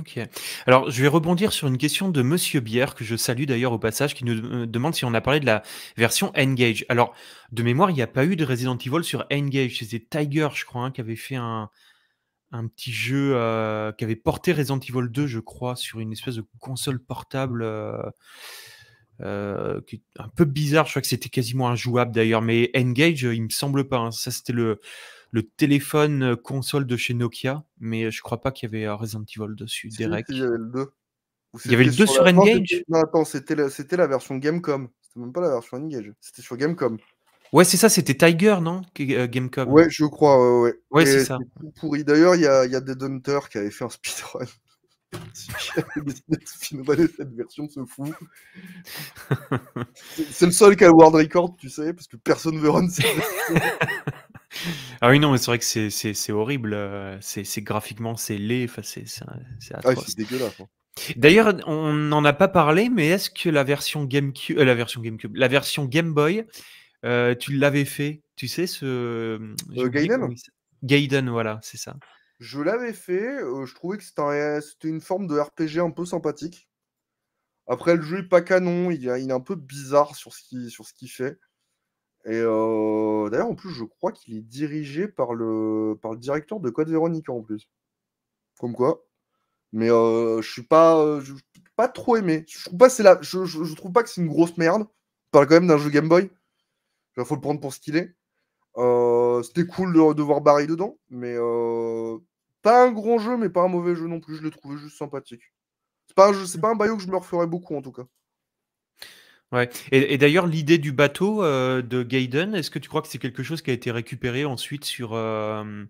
Ok. Alors, je vais rebondir sur une question de Monsieur Bière, que je salue d'ailleurs au passage, qui nous euh, demande si on a parlé de la version Engage. Alors, de mémoire, il n'y a pas eu de Resident Evil sur Engage. C'était Tiger, je crois, hein, qui avait fait un, petit jeu euh, qui avait porté Resident Evil 2, je crois, sur une espèce de console portable. Euh, qui un peu bizarre, je crois que c'était quasiment injouable d'ailleurs, mais Engage, il me semble pas. Hein. Ça, c'était le, le téléphone euh, console de chez Nokia, mais euh, je crois pas qu'il y avait un Resident Evil dessus direct. Il y avait le 2. sur, n Engage Non, attends, c'était la, la version Gamecom. C'était même pas la version Engage, c'était sur Gamecom. Ouais, c'est ça, c'était Tiger, non euh, Gamecom. Ouais, je crois, ouais. Ouais, c'est ça. Pourri. D'ailleurs, il y a, y a qui avait fait un speedrun. cette version se fout. C'est le seul qui a le world record, tu sais, parce que personne veut run Ah oui, non, mais c'est vrai que c'est, c'est, horrible. Euh, c'est, c'est graphiquement, c'est laid. Enfin, c'est, c'est, c'est ah dégueulasse. Hein. D'ailleurs, on n'en a pas parlé, mais est-ce que la version GameCube, euh, la version GameCube, la version Game Boy, euh, tu l'avais fait Tu sais ce Gaiden Gaiden, voilà, c'est ça. Je l'avais fait, je trouvais que c'était c'était une forme de RPG un peu sympathique. Après, le jeu est pas canon, il, est- un peu bizarre sur ce sur ce qu'il fait. Et d'ailleurs, en plus, je crois qu'il est dirigé par le, par le directeur de Code Veronica en plus. Comme quoi. Mais je suis pas, pas trop aimé. Je trouve pas, c'est la, je, trouve pas que c'est une grosse merde. Je parle quand même d'un jeu Game Boy. Il faut le prendre pour ce qu'il est. c'était cool de, voir Barry dedans, mais pas un grand jeu, mais pas un mauvais jeu non plus. Je l'ai trouvé juste sympathique. C'est pas, un mmh. pas un bio que je me referais beaucoup en tout cas. Et, d'ailleurs, l'idée du bateau euh, de Gaiden, est-ce que tu crois que c'est quelque chose qui a été récupéré ensuite sur, euh,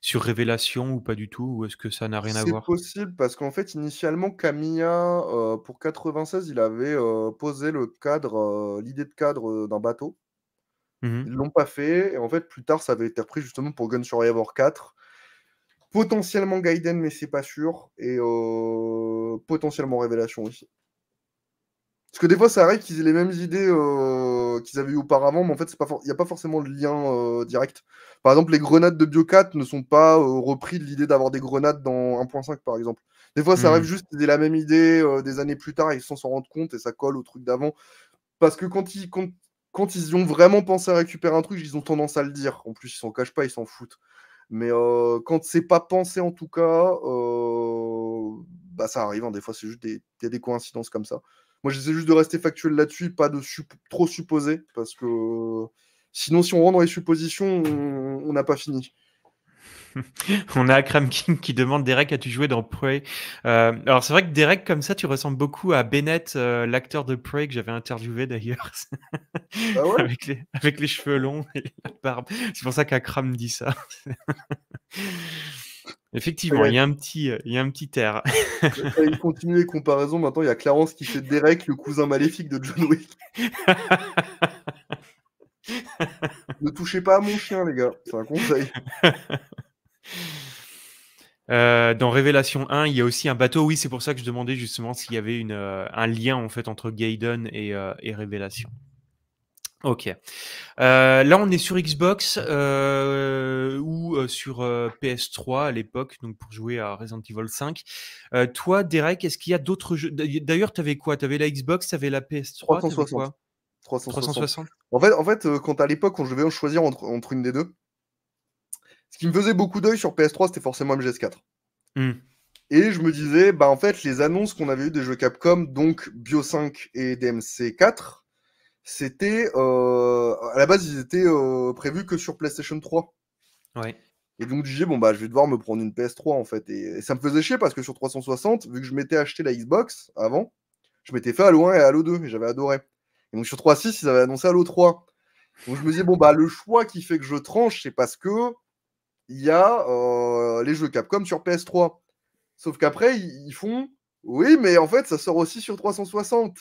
sur Révélation ou pas du tout Ou est-ce que ça n'a rien à voir C'est possible parce qu'en fait, initialement, Camilla, euh, pour 96, il avait posé le cadre, l'idée de cadre d'un bateau. ils mmh Ils l'ont pas fait. Et en fait, plus tard, ça avait été repris justement pour Gun Survivor 4. Potentiellement Gaiden, mais c'est pas sûr. Et potentiellement Révélation aussi. Parce que des fois, ça arrive qu'ils aient les mêmes idées euh, qu'ils avaient eu auparavant, mais en fait, il n'y a pas forcément le lien euh, direct. Par exemple, les grenades de Biocat ne sont pas euh, repris de l'idée d'avoir des grenades dans 1.5, par exemple. Des fois, ça hmm. arrive juste qu'ils la même idée des années plus tard et ils s'en rendent compte et ça colle au truc d'avant. Parce que quand ils, ils ont vraiment pensé à récupérer un truc, ils ont tendance à le dire. En plus, ils s'en cachent pas, ils s'en foutent. Mais quand c'est pas pensé, en tout cas, bah, ça arrive. Hein. Des fois, c'est juste des, des coïncidences comme ça. Moi, j'essaie juste de rester factuel là-dessus, pas de trop supposer, parce que sinon, si on rentre dans les suppositions, on n'a pas fini. on a Akram King qui demande Derek, as-tu joué dans Prey euh, Alors, c'est vrai que Derek, comme ça, tu ressembles beaucoup à Bennett, euh, l'acteur de Prey que j'avais interviewé d'ailleurs, ah avec, les, avec, les, cheveux longs et la barbe. C'est pour ça qu'Akram dit ça. Effectivement, il y a un petit, euh, il y a un petit air. les comparaisons. Maintenant, il y a Clarence qui fait Derek, le cousin maléfique de John Wick. ne touchez pas à mon chien, les gars. C'est un conseil. Euh, dans Révélation 1, il y a aussi un bateau. Oui, c'est pour ça que je demandais justement s'il y avait une, euh, un lien en fait entre Gaiden et Révélation. Ok. Euh, là, on est sur Xbox euh, ou euh, sur PS3 à l'époque, donc pour jouer à Resident Evil 5. toi, Derek, est-ce qu'il y a d'autres jeux D'ailleurs, tu avais quoi Tu avais la Xbox, tu avais la PS3 360. 360. En fait, en fait quand à l'époque, on devait choisir entre, une des deux, ce qui me faisait beaucoup d'œil sur PS3, c'était forcément MGS4. Hmm. Et je me disais, bah en fait, les annonces qu'on avait eu des jeux Capcom, donc Bio 5 et DMC 4, c'était euh, à la base ils étaient euh, prévus que sur PlayStation 3. Ouais. Et donc je disais bon bah je vais devoir me prendre une PS3 en fait et, ça me faisait chier parce que sur 360 vu que je m'étais acheté la Xbox avant, je m'étais fait Halo 1 et Halo 2 et j'avais adoré. Et donc sur 3.6 ils avaient annoncé Halo 3. Donc je me disais bon bah le choix qui fait que je tranche c'est parce que il y a euh, les jeux Capcom sur PS3. Sauf qu'après ils font oui mais en fait ça sort aussi sur 360.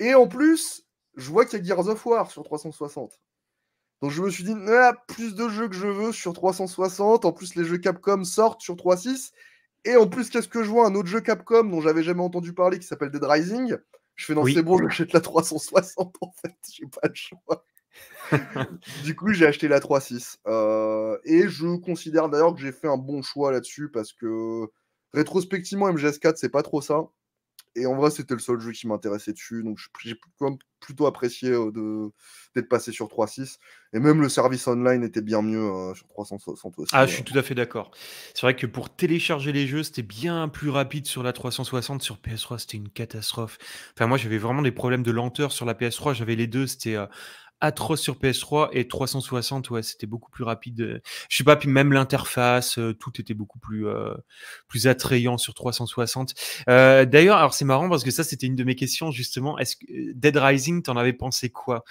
Et en plus, je vois qu'il y a Gears of War sur 360. Donc je me suis dit, ah, plus de jeux que je veux sur 360, en plus les jeux Capcom sortent sur 3.6, et en plus qu'est-ce que je vois, un autre jeu Capcom dont j'avais jamais entendu parler qui s'appelle Dead Rising, je fais non c'est bon, j'achète la 360 en fait, j'ai pas le choix. du coup j'ai acheté la 3.6. Euh, et je considère d'ailleurs que j'ai fait un bon choix là-dessus, parce que rétrospectivement MGS4 c'est pas trop ça. Et en vrai, c'était le seul jeu qui m'intéressait dessus. Donc, j'ai plutôt apprécié euh, de, d'être passé sur 3.6. Et même le service online était bien mieux hein, sur 360 aussi. Ah, je euh. suis tout à fait d'accord. C'est vrai que pour télécharger les jeux, c'était bien plus rapide sur la 360. Sur PS3, c'était une catastrophe. Enfin, moi, j'avais vraiment des problèmes de lenteur sur la PS3. J'avais les deux. C'était. Euh, atroce sur PS3 et 360, ouais, c'était beaucoup plus rapide. Euh, je sais pas, puis même l'interface, euh, tout était beaucoup plus, euh, plus attrayant sur 360. D'ailleurs, alors c'est marrant parce que ça, c'était une de mes questions justement. Est-ce que Dead Rising, t'en avais pensé quoi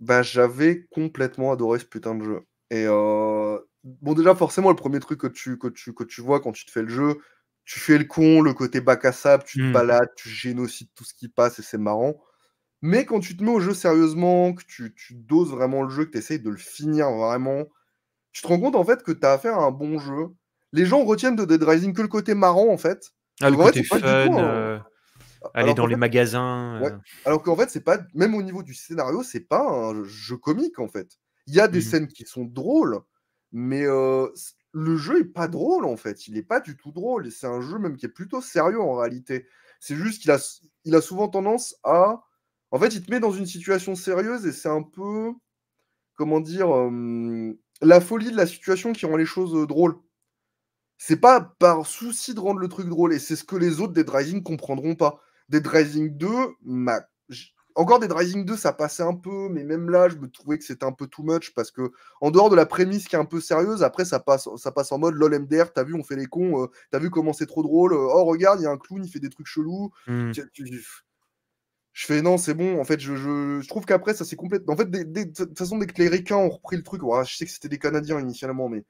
Bah, j'avais complètement adoré ce putain de jeu. Et bon, déjà, forcément, le premier truc que tu, que, tu, que tu vois quand tu te fais le jeu, tu fais le con, le côté bac à sable, tu te mmh. balades, tu génocides tout ce qui passe et c'est marrant. Mais quand tu te mets au jeu sérieusement, que tu, doses vraiment le jeu, que tu essayes de le finir vraiment, tu te rends compte en fait que tu as affaire à un bon jeu. Les gens retiennent de Dead Rising que le côté marrant en fait. Ah, le côté fun, euh, aller dans les magasins. Euh. Alors qu'en fait, c'est pas même au niveau du scénario, c'est pas un jeu comique en fait. Il y a des mmh scènes qui sont drôles, mais euh, le jeu est pas drôle en fait. Il est pas du tout drôle. C'est un jeu même qui est plutôt sérieux en réalité. C'est juste qu'il a, il a souvent tendance à en fait, il te met dans une situation sérieuse et c'est un peu, comment dire, euh, la folie de la situation qui rend les choses euh, drôles. C'est pas par souci de rendre le truc drôle et c'est ce que les autres des Rising comprendront pas. Des Rising 2, encore des Rising 2, ça passait un peu, mais même là, je me trouvais que c'était un peu too much parce que, en dehors de la prémisse qui est un peu sérieuse, après, ça passe, ça passe en mode lol MDR, t'as vu, on fait les cons, euh, t'as vu comment c'est trop drôle, oh regarde, il y a un clown, il fait des trucs chelous. Hmm. Je fais non, c'est bon. En fait, je, trouve qu'après, ça c'est complètement. En fait, de toute façon, dès que les Ricains ont repris le truc, je sais que c'était des Canadiens initialement, mais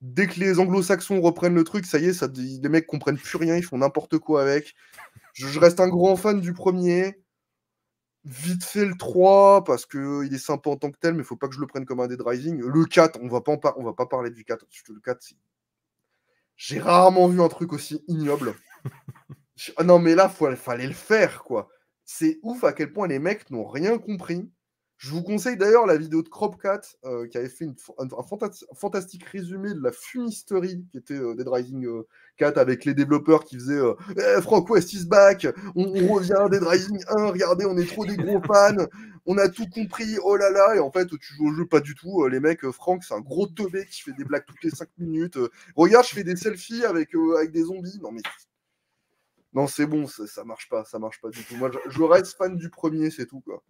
dès que les Anglo-Saxons reprennent le truc, ça y est, ça, les mecs comprennent plus rien, ils font n'importe quoi avec. Je, reste un grand fan du premier. Vite fait le 3, parce qu'il euh, est sympa en tant que tel, mais il faut pas que je le prenne comme un dead rising. Le 4, on va pas, on va pas parler du 4. Le 4, j'ai rarement vu un truc aussi ignoble. Ah non, mais là, il fallait le faire, quoi. C'est ouf à quel point les mecs n'ont rien compris. Je vous conseille d'ailleurs la vidéo de Cropcat euh, qui avait fait un, fantastique résumé de la fumisterie qui était euh, Dead Rising 4 euh, avec les développeurs qui faisaient eh, Frank West is back, on, revient Dead Rising 1, regardez, on est trop des gros fans, on a tout compris, oh là là, et en fait tu joues au jeu pas du tout. les mecs, Frank c'est un gros teubé qui fait des blagues toutes les 5 minutes. regarde, je fais des selfies avec, avec des zombies. Non mais non, c'est bon, ça, ça, marche pas, ça marche pas du tout. Moi, je, reste fan du premier, c'est tout, quoi.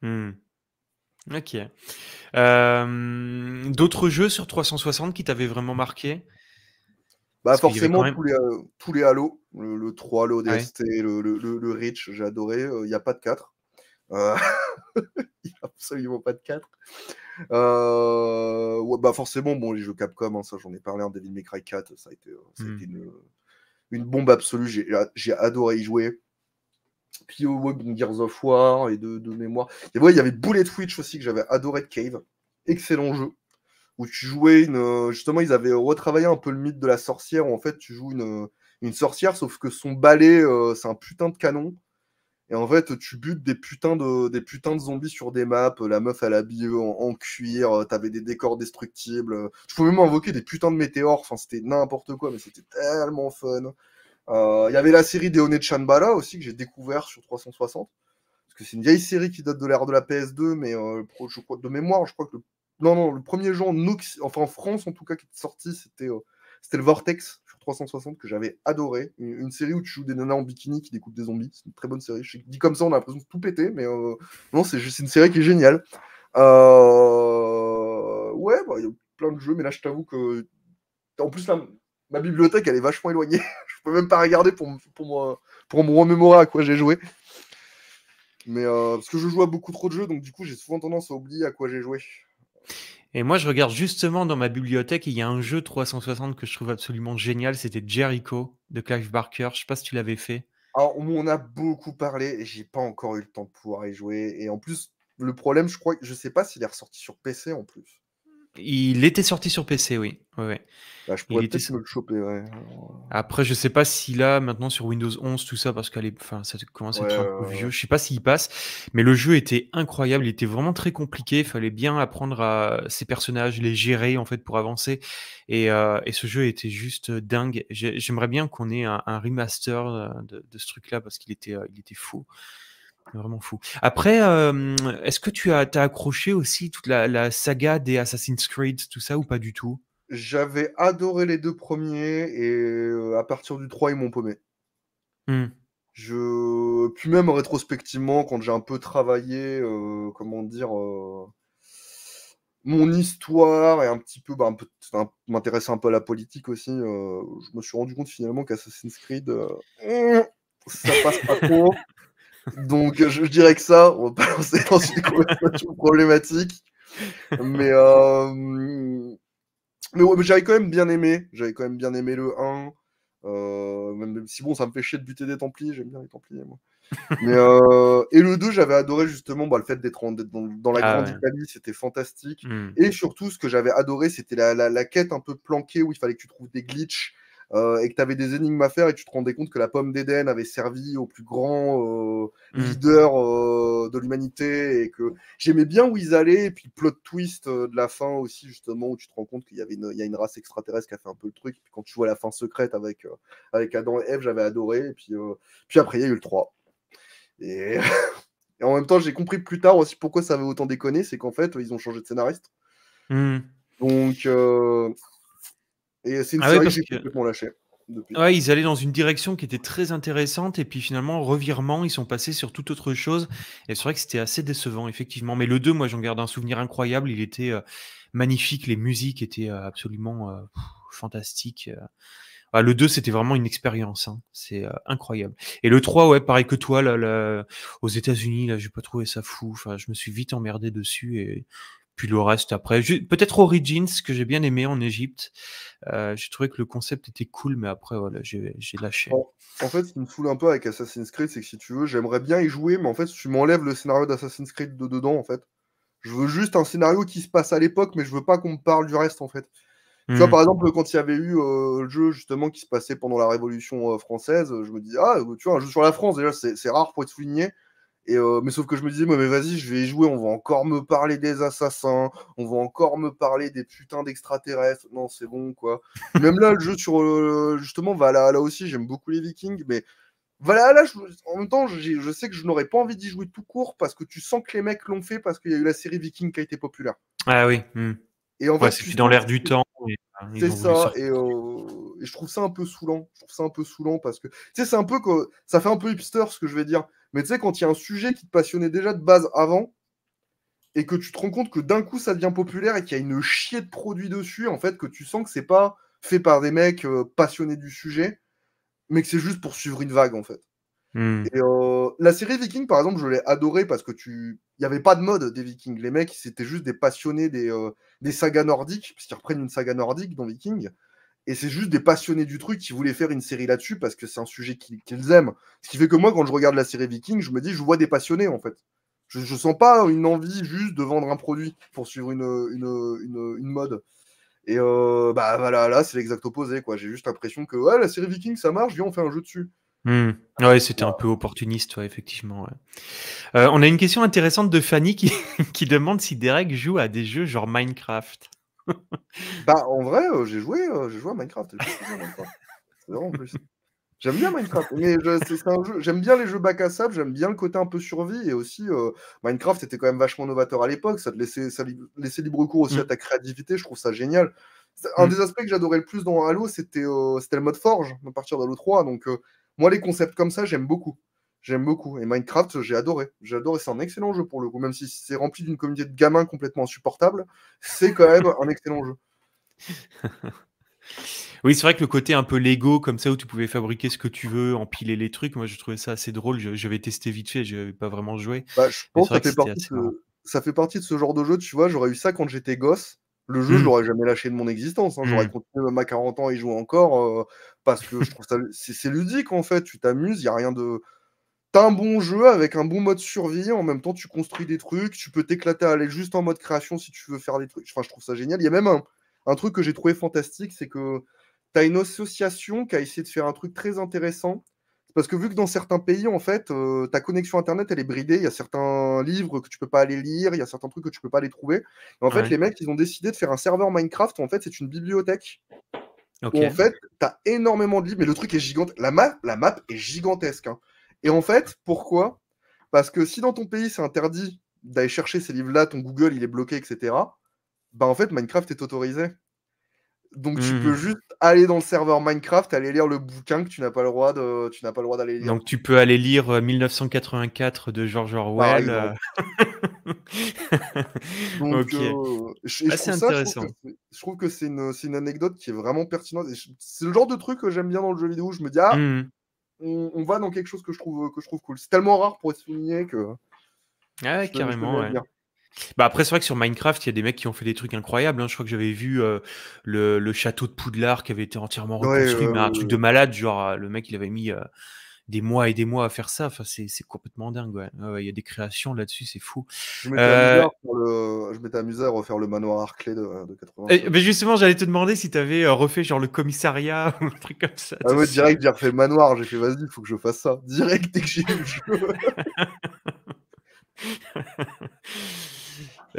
Hmm. Ok. Euh, d'autres jeux sur 360 qui t'avaient vraiment marqué bah forcément euh, tous, les, Halo, le, 3, le le, le, le, Rich, j'ai adoré, il euh, n'y a pas de 4. il n'y a absolument pas de 4. bah forcément, bon, les jeux Capcom, hein, ça j'en ai parlé, en hein, Devil May Cry 4, ça a été, hmm. une, une bombe absolue. Euh, j'ai adoré y jouer. Puis oh, au Gears of War et de, mémoire. Et ouais, il y avait Bullet Witch aussi que j'avais adoré de Cave. Excellent jeu. Où tu jouais une. Euh, justement, ils avaient retravaillé un peu le mythe de la sorcière où en fait tu joues une, euh, sorcière, sauf que son balai, c'est un putain de canon. Et en fait, tu butes des putains de, des de zombies sur des maps. Euh, la meuf, elle habille en, en cuir. Euh, t'avais des décors destructibles. Euh, tu pouvais même invoquer des putains de météores. Enfin, c'était n'importe quoi, mais c'était tellement fun. Il y avait la série Deone Chanbala aussi, que j'ai découvert sur 360. Parce que c'est une vieille série qui date de l'ère de la PS2, mais je crois, de mémoire, je crois que le, non, non, le premier jeu en, enfin, en France, en tout cas, qui est sorti, c'était c'était le Vortex sur 360 que j'avais adoré. Une, série où tu joues des nanas en bikini qui découpent des zombies. C'est une très bonne série. Je dis comme ça, on a l'impression de tout péter, mais euh, non, c'est une série qui est géniale. Euh, ouais, bah, il y a plein de jeux, mais là, je t'avoue que. En plus, ma bibliothèque, elle est vachement éloignée. je peux même pas regarder pour, pour, moi, pour me remémorer à quoi j'ai joué. Mais euh, parce que je joue à beaucoup trop de jeux, donc du coup, j'ai souvent tendance à oublier à quoi j'ai joué. Et moi, je regarde justement dans ma bibliothèque, il y a un jeu 360 que je trouve absolument génial, c'était Jericho de Clive Barker. Je sais pas si tu l'avais fait. Alors, on a beaucoup parlé et j'ai pas encore eu le temps de pouvoir y jouer. Et en plus, le problème, je crois, je sais pas s'il est ressorti sur PC en plus. Il était sorti sur PC, oui. Ouais, bah, je pourrais peut-être le choper, euh. Après, je sais pas si là, maintenant sur Windows 11, tout ça, parce qu'elle est... enfin, ça commence à un vieux, je sais pas s'il passe, mais le jeu était incroyable, il était vraiment très compliqué, il fallait bien apprendre à ses personnages, les gérer en fait pour avancer, et, euh, et ce jeu était juste dingue. J'aimerais bien qu'on ait un, remaster euh, de, ce truc-là, parce qu'il était, il était fou. Vraiment fou. Après, euh, est-ce que tu as, as, accroché aussi toute la, saga des Assassin's Creed, tout ça, ou pas du tout J'avais adoré les deux premiers, et euh, à partir du 3, ils m'ont paumé. Hmm. Je... Puis même rétrospectivement, quand j'ai un peu travaillé, euh, comment dire, mon histoire et un petit peu, bah, m'intéresser un peu à la politique aussi, je me suis rendu compte finalement qu'Assassin's Creed, ça passe pas trop. Donc, euh, je, dirais que ça, on va pas lancer dans une conversation problématique. Mais, euh, mais, j'avais quand même bien aimé. J'avais quand même bien aimé le 1. Euh, même si bon, ça me fait chier de buter des Templiers, j'aime bien les Templiers, moi. et le 2, j'avais adoré justement bah, le fait d'être dans, la ah grande Italie, c'était fantastique. Hmm. Et surtout, ce que j'avais adoré, c'était la, la, quête un peu planquée où il fallait que tu trouves des glitches euh, et que tu avais des énigmes à faire et que tu te rendais compte que la pomme d'Éden avait servi au plus grand euh, mhm. leader euh, de l'humanité et que j'aimais bien où ils allaient et puis plot twist de la fin aussi justement où tu te rends compte qu'il y avait une, il y a une race extraterrestre qui a fait un peu le truc puis quand tu vois la fin secrète avec, avec Adam et Eve j'avais adoré et puis, puis après il y a eu le 3 et, en même temps j'ai compris plus tard aussi pourquoi ça avait autant déconné c'est qu'en fait ils ont changé de scénariste mhm. donc et c'est une ah ouais, ils allaient dans une direction qui était très intéressante et puis finalement, revirement, ils sont passés sur toute autre chose. Et c'est vrai que c'était assez décevant, effectivement. Mais le 2, moi, j'en garde un souvenir incroyable. Il était euh, magnifique, les musiques étaient euh, absolument euh, fantastiques. Ah, le 2, c'était vraiment une expérience. Hein. C'est incroyable. Et le 3, ouais, pareil que toi, là aux États-Unis, là, j'ai pas trouvé ça fou. Enfin, je me suis vite emmerdé dessus et puis le reste après. Peut-être Origins, que j'ai bien aimé en Égypte. Euh, j'ai trouvé que le concept était cool, mais après, voilà, j'ai lâché. En, fait, ce qui me foule un peu avec Assassin's Creed, c'est que si tu veux, j'aimerais bien y jouer, mais en fait, tu m'enlèves le scénario d'Assassin's Creed de dedans, en fait. Je veux juste un scénario qui se passe à l'époque, mais je veux pas qu'on me parle du reste, en fait. Tu vois, hmm. par exemple, quand il y avait eu euh, le jeu justement qui se passait pendant la Révolution euh, française, je me dis, ah, tu vois, un jeu sur la France, déjà, c'est rare pour être souligné. Euh, mais sauf que je me disais, mais vas-y, je vais y jouer, on va encore me parler des assassins, on va encore me parler des putains d'extraterrestres. Non, c'est bon, quoi. Même là, le jeu sur euh, justement Valhalla aussi, j'aime beaucoup les Vikings, mais Valhalla, je, en même temps, je sais que je n'aurais pas envie d'y jouer tout court parce que tu sens que les mecs l'ont fait parce qu'il y a eu la série Viking qui a été populaire. Ah oui. Hmm. Et on c'est dans l'air du temps. Euh, c'est ça, et, je trouve ça un peu saoulant. Je trouve ça un peu saoulant parce que, tu sais, c'est un peu que ça fait un peu hipster ce que je vais dire. Mais tu sais, quand il y a un sujet qui te passionnait déjà de base avant, et que tu te rends compte que d'un coup ça devient populaire et qu'il y a une chier de produits dessus, en fait, que tu sens que c'est pas fait par des mecs euh, passionnés du sujet, mais que c'est juste pour suivre une vague, en fait. Hmm. Et euh, la série Viking, par exemple, je l'ai adorée parce que tu. Il n'y avait pas de mode des Vikings. Les mecs, c'était juste des passionnés des, euh, des sagas nordiques, puisqu'ils reprennent une saga nordique dans Viking. Et c'est juste des passionnés du truc qui voulaient faire une série là-dessus parce que c'est un sujet qu'ils aiment. Ce qui fait que moi, quand je regarde la série Viking, je me dis, je vois des passionnés en fait. Je ne sens pas une envie juste de vendre un produit pour suivre une, mode. Et euh, bah voilà, là, c'est l'exact opposé. quoi. J'ai juste l'impression que ouais, la série Viking, ça marche, viens, on fait un jeu dessus. Hmm. Ouais, c'était un peu opportuniste, effectivement. Euh, on a une question intéressante de Fanny qui demande si Derek joue à des jeux genre Minecraft bah, en vrai, j'ai joué, à Minecraft. J'aime bien Minecraft, j'aime bien les jeux bac à sable, j'aime bien le côté un peu survie et aussi Minecraft était quand même vachement novateur à l'époque, ça te laissait, ça libre cours aussi mmh. à ta créativité, je trouve ça génial. un mmh. des aspects que j'adorais le plus dans Halo, c'était, c'était le mode forge à partir d'Halo 3, donc moi les concepts comme ça, j'aime beaucoup. J'aime beaucoup. Et Minecraft, j'ai adoré. J'ai C'est un excellent jeu pour le coup. Même si c'est rempli d'une communauté de gamins complètement insupportable, c'est quand même un excellent jeu. Oui, c'est vrai que le côté un peu Lego, comme ça, où tu pouvais fabriquer ce que tu veux, empiler les trucs, moi je trouvais ça assez drôle. J'avais testé vite fait, je n'avais pas vraiment joué. Bah, je pense que, ça, fait partie de, ce genre de jeu, tu vois. J'aurais eu ça quand j'étais gosse. Le jeu, je je hmm. l'aurais jamais lâché de mon existence. Hein. J'aurais hmm. continué même à 40 ans et jouer encore euh, parce que je trouve ça c'est ludique en fait. Tu t'amuses, il n'y a rien de T'as un bon jeu avec un bon mode survie, en même temps tu construis des trucs, tu peux t'éclater à aller juste en mode création si tu veux faire des trucs. Enfin, je trouve ça génial. Il y a même un, truc que j'ai trouvé fantastique, c'est que tu une association qui a essayé de faire un truc très intéressant. Parce que vu que dans certains pays, en fait, euh, ta connexion Internet, elle est bridée. Il y a certains livres que tu peux pas aller lire, il y a certains trucs que tu peux pas aller trouver. en fait, les mecs, ils ont décidé de faire un serveur Minecraft en fait, c'est une bibliothèque. Où, en fait, tu as énormément de livres, mais le truc est gigantesque. La, map, la map est gigantesque. Hein. Et en fait, pourquoi Parce que si dans ton pays, c'est interdit d'aller chercher ces livres-là, ton Google, il est bloqué, etc., bah en fait, Minecraft est autorisé. Donc tu peux hmm. juste aller dans le serveur Minecraft, aller lire le bouquin que tu n'as pas le droit de, tu n'as pas le droit d'aller lire. Donc tu peux aller lire 1984 euh, de George Orwell. Donc, intéressant. je trouve que c'est une, une, anecdote qui est vraiment pertinente. C'est le genre de truc que j'aime bien dans le jeu vidéo. Où je me dis ah, hmm on, va dans quelque chose que je trouve, que je trouve cool. C'est tellement rare pour être souligné que. Ah ouais, carrément. Ouais. Bah après, c'est vrai que sur Minecraft, il y a des mecs qui ont fait des trucs incroyables. Hein. Je crois que j'avais vu euh, le, château de Poudlard qui avait été entièrement reconstruit, mais un truc de malade. Genre, euh, le mec, il avait mis euh, des mois et des mois à faire ça. Enfin, c'est, complètement dingue. Ouais. Il y a des créations là-dessus, c'est fou. Je m'étais, amusé euh à refaire le manoir Arclay de, 80. mais justement, j'allais te demander si tu avais euh, refait genre le commissariat ou un truc comme ça. Ah direct, j'ai refait le manoir. J'ai fait, vas-y, il faut que je fasse ça. Direct, dès que j'ai eu le jeu.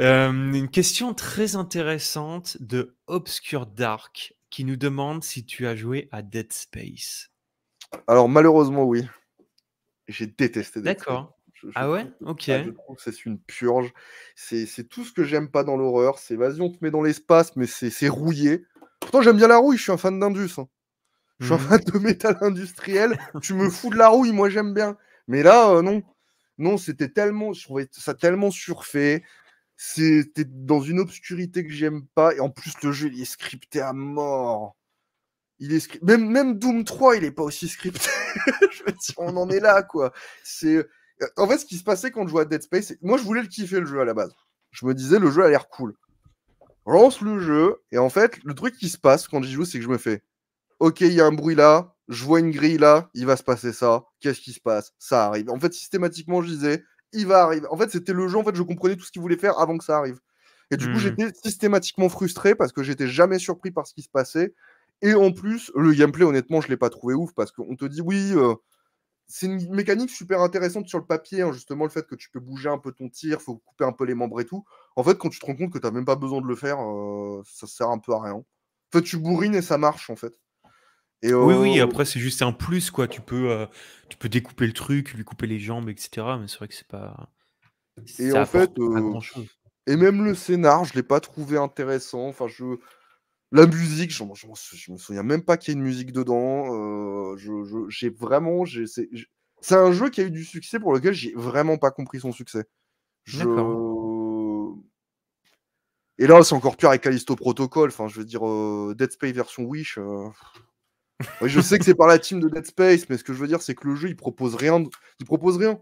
une question très intéressante de Obscure Dark qui nous demande si tu as joué à Dead Space. Alors malheureusement, oui. J'ai détesté. D'accord. ah ouais Ok. je trouve c'est une purge. C'est tout ce que j'aime pas dans l'horreur. C'est vas-y, on te met dans l'espace, mais c'est rouillé. Pourtant, j'aime bien la rouille. Je suis un fan d'Indus. Hein. Je suis un hmm. fan de métal industriel. tu me fous de la rouille. Moi, j'aime bien. Mais là, euh, non. Non, c'était tellement. ça tellement surfait. C'était dans une obscurité que j'aime pas. Et en plus, le jeu, il est scripté à mort est même même Doom 3 il est pas aussi scripté on en est là quoi c'est euh, en fait ce qui se passait quand je jouais à Dead Space moi je voulais le kiffer le jeu à la base je me disais le jeu a l'air cool lance le jeu et en fait le truc qui se passe quand j'y joue c'est que je me fais ok il y a un bruit là je vois une grille là il va se passer ça qu'est-ce qui se passe ça arrive en fait systématiquement je disais il va arriver en fait c'était le jeu en fait je comprenais tout ce qu'il voulait faire avant que ça arrive et du coup, hmm. j'étais systématiquement frustré parce que j'étais jamais surpris par ce qui se passait et en plus, le gameplay, honnêtement, je ne l'ai pas trouvé ouf parce qu'on te dit oui, euh, c'est une mécanique super intéressante sur le papier, hein, justement, le fait que tu peux bouger un peu ton tir, faut couper un peu les membres et tout. En fait, quand tu te rends compte que tu n'as même pas besoin de le faire, euh, ça sert un peu à rien. En fait, tu bourrines et ça marche, en fait. Et Oui, oui, euh, après, c'est juste un plus, quoi. Tu peux, tu peux découper le truc, lui couper les jambes, etc. Mais c'est vrai que c'est pas. Et en fait. Pas et même le scénar, je ne l'ai pas trouvé intéressant. Enfin, je la musique, je, me souviens même pas qu'il y ait une musique dedans. Euh, j'ai vraiment. C'est un jeu qui a eu du succès pour lequel j'ai vraiment pas compris son succès. Je... Et là, c'est encore pire avec Callisto Protocol. Enfin, je veux dire, euh, Dead Space version Wish. Euh, je sais que c'est par la team de Dead Space, mais ce que je veux dire, c'est que le jeu, il propose rien. Il propose rien.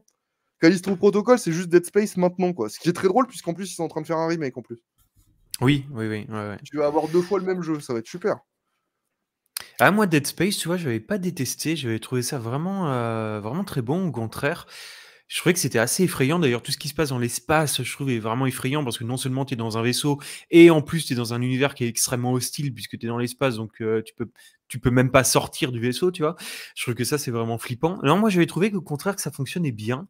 Callisto Protocol, c'est juste Dead Space maintenant, quoi. Ce qui est très drôle, puisqu'en plus, ils sont en train de faire un remake en plus. Oui, oui, oui. Tu vas avoir deux fois le même jeu, ça va être super. Ah, moi, Dead Space, tu vois, je n'avais pas détesté, j'avais trouvé ça vraiment, euh, vraiment très bon, au contraire. Je trouvais que c'était assez effrayant. D'ailleurs, tout ce qui se passe dans l'espace, je trouvais vraiment effrayant parce que non seulement tu es dans un vaisseau et en plus tu es dans un univers qui est extrêmement hostile puisque tu es dans l'espace, donc euh, tu peux tu peux même pas sortir du vaisseau, tu vois. Je trouve que ça, c'est vraiment flippant. Non, moi, j'avais trouvé qu'au contraire, que ça fonctionnait bien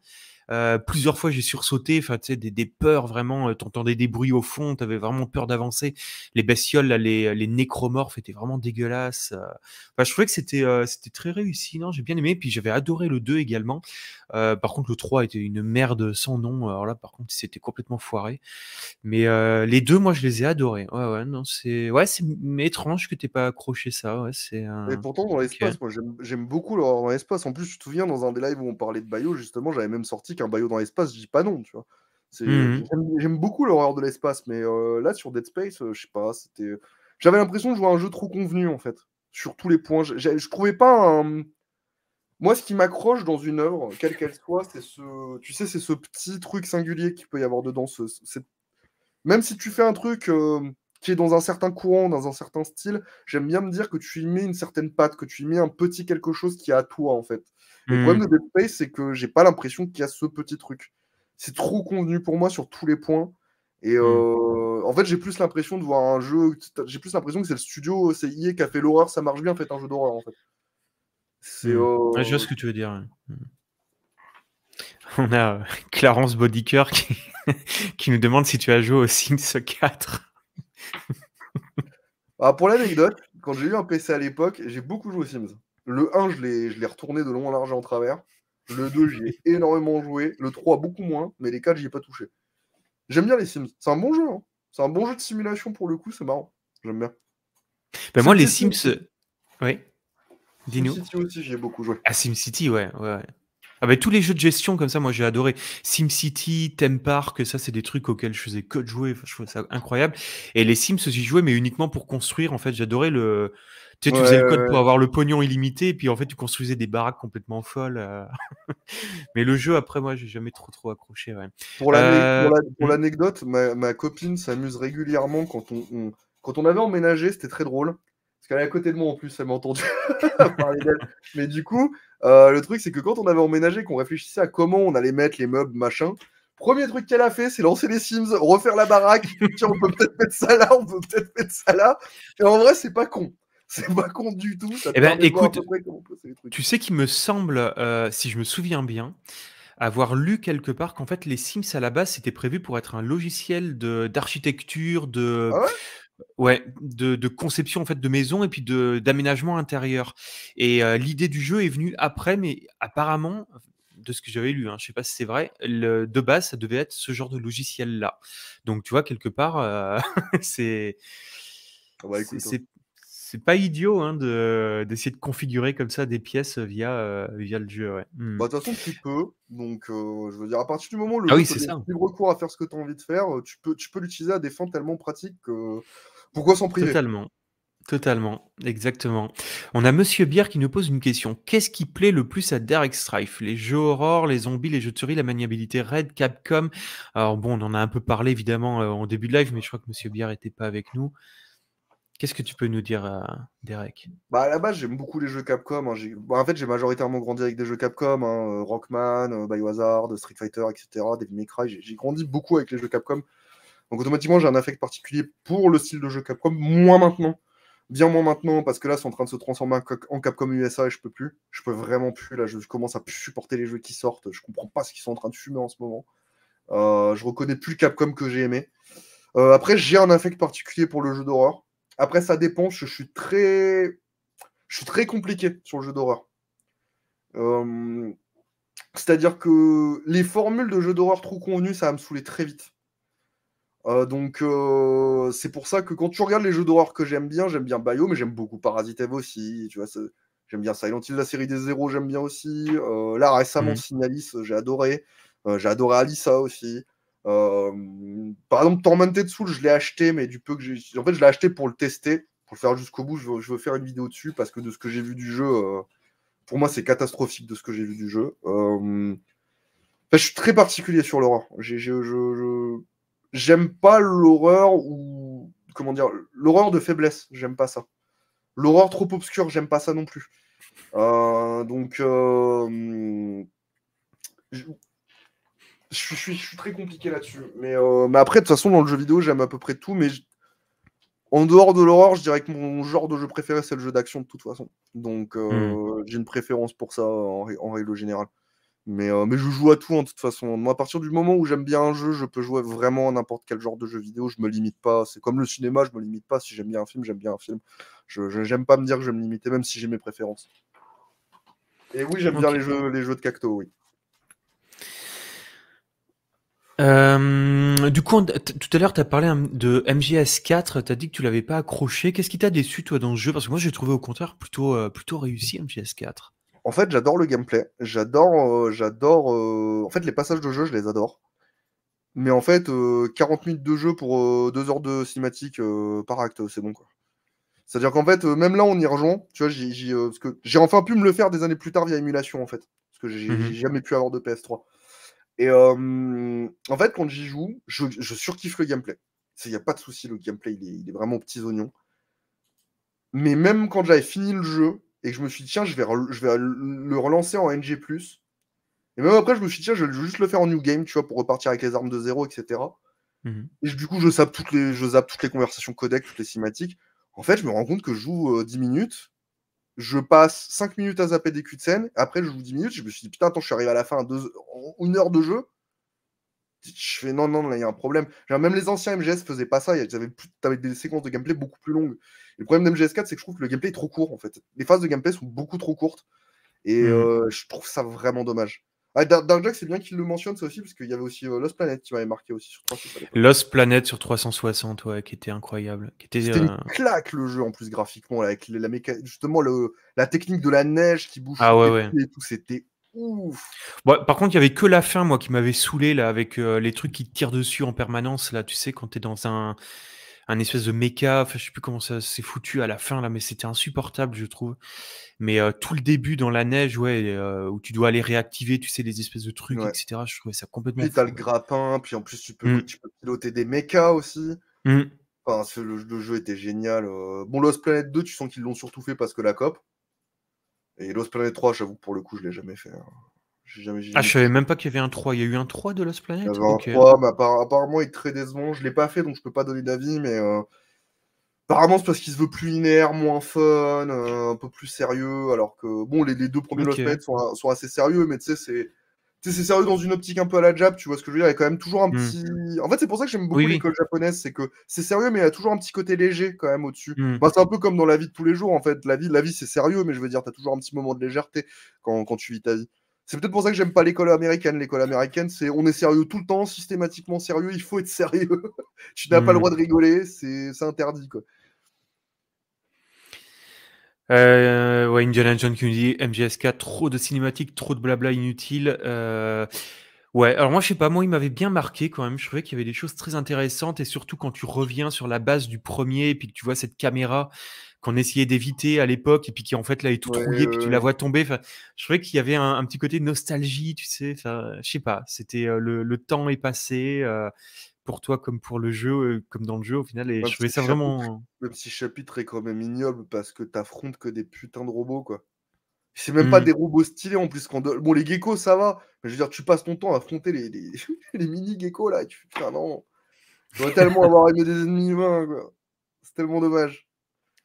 plusieurs fois, j'ai sursauté, enfin, tu sais, des, peurs vraiment. T'entendais des bruits au fond, t'avais vraiment peur d'avancer. Les bestioles, les, les, nécromorphes étaient vraiment dégueulasses. je trouvais que c'était c'était très réussi, non J'ai bien aimé. Puis j'avais adoré le 2 également. par contre, le 3 était une merde sans nom. Alors là, par contre, c'était complètement foiré. Mais les deux, moi, je les ai adorés. Ouais, ouais, non, c'est ouais, c'est étrange que t'aies pas accroché ça. c'est. Et pourtant, dans l'espace, moi, j'aime beaucoup dans l'espace. En plus, je te souviens dans un des lives où on parlait de Bayo, justement, j'avais même sorti un baillot dans l'espace, je dis pas non, tu vois. Mmh, mmh. J'aime beaucoup l'horreur de l'espace, mais euh, là sur Dead Space, euh, je sais pas, c'était. J'avais l'impression de jouer un jeu trop convenu en fait, sur tous les points. Je trouvais pas un. Moi, ce qui m'accroche dans une œuvre, quelle qu'elle soit, c'est ce, tu sais, c'est ce petit truc singulier qu'il peut y avoir dedans. Même si tu fais un truc euh, qui est dans un certain courant, dans un certain style, j'aime bien me dire que tu y mets une certaine patte, que tu y mets un petit quelque chose qui est à toi en fait. Le hmm. problème de Dead Space, c'est que j'ai pas l'impression qu'il y a ce petit truc. C'est trop convenu pour moi sur tous les points. Et hmm. euh, en fait, j'ai plus l'impression de voir un jeu. J'ai plus l'impression que c'est le studio, c'est IE qui a fait l'horreur, ça marche bien, en fait, un jeu d'horreur. En fait. C'est. Hmm. Euh, je vois ce que tu veux dire. On a euh, Clarence Bodiker qui... qui... nous demande si tu as joué au Sims 4. Bah, pour l'anecdote, quand j'ai eu un PC à l'époque, j'ai beaucoup joué aux Sims. Le 1, je l'ai retourné de long en large en travers. Le 2, j'y ai énormément joué. Le 3, beaucoup moins. Mais les 4, j'y ai pas touché. J'aime bien les Sims. C'est un bon jeu. Hein. C'est un bon jeu de simulation pour le coup. C'est marrant. J'aime bien. Ben moi, les Sims. Oui. Dis-nous. SimCity aussi, j'y ai beaucoup joué. À ah, SimCity, ouais. ouais, ouais. Ah bah, tous les jeux de gestion comme ça, moi j'ai adoré. SimCity, Theme Park, ça c'est des trucs auxquels je faisais que jouer. je ça incroyable. Et les Sims, j'y jouais, mais uniquement pour construire. En fait, j'adorais le. Tu, sais, tu faisais le code pour avoir le pognon illimité, et puis en fait, tu construisais des baraques complètement folles. Euh. mais le jeu, après, moi, j'ai jamais trop trop accroché. Pour euh, hmm. l'anecdote, ma, copine s'amuse régulièrement quand on, quand on avait emménagé, c'était très drôle. Elle est à côté de moi en plus, elle m'a entendu parler d'elle. Mais du coup, euh, le truc, c'est que quand on avait emménagé, qu'on réfléchissait à comment on allait mettre les meubles, machin, premier truc qu'elle a fait, c'est lancer les Sims, refaire la baraque. Tiens, on peut peut-être mettre ça là, on peut peut-être mettre ça là. Et en vrai, c'est pas con. C'est pas con du tout. eh ben, écoute, tu sais qu'il me semble, euh, si je me souviens bien, avoir lu quelque part qu'en fait les Sims à la base c'était prévu pour être un logiciel d'architecture, de, ah Ouais, de, conception en fait de maison et puis de d'aménagement intérieur. Et euh, l'idée du jeu est venue après, mais apparemment, de ce que j'avais lu, hein, je sais pas si c'est vrai, de base, ça devait être ce genre de logiciel là. Donc tu vois quelque part, euh, ah bah, hein. c'est c'est pas idiot hein, d'essayer de, configurer comme ça des pièces via, euh, via le jeu. Hmm. Bah, de toute façon, tu peux. Donc, je veux dire, à partir du moment où le ah recours à faire ce que tu as envie de faire, tu peux, tu peux l'utiliser à des fins tellement pratiques que pourquoi s'en priver Totalement. Totalement, exactement. On a Monsieur Bière qui nous pose une question. Qu'est-ce qui plaît le plus à Derek Strife Les jeux horreur, les zombies, les jeux de souris, la maniabilité Red, Capcom. Alors bon, on en a un peu parlé évidemment euh, en début de live, mais je crois que Monsieur Bière n'était pas avec nous. Qu'est-ce que tu peux nous dire, euh, Derek bah À la base, j'aime beaucoup les jeux Capcom. Hein. Bah, en fait, j'ai majoritairement grandi avec des jeux Capcom. Hein, euh, Rockman, Rockman, Biohazard, Street Fighter, etc. des May J'ai grandi beaucoup avec les jeux Capcom. Donc automatiquement, j'ai un affect particulier pour le style de jeu Capcom, moins maintenant. Bien moins maintenant, parce que là, c'est en train de se transformer en Capcom USA et je peux plus. Je peux vraiment plus. Là, je commence à supporter les jeux qui sortent. Je comprends pas ce qu'ils sont en train de fumer en ce moment. Je euh, je reconnais plus le Capcom que j'ai aimé. Euh, après, j'ai un affect particulier pour le jeu d'horreur. Après, ça dépend. Je, suis très. Je suis très compliqué sur le jeu d'horreur. Euh, c'est-à-dire que les formules de jeu d'horreur trop convenues, ça va me saouler très vite. Euh, donc euh, c'est pour ça que quand tu regardes les jeux d'horreur que j'aime bien, j'aime bien Bayo mais j'aime beaucoup Parasite Eve aussi. Tu vois, j'aime bien Silent Hill, la série des zéros, j'aime bien aussi. Euh, là récemment, mm. Signalis, euh, j'ai adoré. j'ai adoré Alissa aussi. par exemple, Tormented Soul, je l'ai acheté, mais du peu que j'ai, en fait, je l'ai acheté pour le tester, pour le faire jusqu'au bout. Je veux, faire une vidéo dessus parce que de ce que j'ai vu du jeu, pour moi, c'est catastrophique de ce que j'ai vu du jeu. je suis très particulier sur l'horreur. je, j'aime pas l'horreur ou comment dire l'horreur de faiblesse. J'aime pas ça. L'horreur trop obscure, j'aime pas ça non plus. Euh, donc, euh, je, suis, très compliqué là-dessus. Euh, mais, après, de toute façon, dans le jeu vidéo, j'aime à peu près tout. Mais en dehors de l'horreur, je dirais que mon genre de jeu préféré, c'est le jeu d'action de toute façon. Donc, hmm. j'ai une préférence pour ça en règle générale. Euh, mais, je joue à tout en hein, toute façon. Moi, à partir du moment où j'aime bien un jeu, je peux jouer vraiment à n'importe quel genre de jeu vidéo. Je me limite pas. C'est comme le cinéma, je me limite pas. Si j'aime bien un film, j'aime bien un film. Je n'aime pas me dire que je vais me limiter, même si j'ai mes préférences. Et oui, j'aime bien les jeux, les jeux de cacto, oui. Euh, du coup, tout à l'heure, tu as parlé hein, de MGS4, tu as dit que tu l'avais pas accroché. Qu'est-ce qui t'a déçu, toi, dans ce jeu Parce que moi, j'ai trouvé au contraire plutôt, euh, plutôt réussi MGS4. En fait, j'adore le gameplay. J'adore, euh, j'adore. Euh, en fait, les passages de jeu, je les adore. Mais en fait, 40 euh, minutes de jeu pour 2 heures de cinématique par acte, c'est bon quoi. C'est-à-dire qu'en fait, même là, on y rejoint. Tu vois, j'ai, enfin pu me le faire des années plus tard via émulation en fait, parce que j'ai, mmh jamais pu avoir de PS3. Et en fait, quand j'y joue, je, surkiffe le gameplay. Il n'y a pas de souci, le gameplay, il est, vraiment aux petits oignons. Mais même quand j'avais fini le jeu, et je me suis dit, tiens, je vais, je vais le relancer en NG. Et même après, je me suis dit, tiens, je vais juste le faire en New Game, tu vois, pour repartir avec les armes de zéro, etc. Et mhm. du coup, je zappe toutes les, je toutes les conversations codec, toutes les cinématiques. En fait, je me rends compte que je joue 10 euh, minutes, je passe 5 minutes à zapper des cutscenes. de scène, après je joue 10 minutes, je me suis dit, putain, attends, je suis arrivé à la fin une heure de jeu. Je fais, non, non, il y a un problème. même les anciens MGS faisaient pas ça, ils avaient avais des séquences de gameplay beaucoup plus longues. Le problème d'MGS4, c'est que je trouve que le gameplay est trop court en fait. Les phases de gameplay sont beaucoup trop courtes et mm. euh, je trouve ça vraiment dommage. Ah, Dark Jack, c'est bien qu'il le mentionne, ça aussi, parce qu'il y avait aussi euh, Lost Planet qui m'avait marqué aussi sur 360. Lost Planet sur 360, ouais, qui était incroyable. Qui était, euh, claque le jeu en plus graphiquement, avec la justement le... la technique de la neige qui bouge ah, ouais, ouais. et tout, c'était ouf. par contre, il y avait que la fin, moi, qui m'avait saoulé, là, avec les trucs qui te tirent dessus en permanence, là, tu sais, quand t'es dans un un espèce de méca, je sais plus comment ça s'est foutu à la fin là, mais c'était insupportable je trouve. Mais euh, tout le début dans la neige, ouais, euh, où tu dois aller réactiver, tu sais, les espèces de trucs, etc. Je trouvais ça complètement. Puis t'as le grappin, puis en plus tu peux, mmh. piloter des mechas aussi. Mmh. Enfin, le, jeu était génial. Euh. Bon, Lost Planet 2, tu sens qu'ils l'ont surtout fait parce que la COP. Et Lost Planet 3, j'avoue, pour le coup, je l'ai jamais fait. Hein. Ah, je ne savais même pas qu'il y avait un 3. Il y a eu un 3 de Lost Planet euh, apparemment, il très décevant. Je l'ai pas fait, donc je ne peux pas donner d'avis, mais euh, apparemment, c'est parce qu'il se veut plus linéaire, moins fun, euh, un peu plus sérieux. Alors que, bon, les, deux premiers Lost Planet sont, assez sérieux, mais tu sais, c'est. C'est sérieux dans une optique un peu à la jab tu vois ce que je veux dire. Il y a quand même toujours un hmm. petit. En fait, c'est pour ça que j'aime beaucoup l'école japonaise, c'est que c'est sérieux, mais il y a toujours un petit côté léger quand même au-dessus. Hmm. Bah, c'est un peu comme dans la vie de tous les jours, en fait. La vie, la vie c'est sérieux, mais je veux dire, tu as toujours un petit moment de légèreté quand tu vis ta vie. C'est peut-être pour ça que j'aime pas l'école américaine. L'école américaine, c'est on est sérieux tout le temps, systématiquement sérieux, il faut être sérieux. tu n'as pas le hmm. droit de rigoler, c'est interdit. Quoi. Euh, ouais, Indiana John qui nous dit MGSK, trop de cinématiques, trop de blabla inutile. Euh, ouais, alors moi je sais pas, moi il m'avait bien marqué quand même. Je trouvais qu'il y avait des choses très intéressantes et surtout quand tu reviens sur la base du premier et puis que tu vois cette caméra qu'on essayait d'éviter à l'époque et puis qui en fait là est tout rouillé puis tu la vois tomber. Enfin, je trouvais qu'il y avait un, petit côté nostalgie, tu sais. Enfin, je sais pas. C'était euh, le, le, temps est passé euh, pour toi comme pour le jeu, euh, comme dans le jeu au final. Et je trouvais ça vraiment. Le si chapitre est quand même ignoble parce que t'affrontes que des putains de robots, quoi. C'est même pas mmh. des robots stylés en plus. Quand Bon, les geckos, ça va. je veux dire, tu passes ton temps à affronter les, les... mini geckos là. tu fais, putain, non. dois tellement avoir aimé des ennemis humains, quoi. C'est tellement dommage.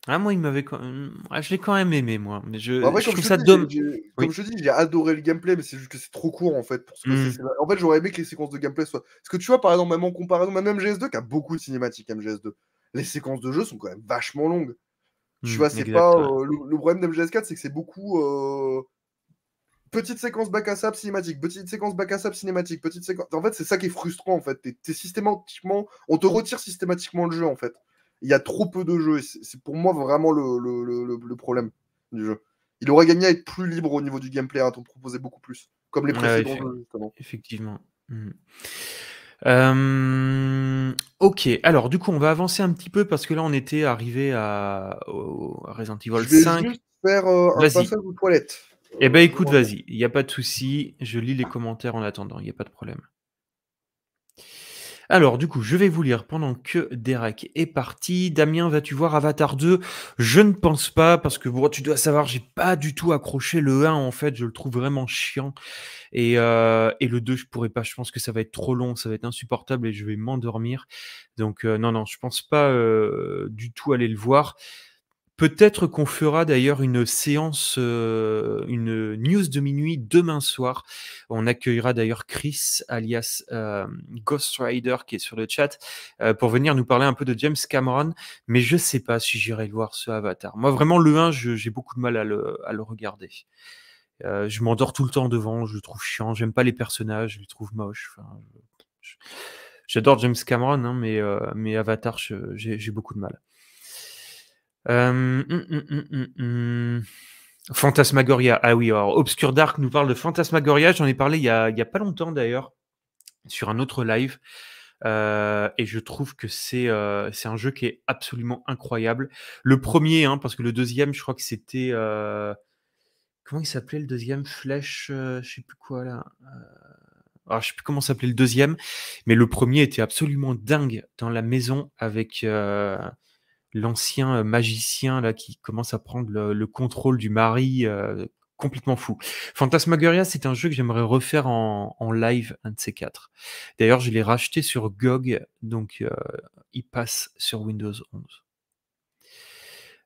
Ah, moi, il m'avait. quand je l'ai quand même aimé, moi. Mais je, bah, trouve ça donne Comme je dis, j'ai adoré le gameplay, mais c'est juste que c'est trop court, en fait. Hmm. En fait, j'aurais aimé que les séquences de gameplay soient. Parce que tu vois, par exemple, même en comparaison, même MGS2, qui a beaucoup de cinématiques, MGS2, les séquences de jeu sont quand même vachement longues. tu hmm, vois, c'est pas. Euh, le, problème de d'MGS4, c'est que c'est beaucoup. Euh, petite séquence bac à sable cinématique, petite séquence bac à sable cinématique, petite séquence. En fait, c'est ça qui est frustrant, en fait. t'es systématiquement. On te retire systématiquement le jeu, en fait. Il y a trop peu de jeux. C'est pour moi vraiment le, problème du jeu. Il aurait gagné à être plus libre au niveau du gameplay, à hein, t'en proposer beaucoup plus, comme les précédents Effectivement. Hmm. Euh, ok, alors du coup, on va avancer un petit peu parce que là, on était arrivé à, Resident Evil 5 je vais 5. Juste faire euh, un passage aux Eh ben, euh, écoute, vas-y, il n'y a pas de souci. Je lis les commentaires en attendant, il n'y a pas de problème. Alors, du coup, je vais vous lire pendant que Derek est parti. Damien, vas-tu voir Avatar 2 Je ne pense pas, parce que tu dois savoir, j'ai pas du tout accroché le 1, en fait, je le trouve vraiment chiant. Et, euh, et le 2, je pourrais pas, je pense que ça va être trop long, ça va être insupportable et je vais m'endormir. Donc, euh, non, non, je pense pas euh, du tout aller le voir. Peut-être qu'on fera d'ailleurs une séance, euh, une news de minuit demain soir. On accueillera d'ailleurs Chris, alias euh, Ghost Rider, qui est sur le chat, euh, pour venir nous parler un peu de James Cameron. Mais je sais pas si j'irai le voir ce Avatar. Moi, vraiment, le 1, j'ai beaucoup de mal à le, regarder. je m'endors tout le temps devant, je le trouve chiant, j'aime pas les personnages, je le trouve moche. J'adore James Cameron, hein, mais, mais Avatar, j'ai beaucoup de mal. Euh, hum, hum, hum, Fantasmagoria. Ah oui, alors Obscure Dark nous parle de Fantasmagoria. J'en ai parlé il y, a, pas longtemps d'ailleurs sur un autre live. Euh, et je trouve que euh, c'est un jeu qui est absolument incroyable. Le premier, hein, parce que le deuxième, je crois que c'était. comment il s'appelait le deuxième Flèche, je sais plus quoi là. Alors, ah, je sais plus comment s'appelait le deuxième, mais le premier était absolument dingue dans la maison avec l'ancien euh, magicien là qui commence à prendre le, contrôle du mari euh, complètement fou. Fantasmagoria, c'est un jeu que j'aimerais refaire en, live, un de ces quatre. D'ailleurs, je l'ai racheté sur GOG, donc euh, il passe sur Windows 11.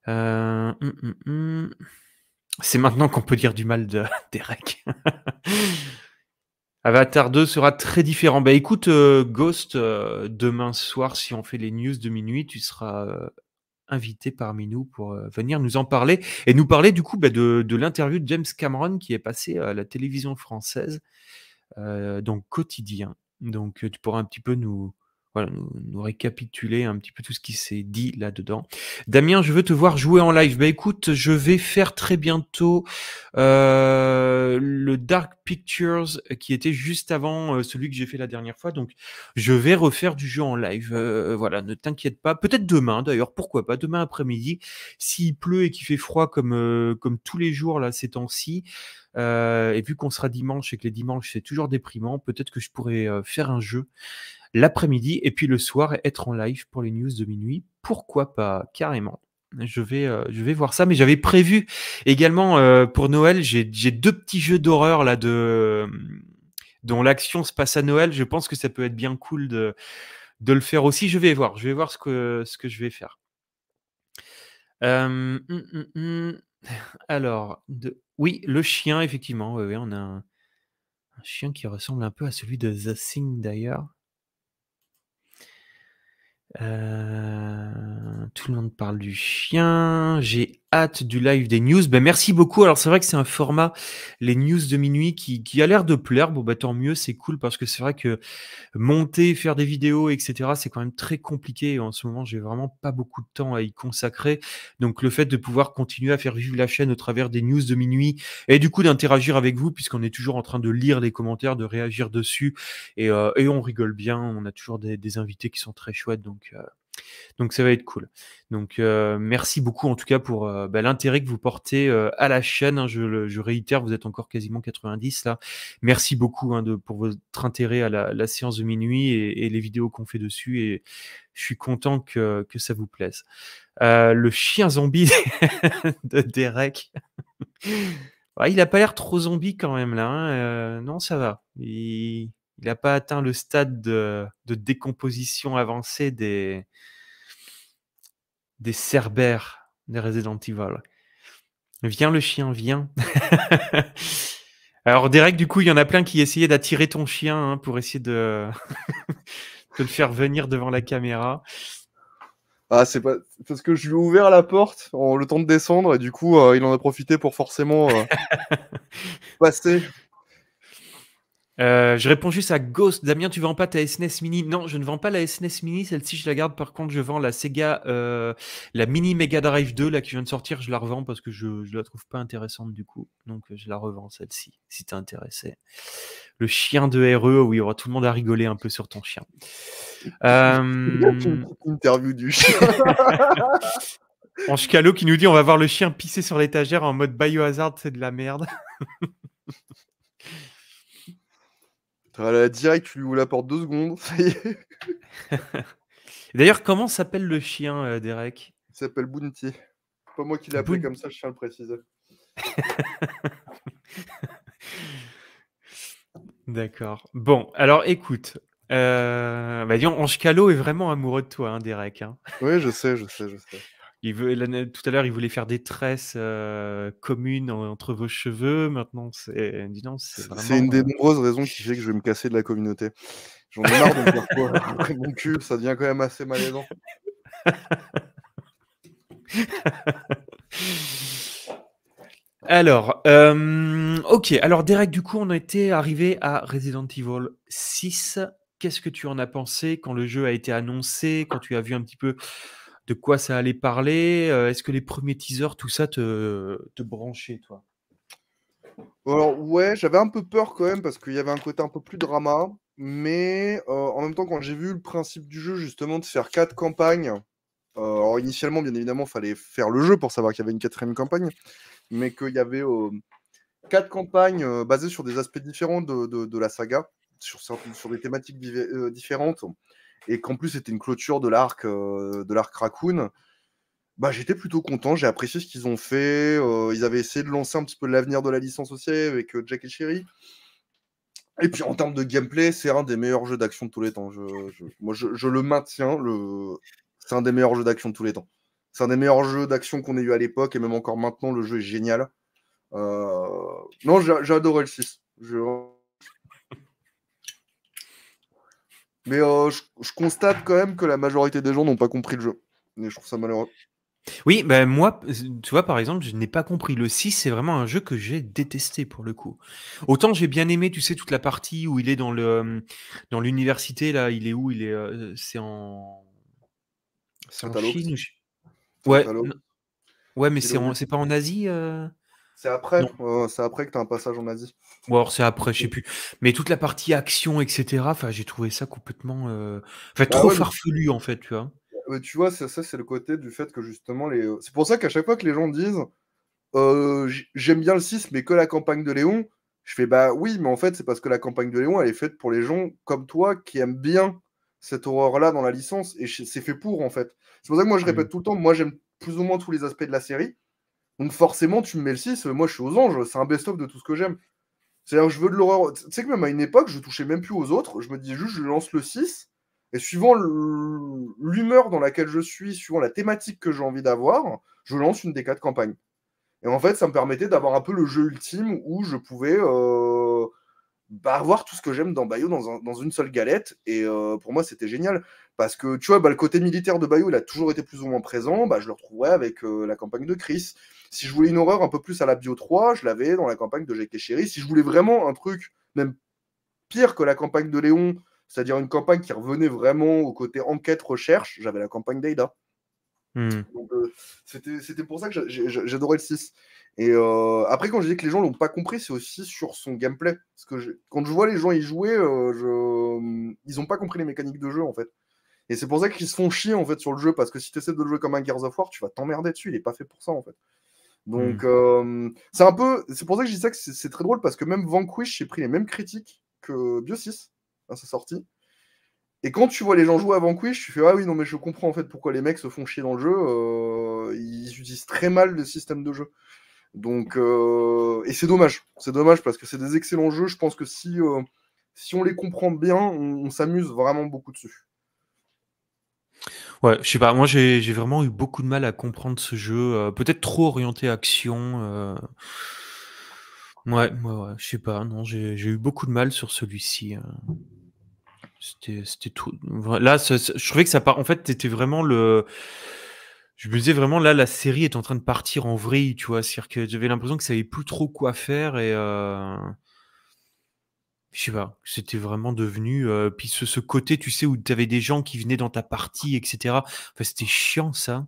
Hum, hum, hum. C'est maintenant qu'on peut dire du mal de Derek. Avatar 2 sera très différent. Bah écoute, Ghost, demain soir, si on fait les news de minuit, tu seras invité parmi nous pour euh, venir nous en parler et nous parler du coup bah, de, l'interview de James Cameron qui est passé à la télévision française, euh, donc quotidien. Donc euh, tu pourras un petit peu nous, voilà, nous, récapituler un petit peu tout ce qui s'est dit là-dedans. Damien, je veux te voir jouer en live. Bah écoute, je vais faire très bientôt euh, le Dark Pictures euh, qui était juste avant euh, celui que j'ai fait la dernière fois. Donc, je vais refaire du jeu en live. voilà, ne t'inquiète pas. Peut-être demain, d'ailleurs, pourquoi pas demain après-midi, s'il pleut et qu'il fait froid comme comme tous les jours là ces temps-ci. et vu qu'on sera dimanche et que les dimanches c'est toujours déprimant, peut-être que je pourrais faire un jeu l'après-midi et puis le soir être en live pour les news de minuit. Pourquoi pas carrément je vais, euh, je vais voir ça, mais j'avais prévu également euh, pour Noël, j'ai deux petits jeux d'horreur là de euh, dont l'action se passe à Noël. Je pense que ça peut être bien cool de, de le faire aussi. Je vais voir, je vais voir ce que, ce que je vais faire. Hum, hum, hum. Alors, oui, le chien, effectivement. Oui, on a un... un, chien qui ressemble un peu à celui de The Thing d'ailleurs. Euh, tout le monde parle du chien. J'ai hâte du live des news. Ben, merci beaucoup. Alors, c'est vrai que c'est un format, les news de minuit, qui, a l'air de plaire. Bon, bah, tant mieux, c'est cool parce que c'est vrai que monter, faire des vidéos, etc., c'est quand même très compliqué. En ce moment, j'ai vraiment pas beaucoup de temps à y consacrer. Donc, le fait de pouvoir continuer à faire vivre la chaîne au travers des news de minuit et du coup d'interagir avec vous, puisqu'on est toujours en train de lire les commentaires, de réagir dessus et, euh, on rigole bien. On a toujours des, invités qui sont très chouettes. Donc, euh, donc ça va être cool. Donc euh, merci beaucoup en tout cas pour euh, bah, l'intérêt que vous portez euh, à la chaîne. Hein. je, réitère, vous êtes encore quasiment 90 là. Merci beaucoup hein, de, pour votre intérêt à la, séance de minuit et, les vidéos qu'on fait dessus. Et je suis content que, ça vous plaise. le chien zombie de Derek. il n'a pas l'air trop zombie quand même là. Hein. non, ça va. Il n'a pas atteint le stade de décomposition avancée des, des Cerbères des Resident Evil. Viens le chien, viens. Alors Derek, du coup, il y en a plein qui essayaient d'attirer ton chien hein, pour essayer de... te le faire venir devant la caméra. Ah, c'est pas... parce que je lui ai ouvert la porte en le temps de descendre et du coup, euh, il en a profité pour forcément euh, passer euh, je réponds juste à Ghost. Damien, tu vends pas ta SNES e Mini Non, je ne vends pas la SNES e Mini. Celle-ci, je la garde. Par contre, je vends la Sega, euh, la Mini Mega Drive 2, là, qui vient de sortir. Je la revends parce que je ne la trouve pas intéressante du coup. Donc, je la revends, celle-ci, si t'es intéressé. Le chien de RE, oui, aura oh, tout le monde à rigoler un peu sur ton chien. Euh... Interview du chien. Ange qui nous dit on va voir le chien pisser sur l'étagère en mode biohazard, c'est de la merde. La direct, tu lui ouvres la porte deux secondes, ça y est. D'ailleurs, comment s'appelle le chien, euh, Derek Il s'appelle Bounty. Pas moi qui l'ai appelé comme ça, je tiens à le préciser. D'accord. Bon, alors écoute. Euh, bah, Ange Calot est vraiment amoureux de toi, hein, Derek. Hein. Oui, je sais, je sais, je sais. Il veut, tout à l'heure, il voulait faire des tresses euh, communes entre vos cheveux. Maintenant, c'est c'est une des euh, nombreuses raisons qui fait que je vais me casser de la communauté. J'en ai marre de me faire quoi euh, mon cul, ça devient quand même assez malaisant. Alors, ok. Alors, Derek, du coup, on a été arrivé à Resident Evil 6. Qu'est-ce que tu en as pensé quand le jeu a été annoncé, quand tu as vu un petit peu de quoi ça allait parler euh, Est-ce que les premiers teasers, tout ça, te, te branchait, toi Alors, ouais, j'avais un peu peur quand même, parce qu'il y avait un côté un peu plus drama. Mais euh, en même temps, quand j'ai vu le principe du jeu, justement, de faire quatre campagnes, euh, alors initialement, bien évidemment, il fallait faire le jeu pour savoir qu'il y avait une quatrième campagne, mais qu'il y avait quatre campagnes basées sur des aspects différents de, la saga, sur, sur des thématiques différentes et qu'en plus c'était une clôture de l'arc euh, de l'arc Raccoon, bah, j'étais plutôt content, j'ai apprécié ce qu'ils ont fait. Euh, ils avaient essayé de lancer un petit peu l'avenir de la licence aussi avec euh, Jack et Sherry. Et puis en termes de gameplay, c'est un des meilleurs jeux d'action de tous les temps. Je, moi, je, le maintiens. Le... C'est un des meilleurs jeux d'action de tous les temps. C'est un des meilleurs jeux d'action qu'on ait eu à l'époque et même encore maintenant, le jeu est génial. Non, j'ai adoré le 6. Je... Mais euh, je, constate quand même que la majorité des gens n'ont pas compris le jeu. Et je trouve ça malheureux. Oui, ben moi, tu vois, par exemple, je n'ai pas compris. Le 6, c'est vraiment un jeu que j'ai détesté pour le coup. Autant j'ai bien aimé, tu sais, toute la partie où il est dans le euh, dans l'université, là, il est où Il est. Euh, c'est en. C'est en Chine Ouais. Ouais, mais c'est, pas en Asie C'est après, c'est après que tu as un passage en Asie. Ou alors c'est après, je sais plus. Mais toute la partie action, etc. j'ai trouvé ça complètement, euh, bah trop farfelu en fait, tu vois. tu vois, ça, ça c'est le côté du fait que justement les. Euh, c'est pour ça qu'à chaque fois que les gens disent, euh, j'aime bien le 6, mais que la campagne de Léon. Je fais bah oui, mais en fait c'est parce que la campagne de Léon elle est faite pour les gens comme toi qui aiment bien cette horreur-là dans la licence et c'est fait pour en fait. C'est pour ça que moi je mmh. répète tout le temps, moi j'aime plus ou moins tous les aspects de la série. Donc forcément, tu me mets le 6, moi je suis aux anges, c'est un best-of de tout ce que j'aime. C'est-à-dire, je veux de l'horreur. Tu sais que même à une époque, je touchais même plus aux autres. Je me dis juste, je lance le 6. Et suivant l'humeur dans laquelle je suis, suivant la thématique que j'ai envie d'avoir, je lance une des quatre campagnes. Et en fait, ça me permettait d'avoir un peu le jeu ultime où je pouvais euh, bah, avoir tout ce que j'aime dans Bayo dans, une seule galette. Et euh, pour moi, c'était génial. Parce que tu vois, bah, le côté militaire de Bayou, il a toujours été plus ou moins présent. Bah, je le retrouvais avec euh, la campagne de Chris. Si je voulais une horreur un peu plus à la bio 3, je l'avais dans la campagne de J.K. Chéri. Si je voulais vraiment un truc, même pire que la campagne de Léon, c'est-à-dire une campagne qui revenait vraiment au côté enquête-recherche, j'avais la campagne d'Aida. Hmm. Euh, c'était pour ça que j'adorais le 6. Et euh, après, quand je dis que les gens l'ont pas compris, c'est aussi sur son gameplay. Parce que quand je vois les gens y jouer, euh, hmm, ils ont pas compris les mécaniques de jeu en fait. Et c'est pour ça qu'ils se font chier en fait sur le jeu. Parce que si tu essaies de le jouer comme un Gears of War, tu vas t'emmerder dessus. Il est pas fait pour ça en fait. Donc, mhm. euh, c'est un peu. C'est pour ça que je dis ça que c'est très drôle parce que même Vanquish, j'ai pris les mêmes critiques que Bio6 à sa sortie. Et quand tu vois les gens jouer à Vanquish, tu fais Ah oui, non, mais je comprends en fait pourquoi les mecs se font chier dans le jeu. Euh, ils utilisent très mal le système de jeu. Donc, euh, et c'est dommage. C'est dommage parce que c'est des excellents jeux. Je pense que si, si on les comprend bien, on s'amuse vraiment beaucoup dessus. Ouais, je sais pas, moi j'ai vraiment eu beaucoup de mal à comprendre ce jeu, euh, peut-être trop orienté action. Euh. Ouais, ouais, je sais pas, non, j'ai eu beaucoup de mal sur celui-ci. Hein. C'était c'était tout. Là, je trouvais que ça part. En fait, c'était vraiment le. Je me disais vraiment là, la série est en train de partir en vrille, tu vois. C'est-à-dire que j'avais l'impression que ça avait plus trop quoi faire et. euh, je sais pas, c'était vraiment devenu. puis ce, ce côté, tu sais, où tu avais des gens qui venaient dans ta partie, etc. Enfin, c'était chiant ça.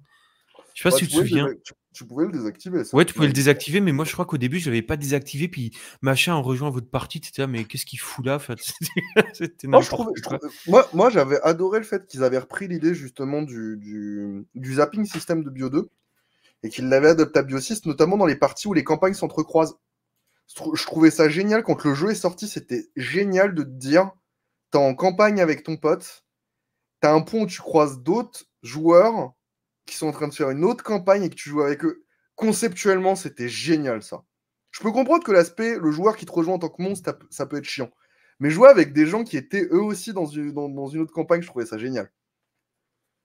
Je sais pas si tu te souviens. tu- pouvais le désactiver, ça. Ouais, tu pouvais le désactiver, mais moi je crois qu'au début je l'avais pas désactivé, puis machin en rejoint votre partie, t'étais là, mais qu'est-ce qu'il fout là Enfin, C'était Moi, moi, j'avais adoré le fait qu'ils avaient repris l'idée justement du, du, du zapping système de Bio 2 et qu'ils l'avaient adopté à Bio 6, notamment dans les parties où les campagnes s'entrecroisent je trouvais ça génial quand le jeu est sorti. C'était génial de te dire t'es en campagne avec ton pote, t'as un pont où tu croises d'autres joueurs qui sont en train de faire une autre campagne et que tu joues avec eux. Conceptuellement, c'était génial ça. Je peux comprendre que l'aspect, le joueur qui te rejoint en tant que monstre, ça peut être chiant. Mais jouer avec des gens qui étaient eux aussi dans une, autre campagne, je trouvais ça génial.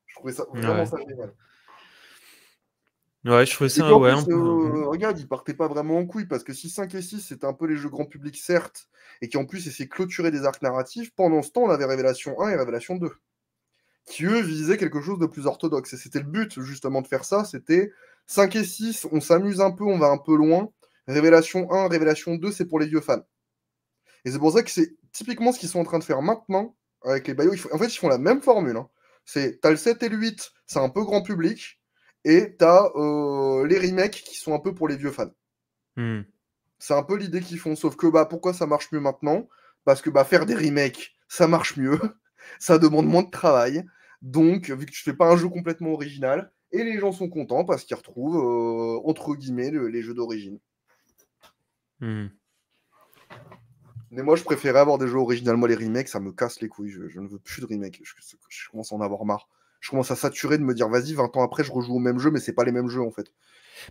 Je trouvais ça vraiment ça génial. Ouais, je trouvais ça ouais, euh, Regarde, ils partaient pas vraiment en couille parce que si 5 et 6 c'était un peu les jeux grand public, certes, et qui en plus essaient de clôturer des arcs narratifs, pendant ce temps on avait Révélation 1 et Révélation 2 qui eux visaient quelque chose de plus orthodoxe. Et c'était le but justement de faire ça, c'était 5 et 6, on s'amuse un peu, on va un peu loin. Révélation 1, Révélation 2, c'est pour les vieux fans. Et c'est pour ça que c'est typiquement ce qu'ils sont en train de faire maintenant avec les Bayo. En fait, ils font la même formule. Hein. C'est, t'as le 7 et le 8, c'est un peu grand public et t'as euh, les remakes qui sont un peu pour les vieux fans. Hmm. C'est un peu l'idée qu'ils font, sauf que bah pourquoi ça marche mieux maintenant Parce que bah faire des remakes, ça marche mieux, ça demande moins de travail. Donc, vu que tu fais pas un jeu complètement original, et les gens sont contents parce qu'ils retrouvent euh, entre guillemets les jeux d'origine. Hmm. Mais moi, je préférais avoir des jeux originaux. Moi, les remakes, ça me casse les couilles. Je, ne veux plus de remakes. je, commence à en avoir marre je commence à saturer de me dire vas-y 20 ans après je rejoue au même jeu mais c'est pas les mêmes jeux en fait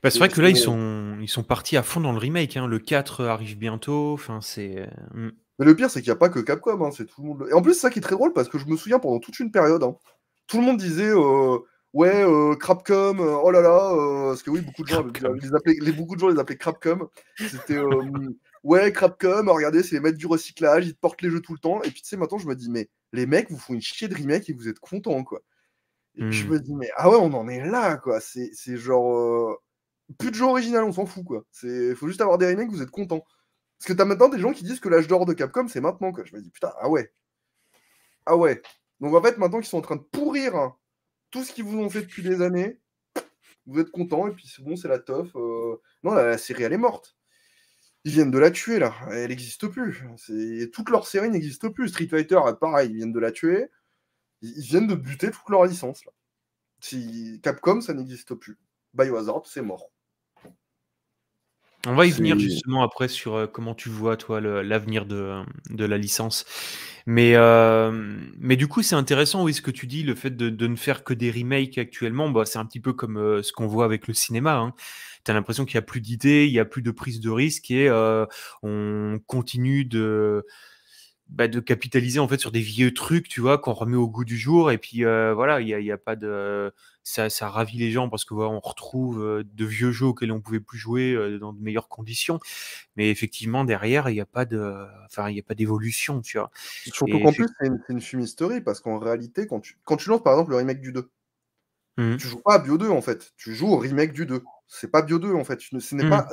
bah, c'est vrai que là ils sont ils sont partis à fond dans le remake hein. le 4 arrive bientôt enfin c'est euh, mm. mais le pire c'est qu'il n'y a pas que Capcom hein, c'est tout et en plus c'est ça qui est très drôle parce que je me souviens pendant toute une période hein, tout le monde disait euh, ouais euh, Crapcom oh là là parce que oui beaucoup de gens les appelaient les, beaucoup de gens les appelaient Crapcom c'était ouais, Crapcom, regardez, c'est les mecs du recyclage, ils te portent les jeux tout le temps. Et puis tu sais, maintenant, je me dis, mais les mecs vous font une chier de remake et vous êtes contents, quoi puis Je mmh. me dis, mais ah ouais, on en est là, quoi. C'est, genre. plus de jeux original, on s'en fout, quoi. Il faut juste avoir des remakes, vous êtes content. Parce que t'as maintenant des gens qui disent que l'âge d'or de Capcom, c'est maintenant, quoi. Je me dis, putain, ah ouais. Ah ouais. Donc en fait, maintenant qu'ils sont en train de pourrir hein, tout ce qu'ils vous ont fait depuis des années, vous êtes content, et puis c'est bon, c'est la teuf. Non, la, série, elle est morte. Ils viennent de la tuer, là. Elle n'existe plus. C'est... Toute leur série n'existe plus. Street Fighter, pareil, ils viennent de la tuer. Ils viennent de buter toute leur licence. Là. Si Capcom, ça n'existe plus. Biohazard, c'est mort. On va y venir justement après sur euh, comment tu vois, toi, l'avenir de, la licence. Mais, euh, mais du coup, c'est intéressant, oui, ce que tu dis, le fait de, ne faire que des remakes actuellement, bah, c'est un petit peu comme euh, ce qu'on voit avec le cinéma. Hein. Tu as l'impression qu'il n'y a plus d'idées, il n'y a plus de prise de risque et on continue de bah, de capitaliser en fait sur des vieux trucs, tu vois, qu'on remet au goût du jour. Et puis euh, voilà, il a, y a, pas de. Ça, ça ravit les gens parce que voilà, on retrouve euh, de vieux jeux auxquels on pouvait plus jouer euh, dans de meilleures conditions. Mais effectivement, derrière, il n'y a pas de. Enfin, il n'y a pas d'évolution, tu vois. Surtout qu'en plus, c'est une, une, fumisterie parce qu'en réalité, quand tu, quand tu lances par exemple le remake du 2, tu ne tu joues pas à Bio 2 en fait, tu joues au remake du 2. C'est pas Bio 2 en fait, mmh. ce n'est pas,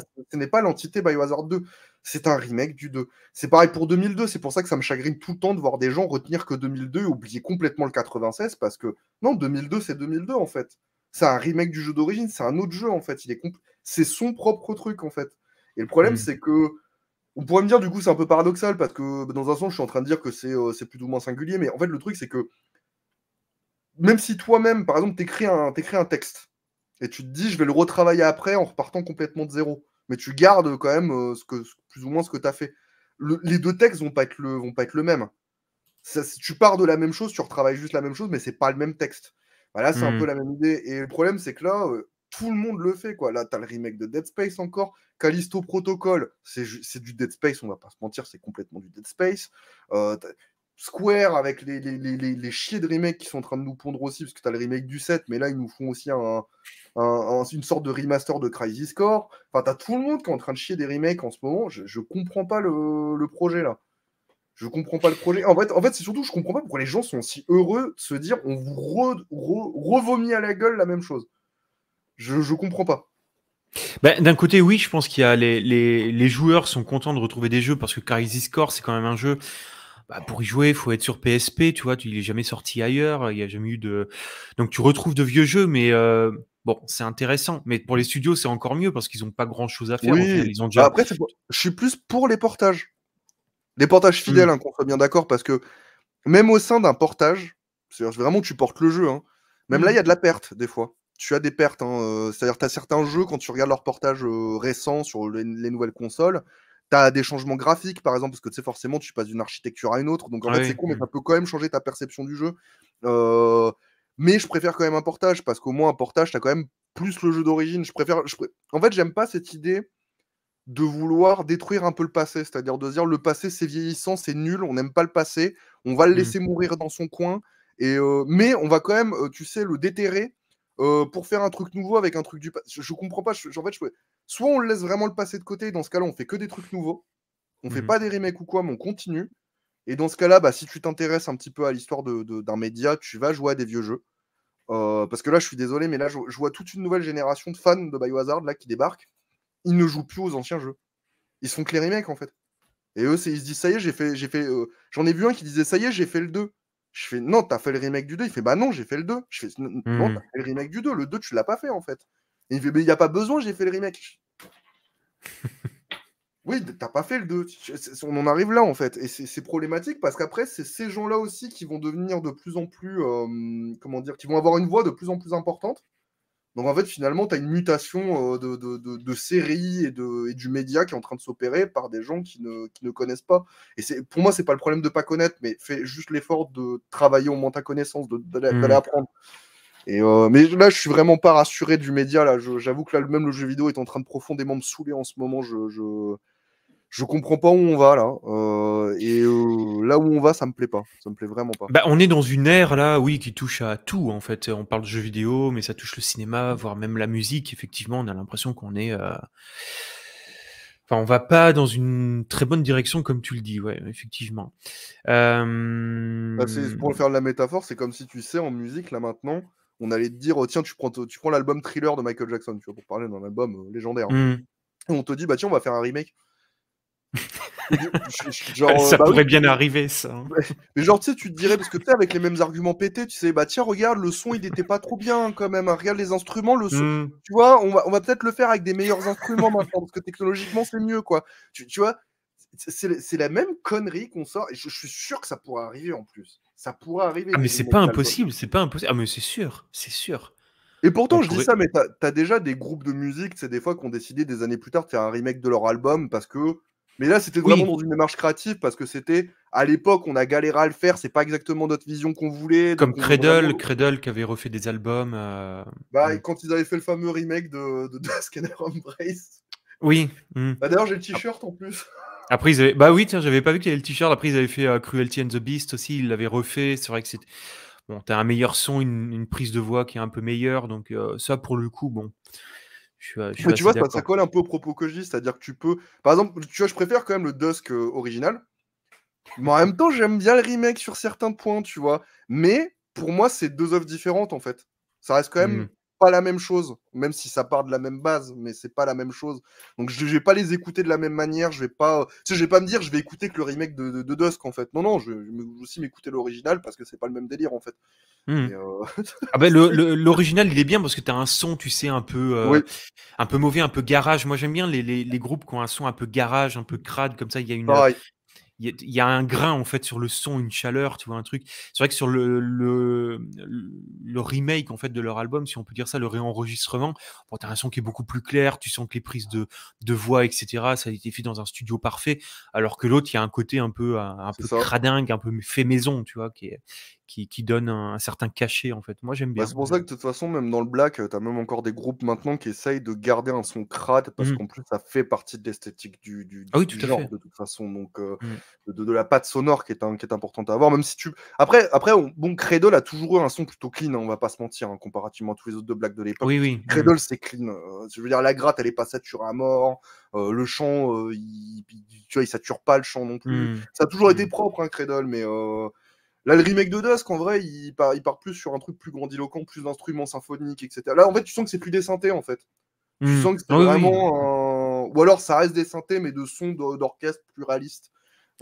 pas l'entité Biohazard 2 c'est un remake du 2. C'est pareil pour 2002, c'est pour ça que ça me chagrine tout le temps de voir des gens retenir que 2002 et oublier complètement le 96, parce que non, 2002, c'est 2002 en fait. C'est un remake du jeu d'origine, c'est un autre jeu en fait. Il est C'est son propre truc en fait. Et le problème, hmm. c'est que. On pourrait me dire, du coup, c'est un peu paradoxal, parce que bah, dans un sens, je suis en train de dire que euh, c'est plus ou moins singulier, mais en fait, le truc, c'est que même si toi-même, par exemple, t'écris un, un texte, et tu te dis, je vais le retravailler après en repartant complètement de zéro mais tu gardes quand même euh, ce que, plus ou moins ce que tu as fait. les deux textes vont pas être le, vont pas être le même. Ça, tu pars de la même chose, tu retravailles juste la même chose, mais c'est pas le même texte. Voilà, c'est un hmm. peu la même idée. Et le problème, c'est que là, euh, tout le monde le fait. Quoi. Là, tu as le remake de Dead Space encore. Callisto Protocol, c'est du Dead Space, on va pas se mentir, c'est complètement du Dead Space. Euh, Square avec les, les, les, les, chiers de remake qui sont en train de nous pondre aussi, parce que tu as le remake du 7, mais là ils nous font aussi un, une sorte de remaster de Crisis Core. Enfin, tu as tout le monde qui est en train de chier des remakes en ce moment. Je, je comprends pas le, projet là. Je comprends pas le projet. En fait, en fait c'est surtout, je comprends pas pourquoi les gens sont si heureux de se dire on vous revomit à la gueule la même chose. Je, je comprends pas. Ben, D'un côté, oui, je pense qu'il y a les, joueurs sont contents de retrouver des jeux parce que Crisis Core, c'est quand même un jeu bah, pour y jouer, il faut être sur PSP, tu vois, il n'est jamais sorti ailleurs, il n'y a jamais eu de. Donc tu retrouves de vieux jeux, mais euh, bon, c'est intéressant. Mais pour les studios, c'est encore mieux parce qu'ils n'ont pas grand chose à faire. Bah, après, je suis plus pour les portages. Les portages mmh. fidèles, hein, qu'on soit bien d'accord, parce que même au sein d'un portage, c'est-à-dire vraiment tu portes le jeu, hein, même là, mmh. il y a de la perte des fois tu as des pertes. Hein, euh, c'est-à-dire, tu as certains jeux, quand tu regardes leurs portages euh, récents sur les, nouvelles consoles, des changements graphiques, par exemple, parce que tu sais, forcément, tu passes d'une architecture à une autre. Donc, en fait, c'est con, mais mm. ça peut quand même changer ta perception du jeu. Euh, mais je préfère quand même un portage, parce qu'au moins, un portage, tu as quand même plus le jeu d'origine. Je préfère. Je En fait, j'aime pas cette idée de vouloir détruire un peu le passé, c'est-à-dire de dire le passé c'est vieillissant, c'est nul, on n'aime pas le passé, on va le mm. laisser mourir dans son coin, et euh, mais on va quand même, euh, tu sais, le déterrer pour faire un truc nouveau avec un truc du passé. Je, comprends pas, en fait, je, Soit on laisse vraiment le passer de côté, dans ce cas-là, on fait que des trucs nouveaux. On ne fait mhm. pas des remakes ou quoi, mais on continue. Et dans ce cas-là, bah, si tu t'intéresses un petit peu à l'histoire d'un de, média, tu vas jouer à des vieux jeux. Euh, parce que là, je suis désolé, mais là, je, vois toute une nouvelle génération de fans de Biohazard là, qui débarquent. Ils ne jouent plus aux anciens jeux. Ils font que les remakes, en fait. Et eux, ils se disent, ça y est, j'ai fait. J'ai fait euh, J'en ai vu un qui disait, ça y est, j'ai fait le 2. Je fais, non, t'as fait le remake du 2. Il fait, bah non, j'ai fait le 2. Je fais, non, hmm. t'as fait le remake du 2. Le 2, tu l'as pas fait, en fait il fait, mais il n'y a pas besoin, j'ai fait le remake. oui, t'as pas fait le 2. On en arrive là, en fait. Et c'est problématique parce qu'après, c'est ces gens-là aussi qui vont devenir de plus en plus, euh, comment dire, qui vont avoir une voix de plus en plus importante. Donc en fait, finalement, tu as une mutation euh, de, série et, de, du média qui est en train de s'opérer par des gens qui ne, qui ne connaissent pas. Et pour moi, c'est pas le problème de pas connaître, mais fais juste l'effort de travailler au moins ta connaissance, hmm. d'aller apprendre. Euh, mais là, je suis vraiment pas rassuré du média. Là, j'avoue que là, même le jeu vidéo est en train de profondément me saouler en ce moment. Je, je, je comprends pas où on va là. Euh, et euh, là où on va, ça me plaît pas. Ça me plaît vraiment pas. Bah, on est dans une ère là, oui, qui touche à tout en fait. On parle de jeux vidéo, mais ça touche le cinéma, mm. voire même la musique. Effectivement, on a l'impression qu'on est. Enfin, on va pas dans une très bonne direction, comme tu le dis, ouais, effectivement. Bah, pour faire de la métaphore, c'est comme si tu sais, en musique, là maintenant, on allait te dire, oh, tiens, tu prends, tu prends l'album Thriller de Michael Jackson, tu vois, pour parler d'un album euh, légendaire. Hein. Mmh. on te dit, bah tiens, on va faire un remake. ça bah pourrait bien arriver, ça. Hein. Mais genre, tu sais, tu te dirais, parce que tu avec les mêmes arguments pétés, tu sais, bah tiens, regarde, le son, il n'était pas trop bien quand même. Hein. regarde les instruments, le son. Mmh. Tu vois, on va, peut-être le faire avec des meilleurs instruments maintenant, parce que technologiquement, c'est mieux, quoi. Tu, vois, c'est la même connerie qu'on sort, et je, suis sûr que ça pourrait arriver en plus. Ça pourrait arriver. Ah, mais c'est pas impossible, c'est pas impossible. Ah, mais c'est sûr, c'est sûr. Et pourtant, je dis ça, mais t'as as déjà des groupes de musique, c'est des fois, qui ont décidé des années plus tard de faire un remake de leur album parce que. Mais là, c'était vraiment dans une démarche créative parce que c'était à l'époque, on a galéré à le faire, c'est pas exactement notre vision qu'on voulait. Comme Cradle, Cradle qui avait refait des albums. Euh, bah, et quand ils avaient fait le fameux remake de, de, de Scanner Oui. Hmm. Bah, D'ailleurs, j'ai le ah. t-shirt en plus. Après, ils avaient... bah oui, tiens, j'avais pas vu qu'il y avait le t-shirt. Après, ils avaient fait euh, Cruelty and the Beast aussi. Ils l'avaient refait. C'est vrai que c'est bon, t'as un meilleur son, une, prise de voix qui est un peu meilleure. Donc euh, ça, pour le coup, bon. Je, tu vois, ça, colle un peu au propos que je c'est-à-dire que tu peux. Par exemple, tu vois, je préfère quand même le Dusk euh, original. Mais en même temps, j'aime bien le remake sur certains points, tu vois. Mais pour moi, c'est deux œuvres différentes en fait. Ça reste quand même hmm pas la même chose, même si ça part de la même base, mais c'est pas la même chose. Donc je, vais pas les écouter de la même manière, je vais pas, euh, je vais pas me dire, je vais écouter que le remake de, de, Dusk en fait. Non non, je vais aussi m'écouter l'original parce que c'est pas le même délire en fait. Hmm. Euh, ah ben l'original il est bien parce que t'as un son, tu sais un peu, euh, un peu mauvais, un peu garage. Moi j'aime bien les, groupes qui ont un son un peu garage, un peu crade comme ça. Il y a une, il y, a un grain en fait sur le son, une chaleur, tu vois, un truc. C'est vrai que sur le, le, remake en fait de leur album, si on peut dire ça, le réenregistrement, bon, tu un son qui est beaucoup plus clair, tu sens que les prises de, de voix, etc., ça a été fait dans un studio parfait, alors que l'autre, il y a un côté un peu, un, peu cradingue, un peu fait maison, tu vois, qui est, qui, donne un, certain cachet en fait. Moi j'aime bah, bien. Bah, c'est pour ça que de toute façon, même dans le black, euh, tu as même encore des groupes maintenant qui essayent de garder un son crade parce mmh. qu'en plus ça fait partie de l'esthétique du, du, ah genre de toute façon. Donc euh, mmh. de, de, la patte sonore qui est, importante à avoir, même si tu. Après, après bon, Cradle a toujours eu un son plutôt clean, hein, on va pas se mentir, hein, comparativement à tous les autres de black de l'époque. Oui, oui. c'est clean. Euh, je veux dire, la gratte elle est pas saturée à mort. le chant, il, tu vois, il sature pas le chant non plus. Mmh. Ça a toujours été propre, hein, Cradle, mais Là, le remake de Dusk, en vrai, il part, plus sur un truc plus grandiloquent, plus d'instruments symphoniques, etc. Là, en fait, tu sens que c'est plus des synthés, en fait. Tu hmm. sens que c'est vraiment Ou alors, ça reste des synthés, mais de sons d'orchestre plus réalistes.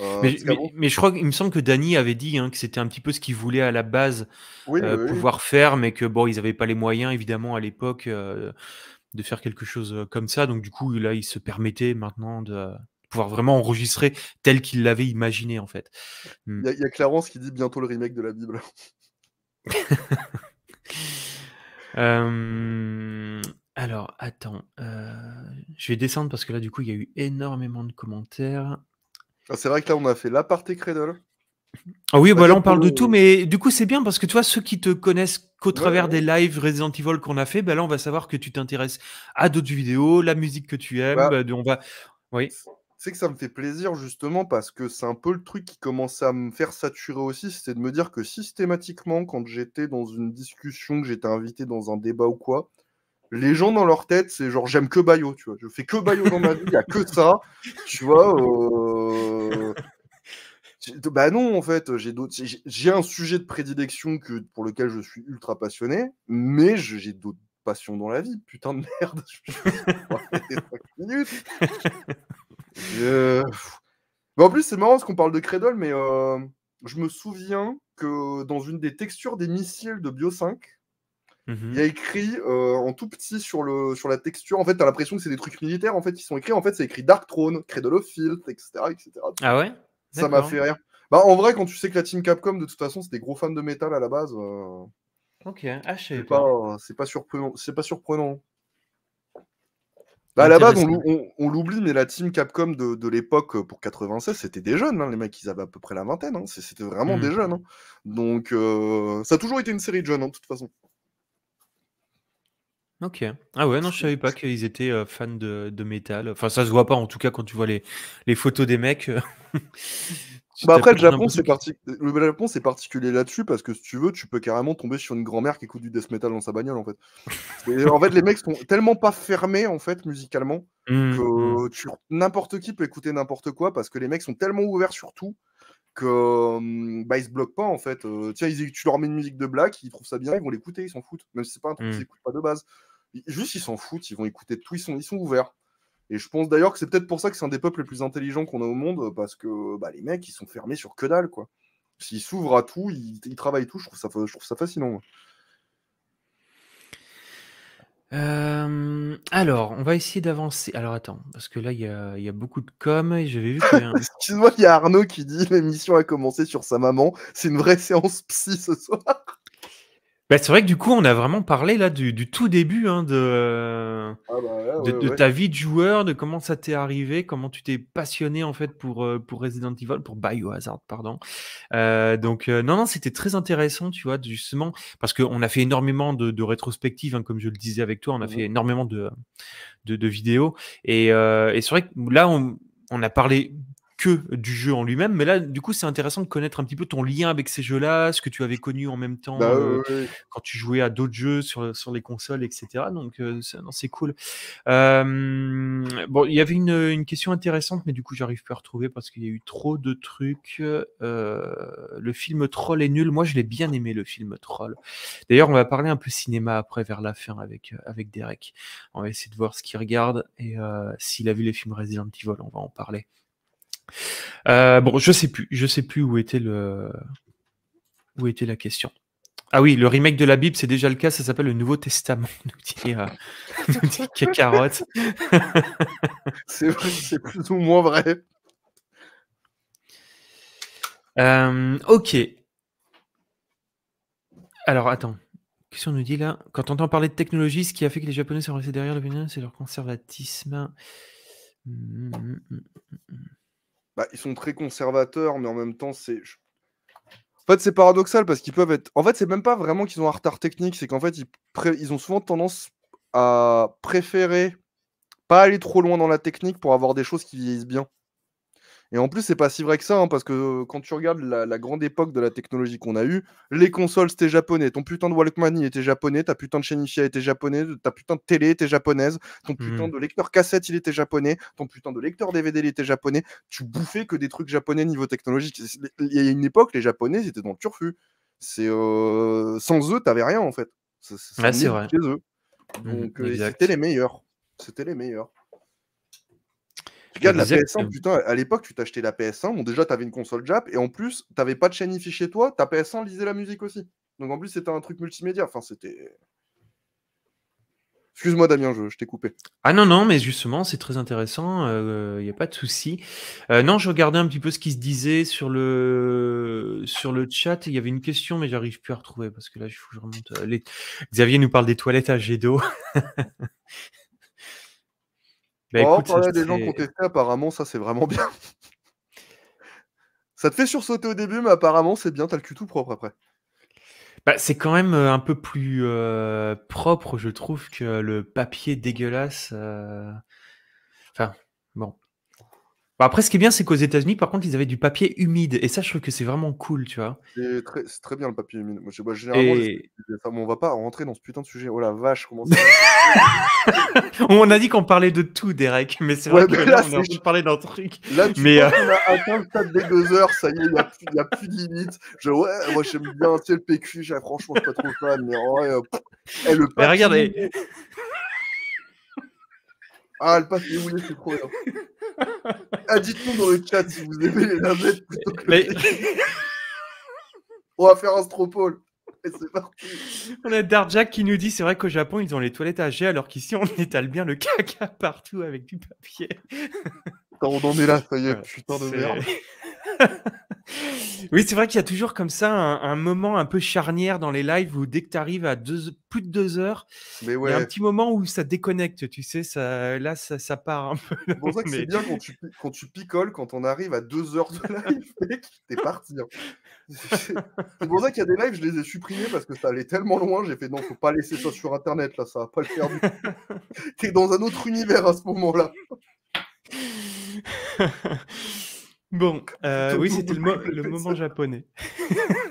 Euh, mais, je crois qu'il me semble que Danny avait dit hein, que c'était un petit peu ce qu'il voulait à la base euh, pouvoir faire, mais que bon, ils n'avaient pas les moyens évidemment à l'époque euh, de faire quelque chose comme ça. Donc du coup, là, il se permettait maintenant de, pouvoir vraiment enregistrer tel qu'il l'avait imaginé en fait. Mmh. Il y, a Clarence qui dit bientôt le remake de la Bible. alors, attends, euh, je vais descendre parce que là, du coup, il y a eu énormément de commentaires. Ah, c'est vrai que là, on a fait l'aparté Cradle. Ah oui, bah là on parle de tout, mais du coup c'est bien parce que tu vois, ceux qui te connaissent qu'au travers des lives Resident Evil qu'on a fait, bah là on va savoir que tu t'intéresses à d'autres vidéos, la musique que tu aimes, bah bah, on va... Oui c'est que ça me fait plaisir justement parce que c'est un peu le truc qui commençait à me faire saturer aussi, c'est de me dire que systématiquement, quand j'étais dans une discussion, que j'étais invité dans un débat ou quoi, les gens dans leur tête, c'est genre j'aime que Bayo, tu vois, je fais que Bayo dans ma vie, il n'y a que ça, tu vois. Euh... Bah non, en fait, j'ai d'autres. J'ai un sujet de prédilection que pour lequel je suis ultra passionné, mais j'ai d'autres passions dans la vie. Putain de merde. Euh... en plus, c'est marrant parce qu'on parle de Cradle, mais euh, je me souviens que dans une des textures des missiles de Bio 5, mmh il y a écrit euh, en tout petit sur, le, sur la texture. En fait, t'as l'impression que c'est des trucs militaires en fait ils sont écrits. En fait, c'est écrit Dark Throne, Cradle of Filth, etc. Ah ouais Ça m'a fait rire. Bah, en vrai, quand tu sais que la team Capcom, de toute façon, c'est des gros fans de métal à la base. Euh, ok, ah, je pas c'est pas surprenant. C'est pas surprenant. Bah, à la base, on, l'oublie, mais la team Capcom de, l'époque euh, pour 96, c'était des jeunes. Hein. les mecs, ils avaient à peu près la vingtaine. Hein. c'était vraiment des mmh. jeunes. Hein. Donc, euh, ça a toujours été une série de jeunes, de toute façon. Ok. Ah ouais, non, je savais pas qu'ils étaient euh, fans de, de métal. Enfin, ça se voit pas, en tout cas, quand tu vois les, les photos des mecs. Bah après, le Japon, c'est particulier là-dessus parce que si tu veux, tu peux carrément tomber sur une grand-mère qui écoute du death metal dans sa bagnole en fait. en fait, les mecs sont tellement pas fermés en fait musicalement mmh, mmh. que n'importe qui peut écouter n'importe quoi parce que les mecs sont tellement ouverts sur tout que bah, ils se bloquent pas en fait. Euh, tiens, tu leur mets une musique de black, ils trouvent ça bien, ils vont l'écouter, ils s'en foutent, même si c'est pas un truc mmh. qu'ils écoutent pas de base. Juste, ils s'en foutent, ils vont écouter tout, ils sont, ils sont ouverts. Et je pense d'ailleurs que c'est peut-être pour ça que c'est un des peuples les plus intelligents qu'on a au monde, parce que bah, les mecs, ils sont fermés sur que dalle, quoi. S'ils s'ouvrent à tout, ils, travaillent tout, je trouve ça, je trouve ça fascinant. Euh, alors, on va essayer d'avancer. Alors, attends, parce que là, il y a, beaucoup de com. Et j'avais vu que. Hein. Excuse-moi, il y a Arnaud qui dit l'émission a commencé sur sa maman. C'est une vraie séance psy ce soir. Bah, c'est vrai que du coup, on a vraiment parlé là du, tout début hein, de, ah, bah, de, ta vie de joueur, de comment ça t'est arrivé, comment tu t'es passionné en fait pour, euh, Resident Evil, pour Biohazard, pardon. Euh, donc euh, non, non, c'était très intéressant, tu vois, justement, parce qu'on a fait énormément de, rétrospectives, hein, comme je le disais avec toi, on a mmh fait énormément de, de, vidéos. Et, et c'est vrai que là, on, on a parlé du jeu en lui-même. Mais là, du coup, c'est intéressant de connaître un petit peu ton lien avec ces jeux-là, ce que tu avais connu en même temps bah euh, quand tu jouais à d'autres jeux sur, les consoles, etc. Donc, euh, c'est cool. Euh, bon, il y avait une, question intéressante, mais du coup, j'arrive pas à retrouver parce qu'il y a eu trop de trucs. le film Troll est nul. Moi, je l'ai bien aimé, le film Troll. D'ailleurs, on va parler un peu cinéma après, vers la fin, avec, avec Derek. On va essayer de voir ce qu'il regarde et s'il a vu les films Resident Evil, on va en parler. Euh, bon, je sais plus, je sais plus où était le où était la question. Ah oui, le remake de la Bible, c'est déjà le cas, ça s'appelle le Nouveau Testament, nous dit, euh, Carotte. c'est plus ou moins vrai. Euh, ok. Alors attends, qu'est-ce qu'on nous dit là Quand on entend parler de technologie, ce qui a fait que les Japonais sont restés derrière le Vietnam, c'est leur conservatisme. Hmm, hmm, hmm, bah, ils sont très conservateurs, mais en même temps, c'est. En fait, c'est paradoxal parce qu'ils peuvent être. En fait, c'est même pas vraiment qu'ils ont un retard technique, c'est qu'en fait, ils, ils ont souvent tendance à préférer pas aller trop loin dans la technique pour avoir des choses qui vieillissent bien. Et en plus, c'est pas si vrai que ça, hein, parce que euh, quand tu regardes la, grande époque de la technologie qu'on a eue, les consoles c'était japonais, ton putain de Walkman il était japonais, ta putain de chaîne était japonais, ta putain de télé était japonaise, ton hmm. putain de lecteur cassette il était japonais, ton putain de lecteur DVD il était japonais. Tu bouffais que des trucs japonais niveau technologique. Il y a une époque, les japonais étaient dans le turfu. C'est euh, sans eux, t'avais rien en fait. C'est vrai. Mmh, Donc euh, c'était les meilleurs. C'était les meilleurs. Regarde la PS1, putain, à l'époque, tu t'achetais la PS1, bon, déjà, tu avais une console Jap, et en plus, tu n'avais pas de chaîne IFI chez toi, ta PS1 lisait la musique aussi. Donc en plus, c'était un truc multimédia. Enfin, c'était. Excuse-moi Damien, je, t'ai coupé. Ah non, non, mais justement, c'est très intéressant, il euh, n'y a pas de souci. Euh, non, je regardais un petit peu ce qui se disait sur le, sur le chat, il y avait une question, mais j'arrive plus à retrouver, parce que là, il faut que je remonte. Euh, Xavier nous parle des toilettes à jet d'eau. Bah, gens apparemment, ça c'est vraiment bien. ça te fait sursauter au début, mais apparemment c'est bien, t'as le cul tout propre après. Bah, c'est quand même euh, un peu plus euh, propre, je trouve, que le papier dégueulasse. Euh, enfin, bah, après, ce qui est bien, c'est qu'aux États-Unis, par contre, ils avaient du papier humide. Et ça, je trouve que c'est vraiment cool, tu vois. C'est très, très bien le papier humide. Moi, je, bah, généralement, Et... on va pas rentrer dans ce putain de sujet. Oh la vache, comment on a dit qu'on parlait de tout, Derek, mais c'est vrai que là, on d'un truc. Là, tu Mais, euh, on a atteint le stade des deux heures, ça y est, il n'y a, plus- a plus de limite. Je, ouais, moi j'aime bien tu sais, le PQ, franchement, je suis pas trop fan, mais regardez eh, le eh, ah, le passe mouillé c'est trop bien. Ah, dites-nous dans le chat si vous aimez les lamettes plutôt que On va faire un stropole. parti. On a Darjak qui nous dit c'est vrai qu'au Japon, ils ont les toilettes à jet, alors qu'ici, on étale bien le caca partout avec du papier. Quand on en est là, ça y est, putain de merde oui, c'est vrai qu'il y a toujours comme ça un, moment un peu charnière dans les lives où dès que tu arrives à plus de deux heures, il y a un petit moment où ça déconnecte, tu sais, là ça, part un peu. C'est pour ça que c'est bien quand tu, picoles, quand on arrive à deux heures de live, t'es parti. Hein. C'est pour ça qu'il y a des lives, je les ai supprimés parce que ça allait tellement loin, j'ai fait non, faut pas laisser ça sur internet, là, ça va pas le faire. T'es dans un autre univers à ce moment-là. Bon, euh, oui, c'était le, moment japonais.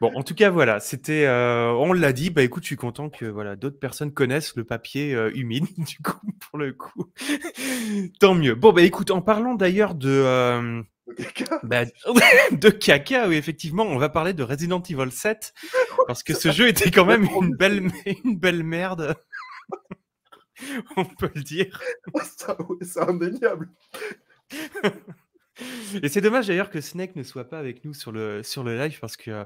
Bon, en tout cas, voilà, c'était, euh, on l'a dit. Bah, écoute, je suis content que voilà, d'autres personnes connaissent le papier euh, humide, du coup, pour le coup. Tant mieux. Bon, bah, écoute, en parlant d'ailleurs de. caca. Bah, de caca, oui, effectivement, on va parler de Resident Evil 7, parce que ce jeu était quand même une belle, une belle merde. on peut le dire. c'est indéniable. Et c'est dommage d'ailleurs que Snake ne soit pas avec nous sur le, sur le live parce que.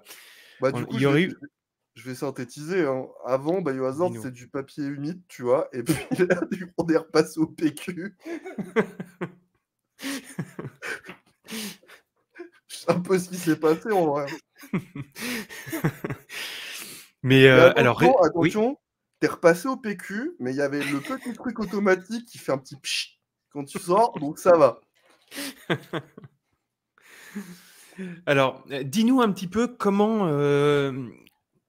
Bah, il y je vais synthétiser. Hein. Avant, Biohazard, c'est du papier humide, tu vois. Et puis là, on est repassé au PQ. je sais un peu ce qui s'est passé en vrai. Euh, Mais alors, attention repassé au PQ, mais il y avait le petit truc automatique qui fait un petit pchit quand tu sors, donc ça va. Alors, euh, dis-nous un petit peu comment, euh,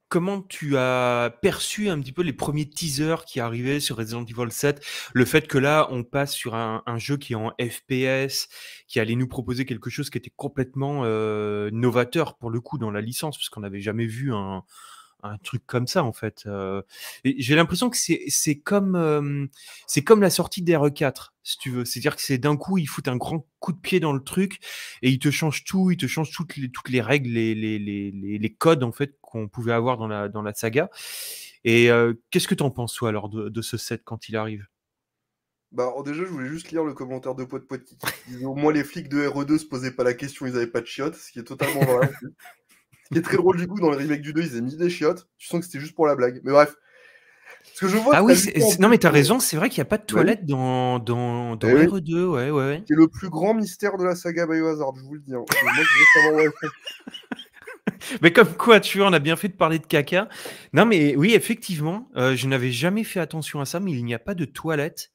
comment tu as perçu un petit peu les premiers teasers qui arrivaient sur Resident Evil 7, le fait que là, on passe sur un, jeu qui est en FPS, qui allait nous proposer quelque chose qui était complètement euh, novateur pour le coup dans la licence, puisqu'on n'avait jamais vu un, un truc comme ça en fait. J'ai l'impression que c'est comme c'est comme la sortie d'RE4 si tu veux. C'est-à-dire que c'est d'un coup il foutent un grand coup de pied dans le truc et il te change tout, il te change toutes les toutes les règles, les, les, codes en fait qu'on pouvait avoir dans la dans la saga. Et qu'est-ce que tu en penses toi alors de, ce set quand il arrive bah, déjà, je voulais juste lire le commentaire de Pot de au moins les flics de RE2 se posaient pas la question, ils avaient pas de chiottes, ce qui est totalement vrai. Il est très drôle du coup, dans le remake du 2, ils ont mis des chiottes. Tu sens que c'était juste pour la blague. Mais bref. Ah oui, non, mais t'as raison, c'est vrai qu'il n'y a pas de toilette dans, dans, dans 2. Eh ouais, ouais, C'est le plus grand mystère de la saga Biohazard, je vous le dis. Hein. mais comme quoi, tu vois, on a bien fait de parler de caca. Non, mais oui, effectivement, euh, je n'avais jamais fait attention à ça, mais il n'y a pas de toilette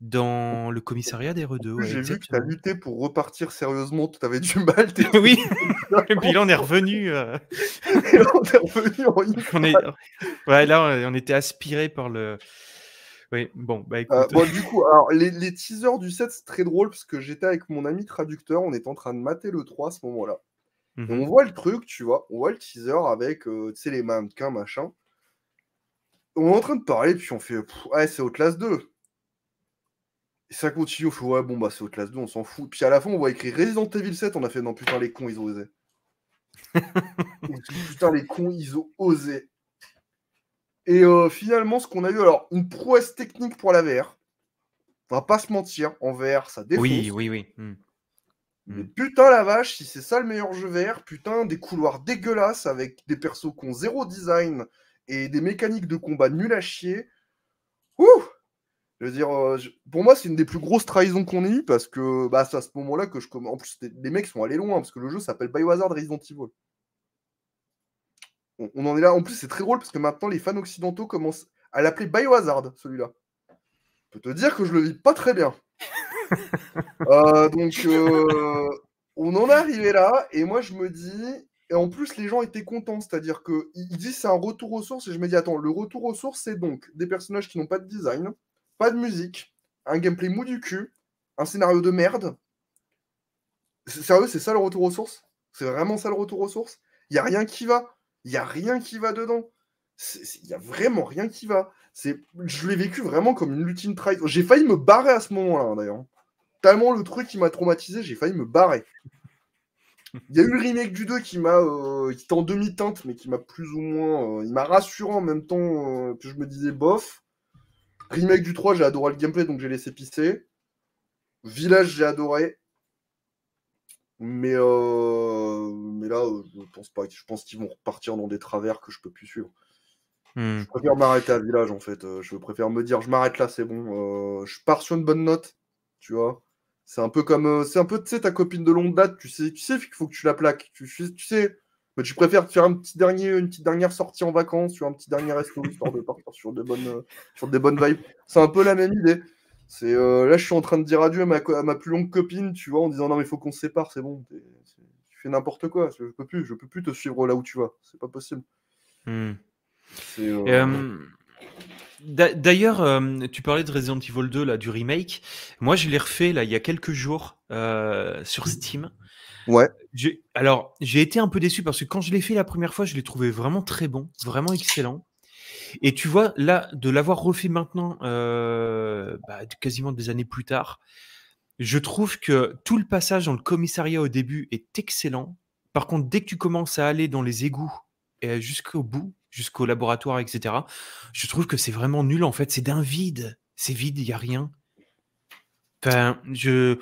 Mmh. dans le commissariat des 2 J'ai vu que tu as lutté pour repartir sérieusement, tu avais du mal. oui, euh. et puis là on est revenu. on est revenu en ouais, là on était aspiré par le. Oui, bon, bah euh, écoute. bon, du coup, alors, les, teasers du set, c'est très drôle parce que j'étais avec mon ami traducteur, on était en train de mater le 3 à ce moment-là. On mmh voit le truc, tu vois, on voit le teaser avec euh, tu sais, les mannequins, machin. On est en train de parler, puis on fait, ouais, c'est classe 2 ça continue, faut, ouais, bon, bah, c'est au classe 2, on s'en fout. Puis à la fin, on voit écrit Resident Evil 7, on a fait, non, putain, les cons, ils ont osé. putain, les cons, ils ont osé. Et euh, finalement, ce qu'on a eu, alors, une prouesse technique pour la VR. On va pas se mentir, en VR, ça défonce. Oui, oui, oui. Hmm. Hmm. Mais putain la vache, si c'est ça le meilleur jeu vert. putain, des couloirs dégueulasses avec des persos qui ont zéro design et des mécaniques de combat nul à chier. Ouh dire, euh, pour moi, c'est une des plus grosses trahisons qu'on ait eues parce que bah, c'est à ce moment-là que je commence. En plus, les mecs sont allés loin parce que le jeu s'appelle Biohazard Resident Evil. On, en est là. En plus, c'est très drôle parce que maintenant, les fans occidentaux commencent à l'appeler Biohazard, celui-là. Je peux te dire que je le vis pas très bien. Euh, donc, euh, on en est arrivé là et moi, je me dis. Et en plus, les gens étaient contents, c'est-à-dire qu'ils disent c'est un retour aux sources, et je me dis, attends, le retour aux sources, c'est donc des personnages qui n'ont pas de design, pas de musique, un gameplay mou du cul, un scénario de merde. Sérieux, c'est ça le retour aux sources C'est vraiment ça le retour aux sources Il y a rien qui va. Il y a rien qui va dedans. Il n'y a vraiment rien qui va. Je l'ai vécu vraiment comme une lutine trahison. J'ai failli me barrer à ce moment-là, hein, d'ailleurs. Tellement le truc qui m'a traumatisé, j'ai failli me barrer. Il y a eu le remake du 2 qui m'a euh, qui était en demi-teinte, mais qui m'a plus ou moins. Euh, il m'a rassuré en même temps. Euh, que je me disais bof. Remake du 3, j'ai adoré le gameplay, donc j'ai laissé pisser. Village, j'ai adoré. Mais, euh, mais là, euh, je pense pas. Je pense qu'ils vont repartir dans des travers que je peux plus suivre. Hmm. Je préfère m'arrêter à Village en fait. Euh, je préfère me dire, je m'arrête là, c'est bon. je pars sur une bonne note, tu vois. C'est un peu comme, c'est un peu, tu sais, ta copine de longue date. Tu sais, tu sais qu'il faut que tu la plaques. Tu, tu sais, bah, tu préfères faire un petit dernier, une petite dernière sortie en vacances ou un petit dernier resto histoire de partir sur de bonnes, euh, sur des bonnes vibes. C'est un peu la même idée. C'est euh, là, je suis en train de dire adieu à ma, ma, plus longue copine, tu vois, en disant non mais faut qu'on se sépare, c'est bon, tu fais n'importe quoi, je peux plus, je peux plus te suivre là où tu vas, c'est pas possible. Hmm. Euh, d'ailleurs, tu parlais de Resident Evil 2 là, du remake. Moi, je l'ai refait là il y a quelques jours sur Steam. Ouais. Alors, j'ai été un peu déçu parce que quand je l'ai fait la première fois, je l'ai trouvé vraiment très bon, vraiment excellent. Et tu vois, là, de l'avoir refait maintenant, euh, bah, quasiment des années plus tard, je trouve que tout le passage dans le commissariat au début est excellent. Par contre, dès que tu commences à aller dans les égouts et jusqu'au bout, jusqu'au laboratoire, etc., je trouve que c'est vraiment nul en fait. C'est d'un vide. C'est vide, il n'y a rien. Enfin, je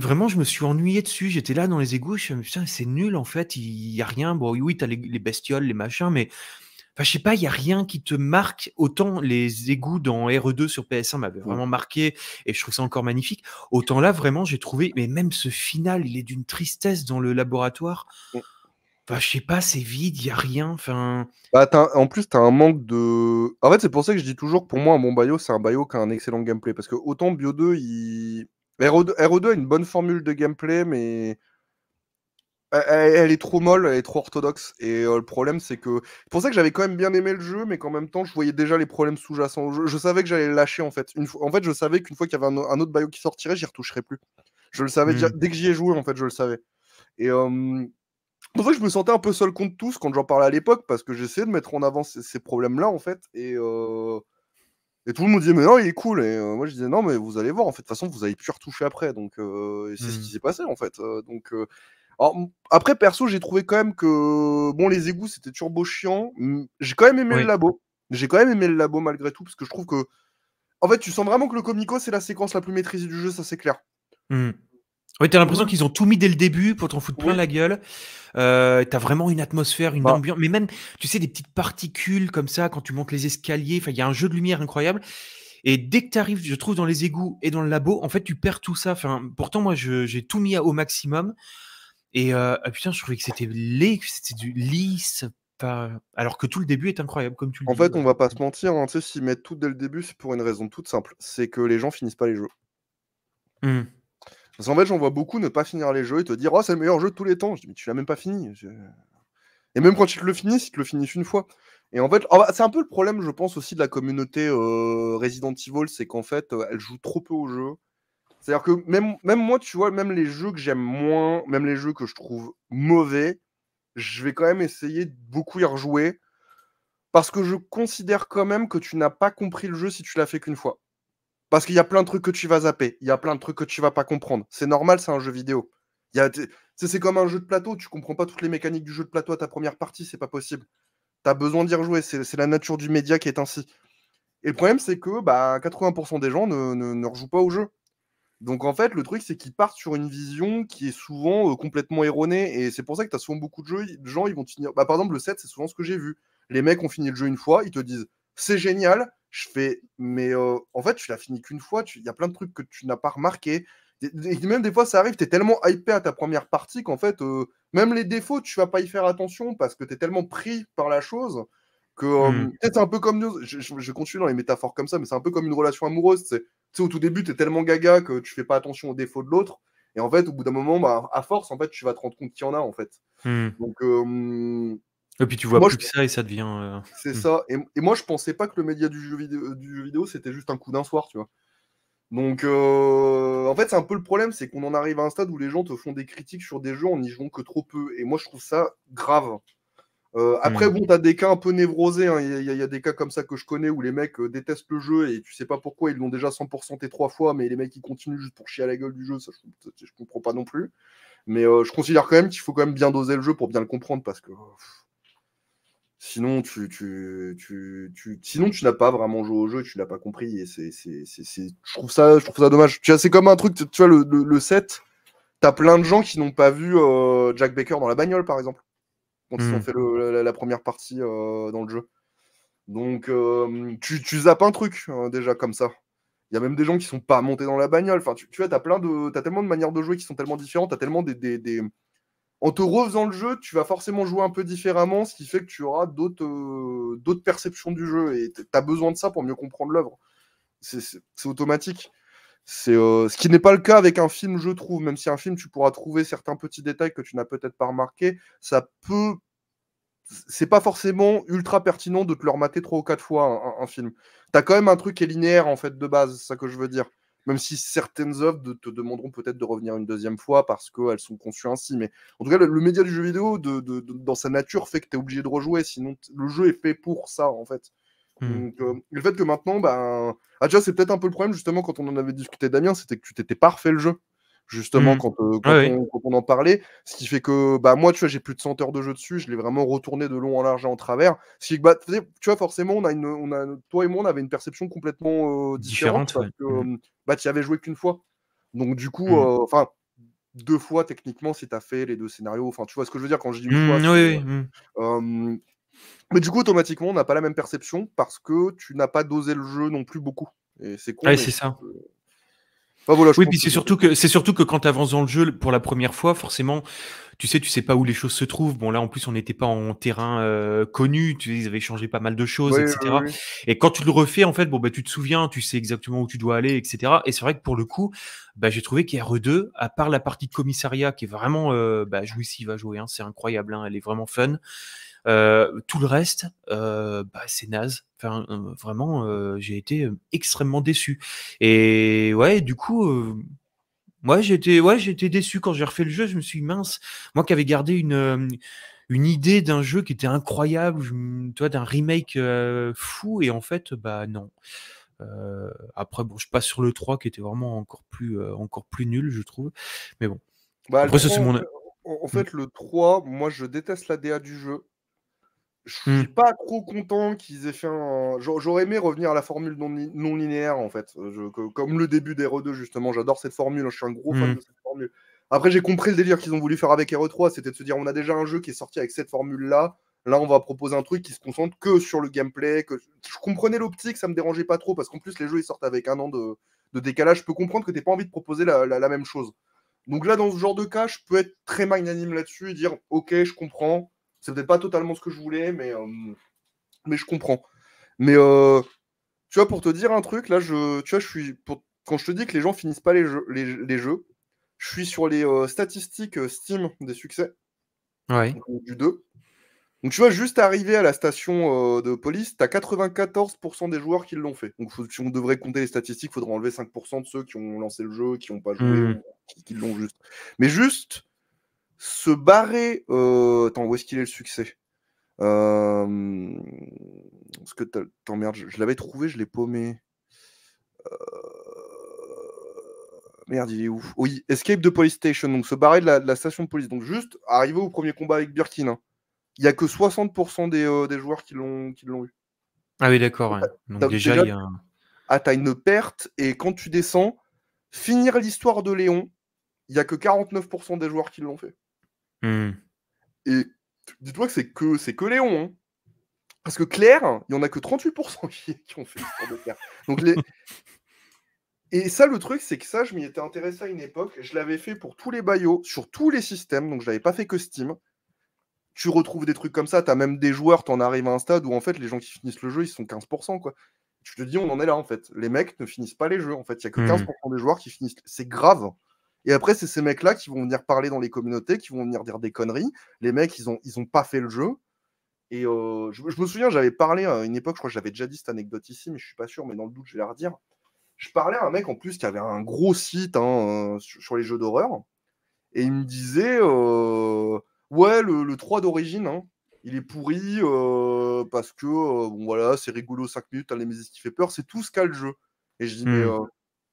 vraiment, je me suis ennuyé dessus. J'étais là dans les égouts. Je me suis dit, c'est nul en fait. Il n'y a rien. Bon, oui, tu as les, bestioles, les machins, mais enfin, je sais pas, il n'y a rien qui te marque. Autant les égouts dans RE2 sur PS1 m'avaient vraiment marqué et je trouve ça encore magnifique. Autant là, vraiment, j'ai trouvé, mais même ce final, il est d'une tristesse dans le laboratoire. enfin je sais pas, c'est vide, il n'y a rien. enfin bah, en plus, tu as un manque de. En fait, c'est pour ça que je dis toujours que pour moi, un bon bio c'est un bio qui a un excellent gameplay. Parce que autant Bio 2, il... RO2, a une bonne formule de gameplay, mais e, e, elle, est trop molle, elle est trop orthodoxe. Et euh, le problème, c'est que. C'est pour ça que j'avais quand même bien aimé le jeu, mais qu'en même temps, je voyais déjà les problèmes sous-jacents Je savais que j'allais lâcher, en fait. En fait, je savais qu'une fois qu'il y avait un, autre bio qui sortirait, j'y retoucherais plus. Je le savais hmm. Dès que j'y ai joué, en fait, je le savais. Et. Euh... En je me sentais un peu seul contre tous quand j'en parlais à l'époque, parce que j'essayais de mettre en avant ces, problèmes-là, en fait. Et. Euh, et tout le monde disait, mais non, il est cool. Et euh, moi, je disais, non, mais vous allez voir, en fait, de toute façon, vous allez plus retoucher après. Donc, euh, c'est ce qui mmh. s'est passé, en fait. Euh, donc, après, perso, j'ai trouvé quand même que, bon, les égouts, c'était turbo chiant. J'ai quand même aimé le labo. J'ai quand même aimé le labo malgré tout, parce que je trouve que, en fait, tu sens vraiment que le Comico, c'est la séquence la plus maîtrisée du jeu, ça, c'est clair. Mmh t'as l'impression qu'ils ont tout mis dès le début pour t'en foutre plein la gueule. Euh, t'as vraiment une atmosphère, une bah. ambiance, mais même, tu sais, des petites particules comme ça quand tu montes les escaliers. Enfin, il y a un jeu de lumière incroyable. Et dès que tu arrives, je trouve, dans les égouts et dans le labo, en fait, tu perds tout ça. Enfin, pourtant, moi, j'ai tout mis au maximum. Et euh, ah, putain, je trouvais que c'était laid, que c'était du lisse. Alors que tout le début est incroyable, comme tu le en dis. En fait, on va pas se mentir, hein, tu sais, s'ils mettent tout dès le début, c'est pour une raison toute simple c'est que les gens finissent pas les jeux. hum parce qu'en fait, j'en vois beaucoup ne pas finir les jeux et te dire Oh, c'est le meilleur jeu de tous les temps. Je dis Mais tu l'as même pas fini. Et même quand tu te le finis, ils te le finissent une fois. Et en fait, oh, bah, c'est un peu le problème, je pense, aussi de la communauté euh, Resident Evil, c'est qu'en fait, euh, elle joue trop peu au jeu. C'est-à-dire que même, même moi, tu vois, même les jeux que j'aime moins, même les jeux que je trouve mauvais, je vais quand même essayer de beaucoup y rejouer. Parce que je considère quand même que tu n'as pas compris le jeu si tu l'as fait qu'une fois. Parce qu'il y a plein de trucs que tu vas zapper, il y a plein de trucs que tu vas pas comprendre. C'est normal, c'est un jeu vidéo. C'est comme un jeu de plateau, tu comprends pas toutes les mécaniques du jeu de plateau à ta première partie, c'est pas possible. Tu as besoin d'y rejouer, c'est la nature du média qui est ainsi. Et le problème, c'est que 80% bah, des gens ne, rejouent pas au jeu. Donc en fait, le truc, c'est qu'ils partent sur une vision qui est souvent euh, complètement erronée. Et c'est pour ça que tu as souvent beaucoup de, jeux, gens, ils vont finir. Bah, par exemple, le 7, c'est souvent ce que j'ai vu. Les mecs ont fini le jeu une fois, ils te disent c'est génial, je fais, mais euh, en fait, tu l'as fini qu'une fois. Il y a plein de trucs que tu n'as pas remarqué. Et même des fois, ça arrive, tu es tellement hypé à ta première partie qu'en fait, euh, même les défauts, tu vas pas y faire attention parce que tu es tellement pris par la chose que euh, hmm. c'est un peu comme Je, je, continue dans les métaphores comme ça, mais c'est un peu comme une relation amoureuse. Tu au tout début, tu es tellement gaga que tu fais pas attention aux défauts de l'autre. Et en fait, au bout d'un moment, bah, à force, en fait, tu vas te rendre compte qu'il y en a, en fait. Hmm. Donc, et puis tu vois plus que ça et ça devient. Euh, c'est hmm. ça. Et, moi, je pensais pas que le média du jeu vidéo, euh, vidéo c'était juste un coup d'un soir, tu vois. Donc, euh, en fait, c'est un peu le problème, c'est qu'on en arrive à un stade où les gens te font des critiques sur des jeux en y jouant que trop peu. Et moi, je trouve ça grave. après, bon hmm. bon, t'as des cas un peu névrosés. Hein. Il y, a des cas comme ça que je connais où les mecs détestent le jeu et tu sais pas pourquoi ils l'ont déjà 100% et trois fois, mais les mecs ils continuent juste pour chier à la gueule du jeu. Ça, je, comprends pas non plus. Mais je considère quand même qu'il faut quand même bien doser le jeu pour bien le comprendre parce que Sinon, tu, tu, tu, tu, sinon, tu n'as pas vraiment joué au jeu, tu l'as pas compris. Et c'est, c'est, c'est, je, trouve ça, je trouve ça dommage. Tu as c'est comme un truc, tu vois, le, le, set, tu as plein de gens qui n'ont pas vu euh, Jack Baker dans la bagnole, par exemple, quand ils ont hmm. fait la, première partie euh, dans le jeu. Donc, euh, tu, tu zappes un truc, déjà, comme ça. Il y a même des gens qui sont pas montés dans la bagnole. Enfin, tu, tu vois, tu as, plein de, as tellement de manières de jouer qui sont tellement différentes, tu as tellement des, des en te refaisant le jeu, tu vas forcément jouer un peu différemment, ce qui fait que tu auras d'autres euh, perceptions du jeu. Et tu as besoin de ça pour mieux comprendre l'œuvre. C'est automatique. Euh, ce qui n'est pas le cas avec un film, je trouve. Même si un film, tu pourras trouver certains petits détails que tu n'as peut-être pas remarqué, ça peut. C'est pas forcément ultra pertinent de te le remater trois ou quatre fois un, film. Tu film. T'as quand même un truc qui est linéaire en fait de base, c'est ça que je veux dire même si certaines œuvres te demanderont peut-être de revenir une deuxième fois parce qu'elles sont conçues ainsi. Mais en tout cas, le, média du jeu vidéo, dans sa nature, fait que tu es obligé de rejouer, sinon le jeu est fait pour ça, en fait. Hmm. Euh, le fait que maintenant, ben... ah, déjà, c'est peut-être un peu le problème, justement, quand on en avait discuté, Damien, c'était que tu t'étais parfait le jeu justement, mmh. euh, quand, on, en parlait. Ce qui fait que bah, moi, tu vois, j'ai plus de 100 heures de jeu dessus, je l'ai vraiment retourné de long en large et en travers. Ce bah, tu vois, forcément, on a une, on a, toi et moi, on avait une perception complètement euh, différente, parce mmh. Mmh, bah, tu avais joué qu'une fois. Donc, du coup, euh, enfin. deux fois techniquement si tu as fait les deux scénarios enfin tu vois ce que je veux dire quand je dis une fois mais du coup automatiquement on n'a pas la même perception parce que tu n'as pas dosé le jeu non plus beaucoup et c'est cool, c'est ça oui, puis c'est surtout que c'est surtout que quand avances dans le jeu pour la première fois, forcément, tu sais, tu sais pas où les choses se trouvent. Bon, là, en plus, on n'était pas en terrain euh, connu. Tu, ils avaient changé pas mal de choses, etc. Et quand tu le refais, en fait, bon, bah, tu te souviens, tu sais exactement où tu dois aller, etc. Et c'est vrai que pour le coup, bah, j'ai trouvé qu'RE2, à part la partie de commissariat qui est vraiment, euh, bah, jouissive à jouer, hein, c'est incroyable, hein, elle est vraiment fun. Euh, tout le reste, euh, bah, c'est naze. Enfin, euh, vraiment, j'ai été extrêmement déçu. Et ouais, du coup, moi j'étais, ouais, j'étais déçu quand j'ai refait le jeu. Je me suis mince, moi qui avais gardé une, une idée d'un jeu qui était incroyable, toi d'un remake fou, et en fait, bah non. après, bon, je passe sur le 3 qui était vraiment encore plus, encore plus nul, je trouve. Mais bon. Bah, après, ça, c'est mon. En mmh. fait, le 3, moi je déteste la DA du jeu. Je hmm. suis pas trop content qu'ils aient fait un. J'aurais aimé revenir à la formule non, linéaire, en fait. Euh, comme le début d'Hero 2 justement, j'adore cette formule. Hein. Je suis un gros fan hmm. de cette formule. Après, j'ai compris le délire qu'ils ont voulu faire avec r 3 e c'était de se dire on a déjà un jeu qui est sorti avec cette formule-là. Là, on va proposer un truc qui se concentre que sur le gameplay. Que... Je comprenais l'optique, ça me dérangeait pas trop, parce qu'en plus, les jeux, ils sortent avec un an de, de décalage. Je peux comprendre que tu pas envie de proposer la, la même chose. Donc là, dans ce genre de cas, je peux être très magnanime là-dessus et dire ok, je comprends c'est peut-être pas totalement ce que je voulais, mais, euh, mais je comprends. Mais euh, tu vois, pour te dire un truc, là, je, tu vois, je suis. Pour, quand je te dis que les gens finissent pas les jeux, les, jeux je suis sur les euh, statistiques Steam des succès ouais. du 2. Donc tu vois, juste arrivé à la station de police, tu as 94% des joueurs qui l'ont fait. Donc si on devrait compter les statistiques, il faudrait enlever 5% de ceux qui ont lancé le jeu, qui n'ont pas joué, mmh. qui l'ont juste. Mais juste, se barrer. Euh, attends, où est-ce qu'il est le succès euh... ce que t'emmerdes, je, je l'avais trouvé, je l'ai paumé. Euh, merde, il est ouf. Oui, escape de police station, donc se barrer de la, station de police. Donc juste arriver au premier combat avec Birkin. Hein. Il n'y a que 60% des, euh, des, joueurs qui l'ont eu. Ah oui, d'accord. Donc déjà, il y a Ah, t'as une perte, et quand tu descends, finir l'histoire de Léon, il n'y a que 49% des joueurs qui l'ont fait. Hmm. Et dites-moi que c'est que, c'est que Léon. Hein. Parce que Claire, il y en a que 38% qui, ont fait de Claire. Donc les... Et ça, le truc, c'est que ça, je m'y étais intéressé à une époque. Je l'avais fait pour tous les baillots, sur tous les systèmes. Donc, je n'avais pas fait que Steam. Tu retrouves des trucs comme ça. Tu as même des joueurs, tu en arrives à un stade où, en fait, les gens qui finissent le jeu, ils sont 15%. Quoi. Tu te dis, on en est là, en fait. Les mecs ne finissent pas les jeux. En fait, il y a que 15% hmm. des joueurs qui finissent. C'est grave. Et après, c'est ces mecs-là qui vont venir parler dans les communautés, qui vont venir dire des conneries. Les mecs, ils ont, ils ont pas fait le jeu. Et euh, je, me souviens, j'avais parlé à une époque, je crois que j'avais déjà dit cette anecdote ici, mais je suis pas sûr, mais dans le doute, je vais la redire. Je parlais à un mec en plus qui avait un gros site hein, euh, sur, les jeux d'horreur. Et il me disait euh, Ouais, le, 3 d'origine, hein, il est pourri parce que, voilà, c'est rigolo 5 minutes, t'as les qui fait peur, c'est tout ce qu'a le jeu. Et je dis Mais hmm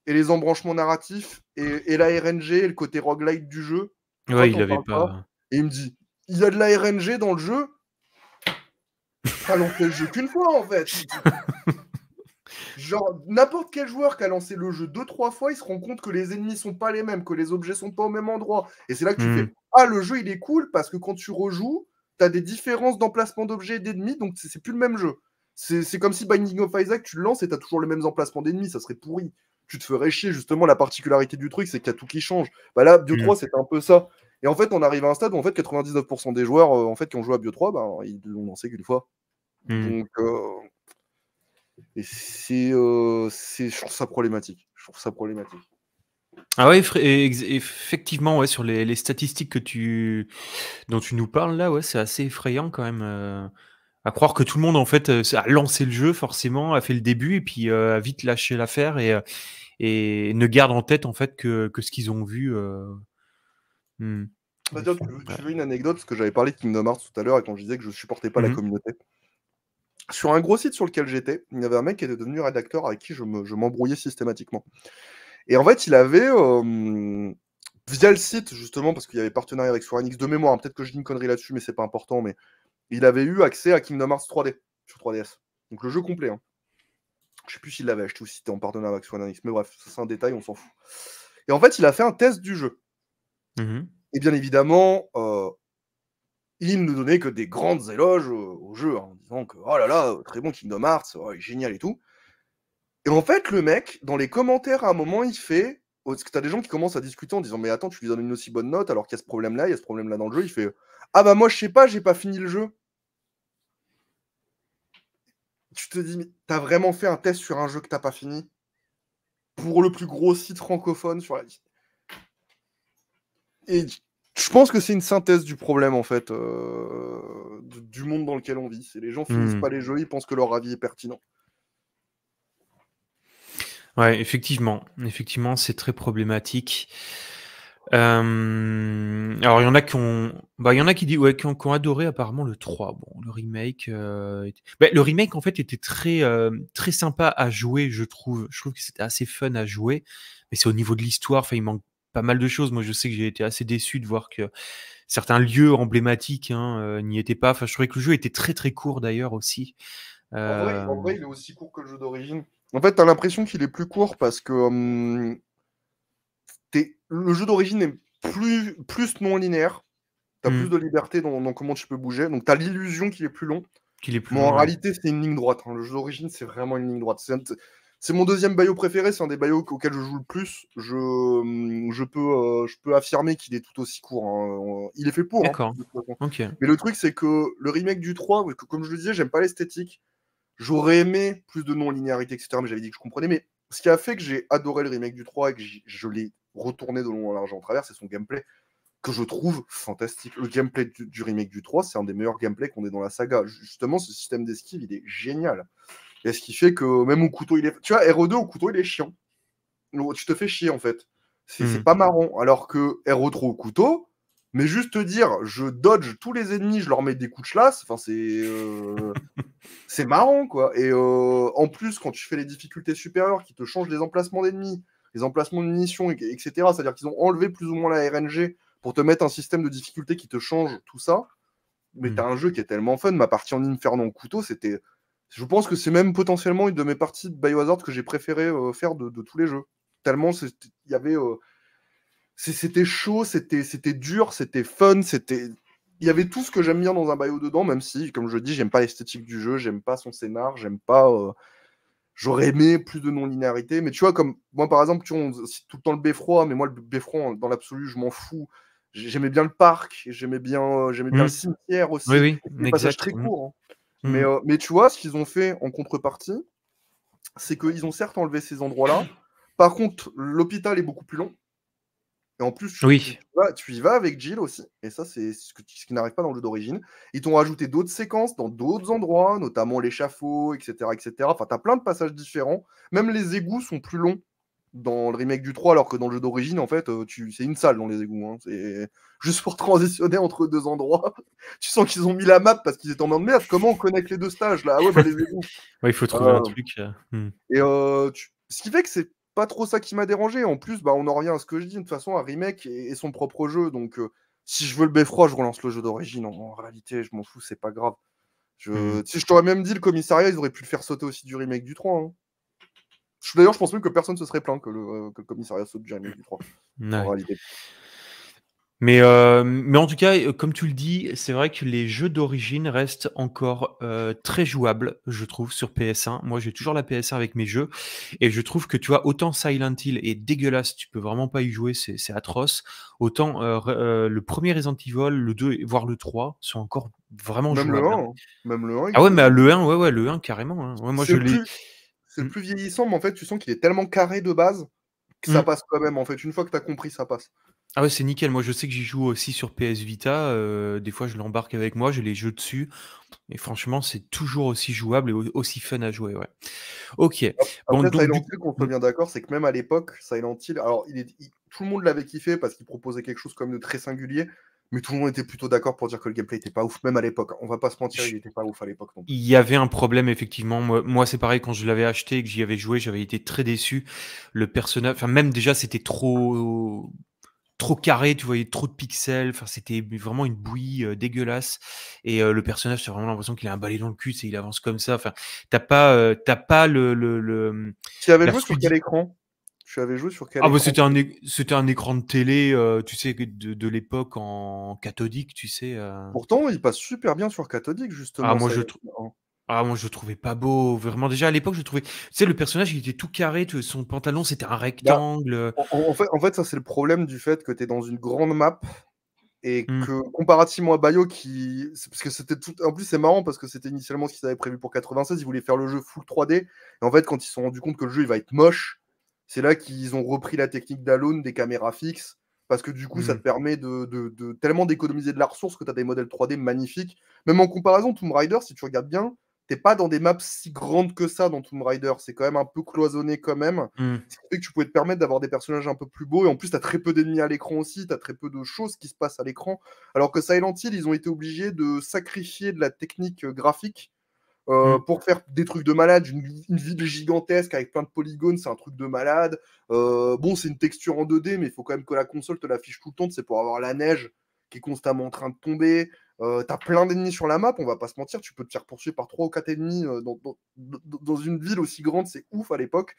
et les embranchements narratifs et, la RNG et le côté roguelite du jeu. Ouais, il avait pas. Et il me dit il y a de la RNG dans le jeu. n'a lancé le jeu qu'une fois en fait. Genre, n'importe quel joueur qui a lancé le jeu deux, trois fois, il se rend compte que les ennemis sont pas les mêmes, que les objets sont pas au même endroit. Et c'est là que tu hmm. fais Ah, le jeu il est cool parce que quand tu rejoues, tu as des différences d'emplacement d'objets et d'ennemis, donc c'est plus le même jeu. C'est comme si Binding of Isaac, tu le lances et tu as toujours les mêmes emplacements d'ennemis, ça serait pourri tu te ferais chier. Justement, la particularité du truc, c'est qu'il y a tout qui change. Bah là, Bio 3, mm. c'était un peu ça. Et en fait, on arrive à un stade où en fait, 99% des joueurs euh, en fait, qui ont joué à Bio 3, bah, ils l'ont lancé qu'une fois. Mm. Donc, euh, et c'est, euh, c'est, je trouve ça problématique. Je trouve ça problématique. Ah ouais, effectivement, sur les, statistiques que tu, dont tu nous parles là, ouais, c'est assez effrayant quand même à croire que tout le monde en fait euh, a lancé le jeu forcément, a fait le début et puis euh, a vite lâché l'affaire et, euh, et ne garde en tête en fait que, ce qu'ils ont vu. Hmm. Bah, une anecdote parce que j'avais parlé de Kingdom Hearts tout à l'heure et quand je disais que je supportais pas la mhm. communauté. Sur un gros site sur lequel j'étais, il y avait un mec qui était devenu rédacteur avec qui je m'embrouillais systématiquement. Et en fait, il avait via le site justement parce qu'il y avait partenariat avec Soranix de mémoire. Hein, peut-être que je dis une connerie là-dessus, mais c'est pas important. Mais il avait eu accès à Kingdom Hearts 3D sur 3DS. Donc le jeu complet. Hein. Je sais plus s'il l'avait acheté ou si c'était en partenariat avec Swananix, mais bref, c'est un détail, on s'en fout. Et en fait, il a fait un test du jeu. Mhm. Et bien évidemment, euh, il ne donnait que des grandes éloges au, jeu, hein, en disant que oh là là, très bon Kingdom Hearts, oh, génial et tout. Et en fait, le mec, dans les commentaires, à un moment, il fait. Parce que t'as des gens qui commencent à discuter en disant Mais attends, tu lui donnes une aussi bonne note alors qu'il y a ce problème-là, il y a ce problème-là dans le jeu. Il fait ah bah moi je sais pas, j'ai pas fini le jeu. Tu te dis, mais t'as vraiment fait un test sur un jeu que t'as pas fini pour le plus gros site francophone sur la liste. Et je pense que c'est une synthèse du problème en fait euh, du monde dans lequel on vit. C'est les gens finissent hmm. pas les jeux, ils pensent que leur avis est pertinent. Ouais, effectivement, effectivement, c'est très problématique. Euh, alors, il y en a qui ont, bah, il y en a qui, disent ouais, adoré apparemment le 3. Bon, le remake, euh, bah, le remake en fait était très, euh, très sympa à jouer, je trouve. Je trouve que c'était assez fun à jouer, mais c'est au niveau de l'histoire, enfin, il manque pas mal de choses. Moi, je sais que j'ai été assez déçu de voir que certains lieux emblématiques hein, n'y étaient pas. Enfin, je trouvais que le jeu était très très court d'ailleurs aussi. en, vrai, il est aussi court que le jeu d'origine. En fait, t'as l'impression qu'il est plus court parce que hum, le jeu d'origine est plus, plus non linéaire. Tu as plus hmm. de liberté dans, comment tu peux bouger. Donc, tu as l'illusion qu'il est plus long. Mais en réalité, c'est une ligne droite. Hein. Le jeu d'origine, c'est vraiment une ligne droite. C'est mon deuxième bio préféré. C'est un des bayos auxquels je joue le plus. Je, hmm, je, peux, euh, je peux affirmer qu'il est tout aussi court. Hein. Il est fait pour. Hein, D'accord. Mais le truc, c'est que le remake du 3, comme je le disais, j'aime pas l'esthétique. J'aurais aimé plus de non-linéarité, etc. Mais j'avais dit que je comprenais. Mais ce qui a fait que j'ai adoré le remake du 3 et que je l'ai retourner de long en large en travers, c'est son gameplay que je trouve fantastique. Le gameplay du, remake du 3, c'est un des meilleurs gameplays qu'on ait dans la saga. Justement, ce système d'esquive, il est génial. Et ce qui fait que même au couteau, il est. Tu vois, ro 2 e au couteau, il est chiant. Tu te fais chier en fait. C'est hmm. pas marrant. Alors que e ro 3 au couteau, mais juste te dire, je dodge tous les ennemis, je leur mets des coups de chlasse, enfin c'est euh, c'est marrant quoi. Et euh, en plus, quand tu fais les difficultés supérieures qui te changent les emplacements d'ennemis, les emplacements de munitions, etc. C'est-à-dire qu'ils ont enlevé plus ou moins la RNG pour te mettre un système de difficulté qui te change tout ça. Mais tu hmm. t'as un jeu qui est tellement fun. Ma partie en Inferno en couteau, c'était. Je pense que c'est même potentiellement une de mes parties de Biohazard que j'ai préféré euh, faire de, tous les jeux. Tellement il y avait. Euh, c'était chaud, c'était dur, c'était fun, c'était. Il y avait tout ce que j'aime bien dans un bio dedans, même si, comme je dis, j'aime pas l'esthétique du jeu, j'aime pas son scénar, j'aime pas. Euh, J'aurais aimé plus de non-linéarité, mais tu vois, comme moi par exemple, tu vois, tout le temps le beffroi, mais moi le beffroi, dans l'absolu, je m'en fous. J'aimais bien le parc, j'aimais bien, euh, j'aimais bien mmh. le cimetière aussi. Oui, oui, des passages très mmh. courts. Hein. Mmh. Mais, euh, mais tu vois, ce qu'ils ont fait en contrepartie, c'est qu'ils ont certes enlevé ces endroits-là. Par contre, l'hôpital est beaucoup plus long. Et en plus, tu, oui. tu, y vas avec Jill aussi. Et ça, c'est ce, qui n'arrive pas dans le jeu d'origine. Ils t'ont ajouté d'autres séquences dans d'autres endroits, notamment l'échafaud, etc., etc. Enfin, t'as plein de passages différents. Même les égouts sont plus longs dans le remake du 3, alors que dans le jeu d'origine, en fait, euh, tu, c'est une salle dans les égouts. Hein. C'est juste pour transitionner entre deux endroits. tu sens qu'ils ont mis la map parce qu'ils étaient en mode merde. Comment on connecte les deux stages là ah bah, il faut trouver un euh, truc. Euh, hmm. Et ce qui fait que c'est trop ça qui m'a dérangé. En plus, bah, on en revient à ce que je dis. De toute façon, un remake et, son propre jeu. Donc, euh, si je veux le beffroi, je relance le jeu d'origine. En, réalité, je m'en fous, c'est pas grave. Je, hmm. Si je t'aurais même dit le commissariat, ils auraient pu le faire sauter aussi du remake du 3. Hein. D'ailleurs, je pense même que personne se serait plaint que le, euh, commissariat saute du remake du 3. Mais, euh, mais en tout cas, euh, comme tu le dis, c'est vrai que les jeux d'origine restent encore euh, très jouables, je trouve, sur PS1. Moi, j'ai toujours la PS1 avec mes jeux. Et je trouve que, tu vois, autant Silent Hill est dégueulasse, tu peux vraiment pas y jouer, c'est atroce. Autant le premier Resident Evil, le 2, voire le 3 sont encore vraiment jouables. Même le 1. Hein. Ah ouais, mais le 1, ouais, ouais, le 1, carrément. Hein. moi, je C'est le mmh. plus vieillissant, mais en fait, tu sens qu'il est tellement carré de base que ça mmh. passe quand même. En fait, une fois que tu as compris, ça passe. Ah ouais, c'est nickel. Moi, je sais que j'y joue aussi sur PS Vita. Euh, des fois, je l'embarque avec moi, j'ai les jeux dessus. Et franchement, c'est toujours aussi jouable et aussi fun à jouer. Ouais. Ok. Bon, bien d'accord, c'est que même à l'époque, Silent Hill, alors est, tout le monde l'avait kiffé parce qu'il proposait quelque chose comme de très singulier, mais tout le monde était plutôt d'accord pour dire que le gameplay était pas ouf, même à l'époque. On va pas se mentir, il était pas ouf à l'époque Il y avait un problème, effectivement. Moi, moi, c'est pareil, quand je l'avais acheté et que j'y avais joué, j'avais été très déçu. Le personnage, enfin, même déjà, c'était trop, trop carré, tu voyais trop de pixels, enfin, c'était vraiment une bouillie dégueulasse. Et le personnage, c'est vraiment l'impression qu'il a un balai dans le cul, c'est il avance comme ça. Enfin, t'as pas, t'as pas le. le, le tu avais joué sur quel écran tu avais joué sur quel ah, bah, c'était, un, écran de télé, tu sais, de, de l'époque en cathodique, tu sais. Pourtant, il passe super bien sur cathodique, ah, justement. Ah, moi, je, trouve ah, moi, je le trouvais pas beau. Vraiment, déjà à l'époque, je trouvais. Tu sais, le personnage, il était tout carré. Son pantalon, c'était un bah, rectangle. En, fait, en fait, ça, c'est le problème du fait que tu es dans une grande map. Et mmh. que comparativement à Bayo, qui. Parce que c'était tout. En plus, c'est marrant parce que c'était initialement ce qu'ils avaient prévu pour 96. Ils voulaient faire le jeu full 3D. Et en fait, quand ils se sont rendus compte que le jeu, il va être moche, c'est là qu'ils ont repris la technique d'Alone des caméras fixes parce que du coup, ça mmh. te permet de, de, de tellement d'économiser de la ressource que tu as des modèles 3D magnifiques. Même en comparaison, Tomb Raider, si tu regardes bien, t'es pas dans des maps si grandes que ça dans Tomb Raider. C'est quand même un peu cloisonné quand même. Hmm. c'est que tu pouvais te permettre d'avoir des personnages un peu plus beaux. Et en plus, t'as très peu d'ennemis à l'écran aussi. T'as très peu de choses qui se passent à l'écran. Alors que Silent Hill, ils ont été obligés de sacrifier de la technique graphique. Euh, hmm. pour faire des trucs de malade, une, ville gigantesque avec plein de polygones, c'est un truc de malade. Euh, bon, c'est une texture en 2D, mais il faut quand même que la console te l'affiche tout le temps, c'est pour avoir la neige qui est constamment en train de tomber. Euh, t'as plein d'ennemis sur la map, on va pas se mentir, tu peux te faire poursuivre par 3 ou 4 ennemis euh, dans, dans, une ville aussi grande, c'est ouf à l'époque.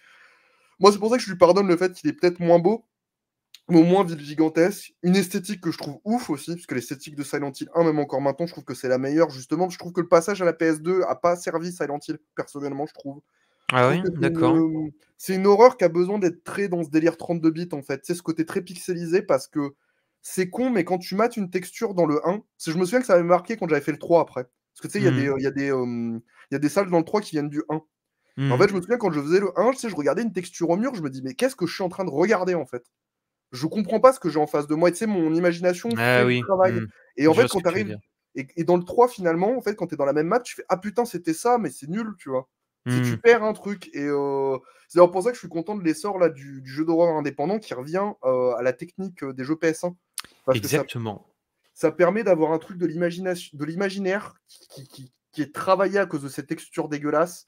Moi, c'est pour ça que je lui pardonne le fait qu'il est peut-être moins beau, mais au moins ville gigantesque. Une esthétique que je trouve ouf aussi, puisque l'esthétique de Silent Hill 1, même encore maintenant, je trouve que c'est la meilleure, justement. Je trouve que le passage à la PS2 a pas servi Silent Hill, personnellement, je trouve. Ah oui, d'accord. Euh, c'est une horreur qui a besoin d'être très dans ce délire 32 bits en fait. C'est ce côté très pixelisé parce que c'est con, mais quand tu mates une texture dans le 1, je me souviens que ça m'avait marqué quand j'avais fait le 3 après. Parce que tu sais, il y, a des salles dans le 3 qui viennent du 1. En mmh. fait, je me souviens quand je faisais le 1, je, regardais une texture au mur, je me dis, mais qu'est-ce que je suis en train de regarder en fait Je comprends pas ce que j'ai en face de moi. Et tu sais, mon imagination ah mmh. Et en fait, quand t'arrives. Et, dans le 3, finalement, en fait, quand t'es dans la même map, tu fais Ah putain, c'était ça, mais c'est nul, tu vois. Si tu mmh. perds un truc. Et euh, c'est d'ailleurs pour ça que je suis content de l'essor du, jeu d'horreur indépendant qui revient euh, à la technique euh, des jeux PS1. Exactement. ça, permet d'avoir un truc de l'imaginaire qui, qui, qui, est travaillé à cause de cette texture dégueulasse.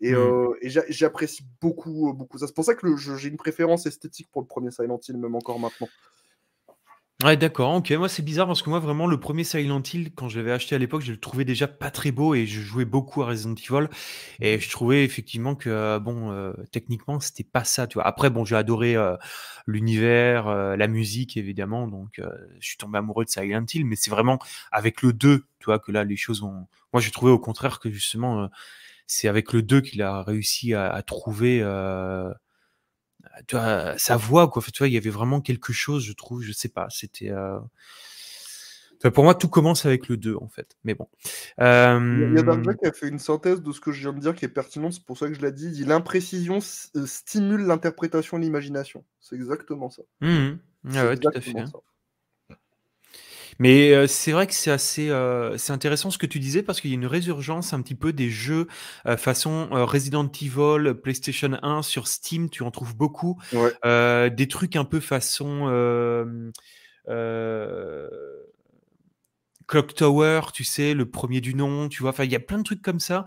Et, mm. euh, j'apprécie beaucoup, euh, beaucoup ça. C'est pour ça que j'ai une préférence esthétique pour le premier Silent Hill, même encore maintenant. Ouais, d'accord, OK. Moi, c'est bizarre parce que moi, vraiment, le premier Silent Hill, quand je l'avais acheté à l'époque, je le trouvais déjà pas très beau et je jouais beaucoup à Resident Evil. Et mmh. je trouvais effectivement que, euh, bon, euh, techniquement, c'était pas ça, tu vois. Après, bon, j'ai adoré euh, l'univers, la musique, évidemment. Donc, je suis tombé amoureux de Silent Hill, mais c'est vraiment avec le 2, tu vois, que là, les choses ont. Moi, j'ai trouvé au contraire que justement, c'est avec le 2 qu'il a réussi à trouver tu sa voix, quoi. tu vois, il y avait vraiment quelque chose, je trouve, je sais pas, c'était. Euh, pour moi, tout commence avec le 2, en fait. Mais bon. Il y a Darja qui a fait une synthèse de ce que je viens de dire qui est pertinente, c'est pour ça que je l'ai dit. dit l'imprécision euh, stimule l'interprétation l'imagination. C'est exactement ça. Mmh ah tout à fait. Ça. Mais euh, c'est vrai que c'est assez euh, c'est intéressant ce que tu disais parce qu'il y a une résurgence un petit peu des jeux euh, façon Resident Evil, PlayStation 1 sur Steam, tu en trouves beaucoup. des trucs un peu façon. Euh, Clock Tower, tu sais, le premier du nom, tu vois. Enfin, il y a plein de trucs comme ça.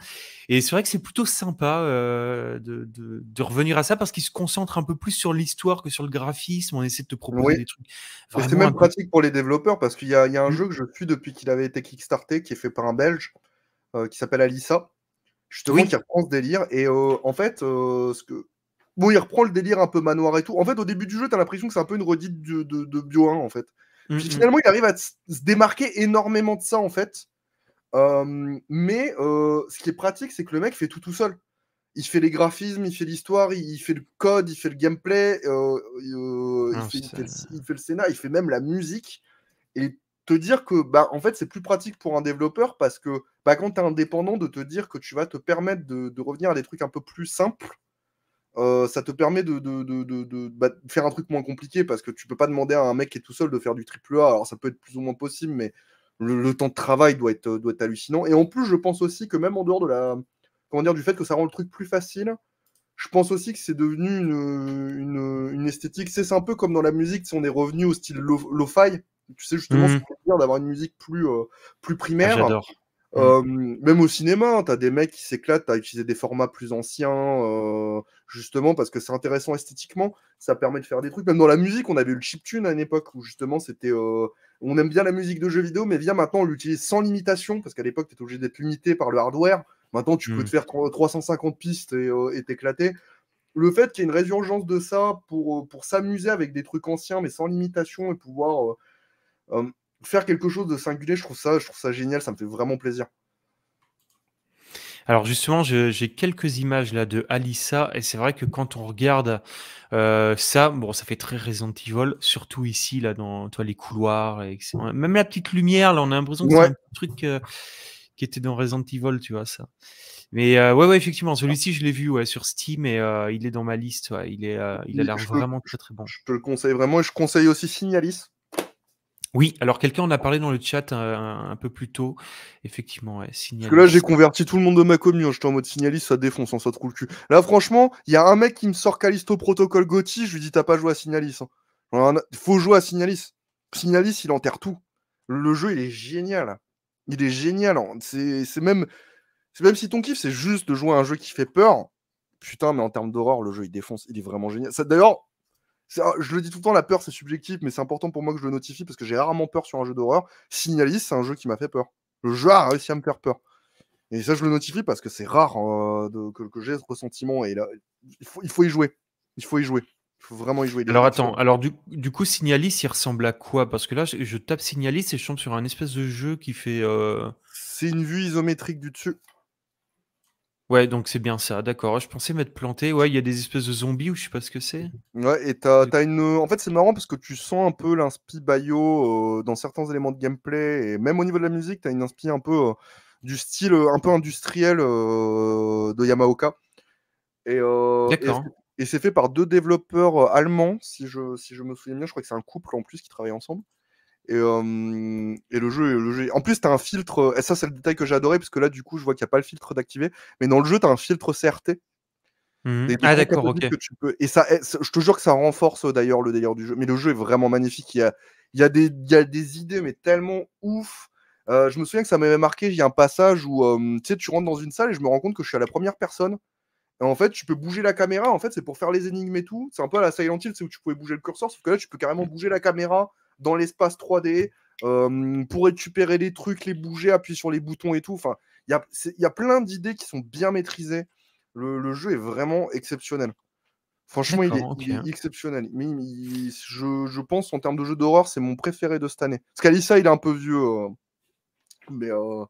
Et c'est vrai que c'est plutôt sympa euh, de, revenir à ça parce qu'il se concentre un peu plus sur l'histoire que sur le graphisme. On essaie de te proposer des trucs. C'est même pratique pour les développeurs parce qu'il y, a un mmh. jeu que je suis depuis qu'il avait été kickstarté qui est fait par un Belge euh, qui s'appelle Alissa. Justement, qui reprend ce délire. Et euh, en fait, ce que. Bon, il reprend le délire un peu manoir et tout. En fait, au début du jeu, tu as l'impression que c'est un peu une redite de, de Bio 1, en fait. Puis mm, mm. finalement, il arrive à se démarquer énormément de ça, en fait. Euh, mais euh, ce qui est pratique, c'est que le mec fait tout tout seul. Il fait les graphismes, il fait l'histoire, il, fait le code, il fait le gameplay, il, fait, le, il, scénario, il fait même la musique. Et te dire que, bah, en fait, c'est plus pratique pour un développeur parce que, bah, quand tu es indépendant, de te dire que tu vas te permettre de revenir à des trucs un peu plus simples euh, ça te permet de, bah, faire un truc moins compliqué parce que tu peux pas demander à un mec qui est tout seul de faire du triple A. Alors ça peut être plus ou moins possible, mais le, temps de travail doit être, hallucinant. Et en plus, je pense aussi que même en dehors de la, comment dire, du fait que ça rend le truc plus facile, je pense aussi que c'est devenu une, esthétique. C'est un peu comme dans la musique, si on est revenu au style lo-fi. tu sais justement mmh. ce qu'on veut dire d'avoir une musique plus, euh, plus primaire. Ah, euh, même au cinéma, hein, tu as des mecs qui s'éclatent à utiliser des formats plus anciens, euh, justement, parce que c'est intéressant esthétiquement, ça permet de faire des trucs. Même dans la musique, on avait eu le chiptune à une époque où justement c'était. Euh, on aime bien la musique de jeux vidéo, mais viens maintenant on l'utilise sans limitation, parce qu'à l'époque tu étais obligé d'être limité par le hardware. Maintenant tu peux hmm. te faire 350 pistes et t'éclater. Le fait qu'il y ait une résurgence de ça pour, pour s'amuser avec des trucs anciens, mais sans limitation et pouvoir faire quelque chose de singulier, je trouve ça, je trouve ça génial, ça me fait vraiment plaisir. Alors justement, j'ai quelques images là de Alissa, et c'est vrai que quand on regarde euh, ça, bon, ça fait très Resident Evil, surtout ici, là, dans toi, les couloirs, même la petite lumière, là, on a l'impression que c'est un truc euh, qui était dans Resident Evil, tu vois, ça. Mais euh, ouais, ouais, effectivement, celui-ci, je l'ai vu sur Steam, et il est dans ma liste, il, est, il a l'air vraiment très très bon. Je te le conseille vraiment, et je conseille aussi Signalis, oui, alors quelqu'un en a parlé dans le chat euh, un, peu plus tôt. Effectivement, ouais, Parce que là, j'ai converti tout le monde de ma commune. Hein. J'étais en mode signaliste, ça défonce, en hein, ça te le cul. Là, franchement, il y a un mec qui me sort Calisto Protocol Gotti. Je lui dis, t'as pas joué à signalis. Hein. faut jouer à signalis. Signalis, il enterre tout. Le jeu, il est génial. Il est génial. C'est même. C'est même si ton kiff, c'est juste de jouer à un jeu qui fait peur. Putain, mais en termes d'horreur, le jeu, il défonce. Il est vraiment génial. D'ailleurs, je le dis tout le temps, la peur c'est subjectif, mais c'est important pour moi que je le notifie parce que j'ai rarement peur sur un jeu d'horreur. Signalis, c'est un jeu qui m'a fait peur. Le jeu a réussi à me faire peur. Et ça, je le notifie parce que c'est rare hein, de, que, j'ai ce ressentiment. Et là, il faut, y jouer. Il faut y jouer. Il faut vraiment y jouer. Alors attends, alors du, coup, Signalis, il ressemble à quoi Parce que là, je, tape Signalis et je tombe sur un espèce de jeu qui fait. Euh, c'est une vue isométrique du dessus. Ouais, donc c'est bien ça, d'accord. Je pensais m'être planté. Ouais, il y a des espèces de zombies ou je sais pas ce que c'est. Ouais, et t'as, une. En fait, c'est marrant parce que tu sens un peu l'inspi bio euh, dans certains éléments de gameplay et même au niveau de la musique, t'as une inspi un peu euh, du style euh, un peu industriel de Yamaoka. Et, d'accord. Et, c'est fait par deux développeurs allemands, si je, si je me souviens bien. Je crois que c'est un couple en plus qui travaille ensemble. Euh, et, le jeu, le jeu. En plus, tu as un filtre. Euh, et ça, c'est le détail que j'ai adoré, parce que là, du coup, je vois qu'il n'y a pas le filtre d'activer. Mais dans le jeu, tu as un filtre CRT. Mhm. ah, d'accord, ok. peux... Et eh, ça, je te jure que ça renforce euh, d'ailleurs le délire du jeu. Mais le jeu est vraiment magnifique. Il y a, il y a, des, il y a des idées, mais tellement ouf. je me souviens que ça m'avait marqué. Il y a un passage où tu tu tu rentres dans une salle et je me rends compte que je suis à la première personne. Et en fait, tu peux bouger la caméra. En fait, c'est pour faire les énigmes et tout. C'est un peu à la Silent Hill, c'est où tu pouvais bouger le curseur, sauf que là, tu peux carrément mmh. bouger la caméra dans l'espace 3D, euh, pour récupérer les trucs, les bouger, appuyer sur les boutons et tout. Enfin, il y a, plein d'idées qui sont bien maîtrisées. Le, jeu est vraiment exceptionnel. Franchement, il est, exceptionnel. Mais, je, pense, en termes de jeu d'horreur, c'est mon préféré de cette année. Parce il est un peu vieux. Euh, mais. Euh,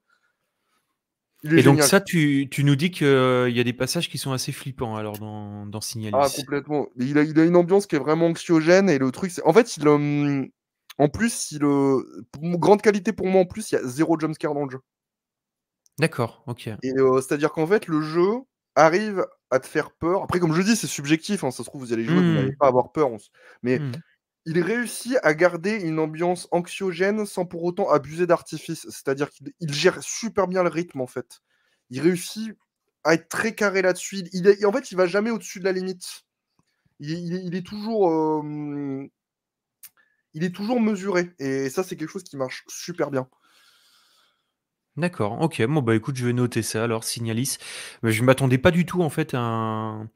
donc ça, tu, nous dis qu'il y a des passages qui sont assez flippants alors dans, dans Signalis. Ah, complètement. Il a, une ambiance qui est vraiment anxiogène et le truc, c'est en fait il, en plus, si le grande qualité pour moi en plus, il y a zéro jumpscare dans le jeu. D'accord, ok. Euh, c'est-à-dire qu'en fait, le jeu arrive à te faire peur. Après, comme je dis, c'est subjectif. Hein, ça se trouve, vous allez jouer, vous n'allez mmh. pas avoir peur. Mais mmh. il réussit à garder une ambiance anxiogène sans pour autant abuser d'artifice. C'est-à-dire qu'il gère super bien le rythme en fait. Il réussit à être très carré là-dessus. Il En fait, il va jamais au-dessus de la limite. Il, est toujours il est toujours mesuré. Et ça, c'est quelque chose qui marche super bien. D'accord, ok. Bon, bah écoute, je vais noter ça alors, Signalis. je ne m'attendais pas du tout en fait à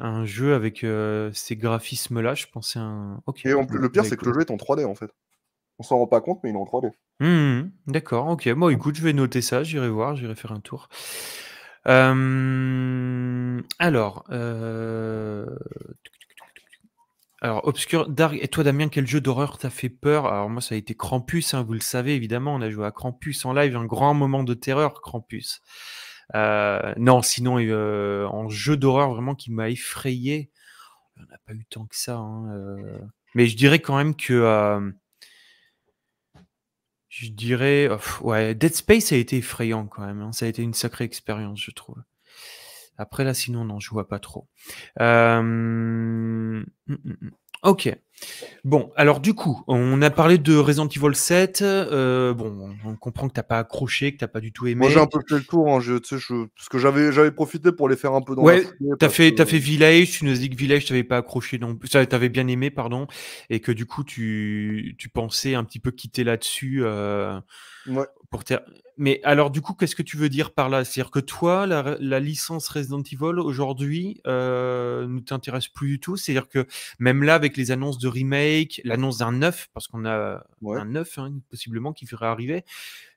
un, jeu avec euh, ces graphismes-là. Je pensais un. ok Et le pire, bah, c'est que le jeu est en 3D en fait. On s'en rend pas compte, mais il est en 3D. Mmh, mmh. D'accord, ok. Bon, écoute, je vais noter ça, j'irai voir, j'irai faire un tour. Euh, alors, euh, alors, Obscure, Dark, et toi Damien, quel jeu d'horreur t'a fait peur Alors moi, ça a été Krampus, hein, vous le savez évidemment, on a joué à Krampus en live, un grand moment de terreur, Krampus. Euh, non, sinon, euh, en jeu d'horreur vraiment qui m'a effrayé, on n'a pas eu tant que ça. Hein, euh, mais je dirais quand même que... je dirais... Oh, ouais, Dead Space a été effrayant quand même, hein, ça a été une sacrée expérience, je trouve. Après, là, sinon, non, je vois pas trop. Euh... Hum, hum, hum. Ok. Bon, alors du coup, on a parlé de Resident Evil 7. Euh, bon, on comprend que t'as pas accroché, que t'as pas du tout aimé. Moi, j'ai un peu fait le tour, hein, je, je, parce que j'avais, j'avais profité pour les faire un peu dans ouais, t'as fait, fait Village, tu nous dis que Village, t'avais pas accroché non plus, t'avais bien aimé, pardon, et que du coup, tu, pensais un petit peu quitter là-dessus. Euh, ouais. Pour Mais alors, du coup, qu'est-ce que tu veux dire par là C'est-à-dire que toi, la, licence Resident Evil aujourd'hui euh, ne t'intéresse plus du tout. C'est-à-dire que même là, avec les annonces de remake, l'annonce d'un neuf, parce qu'on a un 9 hein, possiblement qui ferait arriver.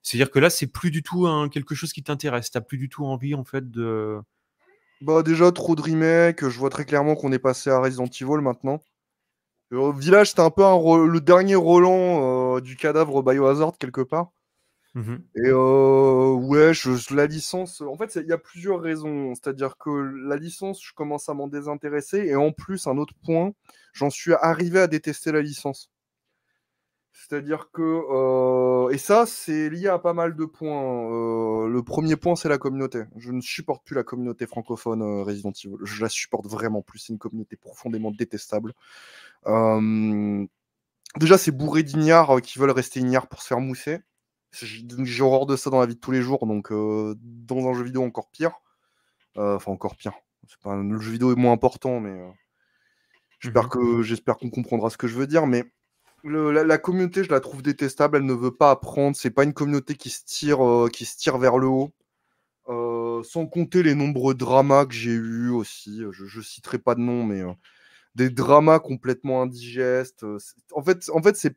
C'est-à-dire que là, c'est plus du tout quelque chose qui t'intéresse. T'as plus du tout envie en fait de. Bah déjà trop de remake. Je vois très clairement qu'on est passé à Resident Evil maintenant. Euh, village, c'était un peu un le dernier Roland euh, du cadavre Biohazard quelque part. Mmh. Et ouais, euh, euh, la licence, en fait, il y a plusieurs raisons. C'est-à-dire que la licence, je commence à m'en désintéresser. Et en plus, un autre point, j'en suis arrivé à détester la licence. C'est-à-dire que, euh, et ça, c'est lié à pas mal de points. Hein. le premier point, c'est la communauté. Je ne supporte plus la communauté francophone Resident Evil. Je la supporte vraiment plus. C'est une communauté profondément détestable. déjà, c'est bourré d'ignares qui veulent rester ignares pour se faire mousser. J'ai horreur de ça dans la vie de tous les jours, donc euh, dans un jeu vidéo encore pire. Euh, enfin, encore pire. Pas le jeu vidéo est moins important, mais euh, j'espère mmh que j'espère qu'on comprendra ce que je veux dire. Mais la, communauté, je la trouve détestable. Elle ne veut pas apprendre. C'est pas une communauté qui se tire, qui se tire vers le haut. sans compter les nombreux dramas que j'ai eu aussi. Je, ne citerai pas de nom, mais des dramas complètement indigestes. En fait, en fait, c'est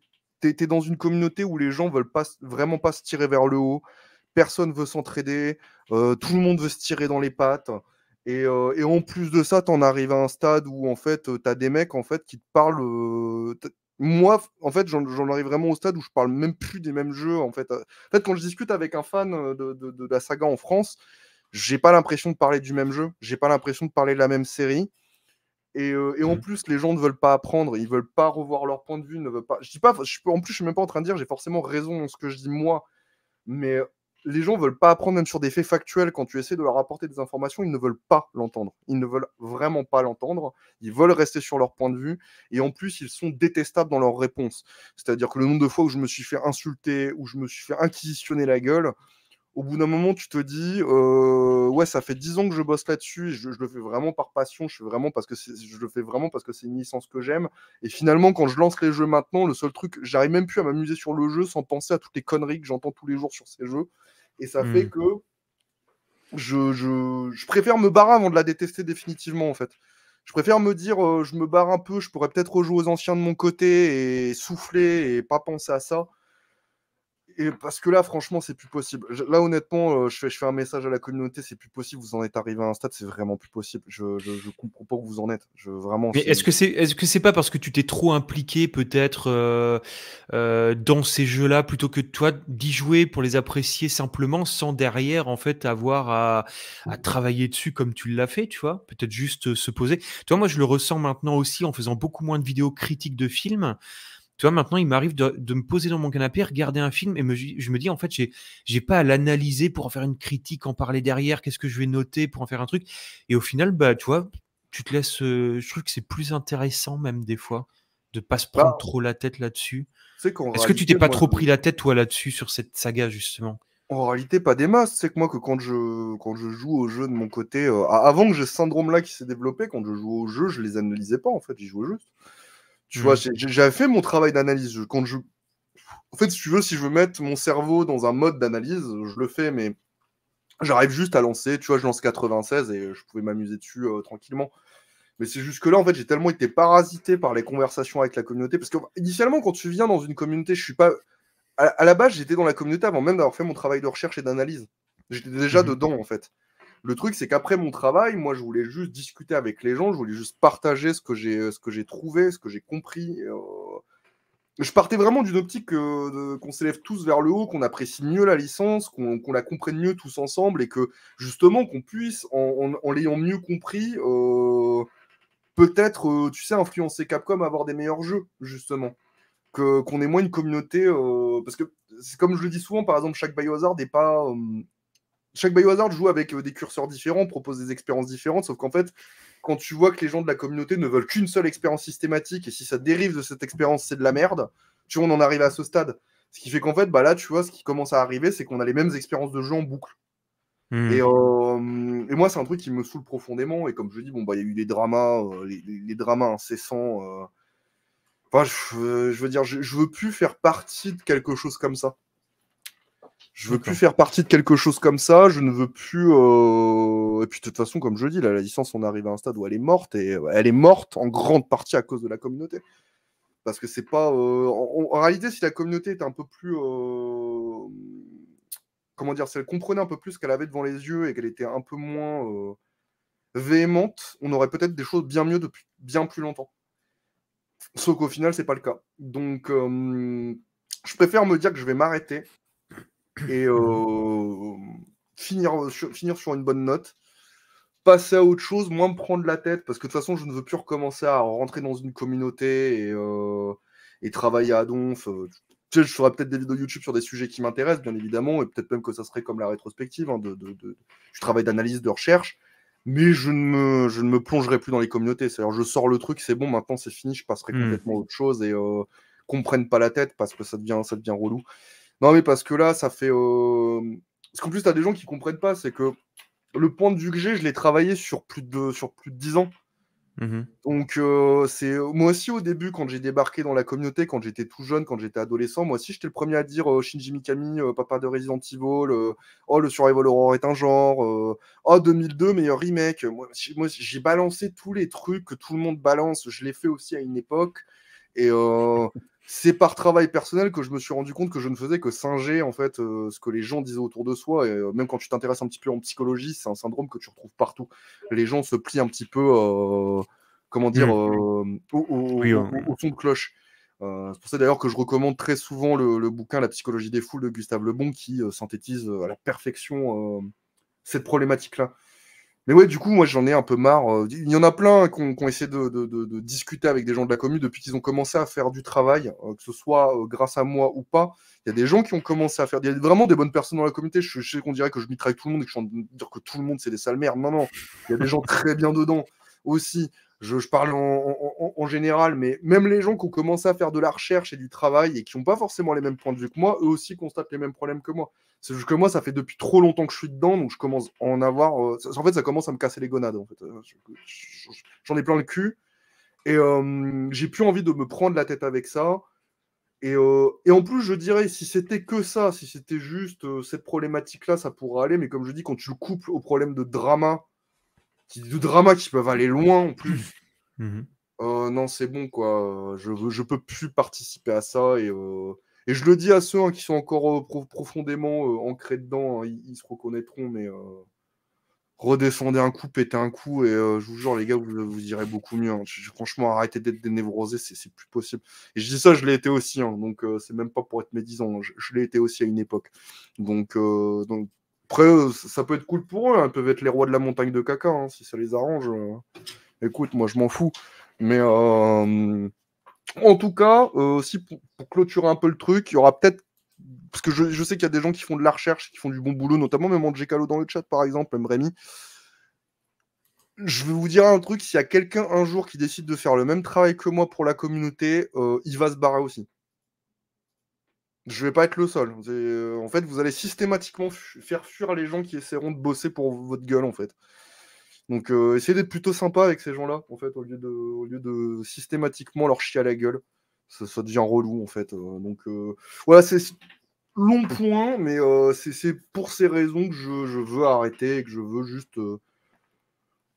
tu es, dans une communauté où les gens veulent pas, vraiment pas se tirer vers le haut, personne veut s'entraider, euh, tout le monde veut se tirer dans les pattes. Et, euh, en plus de ça, tu en arrives à un stade où en fait, euh, tu as des mecs en fait, qui te parlent. moi, en fait, j'en arrive vraiment au stade où je parle même plus des mêmes jeux. En fait, fait quand je discute avec un fan de, de la saga en France, j'ai pas l'impression de parler du même jeu, j'ai pas l'impression de parler de la même série. Euh, et, en mmh. plus, les gens ne veulent pas apprendre, ils veulent pas revoir leur point de vue, ne veulent pas. Je pas, en plus, je suis même pas en train de dire j'ai forcément raison dans ce que je dis moi, mais les gens ne veulent pas apprendre même sur des faits factuels. Quand tu essaies de leur apporter des informations, ils ne veulent pas l'entendre. Ils ne veulent vraiment pas l'entendre. Ils veulent rester sur leur point de vue. Et en plus, ils sont détestables dans leurs réponses. C'est-à-dire que le nombre de fois où je me suis fait insulter, où je me suis fait inquisitionner la gueule, au bout d'un moment, tu te dis, euh, ouais, ça fait 10 ans que je bosse là-dessus, je, je, le fais vraiment par passion, je, vraiment parce que je le fais vraiment parce que c'est une licence que j'aime. Et finalement, quand je lance les jeux maintenant, le seul truc, j'arrive même plus à m'amuser sur le jeu sans penser à toutes les conneries que j'entends tous les jours sur ces jeux. Et ça fait hmm. que je, préfère me barrer avant de la détester définitivement, en fait. Je préfère me dire, euh, je me barre un peu, je pourrais peut-être rejouer aux anciens de mon côté et souffler et pas penser à ça et parce que là, franchement, c'est plus possible. là, honnêtement, euh, je, fais, je un message à la communauté, c'est plus possible. Vous en êtes arrivé à un stade, c'est vraiment plus possible. Je, je, comprends pas où vous en êtes. Je, vraiment. est-ce que c'est est-ce que c'est pas parce que tu t'es trop impliqué peut-être euh, euh, dans ces jeux-là plutôt que toi d'y jouer pour les apprécier simplement sans derrière en fait avoir à, à mmh. travailler dessus comme tu l'as fait, tu vois Peut-être juste se poser. Toi, moi, je le ressens maintenant aussi en faisant beaucoup moins de vidéos critiques de films. Tu vois, maintenant, il m'arrive de, me poser dans mon canapé, regarder un film et je me dis, en fait, j'ai pas à l'analyser pour en faire une critique, en parler derrière, qu'est-ce que je vais noter pour en faire un truc. Et au final, bah, tu vois, tu te laisses. Euh, je trouve que c'est plus intéressant, même des fois, de pas se prendre bah, trop la tête là-dessus. Est-ce que tu t'es pas trop pris la tête, toi, là-dessus, sur cette saga, justement en réalité, pas des masses. C'est que moi, que quand je, quand je joue au jeu de mon côté, euh, avant que j'ai ce syndrome-là qui s'est développé, quand je joue au jeu, je les analysais pas, en fait, j'y jouais juste. Tu mm. vois, j'avais fait mon travail d'analyse. je... En fait, si tu veux, si je veux mettre mon cerveau dans un mode d'analyse, je le fais, mais j'arrive juste à lancer. Tu vois, je lance 96 et je pouvais m'amuser dessus euh, tranquillement. Mais c'est jusque-là, en fait, j'ai tellement été parasité par les conversations avec la communauté. Parce qu'initialement initialement, quand tu viens dans une communauté, je suis pas. À, la base, j'étais dans la communauté avant même d'avoir fait mon travail de recherche et d'analyse. J'étais déjà mm-hmm. dedans, en fait. Le truc, c'est qu'après mon travail, moi, je voulais juste discuter avec les gens, je voulais juste partager ce que j'ai, euh, ce que j'ai trouvé, ce que j'ai compris. Euh, je partais vraiment d'une optique euh, qu'on s'élève tous vers le haut, qu'on apprécie mieux la licence, qu'on la comprenne mieux tous ensemble et que justement qu'on puisse, en, l'ayant mieux compris, peut-être, tu sais, influencer Capcom à avoir des meilleurs jeux, justement qu'on ait moins une communauté. parce que, c'est comme je le dis souvent, par exemple, chaque Biohazard n'est pas, chaque Biohazard joue avec euh, des curseurs différents, propose des expériences différentes, sauf qu'en fait, quand tu vois que les gens de la communauté ne veulent qu'une seule expérience systématique, et si ça dérive de cette expérience, c'est de la merde, tu vois, on en arrive à ce stade. Ce qui fait qu'en fait, bah là, tu vois, ce qui commence à arriver, c'est qu'on a les mêmes expériences de jeu en boucle. Hmm. Euh, et, moi, c'est un truc qui me saoule profondément. Et comme je dis, bon, bah, il y a eu des dramas, euh, les, dramas incessants. je, veux dire, je, je veux plus faire partie de quelque chose comme ça. Je veux plus faire partie de quelque chose comme ça. Je ne veux plus. Euh, et puis de toute façon, comme je dis, la licence, on arrive à un stade où elle est morte et euh, elle est morte en grande partie à cause de la communauté. Parce que c'est pas. Euh, en, réalité, si la communauté était un peu plus. Comment dire Si elle comprenait un peu plus ce qu'elle avait devant les yeux et qu'elle était un peu moins véhémente, on aurait peut-être des choses bien mieux depuis bien plus longtemps. Sauf qu'au final, c'est pas le cas. Donc, je préfère me dire que je vais m'arrêter et euh, finir, sur, finir sur une bonne note, passer à autre chose, moins me prendre la tête, parce que de toute façon, je ne veux plus recommencer à rentrer dans une communauté et, euh, travailler à donf. Euh, je ferai peut-être des vidéos YouTube sur des sujets qui m'intéressent, bien évidemment, et peut-être même que ça serait comme la rétrospective, hein, de, du travail d'analyse, de recherche, mais je ne, me, ne me plongerai plus dans les communautés. C'est-à-dire, je sors le truc, c'est bon, maintenant c'est fini, je passerai hmm. complètement à autre chose et qu'on ne prenne pas la tête parce que ça devient, ça devient relou. Non, mais parce que là, ça fait. Euh... Parce qu'en plus, tu as des gens qui comprennent pas, c'est que le point de vue que j'ai, je l'ai travaillé sur plus de, sur plus de 10 ans. Mhm. Donc, euh, c'est moi aussi au début, quand j'ai débarqué dans la communauté, quand j'étais tout jeune, quand j'étais adolescent, moi aussi j'étais le premier à dire euh, Shinji Mikami, euh, papa de Resident Evil, oh le Survival Horror est un genre, oh 2002 meilleur remake. Moi, j'ai balancé tous les trucs que tout le monde balance, je l'ai fait aussi à une époque. Et c'est par travail personnel que je me suis rendu compte que je ne faisais que singer en fait euh, ce que les gens disaient autour de soi. Et euh, même quand tu t'intéresses un petit peu en psychologie, c'est un syndrome que tu retrouves partout. Les gens se plient un petit peu, euh, comment dire, mmh. au, son de cloche. c'est pour ça d'ailleurs que je recommande très souvent le, bouquin La psychologie des foules de Gustave Lebon qui synthétise à la perfection cette problématique-là. Mais ouais, du coup, moi j'en ai un peu marre. Euh, il y en a plein qui ont, essayé de, discuter avec des gens de la commune depuis qu'ils ont commencé à faire du travail, euh, que ce soit euh, grâce à moi ou pas. Il y a des gens qui ont commencé à faire. Il y a vraiment des bonnes personnes dans la communauté. Je, sais qu'on dirait que je mitraille tout le monde et que je suis en train de dire que tout le monde c'est des sales merdes. Non, non. Il y a des gens très bien dedans aussi, je, parle en, général, mais même les gens qui ont commencé à faire de la recherche et du travail et qui n'ont pas forcément les mêmes points de vue que moi, eux aussi constatent les mêmes problèmes que moi. C'est juste que moi, ça fait depuis trop longtemps que je suis dedans, donc je commence à en avoir. Euh, en fait, ça commence à me casser les gonades. En fait. Euh, j'en ai plein le cul. Et euh, j'ai plus envie de me prendre la tête avec ça. Et, et, en plus, je dirais, si c'était que ça, si c'était juste cette problématique-là, ça pourrait aller. Mais comme je dis, quand tu le couples au problème de drama du drama qui peuvent aller loin en plus. Mhm. Euh, non, c'est bon, quoi. Je, je peux plus participer à ça. Et, euh, et je le dis à ceux hein, qui sont encore euh, profondément ancrés dedans, hein, ils, se reconnaîtront, mais redescendez un coup, pétez un coup, et je vous jure, les gars, vous, vous irez beaucoup mieux. Hein. franchement, arrêtez d'être dénévrosé c'est plus possible. Et je dis ça, je l'ai été aussi, donc c'est même pas pour être médisant, je, je l'ai été aussi à une époque. Donc, donc après, euh, ça peut être cool pour eux. Hein. Ils peuvent être les rois de la montagne de caca, hein, si ça les arrange. Euh. Écoute, moi, je m'en fous. Mais euh, en tout cas, aussi pour, clôturer un peu le truc, il y aura peut-être. Parce que je, sais qu'il y a des gens qui font de la recherche, qui font du bon boulot, notamment même Calo dans le chat, par exemple, même Rémi. Je vais vous dire un truc s'il y a quelqu'un un jour qui décide de faire le même travail que moi pour la communauté, il va se barrer aussi je vais pas être le seul. Euh, en fait, vous allez systématiquement faire fuir les gens qui essaieront de bosser pour votre gueule, en fait. Donc, euh, essayez d'être plutôt sympa avec ces gens-là, en fait, au lieu, de, systématiquement leur chier à la gueule. Ça, devient relou, en fait. Euh, donc, voilà, c'est long point, mais c'est pour ces raisons que je, je, veux arrêter et que je veux juste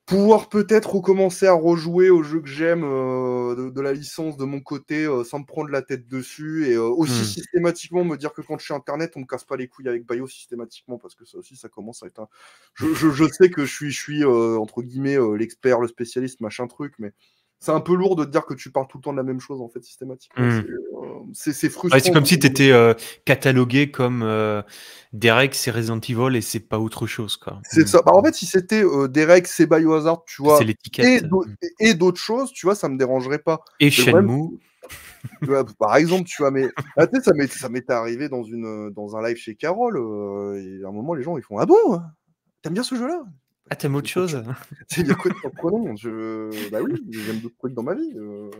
pouvoir peut-être recommencer à rejouer au jeu que j'aime euh, de, la licence de mon côté euh, sans me prendre la tête dessus et euh, aussi hmm. systématiquement me dire que quand je suis internet on me casse pas les couilles avec Bayo systématiquement parce que ça aussi ça commence à être un... je, je, je sais que je suis je suis entre guillemets l'expert le spécialiste machin truc mais c'est un peu lourd de te dire que tu parles tout le temps de la même chose en fait systématiquement. Hmm. Euh, c'est, frustrant. c'est comme si tu étais euh, catalogué comme euh, Derek, c'est Resident Evil et c'est pas autre chose quoi. C'est hmm. ça. Bah, en fait, si c'était euh, Derek, c'est Biohazard, tu vois, hmm. Et, d'autres choses, tu vois, ça me dérangerait pas. Et Shenmue. Bah, par exemple, tu vois, mais ah, ça, m'était arrivé dans, une, dans un live chez Carole. et à un moment, les gens ils font Ah bon T'aimes bien ce jeu-là ah, t'aimes autre chose C'est quoi de surprenant. Je... Bah oui, j'aime d'autres trucs dans ma vie. Euh.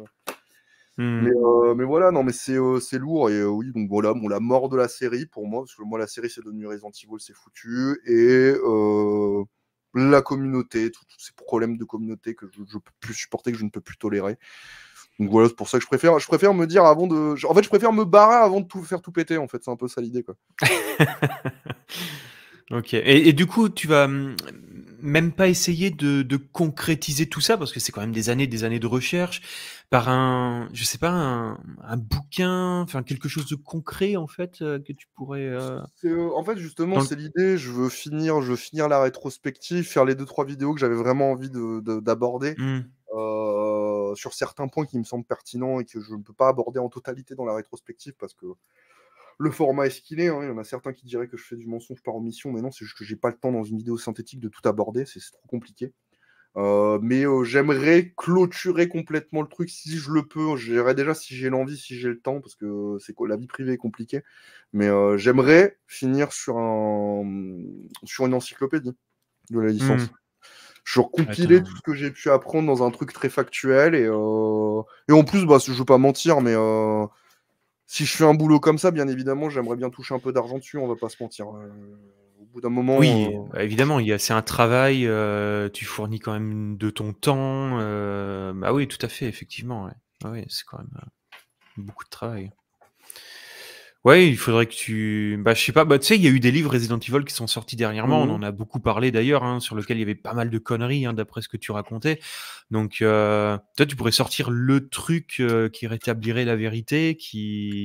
Mmh. Mais, euh, mais, voilà, non, mais c'est euh, lourd. Et oui, donc voilà, la mort de la série pour moi, parce que moi, la série, c'est devenu Resident Evil, c'est foutu. Et la communauté, tous ces problèmes de communauté que je, je, peux plus supporter, que je ne peux plus tolérer. Donc voilà, c'est pour ça que je préfère, je préfère me dire avant de. En fait, je préfère me barrer avant de tout faire tout péter, en fait. C'est un peu ça l'idée, quoi. ok. Et, et, du coup, tu vas. Mmh, même pas essayer de, concrétiser tout ça parce que c'est quand même des années, des années de recherche par un, je sais pas, un, bouquin, enfin quelque chose de concret en fait euh, que tu pourrais. Euh, euh, en fait, justement, c'est l'idée. Je veux finir, je veux finir la rétrospective, faire les deux trois vidéos que j'avais vraiment envie d'aborder. Mmh. sur certains points qui me semblent pertinents et que je ne peux pas aborder en totalité dans la rétrospective parce que le format est ce qu'il est. Hein. Il y en a certains qui diraient que je fais du mensonge par omission, mais non, c'est juste que j'ai pas le temps dans une vidéo synthétique de tout aborder, c'est trop compliqué. Euh, mais euh, j'aimerais clôturer complètement le truc si je le peux. dirais hein. déjà si j'ai l'envie, si j'ai le temps, parce que c'est la vie privée est compliquée. Mais euh, j'aimerais finir sur un sur une encyclopédie de la licence. sur hmm. Je tout ce que j'ai pu apprendre dans un truc très factuel et, en plus, bah, je veux pas mentir, mais si je fais un boulot comme ça, bien évidemment, j'aimerais bien toucher un peu d'argent dessus, on va pas se mentir. Euh, au bout d'un moment. Oui, euh, bah, évidemment, c'est un travail, euh, tu fournis quand même de ton temps. Ah bah oui, tout à fait, effectivement. Ah oui, c'est quand même beaucoup de travail. Ouais, il faudrait que tu. Bah, je sais pas. Bah, tu sais, il y a eu des livres Resident Evil qui sont sortis dernièrement. On mmh en a beaucoup parlé d'ailleurs, hein, sur lequel il y avait pas mal de conneries, hein, d'après ce que tu racontais. Donc, euh, toi, tu pourrais sortir le truc euh, qui rétablirait la vérité, qui.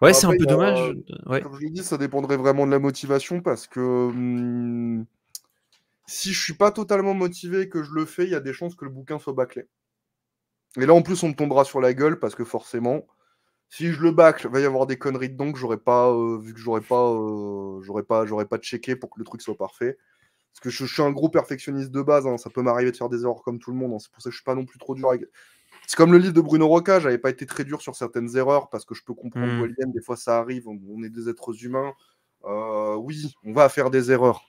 Ouais, c'est un peu dommage. Ouais. comme je vous dis, ça dépendrait vraiment de la motivation parce que mmh, si je suis pas totalement motivé que je le fais, il y a des chances que le bouquin soit bâclé. Et là, en plus, on me tombera sur la gueule parce que forcément, si je le bac, il va y avoir des conneries donc j'aurais pas euh, vu que j'aurais pas euh, j'aurais pas j'aurais pas checké pour que le truc soit parfait. Parce que je, suis un gros perfectionniste de base, hein. ça peut m'arriver de faire des erreurs comme tout le monde, hein. c'est pour ça que je suis pas non plus trop dur C'est comme le livre de Bruno Roca, j'avais pas été très dur sur certaines erreurs parce que je peux comprendre hmm. des fois ça arrive, on, est des êtres humains. Euh, oui, on va faire des erreurs.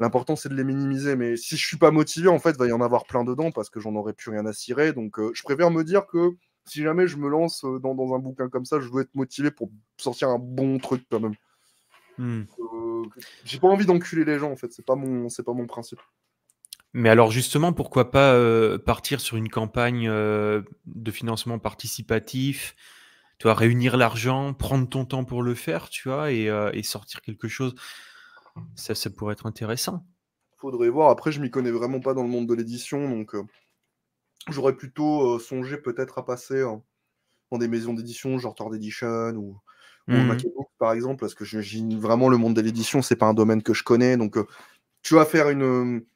L'important, c'est de les minimiser. Mais si je suis pas motivé, en fait, va y en avoir plein dedans parce que j'en aurais plus rien à cirer. Donc, je préfère me dire que si jamais je me lance euh, dans, un bouquin comme ça, je veux être motivé pour sortir un bon truc quand même. Hmm. Euh, j'ai pas envie d'enculer les gens en fait, c'est pas mon, c'est pas mon principe. Mais alors justement, pourquoi pas euh, partir sur une campagne de financement participatif, tu vois, réunir l'argent, prendre ton temps pour le faire, tu vois, et, et sortir quelque chose, ça, ça pourrait être intéressant. Faudrait voir. Après, je m'y connais vraiment pas dans le monde de l'édition, donc J'aurais plutôt euh, songé peut-être à passer dans des maisons d'édition, genre Tord Edition ou, ou mmh Macbook, par exemple, parce que j'imagine vraiment le monde de l'édition, c'est pas un domaine que je connais. Donc, euh, tu vas faire une. Euh,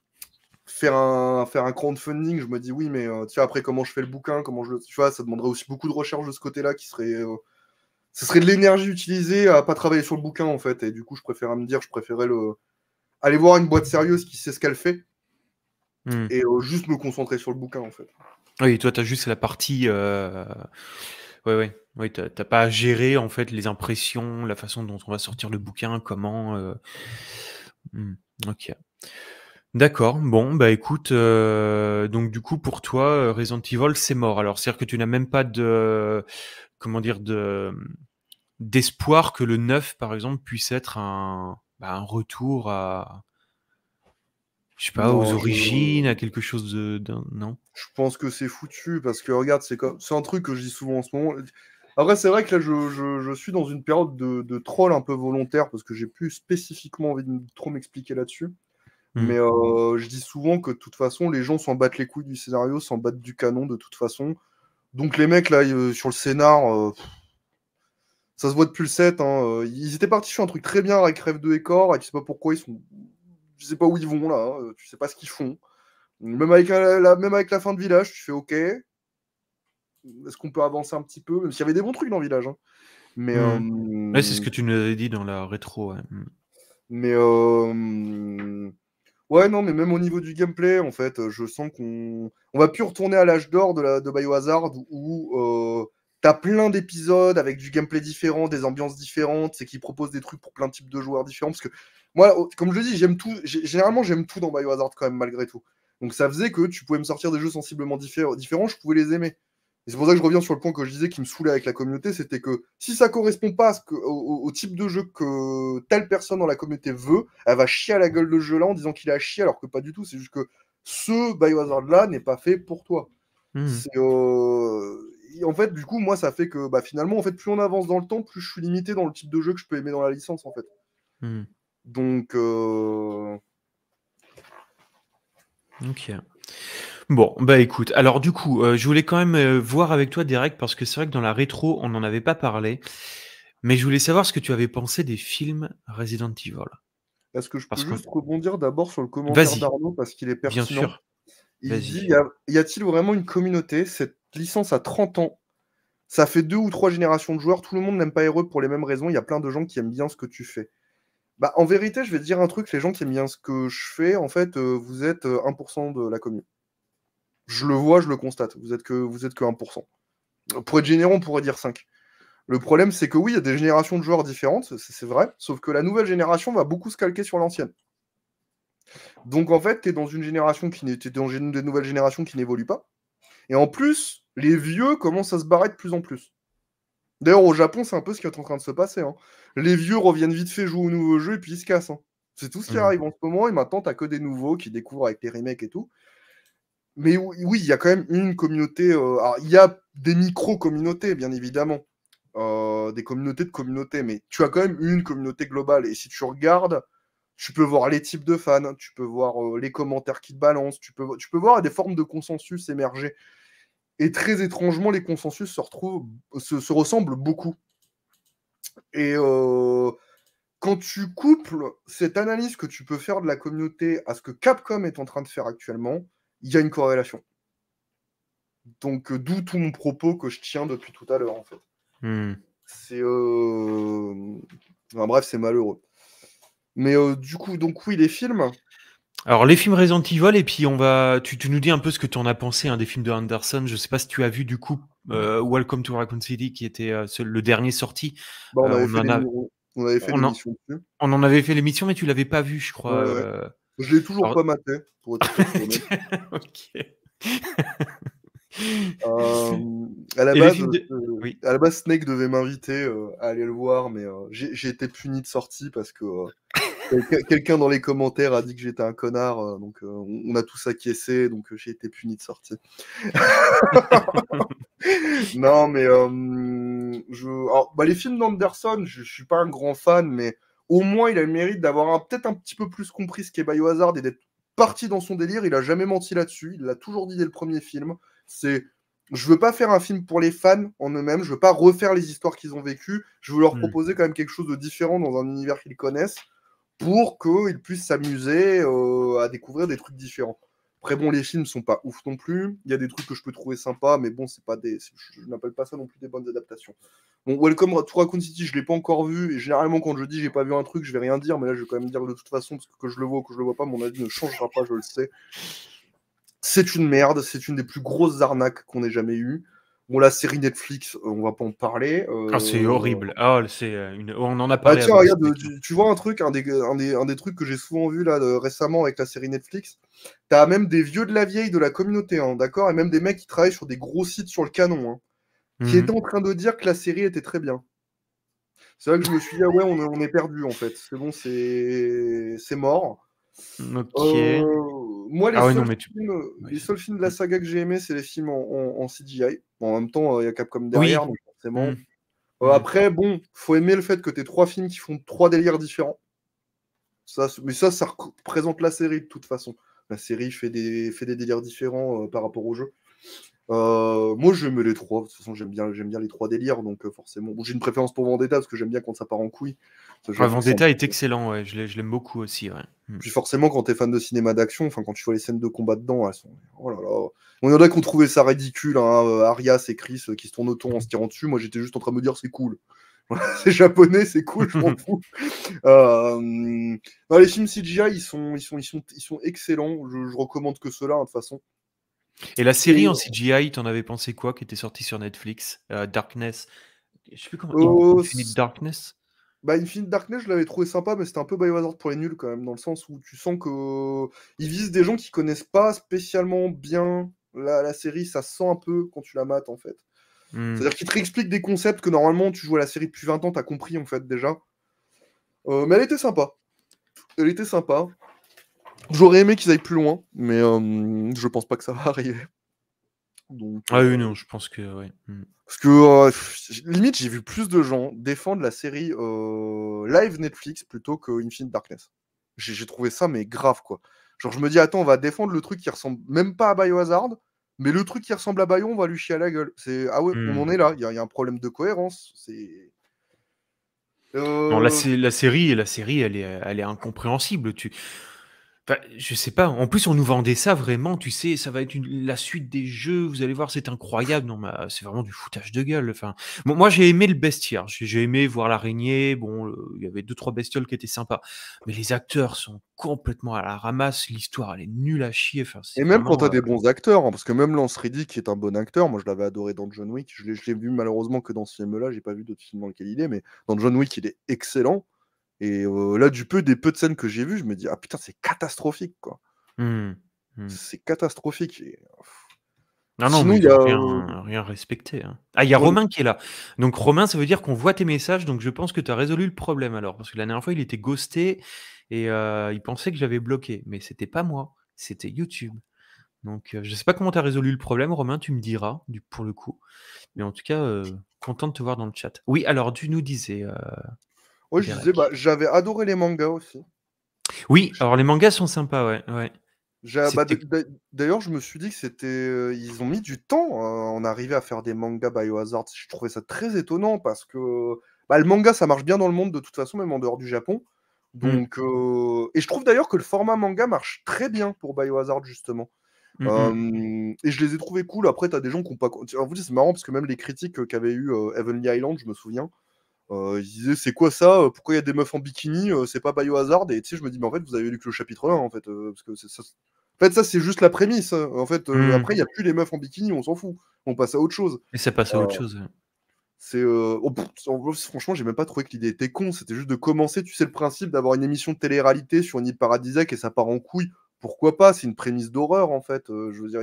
faire un, faire un crowdfunding, je me dis oui, mais tu sais, après, comment je fais le bouquin, comment je Tu vois, ça demanderait aussi beaucoup de recherche de ce côté-là qui serait. ce serait de l'énergie utilisée à pas travailler sur le bouquin, en fait. Et du coup, je préfère me dire, je préférais le. Aller voir une boîte sérieuse qui sait ce qu'elle fait, Hmm. et euh, juste me concentrer sur le bouquin en fait. Oui, toi, tu as juste la partie. Euh... Oui, oui. tu n'as pas à gérer en fait les impressions, la façon dont on va sortir le bouquin, comment. Euh. Hmm, ok. D'accord. Bon, bah écoute, euh, donc du coup pour toi, Resident Evil, c'est mort. Alors c'est-à-dire que tu n'as même pas de, comment dire, de d'espoir que le 9, par exemple, puisse être un bah, retour à, je sais pas, aux origines, à quelque chose de... Non Je pense que c'est foutu parce que regarde, c'est comme... un truc que je dis souvent en ce moment. Après, c'est vrai que là, je, suis dans une période de, troll un peu volontaire parce que j'ai plus spécifiquement envie de trop m'expliquer là-dessus. Mmh. Mais euh, je dis souvent que de toute façon, les gens s'en battent les couilles du scénario, s'en battent du canon de toute façon. Donc les mecs, là, euh, sur le scénar, euh, ça se voit depuis le 7. Hein, ils étaient partis sur un truc très bien avec Rêve de décor et je sais pas pourquoi ils sont tu sais pas où ils vont là, hein, euh, tu sais pas ce qu'ils font. Même avec euh, la, même avec la fin de village, tu fais ok. Est-ce qu'on peut avancer un petit peu Même s'il y avait des bons trucs dans le village. Hein. Mais hmm. euh, c'est ce que tu nous avais dit dans la rétro. Ouais. Hmm. Mais ouais, non, mais même au niveau du gameplay, en fait, je sens qu'on on va plus retourner à l'âge d'or de, Biohazard où tu as plein d'épisodes avec du gameplay différent, des ambiances différentes, c'est qui proposent des trucs pour plein de types de joueurs différents parce que moi, comme je le dis, j'aime tout. Généralement, j'aime tout dans Biohazard quand même, malgré tout. Donc ça faisait que tu pouvais me sortir des jeux sensiblement différents, je pouvais les aimer. Et c'est pour ça que je reviens sur le point que je disais qui me saoulait avec la communauté, c'était que si ça correspond pas au, type de jeu que telle personne dans la communauté veut, elle va chier à la gueule de jeu-là en disant qu'il a chier, alors que pas du tout. C'est juste que ce Biohazard-là n'est pas fait pour toi. Hmm. Euh, en fait, du coup, moi, ça fait que bah, finalement, en fait, plus on avance dans le temps, plus je suis limité dans le type de jeu que je peux aimer dans la licence, en fait. Hmm. Donc. Euh, ok. Bon, bah écoute, alors du coup, euh, je voulais quand même euh, voir avec toi, Derek, parce que c'est vrai que dans la rétro, on n'en avait pas parlé, mais je voulais savoir ce que tu avais pensé des films Resident Evil. Est-ce que je peux juste rebondir d'abord sur le commentaire d'Arnaud, parce qu'il est pertinent Bien sûr. Il dit, y a-t-il vraiment une communauté Cette licence a 30 ans, ça fait deux ou trois générations de joueurs, tout le monde n'aime pas heureux pour les mêmes raisons, il y a plein de gens qui aiment bien ce que tu fais. Bah, en vérité, je vais te dire un truc, les gens qui aiment bien ce que je fais, en fait, euh, vous êtes 1% euh, de la commune. Je le vois, je le constate, vous êtes que, vous êtes que 1%. Pour être généreux, on pourrait dire 5. Le problème, c'est que oui, il y a des générations de joueurs différentes, c'est vrai, sauf que la nouvelle génération va beaucoup se calquer sur l'ancienne. Donc en fait, tu es dans une génération qui n'était dans une nouvelles génération qui n'évolue pas. Et en plus, les vieux commencent à se barrer de plus en plus. D'ailleurs, au Japon, c'est un peu ce qui est en train de se passer. Hein. Les vieux reviennent vite fait jouer au nouveau jeu et puis ils se cassent. Hein. C'est tout ce qui mmh. arrive en ce moment. Et maintenant, tu que des nouveaux qui découvrent avec les remakes et tout. Mais oui, il y a quand même une communauté. Euh, il y a des micro-communautés, bien évidemment. Euh, des communautés de communautés. Mais tu as quand même une communauté globale. Et si tu regardes, tu peux voir les types de fans, tu peux voir euh, les commentaires qui te balancent, tu peux, tu peux voir des formes de consensus émerger. Et très étrangement, les consensus se, retrouvent, se, ressemblent beaucoup. Et euh, quand tu couples cette analyse que tu peux faire de la communauté à ce que Capcom est en train de faire actuellement, il y a une corrélation. Donc, euh, d'où tout mon propos que je tiens depuis tout à l'heure, en fait. Hmm. C'est. Euh, bref, c'est malheureux. Mais du coup, donc oui, les films. Alors les films Resident Evil et puis on va tu, nous dis un peu ce que tu en as pensé un hein, des films de Anderson. Je sais pas si tu as vu du coup euh, Welcome to Raccoon City qui était euh, le dernier sorti. Euh, on, en avait fait l'émission mais tu l'avais pas vu je crois. Je l'ai toujours pas maté pour être OK. à, la base, Snake devait m'inviter à aller le voir, mais j'ai été puni de sortie parce que euh, quelqu'un dans les commentaires a dit que j'étais un connard, euh, donc euh, on a tous acquiescé, donc j'ai été puni de sortir. non, mais je... Bah, les films d'Anderson, je, ne suis pas un grand fan, mais au moins il a le mérite d'avoir peut-être un petit peu plus compris ce qu'est Biohazard et d'être parti dans son délire. Il a jamais menti là-dessus, il l'a toujours dit dès le premier film. C'est je veux pas faire un film pour les fans en eux-mêmes, je veux pas refaire les histoires qu'ils ont vécues, je veux leur hmm. proposer quand même quelque chose de différent dans un univers qu'ils connaissent pour qu'ils puissent s'amuser euh, à découvrir des trucs différents. Après, bon, les films sont pas ouf non plus. Il y a des trucs que je peux trouver sympas, mais bon, c'est pas des. Je, n'appelle pas ça non plus des bonnes adaptations. Bon, Welcome to Raccoon City, je l'ai pas encore vu. Et généralement, quand je dis j'ai pas vu un truc, je vais rien dire, mais là, je vais quand même dire de toute façon, parce que que je le vois ou que je le vois pas, mon avis ne changera pas, je le sais. C'est une merde, c'est une des plus grosses arnaques qu'on ait jamais eues. Bon, la série Netflix, euh, on va pas en parler. Euh, ah, c'est horrible. Ah, euh, on en a bah, parlé. tu, vois un truc, un des, trucs que j'ai souvent vu là récemment avec la série Netflix. tu as même des vieux de la vieille de la communauté, hein, d'accord Et même des mecs qui travaillent sur des gros sites sur le canon, hein, qui mhm. étaient en train de dire que la série était très bien. C'est là que je me suis dit, ah ouais, on, on est perdu en fait. C'est bon, c'est mort. Ok. Euh, moi, les, seuls films, de la saga que j'ai aimé, c'est les films en, CGI. en même temps, euh, il y a Capcom derrière, hmm. Euh, hmm. après, bon, faut aimer le fait que tu trois films qui font trois délires différents. mais ça, ça représente la série de toute façon. La série fait des, délires différents par rapport au jeu. Euh, moi, j'aime les trois. De toute façon, j'aime bien, j'aime bien les trois délires, donc euh, forcément. j'ai une préférence pour Vendetta parce que j'aime bien quand ça part en couille. Vendetta est excellent, ouais. je l'aime beaucoup aussi. Ouais. Mm. Puis forcément, quand t'es fan de cinéma d'action, enfin quand tu vois les scènes de combat dedans, elles sont. Oh On y en a qui ont trouvé ça ridicule, hein, euh, Arias et Chris euh, qui se tournent autour en se tirant dessus. Moi, j'étais juste en train de me dire c'est cool. c'est japonais, c'est cool, bah, les films CGI, ils sont, ils sont, ils sont, ils sont excellents. Je, recommande que cela, hein, de toute façon. Et la série en CGI, t'en avais pensé quoi qui était sortie sur Netflix euh, Darkness. Je sais plus comment. Oh, Infinite Darkness bah, Infinite Darkness, je l'avais trouvé sympa, mais c'était un peu Biohazard pour les nuls quand même, dans le sens où tu sens que ils visent des gens qui connaissent pas spécialement bien la, série, ça sent un peu quand tu la mates en fait. Hmm. C'est-à-dire qu'ils te réexpliquent des concepts que normalement tu joues à la série depuis 20 ans, t'as compris en fait déjà. Euh, mais elle était sympa. Elle était sympa. J'aurais aimé qu'ils aillent plus loin, mais euh, je pense pas que ça va arriver. ah oui, euh, non, je pense que. oui. Hmm. Parce que, euh, limite, j'ai vu plus de gens défendre la série live Netflix plutôt que Infinite Darkness. J'ai trouvé ça, mais grave, quoi. Genre, je me dis, attends, on va défendre le truc qui ressemble même pas à Biohazard, mais le truc qui ressemble à Bayon, on va lui chier à la gueule. C'est ah ouais, on en hmm. est là. Il y, a un problème de cohérence. C'est non la, la, série, la série, elle est, elle est incompréhensible. Tu je sais pas. En plus, on nous vendait ça vraiment, tu sais, ça va être la suite des jeux, vous allez voir, c'est incroyable. Non, euh, c'est vraiment du foutage de gueule. Enfin, moi, j'ai aimé le bestiaire. J'ai aimé voir l'araignée. Bon, il y avait deux, trois bestioles qui étaient sympas. Mais les acteurs sont complètement à la ramasse. L'histoire, elle est nulle à chier. Et même quand t'as des euh, bons acteurs, hein, parce que même Lance Reddick qui est un bon acteur, moi je l'avais adoré dans John Wick, je l'ai vu malheureusement que dans ce film-là, j'ai pas vu d'autres films dans lesquels il est, mais dans John Wick il est excellent. Et là, du peu des peu de scènes que j'ai vues, je me dis, ah putain, c'est catastrophique, quoi. Mmh, mmh. C'est catastrophique. Non, non, Sinon, il a... rien, respecté. Hein. Ah, il y a Romain qui est là. Donc Romain, ça veut dire qu'on voit tes messages, donc je pense que tu as résolu le problème alors. Parce que la dernière fois, il était ghosté et il pensait que j'avais bloqué. Mais c'était pas moi, c'était YouTube. Donc je ne sais pas comment tu as résolu le problème, Romain, tu me diras, du, pour le coup. Mais en tout cas, content de te voir dans le chat. Oui, alors tu nous disais, oui, je disais, bah, j'avais adoré les mangas aussi. Oui, alors les mangas sont sympas, ouais. ouais. Ah, bah, d'ailleurs, je me suis dit que c'était. Euh, ils ont mis du temps. en euh, arrivait à faire des mangas Biohazard. Je trouvais ça très étonnant parce que bah, le manga, ça marche bien dans le monde de toute façon, même en dehors du Japon. Mmh. Donc, euh, Et je trouve d'ailleurs que le format manga marche très bien pour Biohazard, justement. Mmh, mmh. et je les ai trouvés cool. Après, as des gens qui n'ont pas. vous c'est marrant parce que même les critiques qu'avait eu Heavenly Island, je me souviens, euh, je c'est quoi ça euh, Pourquoi il y a des meufs en bikini euh, C'est pas Biohazard Et tu sais, je me dis, mais en fait, vous avez lu que le chapitre 1, en fait. Euh, parce que ça... En fait, ça, c'est juste la prémisse. Hein. En fait, hmm. après, il y a plus les meufs en bikini, on s'en fout. On passe à autre chose. Et ça passe à autre chose. C'est oh, franchement, j'ai même pas trouvé que l'idée était con. C'était juste de commencer. Tu sais le principe d'avoir une émission de télé-réalité sur une île paradisiaque et ça part en couille pourquoi pas C'est une prémisse d'horreur, en fait. Euh, je veux dire,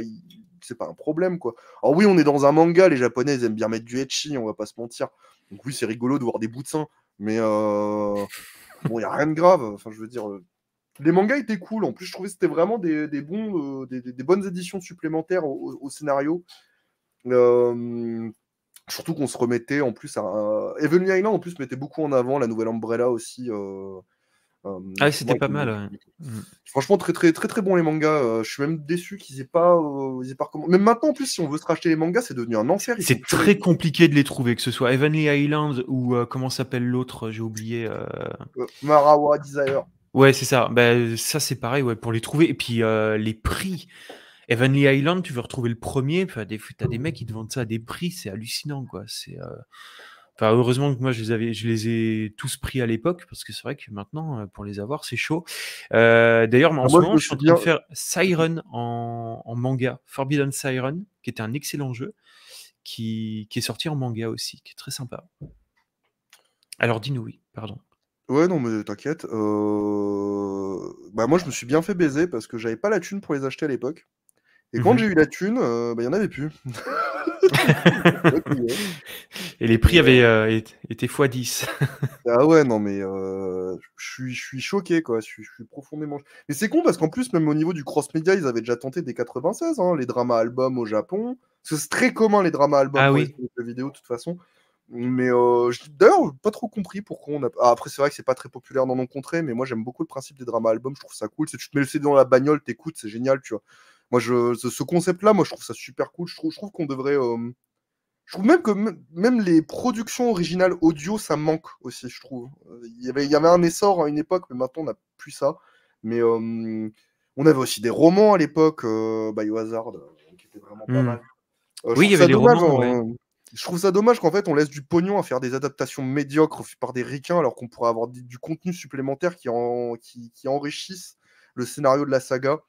c'est pas un problème, quoi. Alors oui, on est dans un manga, les Japonais, ils aiment bien mettre du etchi, on va pas se mentir. Donc oui, c'est rigolo de voir des bouts de seins, mais euh, bon, il a rien de grave. Enfin, je veux dire, euh, les mangas étaient cool. En plus, je trouvais que c'était vraiment des, bons, des, bonnes éditions supplémentaires au, scénario. Surtout qu'on se remettait en plus à. Island en plus mettait beaucoup en avant la nouvelle Umbrella aussi. Hum, ah c'était pas mal. Mmh. Franchement, très très très très bon les mangas. Euh, je suis même déçu qu'ils aient pas, euh, ils Même maintenant, en plus, si on veut se racheter les mangas, c'est devenu un enfer. C'est très compliqué de les trouver, que ce soit Heavenly Island ou euh, comment s'appelle l'autre, j'ai oublié. Marawa Desire. Ouais, c'est ça. Bah, ça, c'est pareil, ouais, pour les trouver. Et puis, les prix. Heavenly Island, tu veux retrouver le premier. T'as des, as des mecs qui te vendent ça à des prix. C'est hallucinant, quoi. C'est. Enfin, heureusement que moi, je les, avais, je les ai tous pris à l'époque, parce que c'est vrai que maintenant, euh, pour les avoir, c'est chaud. Euh, d'ailleurs, en ah, ce moment, je, suis en train de faire Siren en, manga, Forbidden Siren, qui était un excellent jeu, qui, est sorti en manga aussi, qui est très sympa. Alors, dis-nous, oui, pardon. Ouais, non, mais t'inquiète. Euh, bah, moi, je me suis bien fait baiser parce que j'avais pas la thune pour les acheter à l'époque. Et quand mmh j'ai eu la thune, bah, il n'y en avait plus. Hein. Et les prix avaient euh, euh, été x10. ah ouais, non, mais euh, je, suis, choqué, quoi. Je suis, profondément. Mais c'est con parce qu'en plus, même au niveau du cross-média, ils avaient déjà tenté des 96, hein, les dramas albums au Japon. c'est très commun, les dramas albums ah les vidéos, de toute façon. Mais euh, d'ailleurs, pas trop compris pourquoi on a. Ah, après, c'est vrai que c'est pas très populaire dans mon contrées, mais moi j'aime beaucoup le principe des dramas albums, je trouve ça cool. C'est tu te mets le CD dans la bagnole, t'écoutes, c'est génial, tu vois. Moi, je, ce, concept-là, moi, je trouve ça super cool. Je trouve, je trouve qu'on devrait. Euh, je trouve même que même les productions originales audio, ça manque aussi, je trouve. Euh, il y avait, il y avait un essor à une époque, mais maintenant, on n'a plus ça. Mais euh, on avait aussi des romans à l'époque, euh, Biohazard, qui étaient vraiment pas hmm. mal. oui, il y avait des romans. Je trouve ça dommage qu'en fait, on laisse du pognon à faire des adaptations médiocres par des ricains, alors qu'on pourrait avoir du, contenu supplémentaire qui, qui, qui enrichisse le scénario de la saga.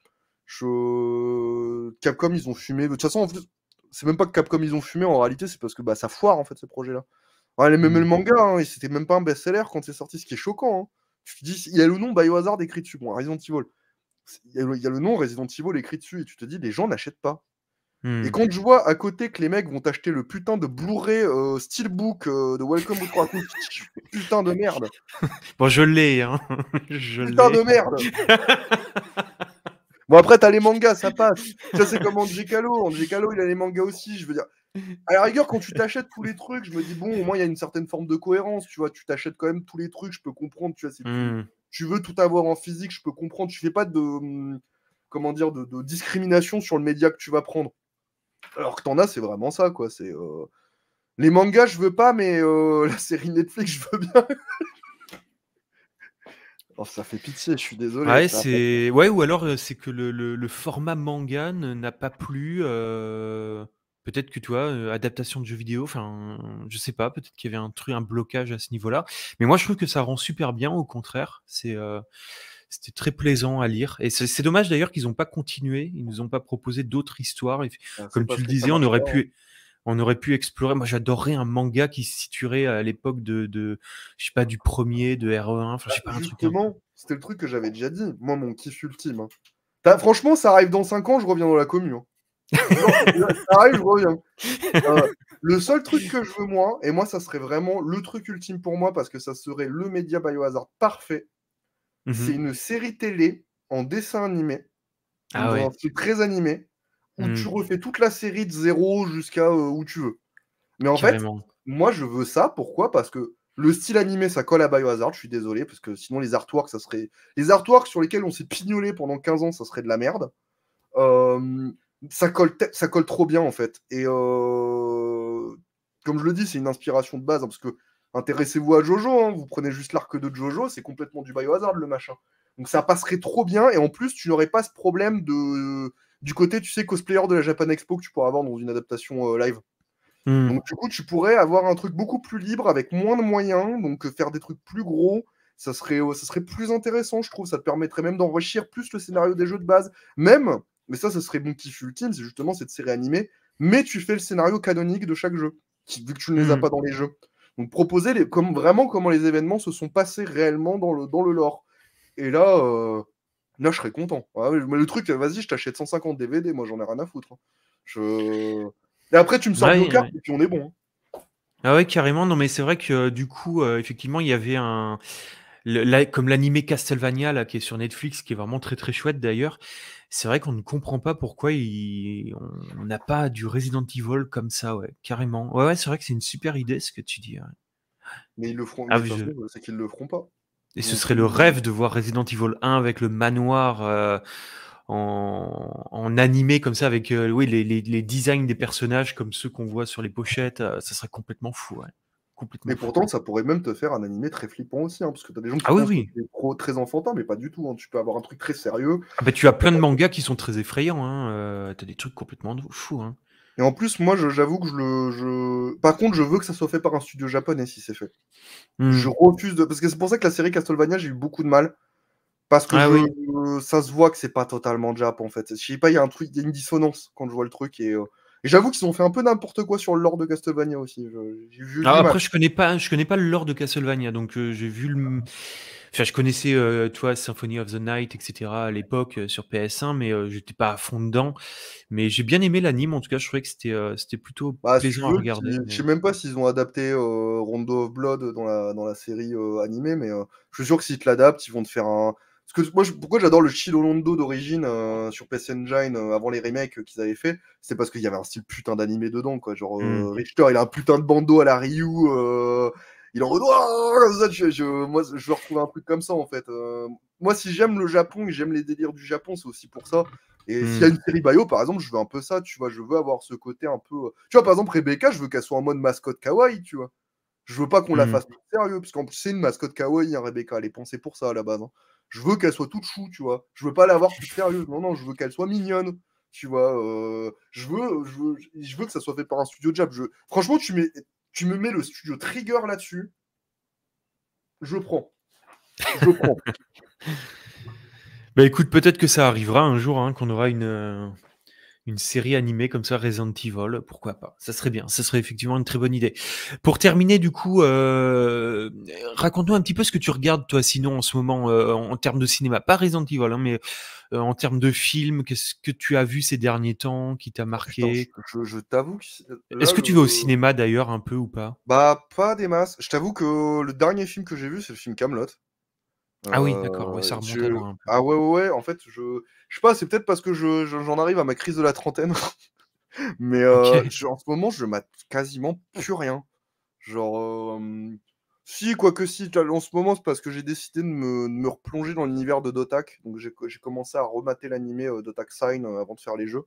Capcom, ils ont fumé. De toute façon, en c'est même pas que Capcom, ils ont fumé. En réalité, c'est parce que bah, ça foire, en fait, ces projets-là. Ouais, même mm. le manga, hein, c'était même pas un best-seller quand c'est sorti, ce qui est choquant. Hein. Tu te dis, il y a le nom Biohazard écrit dessus. Bon, Resident Evil. Il y, a le, nom Resident Evil écrit dessus, et tu te dis, les gens n'achètent pas. Mm. Et quand je vois à côté que les mecs vont acheter le putain de Blu-ray euh, Steelbook euh, de Welcome to Krakow, putain de merde. Bon, je l'ai. Hein. putain de merde. Bon, après, t'as les mangas, ça passe. Ça, c'est comme André Calo. André Calo, il a les mangas aussi. Je veux dire, à la rigueur, quand tu t'achètes tous les trucs, je me dis, bon, au moins, il y a une certaine forme de cohérence. Tu vois, tu t'achètes quand même tous les trucs, je peux comprendre. Tu vois, hmm. veux tout avoir en physique, je peux comprendre. Tu fais pas de, hmm, comment dire, de, discrimination sur le média que tu vas prendre. Alors que t'en as, c'est vraiment ça, quoi. C'est. Euh, les mangas, je veux pas, mais euh, la série Netflix, je veux bien. Oh, ça fait pitié, je suis désolé. ou alors euh, c'est que le, format manga n'a pas plu. Euh, peut-être que tu euh, adaptation de jeu vidéo, enfin, je sais pas, peut-être qu'il y avait un truc, un blocage à ce niveau-là. Mais moi, je trouve que ça rend super bien, au contraire. C'est, c'était très plaisant à lire. Et c'est, dommage d'ailleurs qu'ils n'ont pas continué, ils nous ont pas proposé d'autres histoires. Ah, comme tu le disais, on aurait pu, hein on aurait pu explorer. Moi, j'adorerais un manga qui se situerait à l'époque de, je sais pas, du premier, de RE1. Enfin, bah, pas, c'était le truc que j'avais déjà dit. Moi, mon kiff ultime. Hein. Bah, franchement, ça arrive dans 5 ans, je reviens dans la commune. Hein. ça arrive, je reviens. Euh, le seul truc que je veux, moi, et moi, ça serait vraiment le truc ultime pour moi, parce que ça serait le média biohazard parfait. C'est mhm. une série télé en dessin animé. Ah c'est très animé où hmm. tu refais toute la série de zéro jusqu'à euh, où tu veux. Mais en fait, moi je veux ça. Pourquoi Parce que le style animé, ça colle à Biohazard. Je suis désolé, parce que sinon les artworks, ça serait. Les artworks sur lesquels on s'est pignolé pendant 15 ans, ça serait de la merde. ça, colle ça colle trop bien en fait. Et euh, comme je le dis, c'est une inspiration de base, hein, parce que intéressez-vous à Jojo, hein. vous prenez juste l'arc de Jojo, c'est complètement du Biohazard le machin. Donc ça passerait trop bien, et en plus, tu n'aurais pas ce problème de du côté, tu sais, cosplayer de la Japan Expo que tu pourras avoir dans une adaptation euh, live. Hmm. Donc, du coup, tu pourrais avoir un truc beaucoup plus libre avec moins de moyens, donc euh, faire des trucs plus gros. Ça serait, euh, ça serait plus intéressant, je trouve. Ça te permettrait même d'enrichir plus le scénario des jeux de base. Même, mais ça, ça serait mon kiff ultime, c'est justement cette série animée. Mais tu fais le scénario canonique de chaque jeu, vu que tu ne les as hmm. pas dans les jeux. Donc proposer les, comme, vraiment comment les événements se sont passés réellement dans le, dans le lore. Et là, Là, je serais content. Ah mais le truc, vas-y, je t'achète 150 DVD, moi j'en ai rien à foutre. Hein. Je... Et après, tu me sors ouais, nos cartes et puis on est bon. Hein. Ah ouais, carrément. Non, mais c'est vrai que euh, du coup, euh, effectivement, il y avait un. comme l'animé Castlevania là, qui est sur Netflix, qui est vraiment très très chouette d'ailleurs, c'est vrai qu'on ne comprend pas pourquoi on n'a pas du Resident Evil comme ça, ouais, carrément. Ouais, c'est vrai que c'est une super idée ce que tu dis. Mais ils le feront, ah, c'est qu'ils le feront pas. Et ce serait le rêve de voir Resident Evil 1 avec le manoir euh, en, en, animé comme ça, avec euh, oui, les, designs des personnages comme ceux qu'on voit sur les pochettes. Euh, ça serait complètement fou. Ouais. Complètement mais pourtant, ça pourrait même te faire un animé très flippant aussi, hein, parce que tu as des gens qui sont ah oui, très enfantins, mais pas du tout. Hein. Tu peux avoir un truc très sérieux. Ah, bah, tu as plein de mangas qui sont très effrayants. Hein. tu as des trucs complètement fous. Hein. Et en plus, moi, j'avoue que je le. Par contre, je veux que ça soit fait par un studio japonais si c'est fait. Hmm. Je refuse de. Parce que c'est pour ça que la série Castlevania, j'ai eu beaucoup de mal. Parce que ah ça se voit que c'est pas totalement Jap en fait. Je sais pas, il y a un truc, il y a une dissonance quand je vois le truc. Et, euh, j'avoue qu'ils ont fait un peu n'importe quoi sur le lore de Castlevania aussi. après, je connais, pas, je connais pas le lore de Castlevania, donc euh, j'ai vu le. Enfin, je connaissais, euh, toi, Symphony of the Night, etc. à l'époque euh, sur PS1, mais je euh, j'étais pas à fond dedans. Mais j'ai bien aimé l'anime, en tout cas, je trouvais que c'était c'était plutôt bah, plaisant à regarder. Je sais même pas s'ils ont adapté Rondo of Blood dans la, dans la série animée, mais je suis sûr que s'ils te l'adaptent, ils vont te faire un. Parce que moi, pourquoi j'adore le Chilo Londo d'origine sur PS Engine avant les remakes qu'ils avaient fait, c'est parce qu'il y avait un style putain d'animé dedans, quoi. Genre, mmh. Richter, il a un putain de bandeau à la Ryu il en oh, je, moi veux retrouver un truc comme ça en fait. Euh. moi si j'aime le Japon et j'aime les délires du Japon, c'est aussi pour ça. Et s'il y a hmm. une série bio par exemple, je veux un peu ça, tu vois, je veux avoir ce côté un peu tu vois par exemple Rebecca, je veux qu'elle soit en mode mascotte kawaii, tu vois. Je veux pas qu'on la hmm. fasse sérieux parce qu'en plus c'est une mascotte kawaii hein, Rebecca, elle est pensée pour ça à la base. Hein. Je veux qu'elle soit toute chou, tu vois. Je veux pas l'avoir toute sérieuse. Non non, je veux qu'elle soit mignonne tu vois. Euh. je, veux, je, veux, je veux que ça soit fait par un studio de Jap. Franchement, tu mets tu me mets le studio Trigger là-dessus, je prends. Je prends. bah écoute, peut-être que ça arrivera un jour, hein, qu'on aura une, euh, une série animée comme ça, Resident Evil, pourquoi pas Ça serait bien, ça serait effectivement une très bonne idée. Pour terminer, du coup, euh, raconte-nous un petit peu ce que tu regardes, toi, sinon, en ce moment, euh, en termes de cinéma. Pas Resident Evil, hein, mais euh, en termes de films, qu'est-ce que tu as vu ces derniers temps qui t'a marqué Je, t'avoue Est-ce que tu vas au cinéma, d'ailleurs, un peu ou pas Bah, pas des masses. Je t'avoue que le dernier film que j'ai vu, c'est le film Camelot. Ah oui, d'accord, euh, ça remonte loin. Ah ouais, ouais, en fait, je, je sais pas, c'est peut-être parce que j'en arrive à ma crise de la trentaine. Mais euh, en ce moment, je mate quasiment plus rien. Genre, si, si, quoique si, en ce moment, c'est parce que j'ai décidé de me, de replonger dans l'univers de Dotak. Donc, j'ai commencé à remater l'animé euh, Dotak Sign euh, avant de faire les jeux.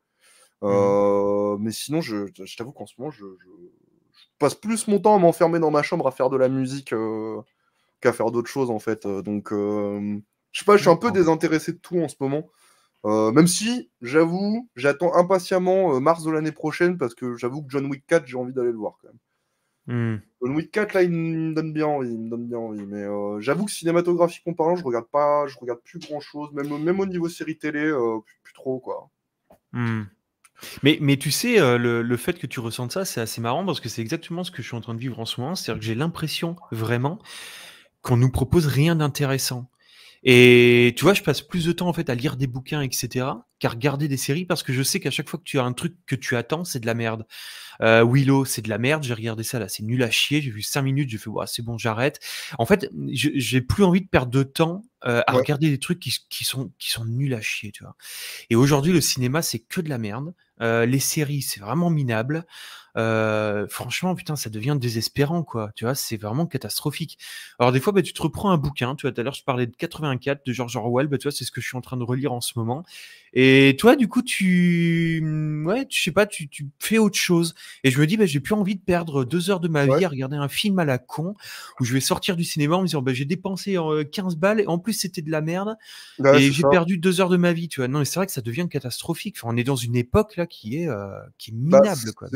Mmh. Mais sinon, je, t'avoue qu'en ce moment, je, passe plus mon temps à m'enfermer dans ma chambre à faire de la musique qu'à faire d'autres choses en fait. Euh, donc, euh, je sais pas, je suis un peu désintéressé de tout en ce moment. Euh, même si, j'avoue, j'attends impatiemment mars de l'année prochaine parce que j'avoue que John Wick 4, j'ai envie d'aller le voir quand même. Hmm. John Wick 4, là, il me donne bien envie, il me donne bien envie. Mais j'avoue que cinématographiquement parlant, je regarde pas, je regarde plus grand chose, même, même au niveau série télé, plus, trop quoi. Hmm. Mais, mais, tu sais, le, le, fait que tu ressentes ça, c'est assez marrant parce que c'est exactement ce que je suis en train de vivre en ce moment. C'est-à-dire que j'ai l'impression vraiment qu'on nous propose rien d'intéressant. Et tu vois, je passe plus de temps en fait à lire des bouquins, etc., qu'à regarder des séries parce que je sais qu'à chaque fois que tu as un truc que tu attends, c'est de la merde. Euh, Willow, c'est de la merde. J'ai regardé ça là, c'est nul à chier. J'ai vu cinq minutes, j'ai fait c'est bon, j'arrête. En fait, j'ai plus envie de perdre de temps euh, à regarder des trucs qui, sont qui sont nuls à chier, tu vois. Et aujourd'hui, le cinéma, c'est que de la merde. Euh, les séries, c'est vraiment minable. Euh, franchement, putain, ça devient désespérant, quoi. Tu vois, c'est vraiment catastrophique. Alors, des fois, bah, tu te reprends un bouquin. Tu vois, tout à l'heure, je parlais de 84 de George Orwell. Bah, tu vois, c'est ce que je suis en train de relire en ce moment. Et toi, du coup, tu, mm, ouais, tu sais pas, tu, fais autre chose. Et je me dis, bah, j'ai plus envie de perdre deux heures de ma vie à regarder un film à la con où je vais sortir du cinéma en me disant, bah, j'ai dépensé 15 euh, balles et en plus, c'était de la merde. Bah, et j'ai perdu deux heures de ma vie, tu vois. Non, mais c'est vrai que ça devient catastrophique. Enfin, on est dans une époque, là, qui est, euh, qui est bah, minable, quoi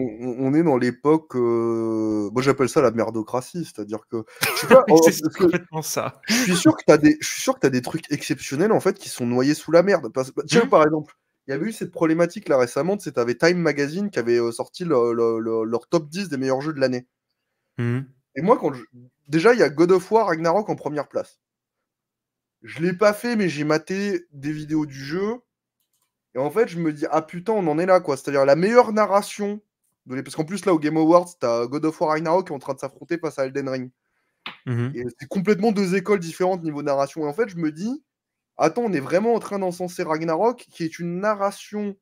on, est dans l'époque. Euh, moi, j'appelle ça la merdocratie, c'est-à-dire que. Oh, c'est complètement ça. Je suis sûr que tu as des, des trucs exceptionnels en fait qui sont noyés sous la merde. Parce... Tiens, mmh. par exemple, il y avait eu cette problématique là récemment, c'est avais Time Magazine qui avait euh, sorti leur top 10 des meilleurs jeux de l'année. Mmh. Et moi, quand déjà, il y a God of War Ragnarok en première place. Je l'ai pas fait, mais j'ai maté des vidéos du jeu. Et en fait, je me dis, ah putain, on en est là, quoi. C'est-à-dire la meilleure narration parce qu'en plus, là, au Game Awards, as God of War Ragnarok qui est en train de s'affronter face à Elden Ring. Mm-hmm. Et c'est complètement deux écoles différentes niveau narration. Et en fait, je me dis, attends, on est vraiment en train d'encenser Ragnarok, qui est une narration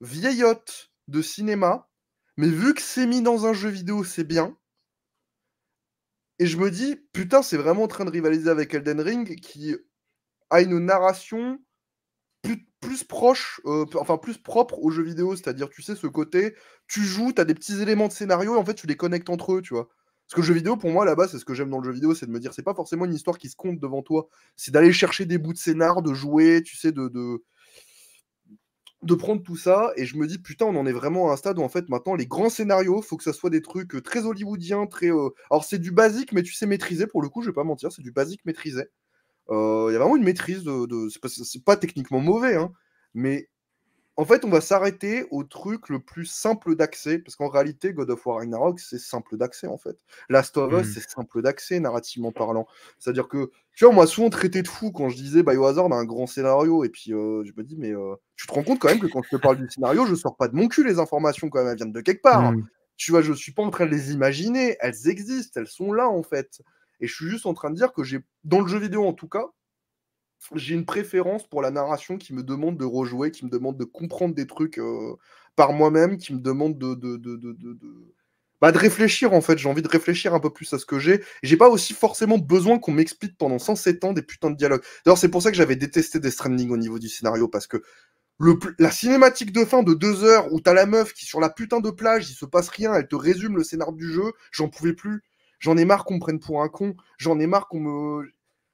vieillotte de cinéma, mais vu que c'est mis dans un jeu vidéo, c'est bien. Et je me dis, putain, c'est vraiment en train de rivaliser avec Elden Ring, qui a une narration plus, proche, euh, enfin plus propre aux jeux vidéo, c'est-à-dire tu sais ce côté, tu joues, tu as des petits éléments de scénario et en fait tu les connectes entre eux, tu vois. ce que le jeu vidéo, pour moi, là-bas, c'est ce que j'aime dans le jeu vidéo, c'est de me dire, c'est pas forcément une histoire qui se compte devant toi, c'est d'aller chercher des bouts de scénar, de jouer, tu sais, de, de, prendre tout ça. Et je me dis, putain, on en est vraiment à un stade où, en fait, maintenant, les grands scénarios, faut que ça soit des trucs euh, très hollywoodiens, très. Euh, alors, c'est du basique, mais tu sais maîtriser, pour le coup, je vais pas mentir, c'est du basique maîtrisé. Euh, il y a vraiment une maîtrise de. c'est, pas, techniquement mauvais, hein, mais en fait, on va s'arrêter au truc le plus simple d'accès, parce qu'en réalité, God of War Ragnarok, c'est simple d'accès, en fait. Last of Us, mm. c'est simple d'accès, narrativement parlant. C'est-à-dire que, tu vois, on m'a souvent traité de fou quand je disais Biohazard a un grand scénario, et puis euh, je me dis, mais euh, tu te rends compte quand même que quand je te parle du scénario, je sors pas de mon cul les informations, quand même, elles viennent de quelque part. Mm. Tu vois, je suis pas en train de les imaginer, elles existent, elles sont là, en fait. Et je suis juste en train de dire que j'ai, dans le jeu vidéo en tout cas, j'ai une préférence pour la narration qui me demande de rejouer, qui me demande de comprendre des trucs euh, par moi-même, qui me demande de, de, de, bah, de réfléchir en fait. J'ai envie de réfléchir un peu plus à ce que j'ai. J'ai pas aussi forcément besoin qu'on m'explique pendant 107 ans des putains de dialogues. D'ailleurs, c'est pour ça que j'avais détesté des strandings au niveau du scénario parce que le, la cinématique de fin de deux heures où tu as la meuf qui sur la putain de plage, il se passe rien, elle te résume le scénar du jeu, j'en pouvais plus. J'en ai marre qu'on me prenne pour un con. J'en ai marre qu'on me.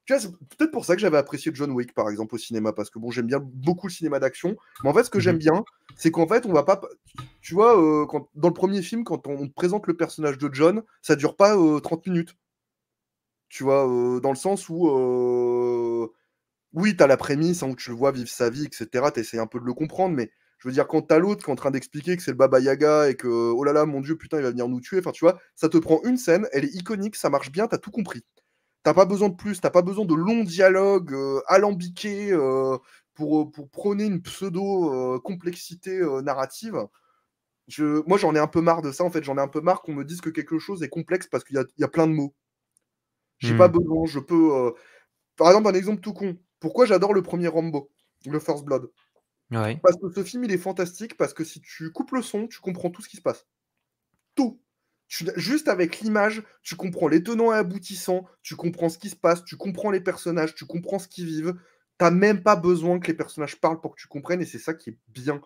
Tu vois, c'est peut-être pour ça que j'avais apprécié John Wick, par exemple, au cinéma, parce que bon, j'aime bien beaucoup le cinéma d'action. Mais en fait, ce que j'aime mhm. bien, c'est qu'en fait, on va pas. Tu vois, euh, quand... dans le premier film, quand on, présente le personnage de John, ça dure pas 30 euh, minutes. Tu vois, euh, dans le sens où. Oui, t'as la prémisse hein, où tu le vois vivre sa vie, etc. T'essayes un peu de le comprendre, mais je veux dire, quand t'as l'autre qui est en train d'expliquer que c'est le Baba Yaga et que oh là là, mon dieu, putain, il va venir nous tuer. Enfin, tu vois, ça te prend une scène, elle est iconique, ça marche bien, t'as tout compris. T'as pas besoin de plus, t'as pas besoin de longs dialogues euh, alambiqués euh, pour, euh, pour prôner une pseudo-complexité narrative. Je, moi, j'en ai un peu marre de ça, en fait. J'en ai un peu marre qu'on me dise que quelque chose est complexe parce qu'il y, a, plein de mots. J'ai pas hmm. besoin, je peux. Par exemple, un exemple tout con. Pourquoi j'adore le premier Rambo, le First Blood parce que ce film, il est fantastique parce que si tu coupes le son, tu comprends tout ce qui se passe. Tout. juste avec l'image, tu comprends les tenants et aboutissants, tu comprends ce qui se passe, tu comprends les personnages, tu comprends ce qu'ils vivent. T'as même pas besoin que les personnages parlent pour que tu comprennes et c'est ça qui est bien.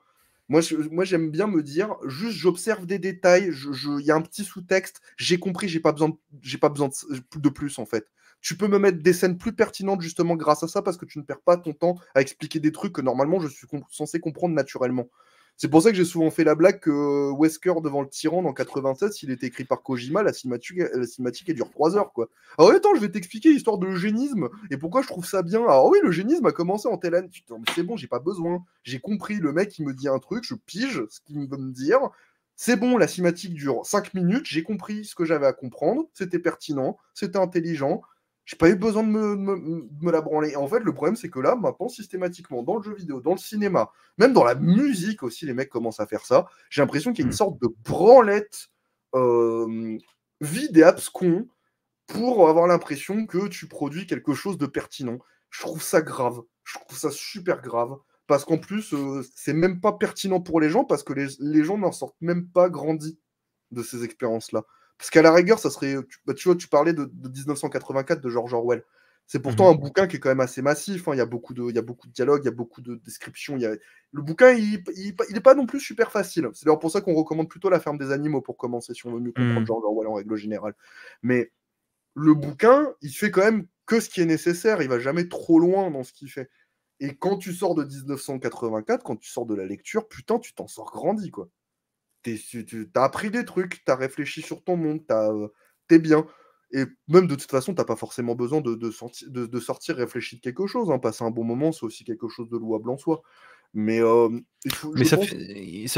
Moi, moi j'aime bien me dire, juste j'observe des détails, il je, y a un petit sous-texte, j'ai compris, j'ai pas besoin, pas besoin de, plus en fait tu peux me mettre des scènes plus pertinentes justement grâce à ça parce que tu ne perds pas ton temps à expliquer des trucs que normalement je suis censé comprendre naturellement. C'est pour ça que j'ai souvent fait la blague que euh, Wesker devant le tyran en 96, il était écrit par Kojima, la cinématique, euh, la cinématique elle dure 3 heures quoi. Ah attends, je vais t'expliquer l'histoire de l'eugénisme et pourquoi je trouve ça bien. Ah oui, le génisme a commencé en telle c'est bon, j'ai pas besoin. J'ai compris, le mec il me dit un truc, je pige ce qu'il veut me dire. C'est bon, la cinématique dure 5 minutes, j'ai compris ce que j'avais à comprendre, c'était pertinent, c'était intelligent, j'ai pas eu besoin de me, la branler. en fait, le problème, c'est que là, maintenant, systématiquement, dans le jeu vidéo, dans le cinéma, même dans la musique aussi, les mecs commencent à faire ça. J'ai l'impression qu'il y a une mm. sorte de branlette euh, vide et abscon pour avoir l'impression que tu produis quelque chose de pertinent. Je trouve ça grave. Je trouve ça super grave. Parce qu'en plus, euh, c'est même pas pertinent pour les gens parce que les, gens n'en sortent même pas grandi de ces expériences-là. Parce qu'à la rigueur, ça serait. Tu, bah, vois, tu parlais de, 1984 de George Orwell. C'est pourtant mhm. un bouquin qui est quand même assez massif. Hein. Il, y a beaucoup de, il y a beaucoup de dialogues, il y a beaucoup de descriptions. y a... Le bouquin, il n'est pas non plus super facile. C'est d'ailleurs pour ça qu'on recommande plutôt La ferme des animaux pour commencer, si on veut mieux comprendre mhm. George Orwell en règle générale. Mais le bouquin, il fait quand même que ce qui est nécessaire. Il va jamais trop loin dans ce qu'il fait. Et quand tu sors de 1984, quand tu sors de la lecture, putain, tu t'en sors grandi, quoi tu as appris des trucs, tu as réfléchi sur ton monde, euh, t'es es bien. Et même de toute façon, tu n'as pas forcément besoin de, de, sortir réfléchir de quelque chose. Hein. Passer un bon moment, c'est aussi quelque chose de louable en soi. Mais, ça,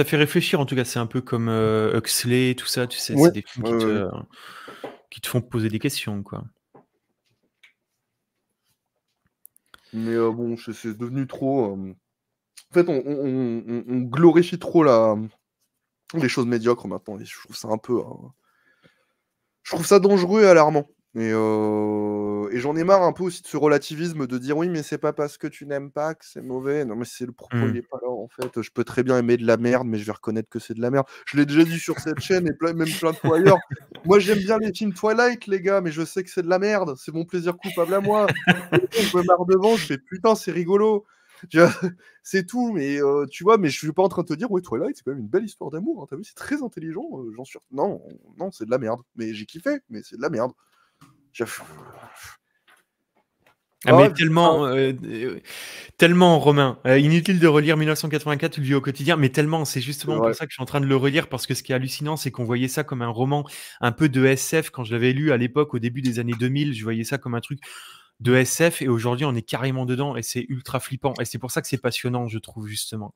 fait, réfléchir, en tout cas. C'est un peu comme euh, Huxley Huxley, tout ça. Tu sais, c'est des films qui, te, font poser des questions. quoi. Mais euh, bon, c'est devenu trop. En fait, on, glorifie trop la, les choses médiocres maintenant. je trouve ça un peu. Hein, je trouve ça dangereux et alarmant. Euh, et, j'en ai marre un peu aussi de ce relativisme de dire oui, mais c'est pas parce que tu n'aimes pas que c'est mauvais. Non, mais c'est le propos, hmm. il pas là en fait. Je peux très bien aimer de la merde, mais je vais reconnaître que c'est de la merde. Je l'ai déjà dit sur cette chaîne et même plein de fois ailleurs. moi, j'aime bien les films Twilight, les gars, mais je sais que c'est de la merde. C'est mon plaisir coupable à moi. je me marre devant, je fais putain, c'est rigolo. c'est tout, mais euh, tu vois, mais je suis pas en train de te dire, ouais, Twilight, c'est quand même une belle histoire d'amour, hein. c'est très intelligent, euh, j'en suis. Non, non, c'est de la merde. Mais j'ai kiffé, mais c'est de la merde. Ah, ah, tellement, euh, tellement Romain, inutile de relire 1984 lui au quotidien, mais tellement, c'est justement pour ça que je suis en train de le relire parce que ce qui est hallucinant, c'est qu'on voyait ça comme un roman un peu de SF quand je l'avais lu à l'époque, au début des années 2000, je voyais ça comme un truc de SF et aujourd'hui on est carrément dedans et c'est ultra flippant et c'est pour ça que c'est passionnant je trouve justement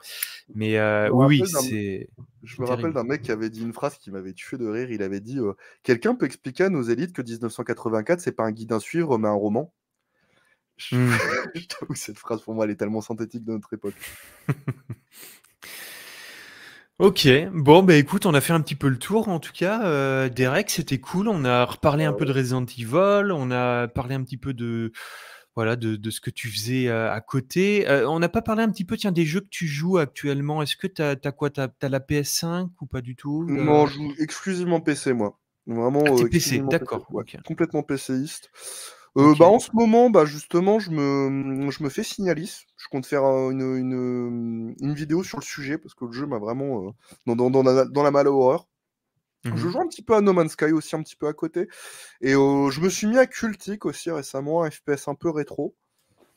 mais euh, oui c'est je me rappelle d'un mec qui avait dit une phrase qui m'avait tué de rire il avait dit quelqu'un peut expliquer à nos élites que 1984 c'est pas un guide à suivre mais un roman je, mmh. cette phrase pour moi elle est tellement synthétique de notre époque Ok, bon bah écoute, on a fait un petit peu le tour en tout cas. Euh, Derek, c'était cool. On a reparlé un peu de Resident Evil, on a parlé un petit peu de voilà de, ce que tu faisais euh, à côté. Euh, on n'a pas parlé un petit peu tiens des jeux que tu joues actuellement. Est-ce que tu as, quoi Tu la PS5 ou pas du tout Non, je joue exclusivement PC moi. Vraiment ah, PC, d'accord. Complètement PCiste. Euh, bah, en ce moment, bah, justement, je me, fais signaliste. Je compte faire euh, euh, une, vidéo sur le sujet parce que le jeu m'a vraiment dans, la, malle horreur. Je mmh joue un petit peu à No Man's Sky aussi, un petit peu à côté. Et je me suis mis à Cultic aussi récemment, un FPS un peu rétro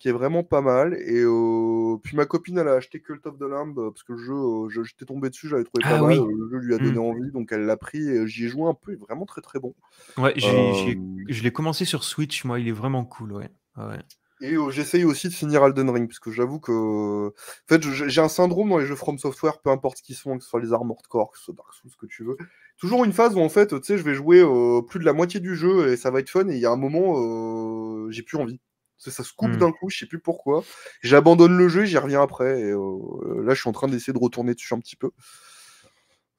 qui est vraiment pas mal. Et euh, puis ma copine, elle a acheté Cult of the Lamb euh, parce que le jeu, euh, j'étais tombé dessus, j'avais trouvé pas ah mal. Le jeu lui a donné hmm. envie, donc elle l'a pris. J'y ai joué un peu, vraiment très très bon. Ouais, je l'ai commencé sur Switch, moi, il est vraiment cool, ouais. Ah ouais. Et j'essaye aussi de finir Alden Ring, parce que j'avoue que. En fait, j'ai un syndrome dans les jeux From Software, peu importe ce qu'ils sont, que ce soit les Armored Core, que ce soit Dark Souls, ce que tu veux. Toujours une phase où, en fait, tu sais, je vais jouer plus de la moitié du jeu et ça va être fun, et il y a un moment, j'ai plus envie. Ça, ça se coupe hmm. d'un coup, je sais plus pourquoi. J'abandonne le jeu, j'y reviens après. Euh, là, je suis en train d'essayer de retourner dessus un petit peu.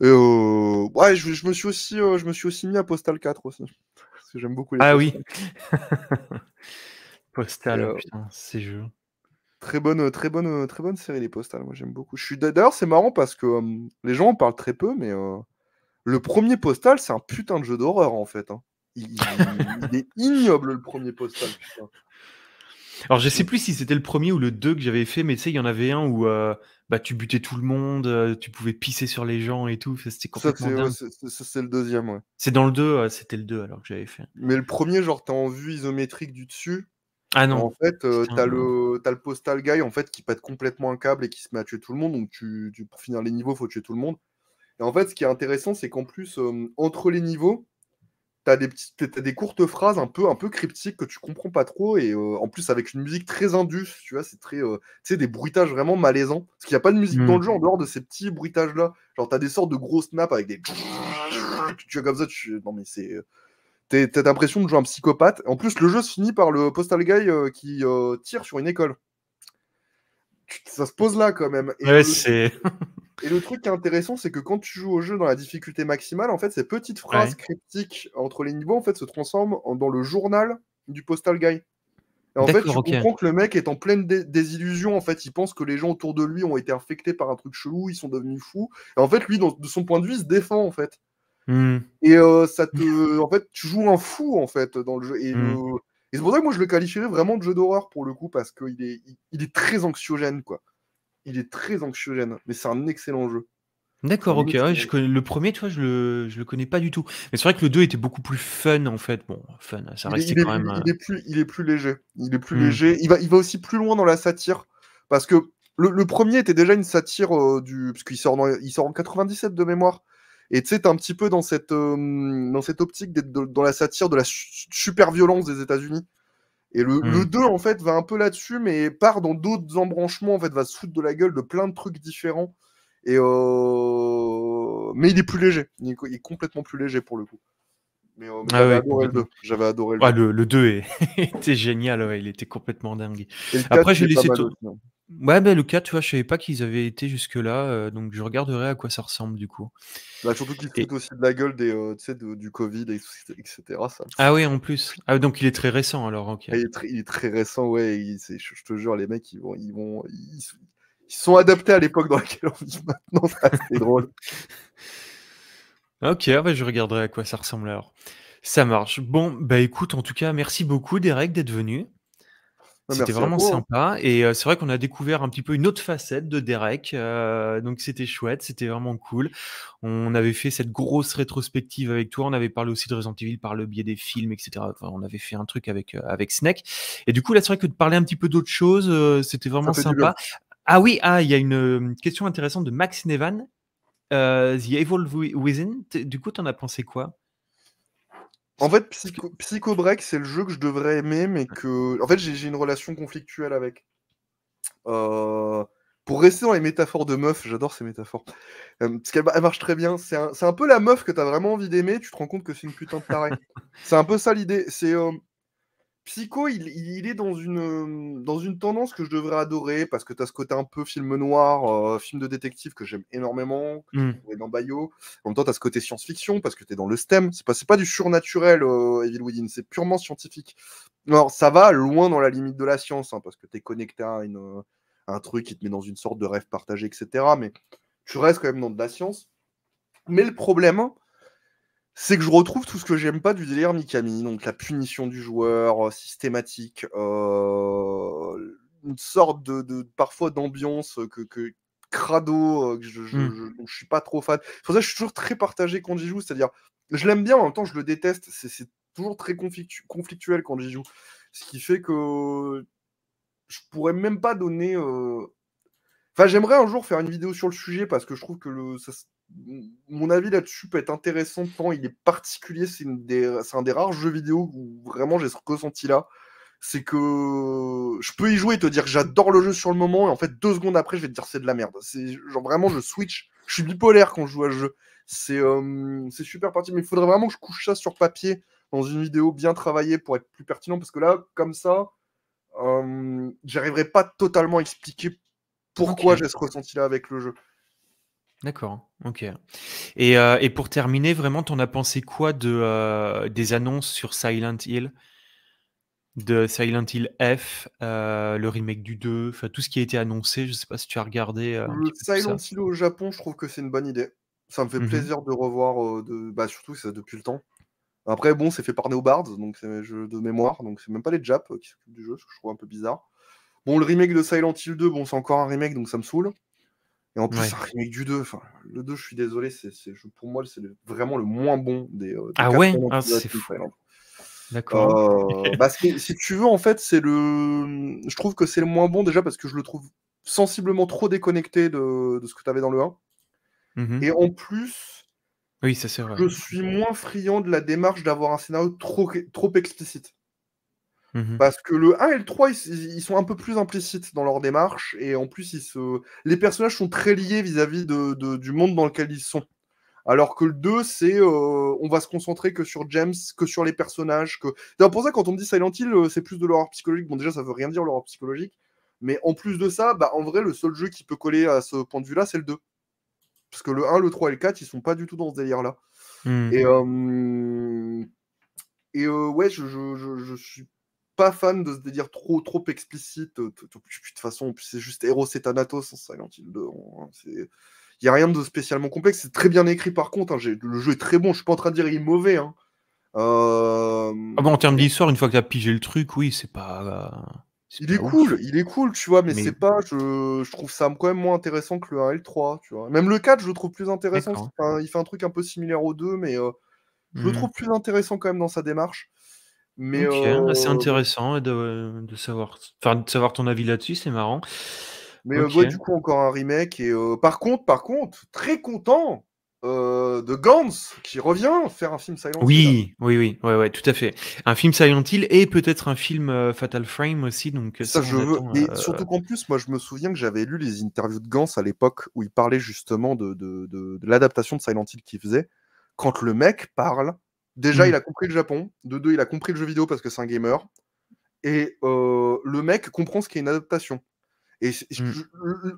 Euh, ouais, je, me suis aussi, euh, je me suis aussi mis à Postal 4 aussi. Parce que j'aime beaucoup les Ah oui Postal, c'est putain, ces jeux. Très bonne, très bonne, très bonne série les postales. Moi j'aime beaucoup. Je suis d'ailleurs c'est marrant parce que les gens en parlent très peu, mais le premier postal c'est un putain de jeu d'horreur en fait. Hein. Il, il, est ignoble le premier postal. Putain. Alors, je sais plus si c'était le premier ou le 2 que j'avais fait, mais tu sais, il y en avait un où euh, bah, tu butais tout le monde, euh, tu pouvais pisser sur les gens et tout. C'était complètement dingue. c'est, c'est le deuxième, ouais. C'est dans le deux, c'était le deux alors que j'avais fait. Mais le premier, genre, t'es en vue isométrique du dessus. Ah non. En fait, euh, t'as, as le, postal guy en fait, qui pète complètement un câble et qui se met à tuer tout le monde. Donc, tu pour finir les niveaux, faut tuer tout le monde. Et en fait, ce qui est intéressant, c'est qu'en plus, entre les niveaux, t'as des petites, des courtes phrases un peu, un peu cryptiques que tu comprends pas trop et euh, en plus avec une musique très indus, tu vois, c'est très, c'est euh, tu sais, des bruitages vraiment malaisants parce qu'il n'y a pas de musique dans le mmh. jeu en dehors de ces petits bruitages là. Genre t'as des sortes de gros snaps avec des, tu vois comme ça, tu, non mais c'est, t'as l'impression de jouer un psychopathe. En plus le jeu se finit par le postal guy euh, qui tire sur une école. Ça se pose là quand même. ouais, c'est. Et le truc qui est intéressant, c'est que quand tu joues au jeu dans la difficulté maximale, en fait, ces petites phrases cryptiques entre les niveaux en fait, se transforment dans le journal du postal guy. Et en fait, tu comprends que le mec est en pleine désillusion. En fait, il pense que les gens autour de lui ont été infectés par un truc chelou, ils sont devenus fous. Et en fait, lui, de son point de vue, il se défend en fait. Hmm. Et euh, ça te, en fait, tu joues un fou en fait dans le jeu. Hmm. Et, c'est pour ça que moi, je le qualifierais vraiment de jeu d'horreur pour le coup parce qu'il est, il est très anxiogène quoi il est très anxiogène, mais c'est un excellent jeu. D'accord, ok. le premier, tu vois, je le, je le connais pas du tout. Mais c'est vrai que le 2 était beaucoup plus fun, en fait. Bon, fun, ça restait il est, quand même. Euh, il est, plus, il est plus léger. Il est plus hmm. léger. Il va, il va aussi plus loin dans la satire. Parce que le, premier était déjà une satire euh, du. Parce qu'il sort, sort en 97 de mémoire. Et tu sais, un petit peu dans cette, euh, dans cette optique d'être dans la satire de la super violence des États-Unis. Et le, 2, hmm. en fait, va un peu là-dessus, mais part dans d'autres embranchements, en fait, va se foutre de la gueule de plein de trucs différents. Et euh, Mais il est plus léger. Il est, complètement plus léger pour le coup. Mais, euh, ah j'avais adoré le 2. Ah, le, 2. était génial, il était complètement dingue. Après, j'ai laissé, tout hein. Ouais, ben bah, Lucas, tu vois, je savais pas qu'ils avaient été jusque-là, euh, donc je regarderai à quoi ça ressemble du coup. Bah, surtout qu'ils font aussi de la gueule euh, du Covid, etc. Ah oui, en plus. Ah, donc il est très récent alors, ok. il, est très, récent, ouais. je, te jure, les mecs, ils vont. Ils, vont, ils, sont adaptés à l'époque dans laquelle on vit maintenant, c'est drôle. ok, ah je regarderai à quoi ça ressemble alors. Ça marche. Bon, bah écoute, en tout cas, merci beaucoup, Derek, d'être venu. C'était vraiment sympa. Et euh, c'est vrai qu'on a découvert un petit peu une autre facette de Derek. Euh, donc c'était chouette, c'était vraiment cool. On avait fait cette grosse rétrospective avec toi. On avait parlé aussi de Resident Evil par le biais des films, etc. on avait fait un truc avec, euh, avec Snake. Et du coup, là, c'est vrai que de parler un petit peu d'autre chose, c'était vraiment sympa. Ah oui, ah, il y a une question intéressante de Max Nevan. The Evil Within, du coup, t'en as pensé quoi en fait, Psycho, Psycho Break, c'est le jeu que je devrais aimer, mais que. En fait, j'ai une relation conflictuelle avec. Euh, pour rester dans les métaphores de meuf, j'adore ces métaphores. Euh, parce qu'elle marche très bien. C'est un, peu la meuf que t'as vraiment envie d'aimer, tu te rends compte que c'est une putain de taré. c'est un peu ça l'idée. C'est. Euh, Psycho, il, est dans une, euh, dans une tendance que je devrais adorer parce que tu as ce côté un peu film noir, euh, film de détective que j'aime énormément, que hmm. dans Bayo. En même temps, tu as ce côté science-fiction parce que tu es dans le STEM. C'est pas, pas du surnaturel, euh, Evil Within, c'est purement scientifique. Alors, ça va loin dans la limite de la science hein, parce que tu es connecté à, une, un truc qui te met dans une sorte de rêve partagé, etc. Mais tu restes quand même dans de la science. Mais le problème, c'est que je retrouve tout ce que j'aime pas du délire Mikami, donc la punition du joueur euh, systématique, euh, une sorte de, parfois d'ambiance euh, que, crado, je, ne mmh. suis pas trop fan. C'est pour ça je suis toujours très partagé quand j'y joue, c'est-à-dire je l'aime bien, en même temps je le déteste, c'est toujours très conflictuel quand j'y joue, ce qui fait que je pourrais même pas donner. Enfin, j'aimerais un jour faire une vidéo sur le sujet parce que je trouve que le, ça, mon avis là-dessus peut être intéressant tant il est particulier. C'est un des rares jeux vidéo où vraiment j'ai ce ressenti-là. C'est que je peux y jouer et te dire j'adore le jeu sur le moment, et en fait, deux secondes après, je vais te dire c'est de la merde. Genre vraiment, je switch. Je suis bipolaire quand je joue à ce jeu. C'est super parti, mais il faudrait vraiment que je couche ça sur papier dans une vidéo bien travaillée pour être plus pertinent, parce que là, comme ça, euh, j'arriverai pas totalement à expliquer pourquoi j'ai ce ressenti-là avec le jeu. D'accord, OK. Euh, et, pour terminer, vraiment, tu as pensé quoi de, euh, des annonces sur Silent Hill? De Silent Hill F, euh, le remake du 2, enfin tout ce qui a été annoncé, je sais pas si tu as regardé, Le mmh, Silent Hill au Japon, je trouve que c'est une bonne idée. Ça me fait mmh plaisir de revoir, de bah, surtout ça depuis le temps. Après bon, c'est fait par Neobard donc c'est je de mémoire, donc c'est même pas les Japs, qui s'occupent du jeu, ce que je trouve un peu bizarre. Bon, le remake de Silent Hill 2, bon, c'est encore un remake, donc ça me saoule. Et en plus, ouais. un du 2. Enfin, le 2, je suis désolé, c'est, pour moi, c'est vraiment le moins bon des. Euh, ah ouais ah, C'est fou. Hein. D'accord. Euh, bah, si tu veux, en fait, c'est le. Je trouve que c'est le moins bon déjà parce que je le trouve sensiblement trop déconnecté de, ce que tu avais dans le 1. Mmh Et en plus, oui, ça, je suis moins friand de la démarche d'avoir un scénario trop, trop explicite. Mmh Parce que le 1 et le 3, ils, sont un peu plus implicites dans leur démarche. Et en plus, ils se... les personnages sont très liés vis-à-vis de, du monde dans lequel ils sont. Alors que le 2, c'est euh, on va se concentrer que sur James, que sur les personnages. Que... Pour ça, quand on me dit Silent Hill, euh, c'est plus de l'horreur psychologique. Bon, déjà, ça veut rien dire l'horreur psychologique. Mais en plus de ça, bah, en vrai, le seul jeu qui peut coller à ce point de vue-là, c'est le 2. Parce que le 1, le 3 et le 4, ils sont pas du tout dans ce délire-là. Mmh. Et, euh, et ouais, je, je, je, je suis pas fan de se délire trop trop explicite. Euh, de toute façon, c'est juste Héros et Thanatos hein, en Hill Il hein, n'y hein, a rien de spécialement complexe. C'est très bien écrit par contre. Le jeu est très bon. Je suis pas en train de dire il est mauvais. Euh, ah en termes d'histoire, une fois que tu as pigé le truc, oui, c'est pas. il est cool, il est cool, tu vois, mais, c'est pas. Je... trouve ça quand même moins intéressant que le 1 et le 3. Tu vois. Même le 4, je le trouve plus intéressant. Il fait, un, truc un peu similaire au 2, mais euh, je le mmh. trouve plus intéressant quand même dans sa démarche. Mais c'est intéressant de, de savoir, de savoir ton avis là-dessus, c'est marrant. Mais du coup, encore un remake. Et par contre, par contre, très content de Gans qui revient faire un film Silent Hill. Oui, oui, oui, ouais, ouais, tout à fait. Un film Silent Hill et peut-être un film Fatal Frame aussi. Donc ça, je veux. et surtout qu'en plus, moi, je me souviens que j'avais lu les interviews de Gans à l'époque où il parlait justement de, de, de, de l'adaptation de Silent Hill qu'il faisait. Quand le mec parle Déjà, mm. il a compris le Japon. De deux, il a compris le jeu vidéo parce que c'est un gamer. Et euh, le mec comprend ce qu'est une adaptation. Et mm.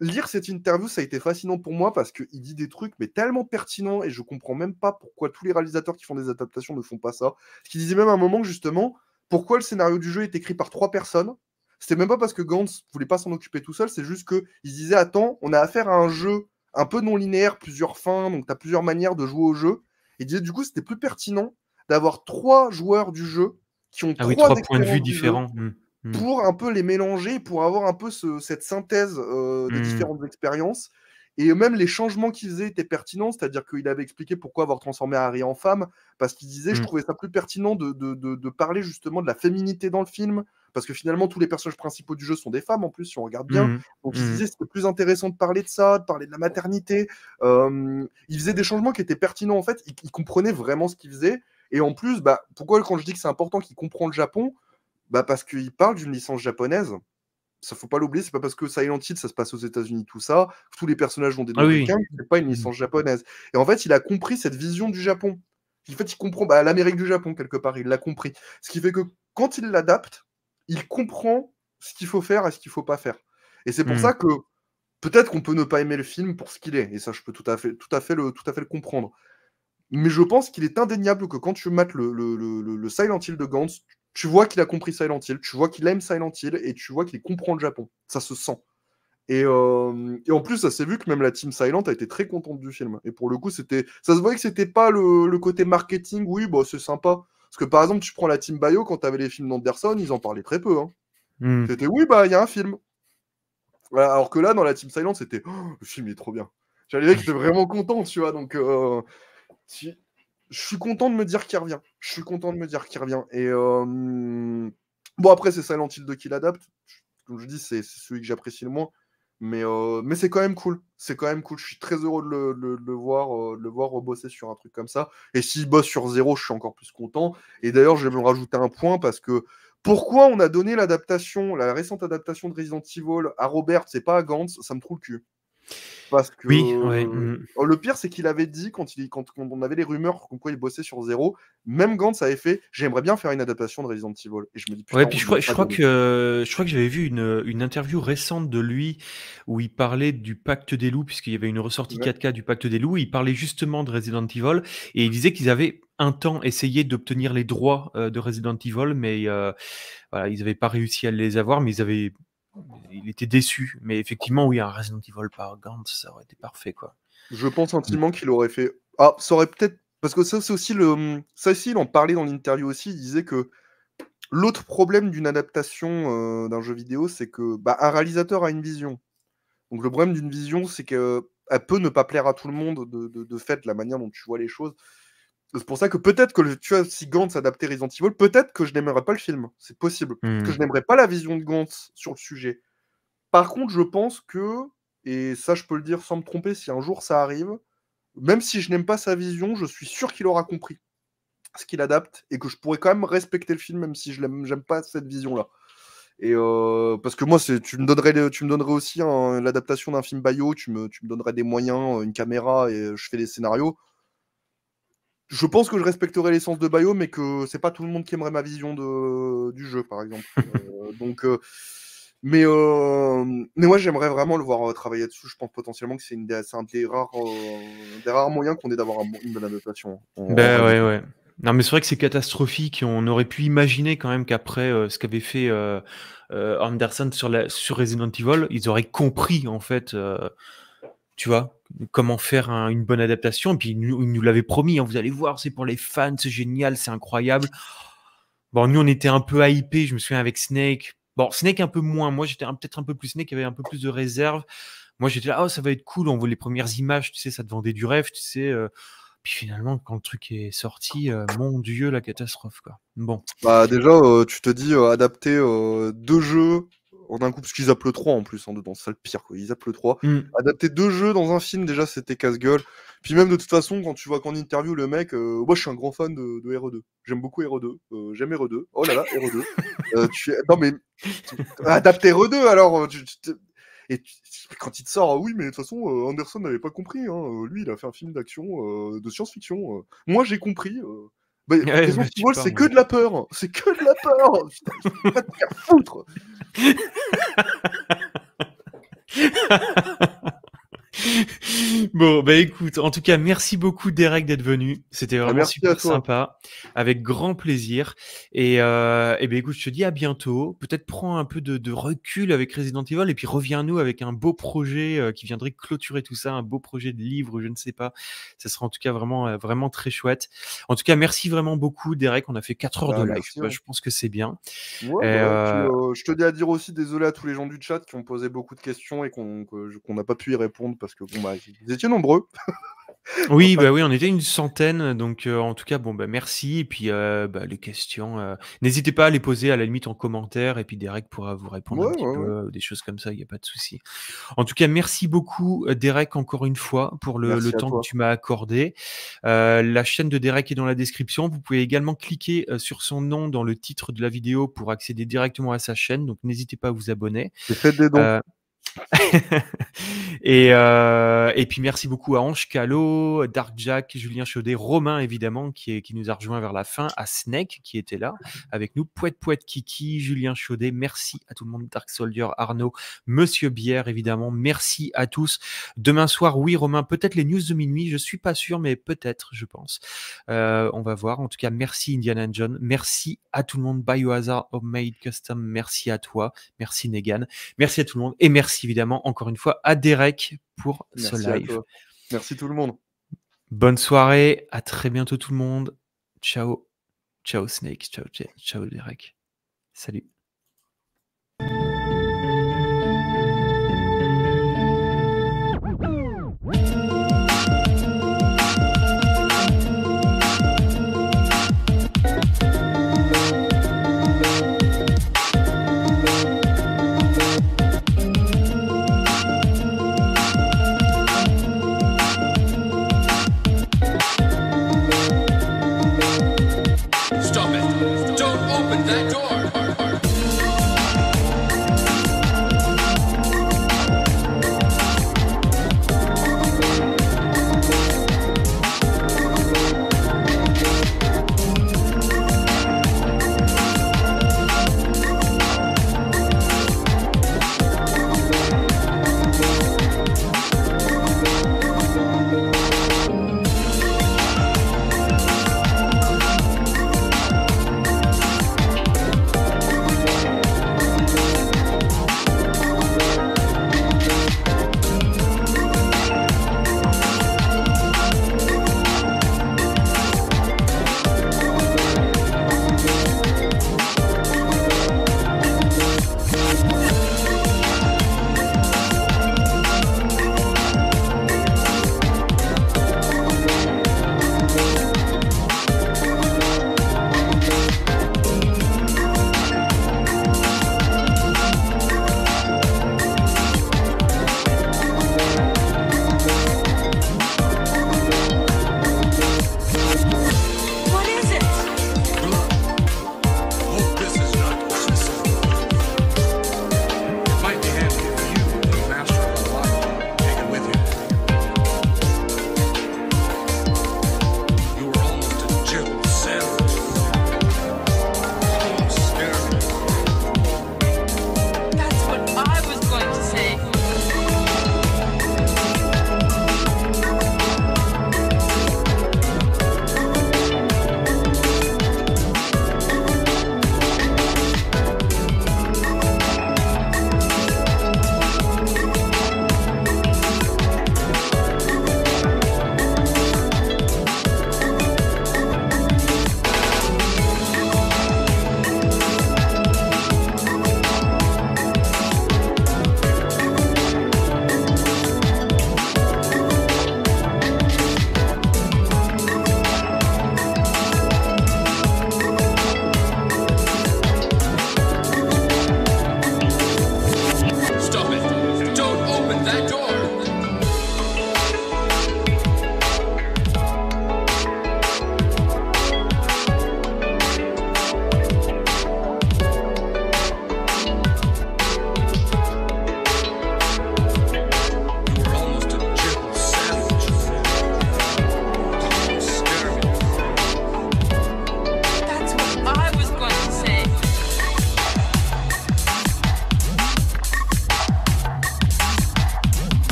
lire cette interview, ça a été fascinant pour moi parce qu'il dit des trucs, mais tellement pertinents. Et je comprends même pas pourquoi tous les réalisateurs qui font des adaptations ne font pas ça. Ce qu'il disait même à un moment, justement, pourquoi le scénario du jeu est écrit par trois personnes. C'était même pas parce que Gantz voulait pas s'en occuper tout seul, c'est juste qu'il se disait Attends, on a affaire à un jeu un peu non linéaire, plusieurs fins, donc tu as plusieurs manières de jouer au jeu. Il disait du coup, c'était plus pertinent d'avoir trois joueurs du jeu qui ont ah trois, points de vue différents. Mmh, mmh. Pour un peu les mélanger, pour avoir un peu cette synthèse euh, des mmh. différentes expériences. Et même les changements qu'il faisait étaient pertinents, c'est-à-dire qu'il avait expliqué pourquoi avoir transformé Harry en femme, parce qu'il disait, je trouvais ça plus pertinent de, parler justement de la féminité dans le film, parce que finalement tous les personnages principaux du jeu sont des femmes en plus si on regarde bien. Mmh. Donc mhm. disait que c'était plus intéressant de parler de ça, de parler de la maternité. Euh, il faisait des changements qui étaient pertinents en fait, Il comprenait vraiment ce qu'il faisait. Et en plus, bah, pourquoi quand je dis que c'est important qu'il comprenne le Japon, bah parce qu'il parle d'une licence japonaise. Ça faut pas l'oublier, c'est pas parce que Silent Hill ça se passe aux États-Unis tout ça, tous les personnages ont des ah oui. c'est pas une licence mhm. japonaise. Et en fait, il a compris cette vision du Japon. En fait, il comprend bah, l'Amérique du Japon quelque part, il l'a compris. Ce qui fait que quand il l'adapte, il comprend ce qu'il faut faire et ce qu'il faut pas faire. Et c'est pour hmm. ça que peut-être qu'on peut ne pas aimer le film pour ce qu'il est, et ça je peux tout à fait, tout à fait, le, tout à fait le comprendre. Mais je pense qu'il est indéniable que quand tu mates le, Silent Hill de Gantz, tu vois qu'il a compris Silent Hill, tu vois qu'il aime Silent Hill, et tu vois qu'il comprend le Japon. Ça se sent. Euh, et, en plus, ça s'est vu que même la team Silent a été très contente du film. Et pour le coup, c'était, ça se voyait que c'était pas le, côté marketing. Oui, bah, c'est sympa. Parce que par exemple, tu prends la team Bayo, quand tu avais les films d'Anderson, ils en parlaient très peu. Hein. Hmm. C'était oui, bah il y a un film. alors que là, dans la team Silent, c'était oh, le film est trop bien. J'allais dire que j'étais vraiment content, tu vois. Donc, euh, je suis content de me dire qu'il revient. Je suis content de me dire qu'il revient. Et euh, bon, après, c'est Silent Hill 2 qui l'adapte. Comme je dis, c'est celui que j'apprécie le moins. Mais, c'est quand même cool. C'est quand même cool. Je suis très heureux de le, voir, le voir rebosser sur un truc comme ça. Et s'il bosse sur zéro, je suis encore plus content. Et d'ailleurs, je vais me rajouter un point parce que pourquoi on a donné l'adaptation, la récente adaptation de Resident Evil à Robert, c'est pas à Gantz, ça me trouve le cul. Parce oui, euh, mmh. oh, le pire, c'est qu'il avait dit quand, on avait les rumeurs qu'on quoi il bossait sur zéro, même Gantz avait fait j'aimerais bien faire une adaptation de Resident Evil. Et je me dis puis je crois, que euh, je crois que j'avais vu euh, une, interview récente de lui où il parlait du Pacte des Loups puisqu'il y avait une ressortie 4K du Pacte des Loups. Il parlait justement de Resident Evil et il disait qu'ils avaient un temps essayé d'obtenir les droits de Resident Evil, mais ils n'avaient pas réussi à les avoir, mais ils avaient il était déçu. Mais effectivement, oui, un Resident Evil par Gantz, ça aurait été parfait, quoi. Je pense mm. intimement qu'il aurait fait. Ah, ça aurait peut-être. Parce que ça, c'est aussi le. Ça, il en parlait dans l'interview aussi. Il disait que l'autre problème d'une adaptation euh, d'un jeu vidéo, c'est que bah, un réalisateur a une vision. Donc, le problème d'une vision, c'est qu'elle peut ne pas plaire à tout le monde de fait, la manière dont tu vois les choses. C'est pour ça que peut-être que tu as si Gantz adaptait Resident Evil, peut-être que je n'aimerais pas le film. C'est possible. Hmm. Que je n'aimerais pas la vision de Gantz sur le sujet. Par contre, je pense que, et ça je peux le dire sans me tromper, si un jour ça arrive, même si je n'aime pas sa vision, je suis sûr qu'il aura compris ce qu'il adapte et que je pourrais quand même respecter le film, même si je n'aime pas cette vision-là. Et euh, parce que moi, tu me donnerais, tu me donnerais aussi l'adaptation d'un film bio, tu me, tu me donnerais des moyens, une caméra et je fais des scénarios je pense que je respecterai l'essence de Bayo, mais que c'est pas tout le monde qui aimerait ma vision de, du jeu, par exemple. Euh, donc, euh, mais, euh, mais moi, j'aimerais vraiment le voir travailler dessus. Je pense potentiellement que c'est un des rares, moyens qu'on ait d'avoir une bonne adaptation. ben ouais, ouais. Non, mais c'est vrai que c'est catastrophique. On aurait pu imaginer quand même qu'après ce qu'avait fait Anderson sur, la, sur Resident Evil, ils auraient compris en fait tu vois, comment faire une bonne adaptation. Et puis, il nous, l'avait promis, hein, vous allez voir, c'est pour les fans, c'est génial, c'est incroyable. Bon, nous, on était un peu hypés, je me souviens, avec Snake. Bon, Snake un peu moins. Moi, j'étais peut-être un peu plus Snake, il avait un peu plus de réserve. Moi, j'étais là, oh, ça va être cool, on voit les premières images, tu sais, ça te vendait du rêve, tu sais. Euh. Puis finalement, quand le truc est sorti, euh, mon Dieu, la catastrophe, quoi. Bon. Bah, déjà, euh, tu te dis, adapter deux jeux en un coup, parce qu'ils appellent le 3 en plus, en hein, dedans, c'est ça le pire, quoi. Ils appellent le 3. Mm. Adapter deux jeux dans un film, déjà, c'était casse-gueule. Puis même, de toute façon, quand tu vois qu'en interview, le mec, euh, moi, je suis un grand fan de, de RE2. J'aime beaucoup RE2. Euh, J'aime RE2. Oh là là, RE2. Euh, tu... Non, mais. Adapter RE2, alors. Euh, tu, et quand il te sort, oui, mais de toute façon, Anderson n'avait pas compris. Hein. Lui, il a fait un film d'action, de science-fiction. Moi, j'ai compris. Bah, mais, ouais, qui hein. c'est que de la peur. C'est que de la peur. Putain, je vais pas te faire foutre. bon, bah écoute, en tout cas, merci beaucoup Derek d'être venu. C'était vraiment super sympa, avec grand plaisir. Et, et euh, eh ben écoute, je te dis à bientôt. Peut-être prends un peu de, recul avec Resident Evil et puis reviens-nous avec un beau projet euh, qui viendrait clôturer tout ça, un beau projet de livre, je ne sais pas. Ça sera en tout cas vraiment, euh, vraiment très chouette. En tout cas, merci vraiment beaucoup Derek. On a fait 4 heures bah, de live. Bah, je pense que c'est bien. Bah, je te dis à dire aussi désolé à tous les gens du chat qui ont posé beaucoup de questions et qu'on n'a pas pu y répondre. Parce parce que vous bah, étiez nombreux. Oui, bah oui, on était une centaine, donc euh, en tout cas, bon, bah, merci. Et puis euh, bah, les questions, euh, n'hésitez pas à les poser à la limite en commentaire, et puis Derek pourra vous répondre un petit peu, des choses comme ça, il n'y a pas de souci. En tout cas, merci beaucoup, Derek, encore une fois, pour le, temps que tu m'as accordé. la chaîne de Derek est dans la description. Vous pouvez également cliquer sur son nom dans le titre de la vidéo pour accéder directement à sa chaîne, donc n'hésitez pas à vous abonner. Et faites des dons. Euh, et, puis merci beaucoup à Ange Callot, Dark Jack, Julien Chaudet, Romain évidemment qui, est, qui nous a rejoint vers la fin, à Snake qui était là avec nous, Poète Poète Kiki, Julien Chaudet, merci à tout le monde, Dark Soldier, Arnaud, Monsieur Bière évidemment, merci à tous. Demain soir, oui Romain, peut-être les news de minuit, je suis pas sûr mais peut-être je pense. Euh, on va voir, en tout cas merci Indiana John, merci à tout le monde, Biohazard, Homemade Custom, merci à toi, merci Negan, merci à tout le monde et merci évidemment encore une fois à Derek pour ce live. Merci tout le monde. Bonne soirée, à très bientôt tout le monde. Ciao. Ciao Snake, ciao, ciao Derek. Salut.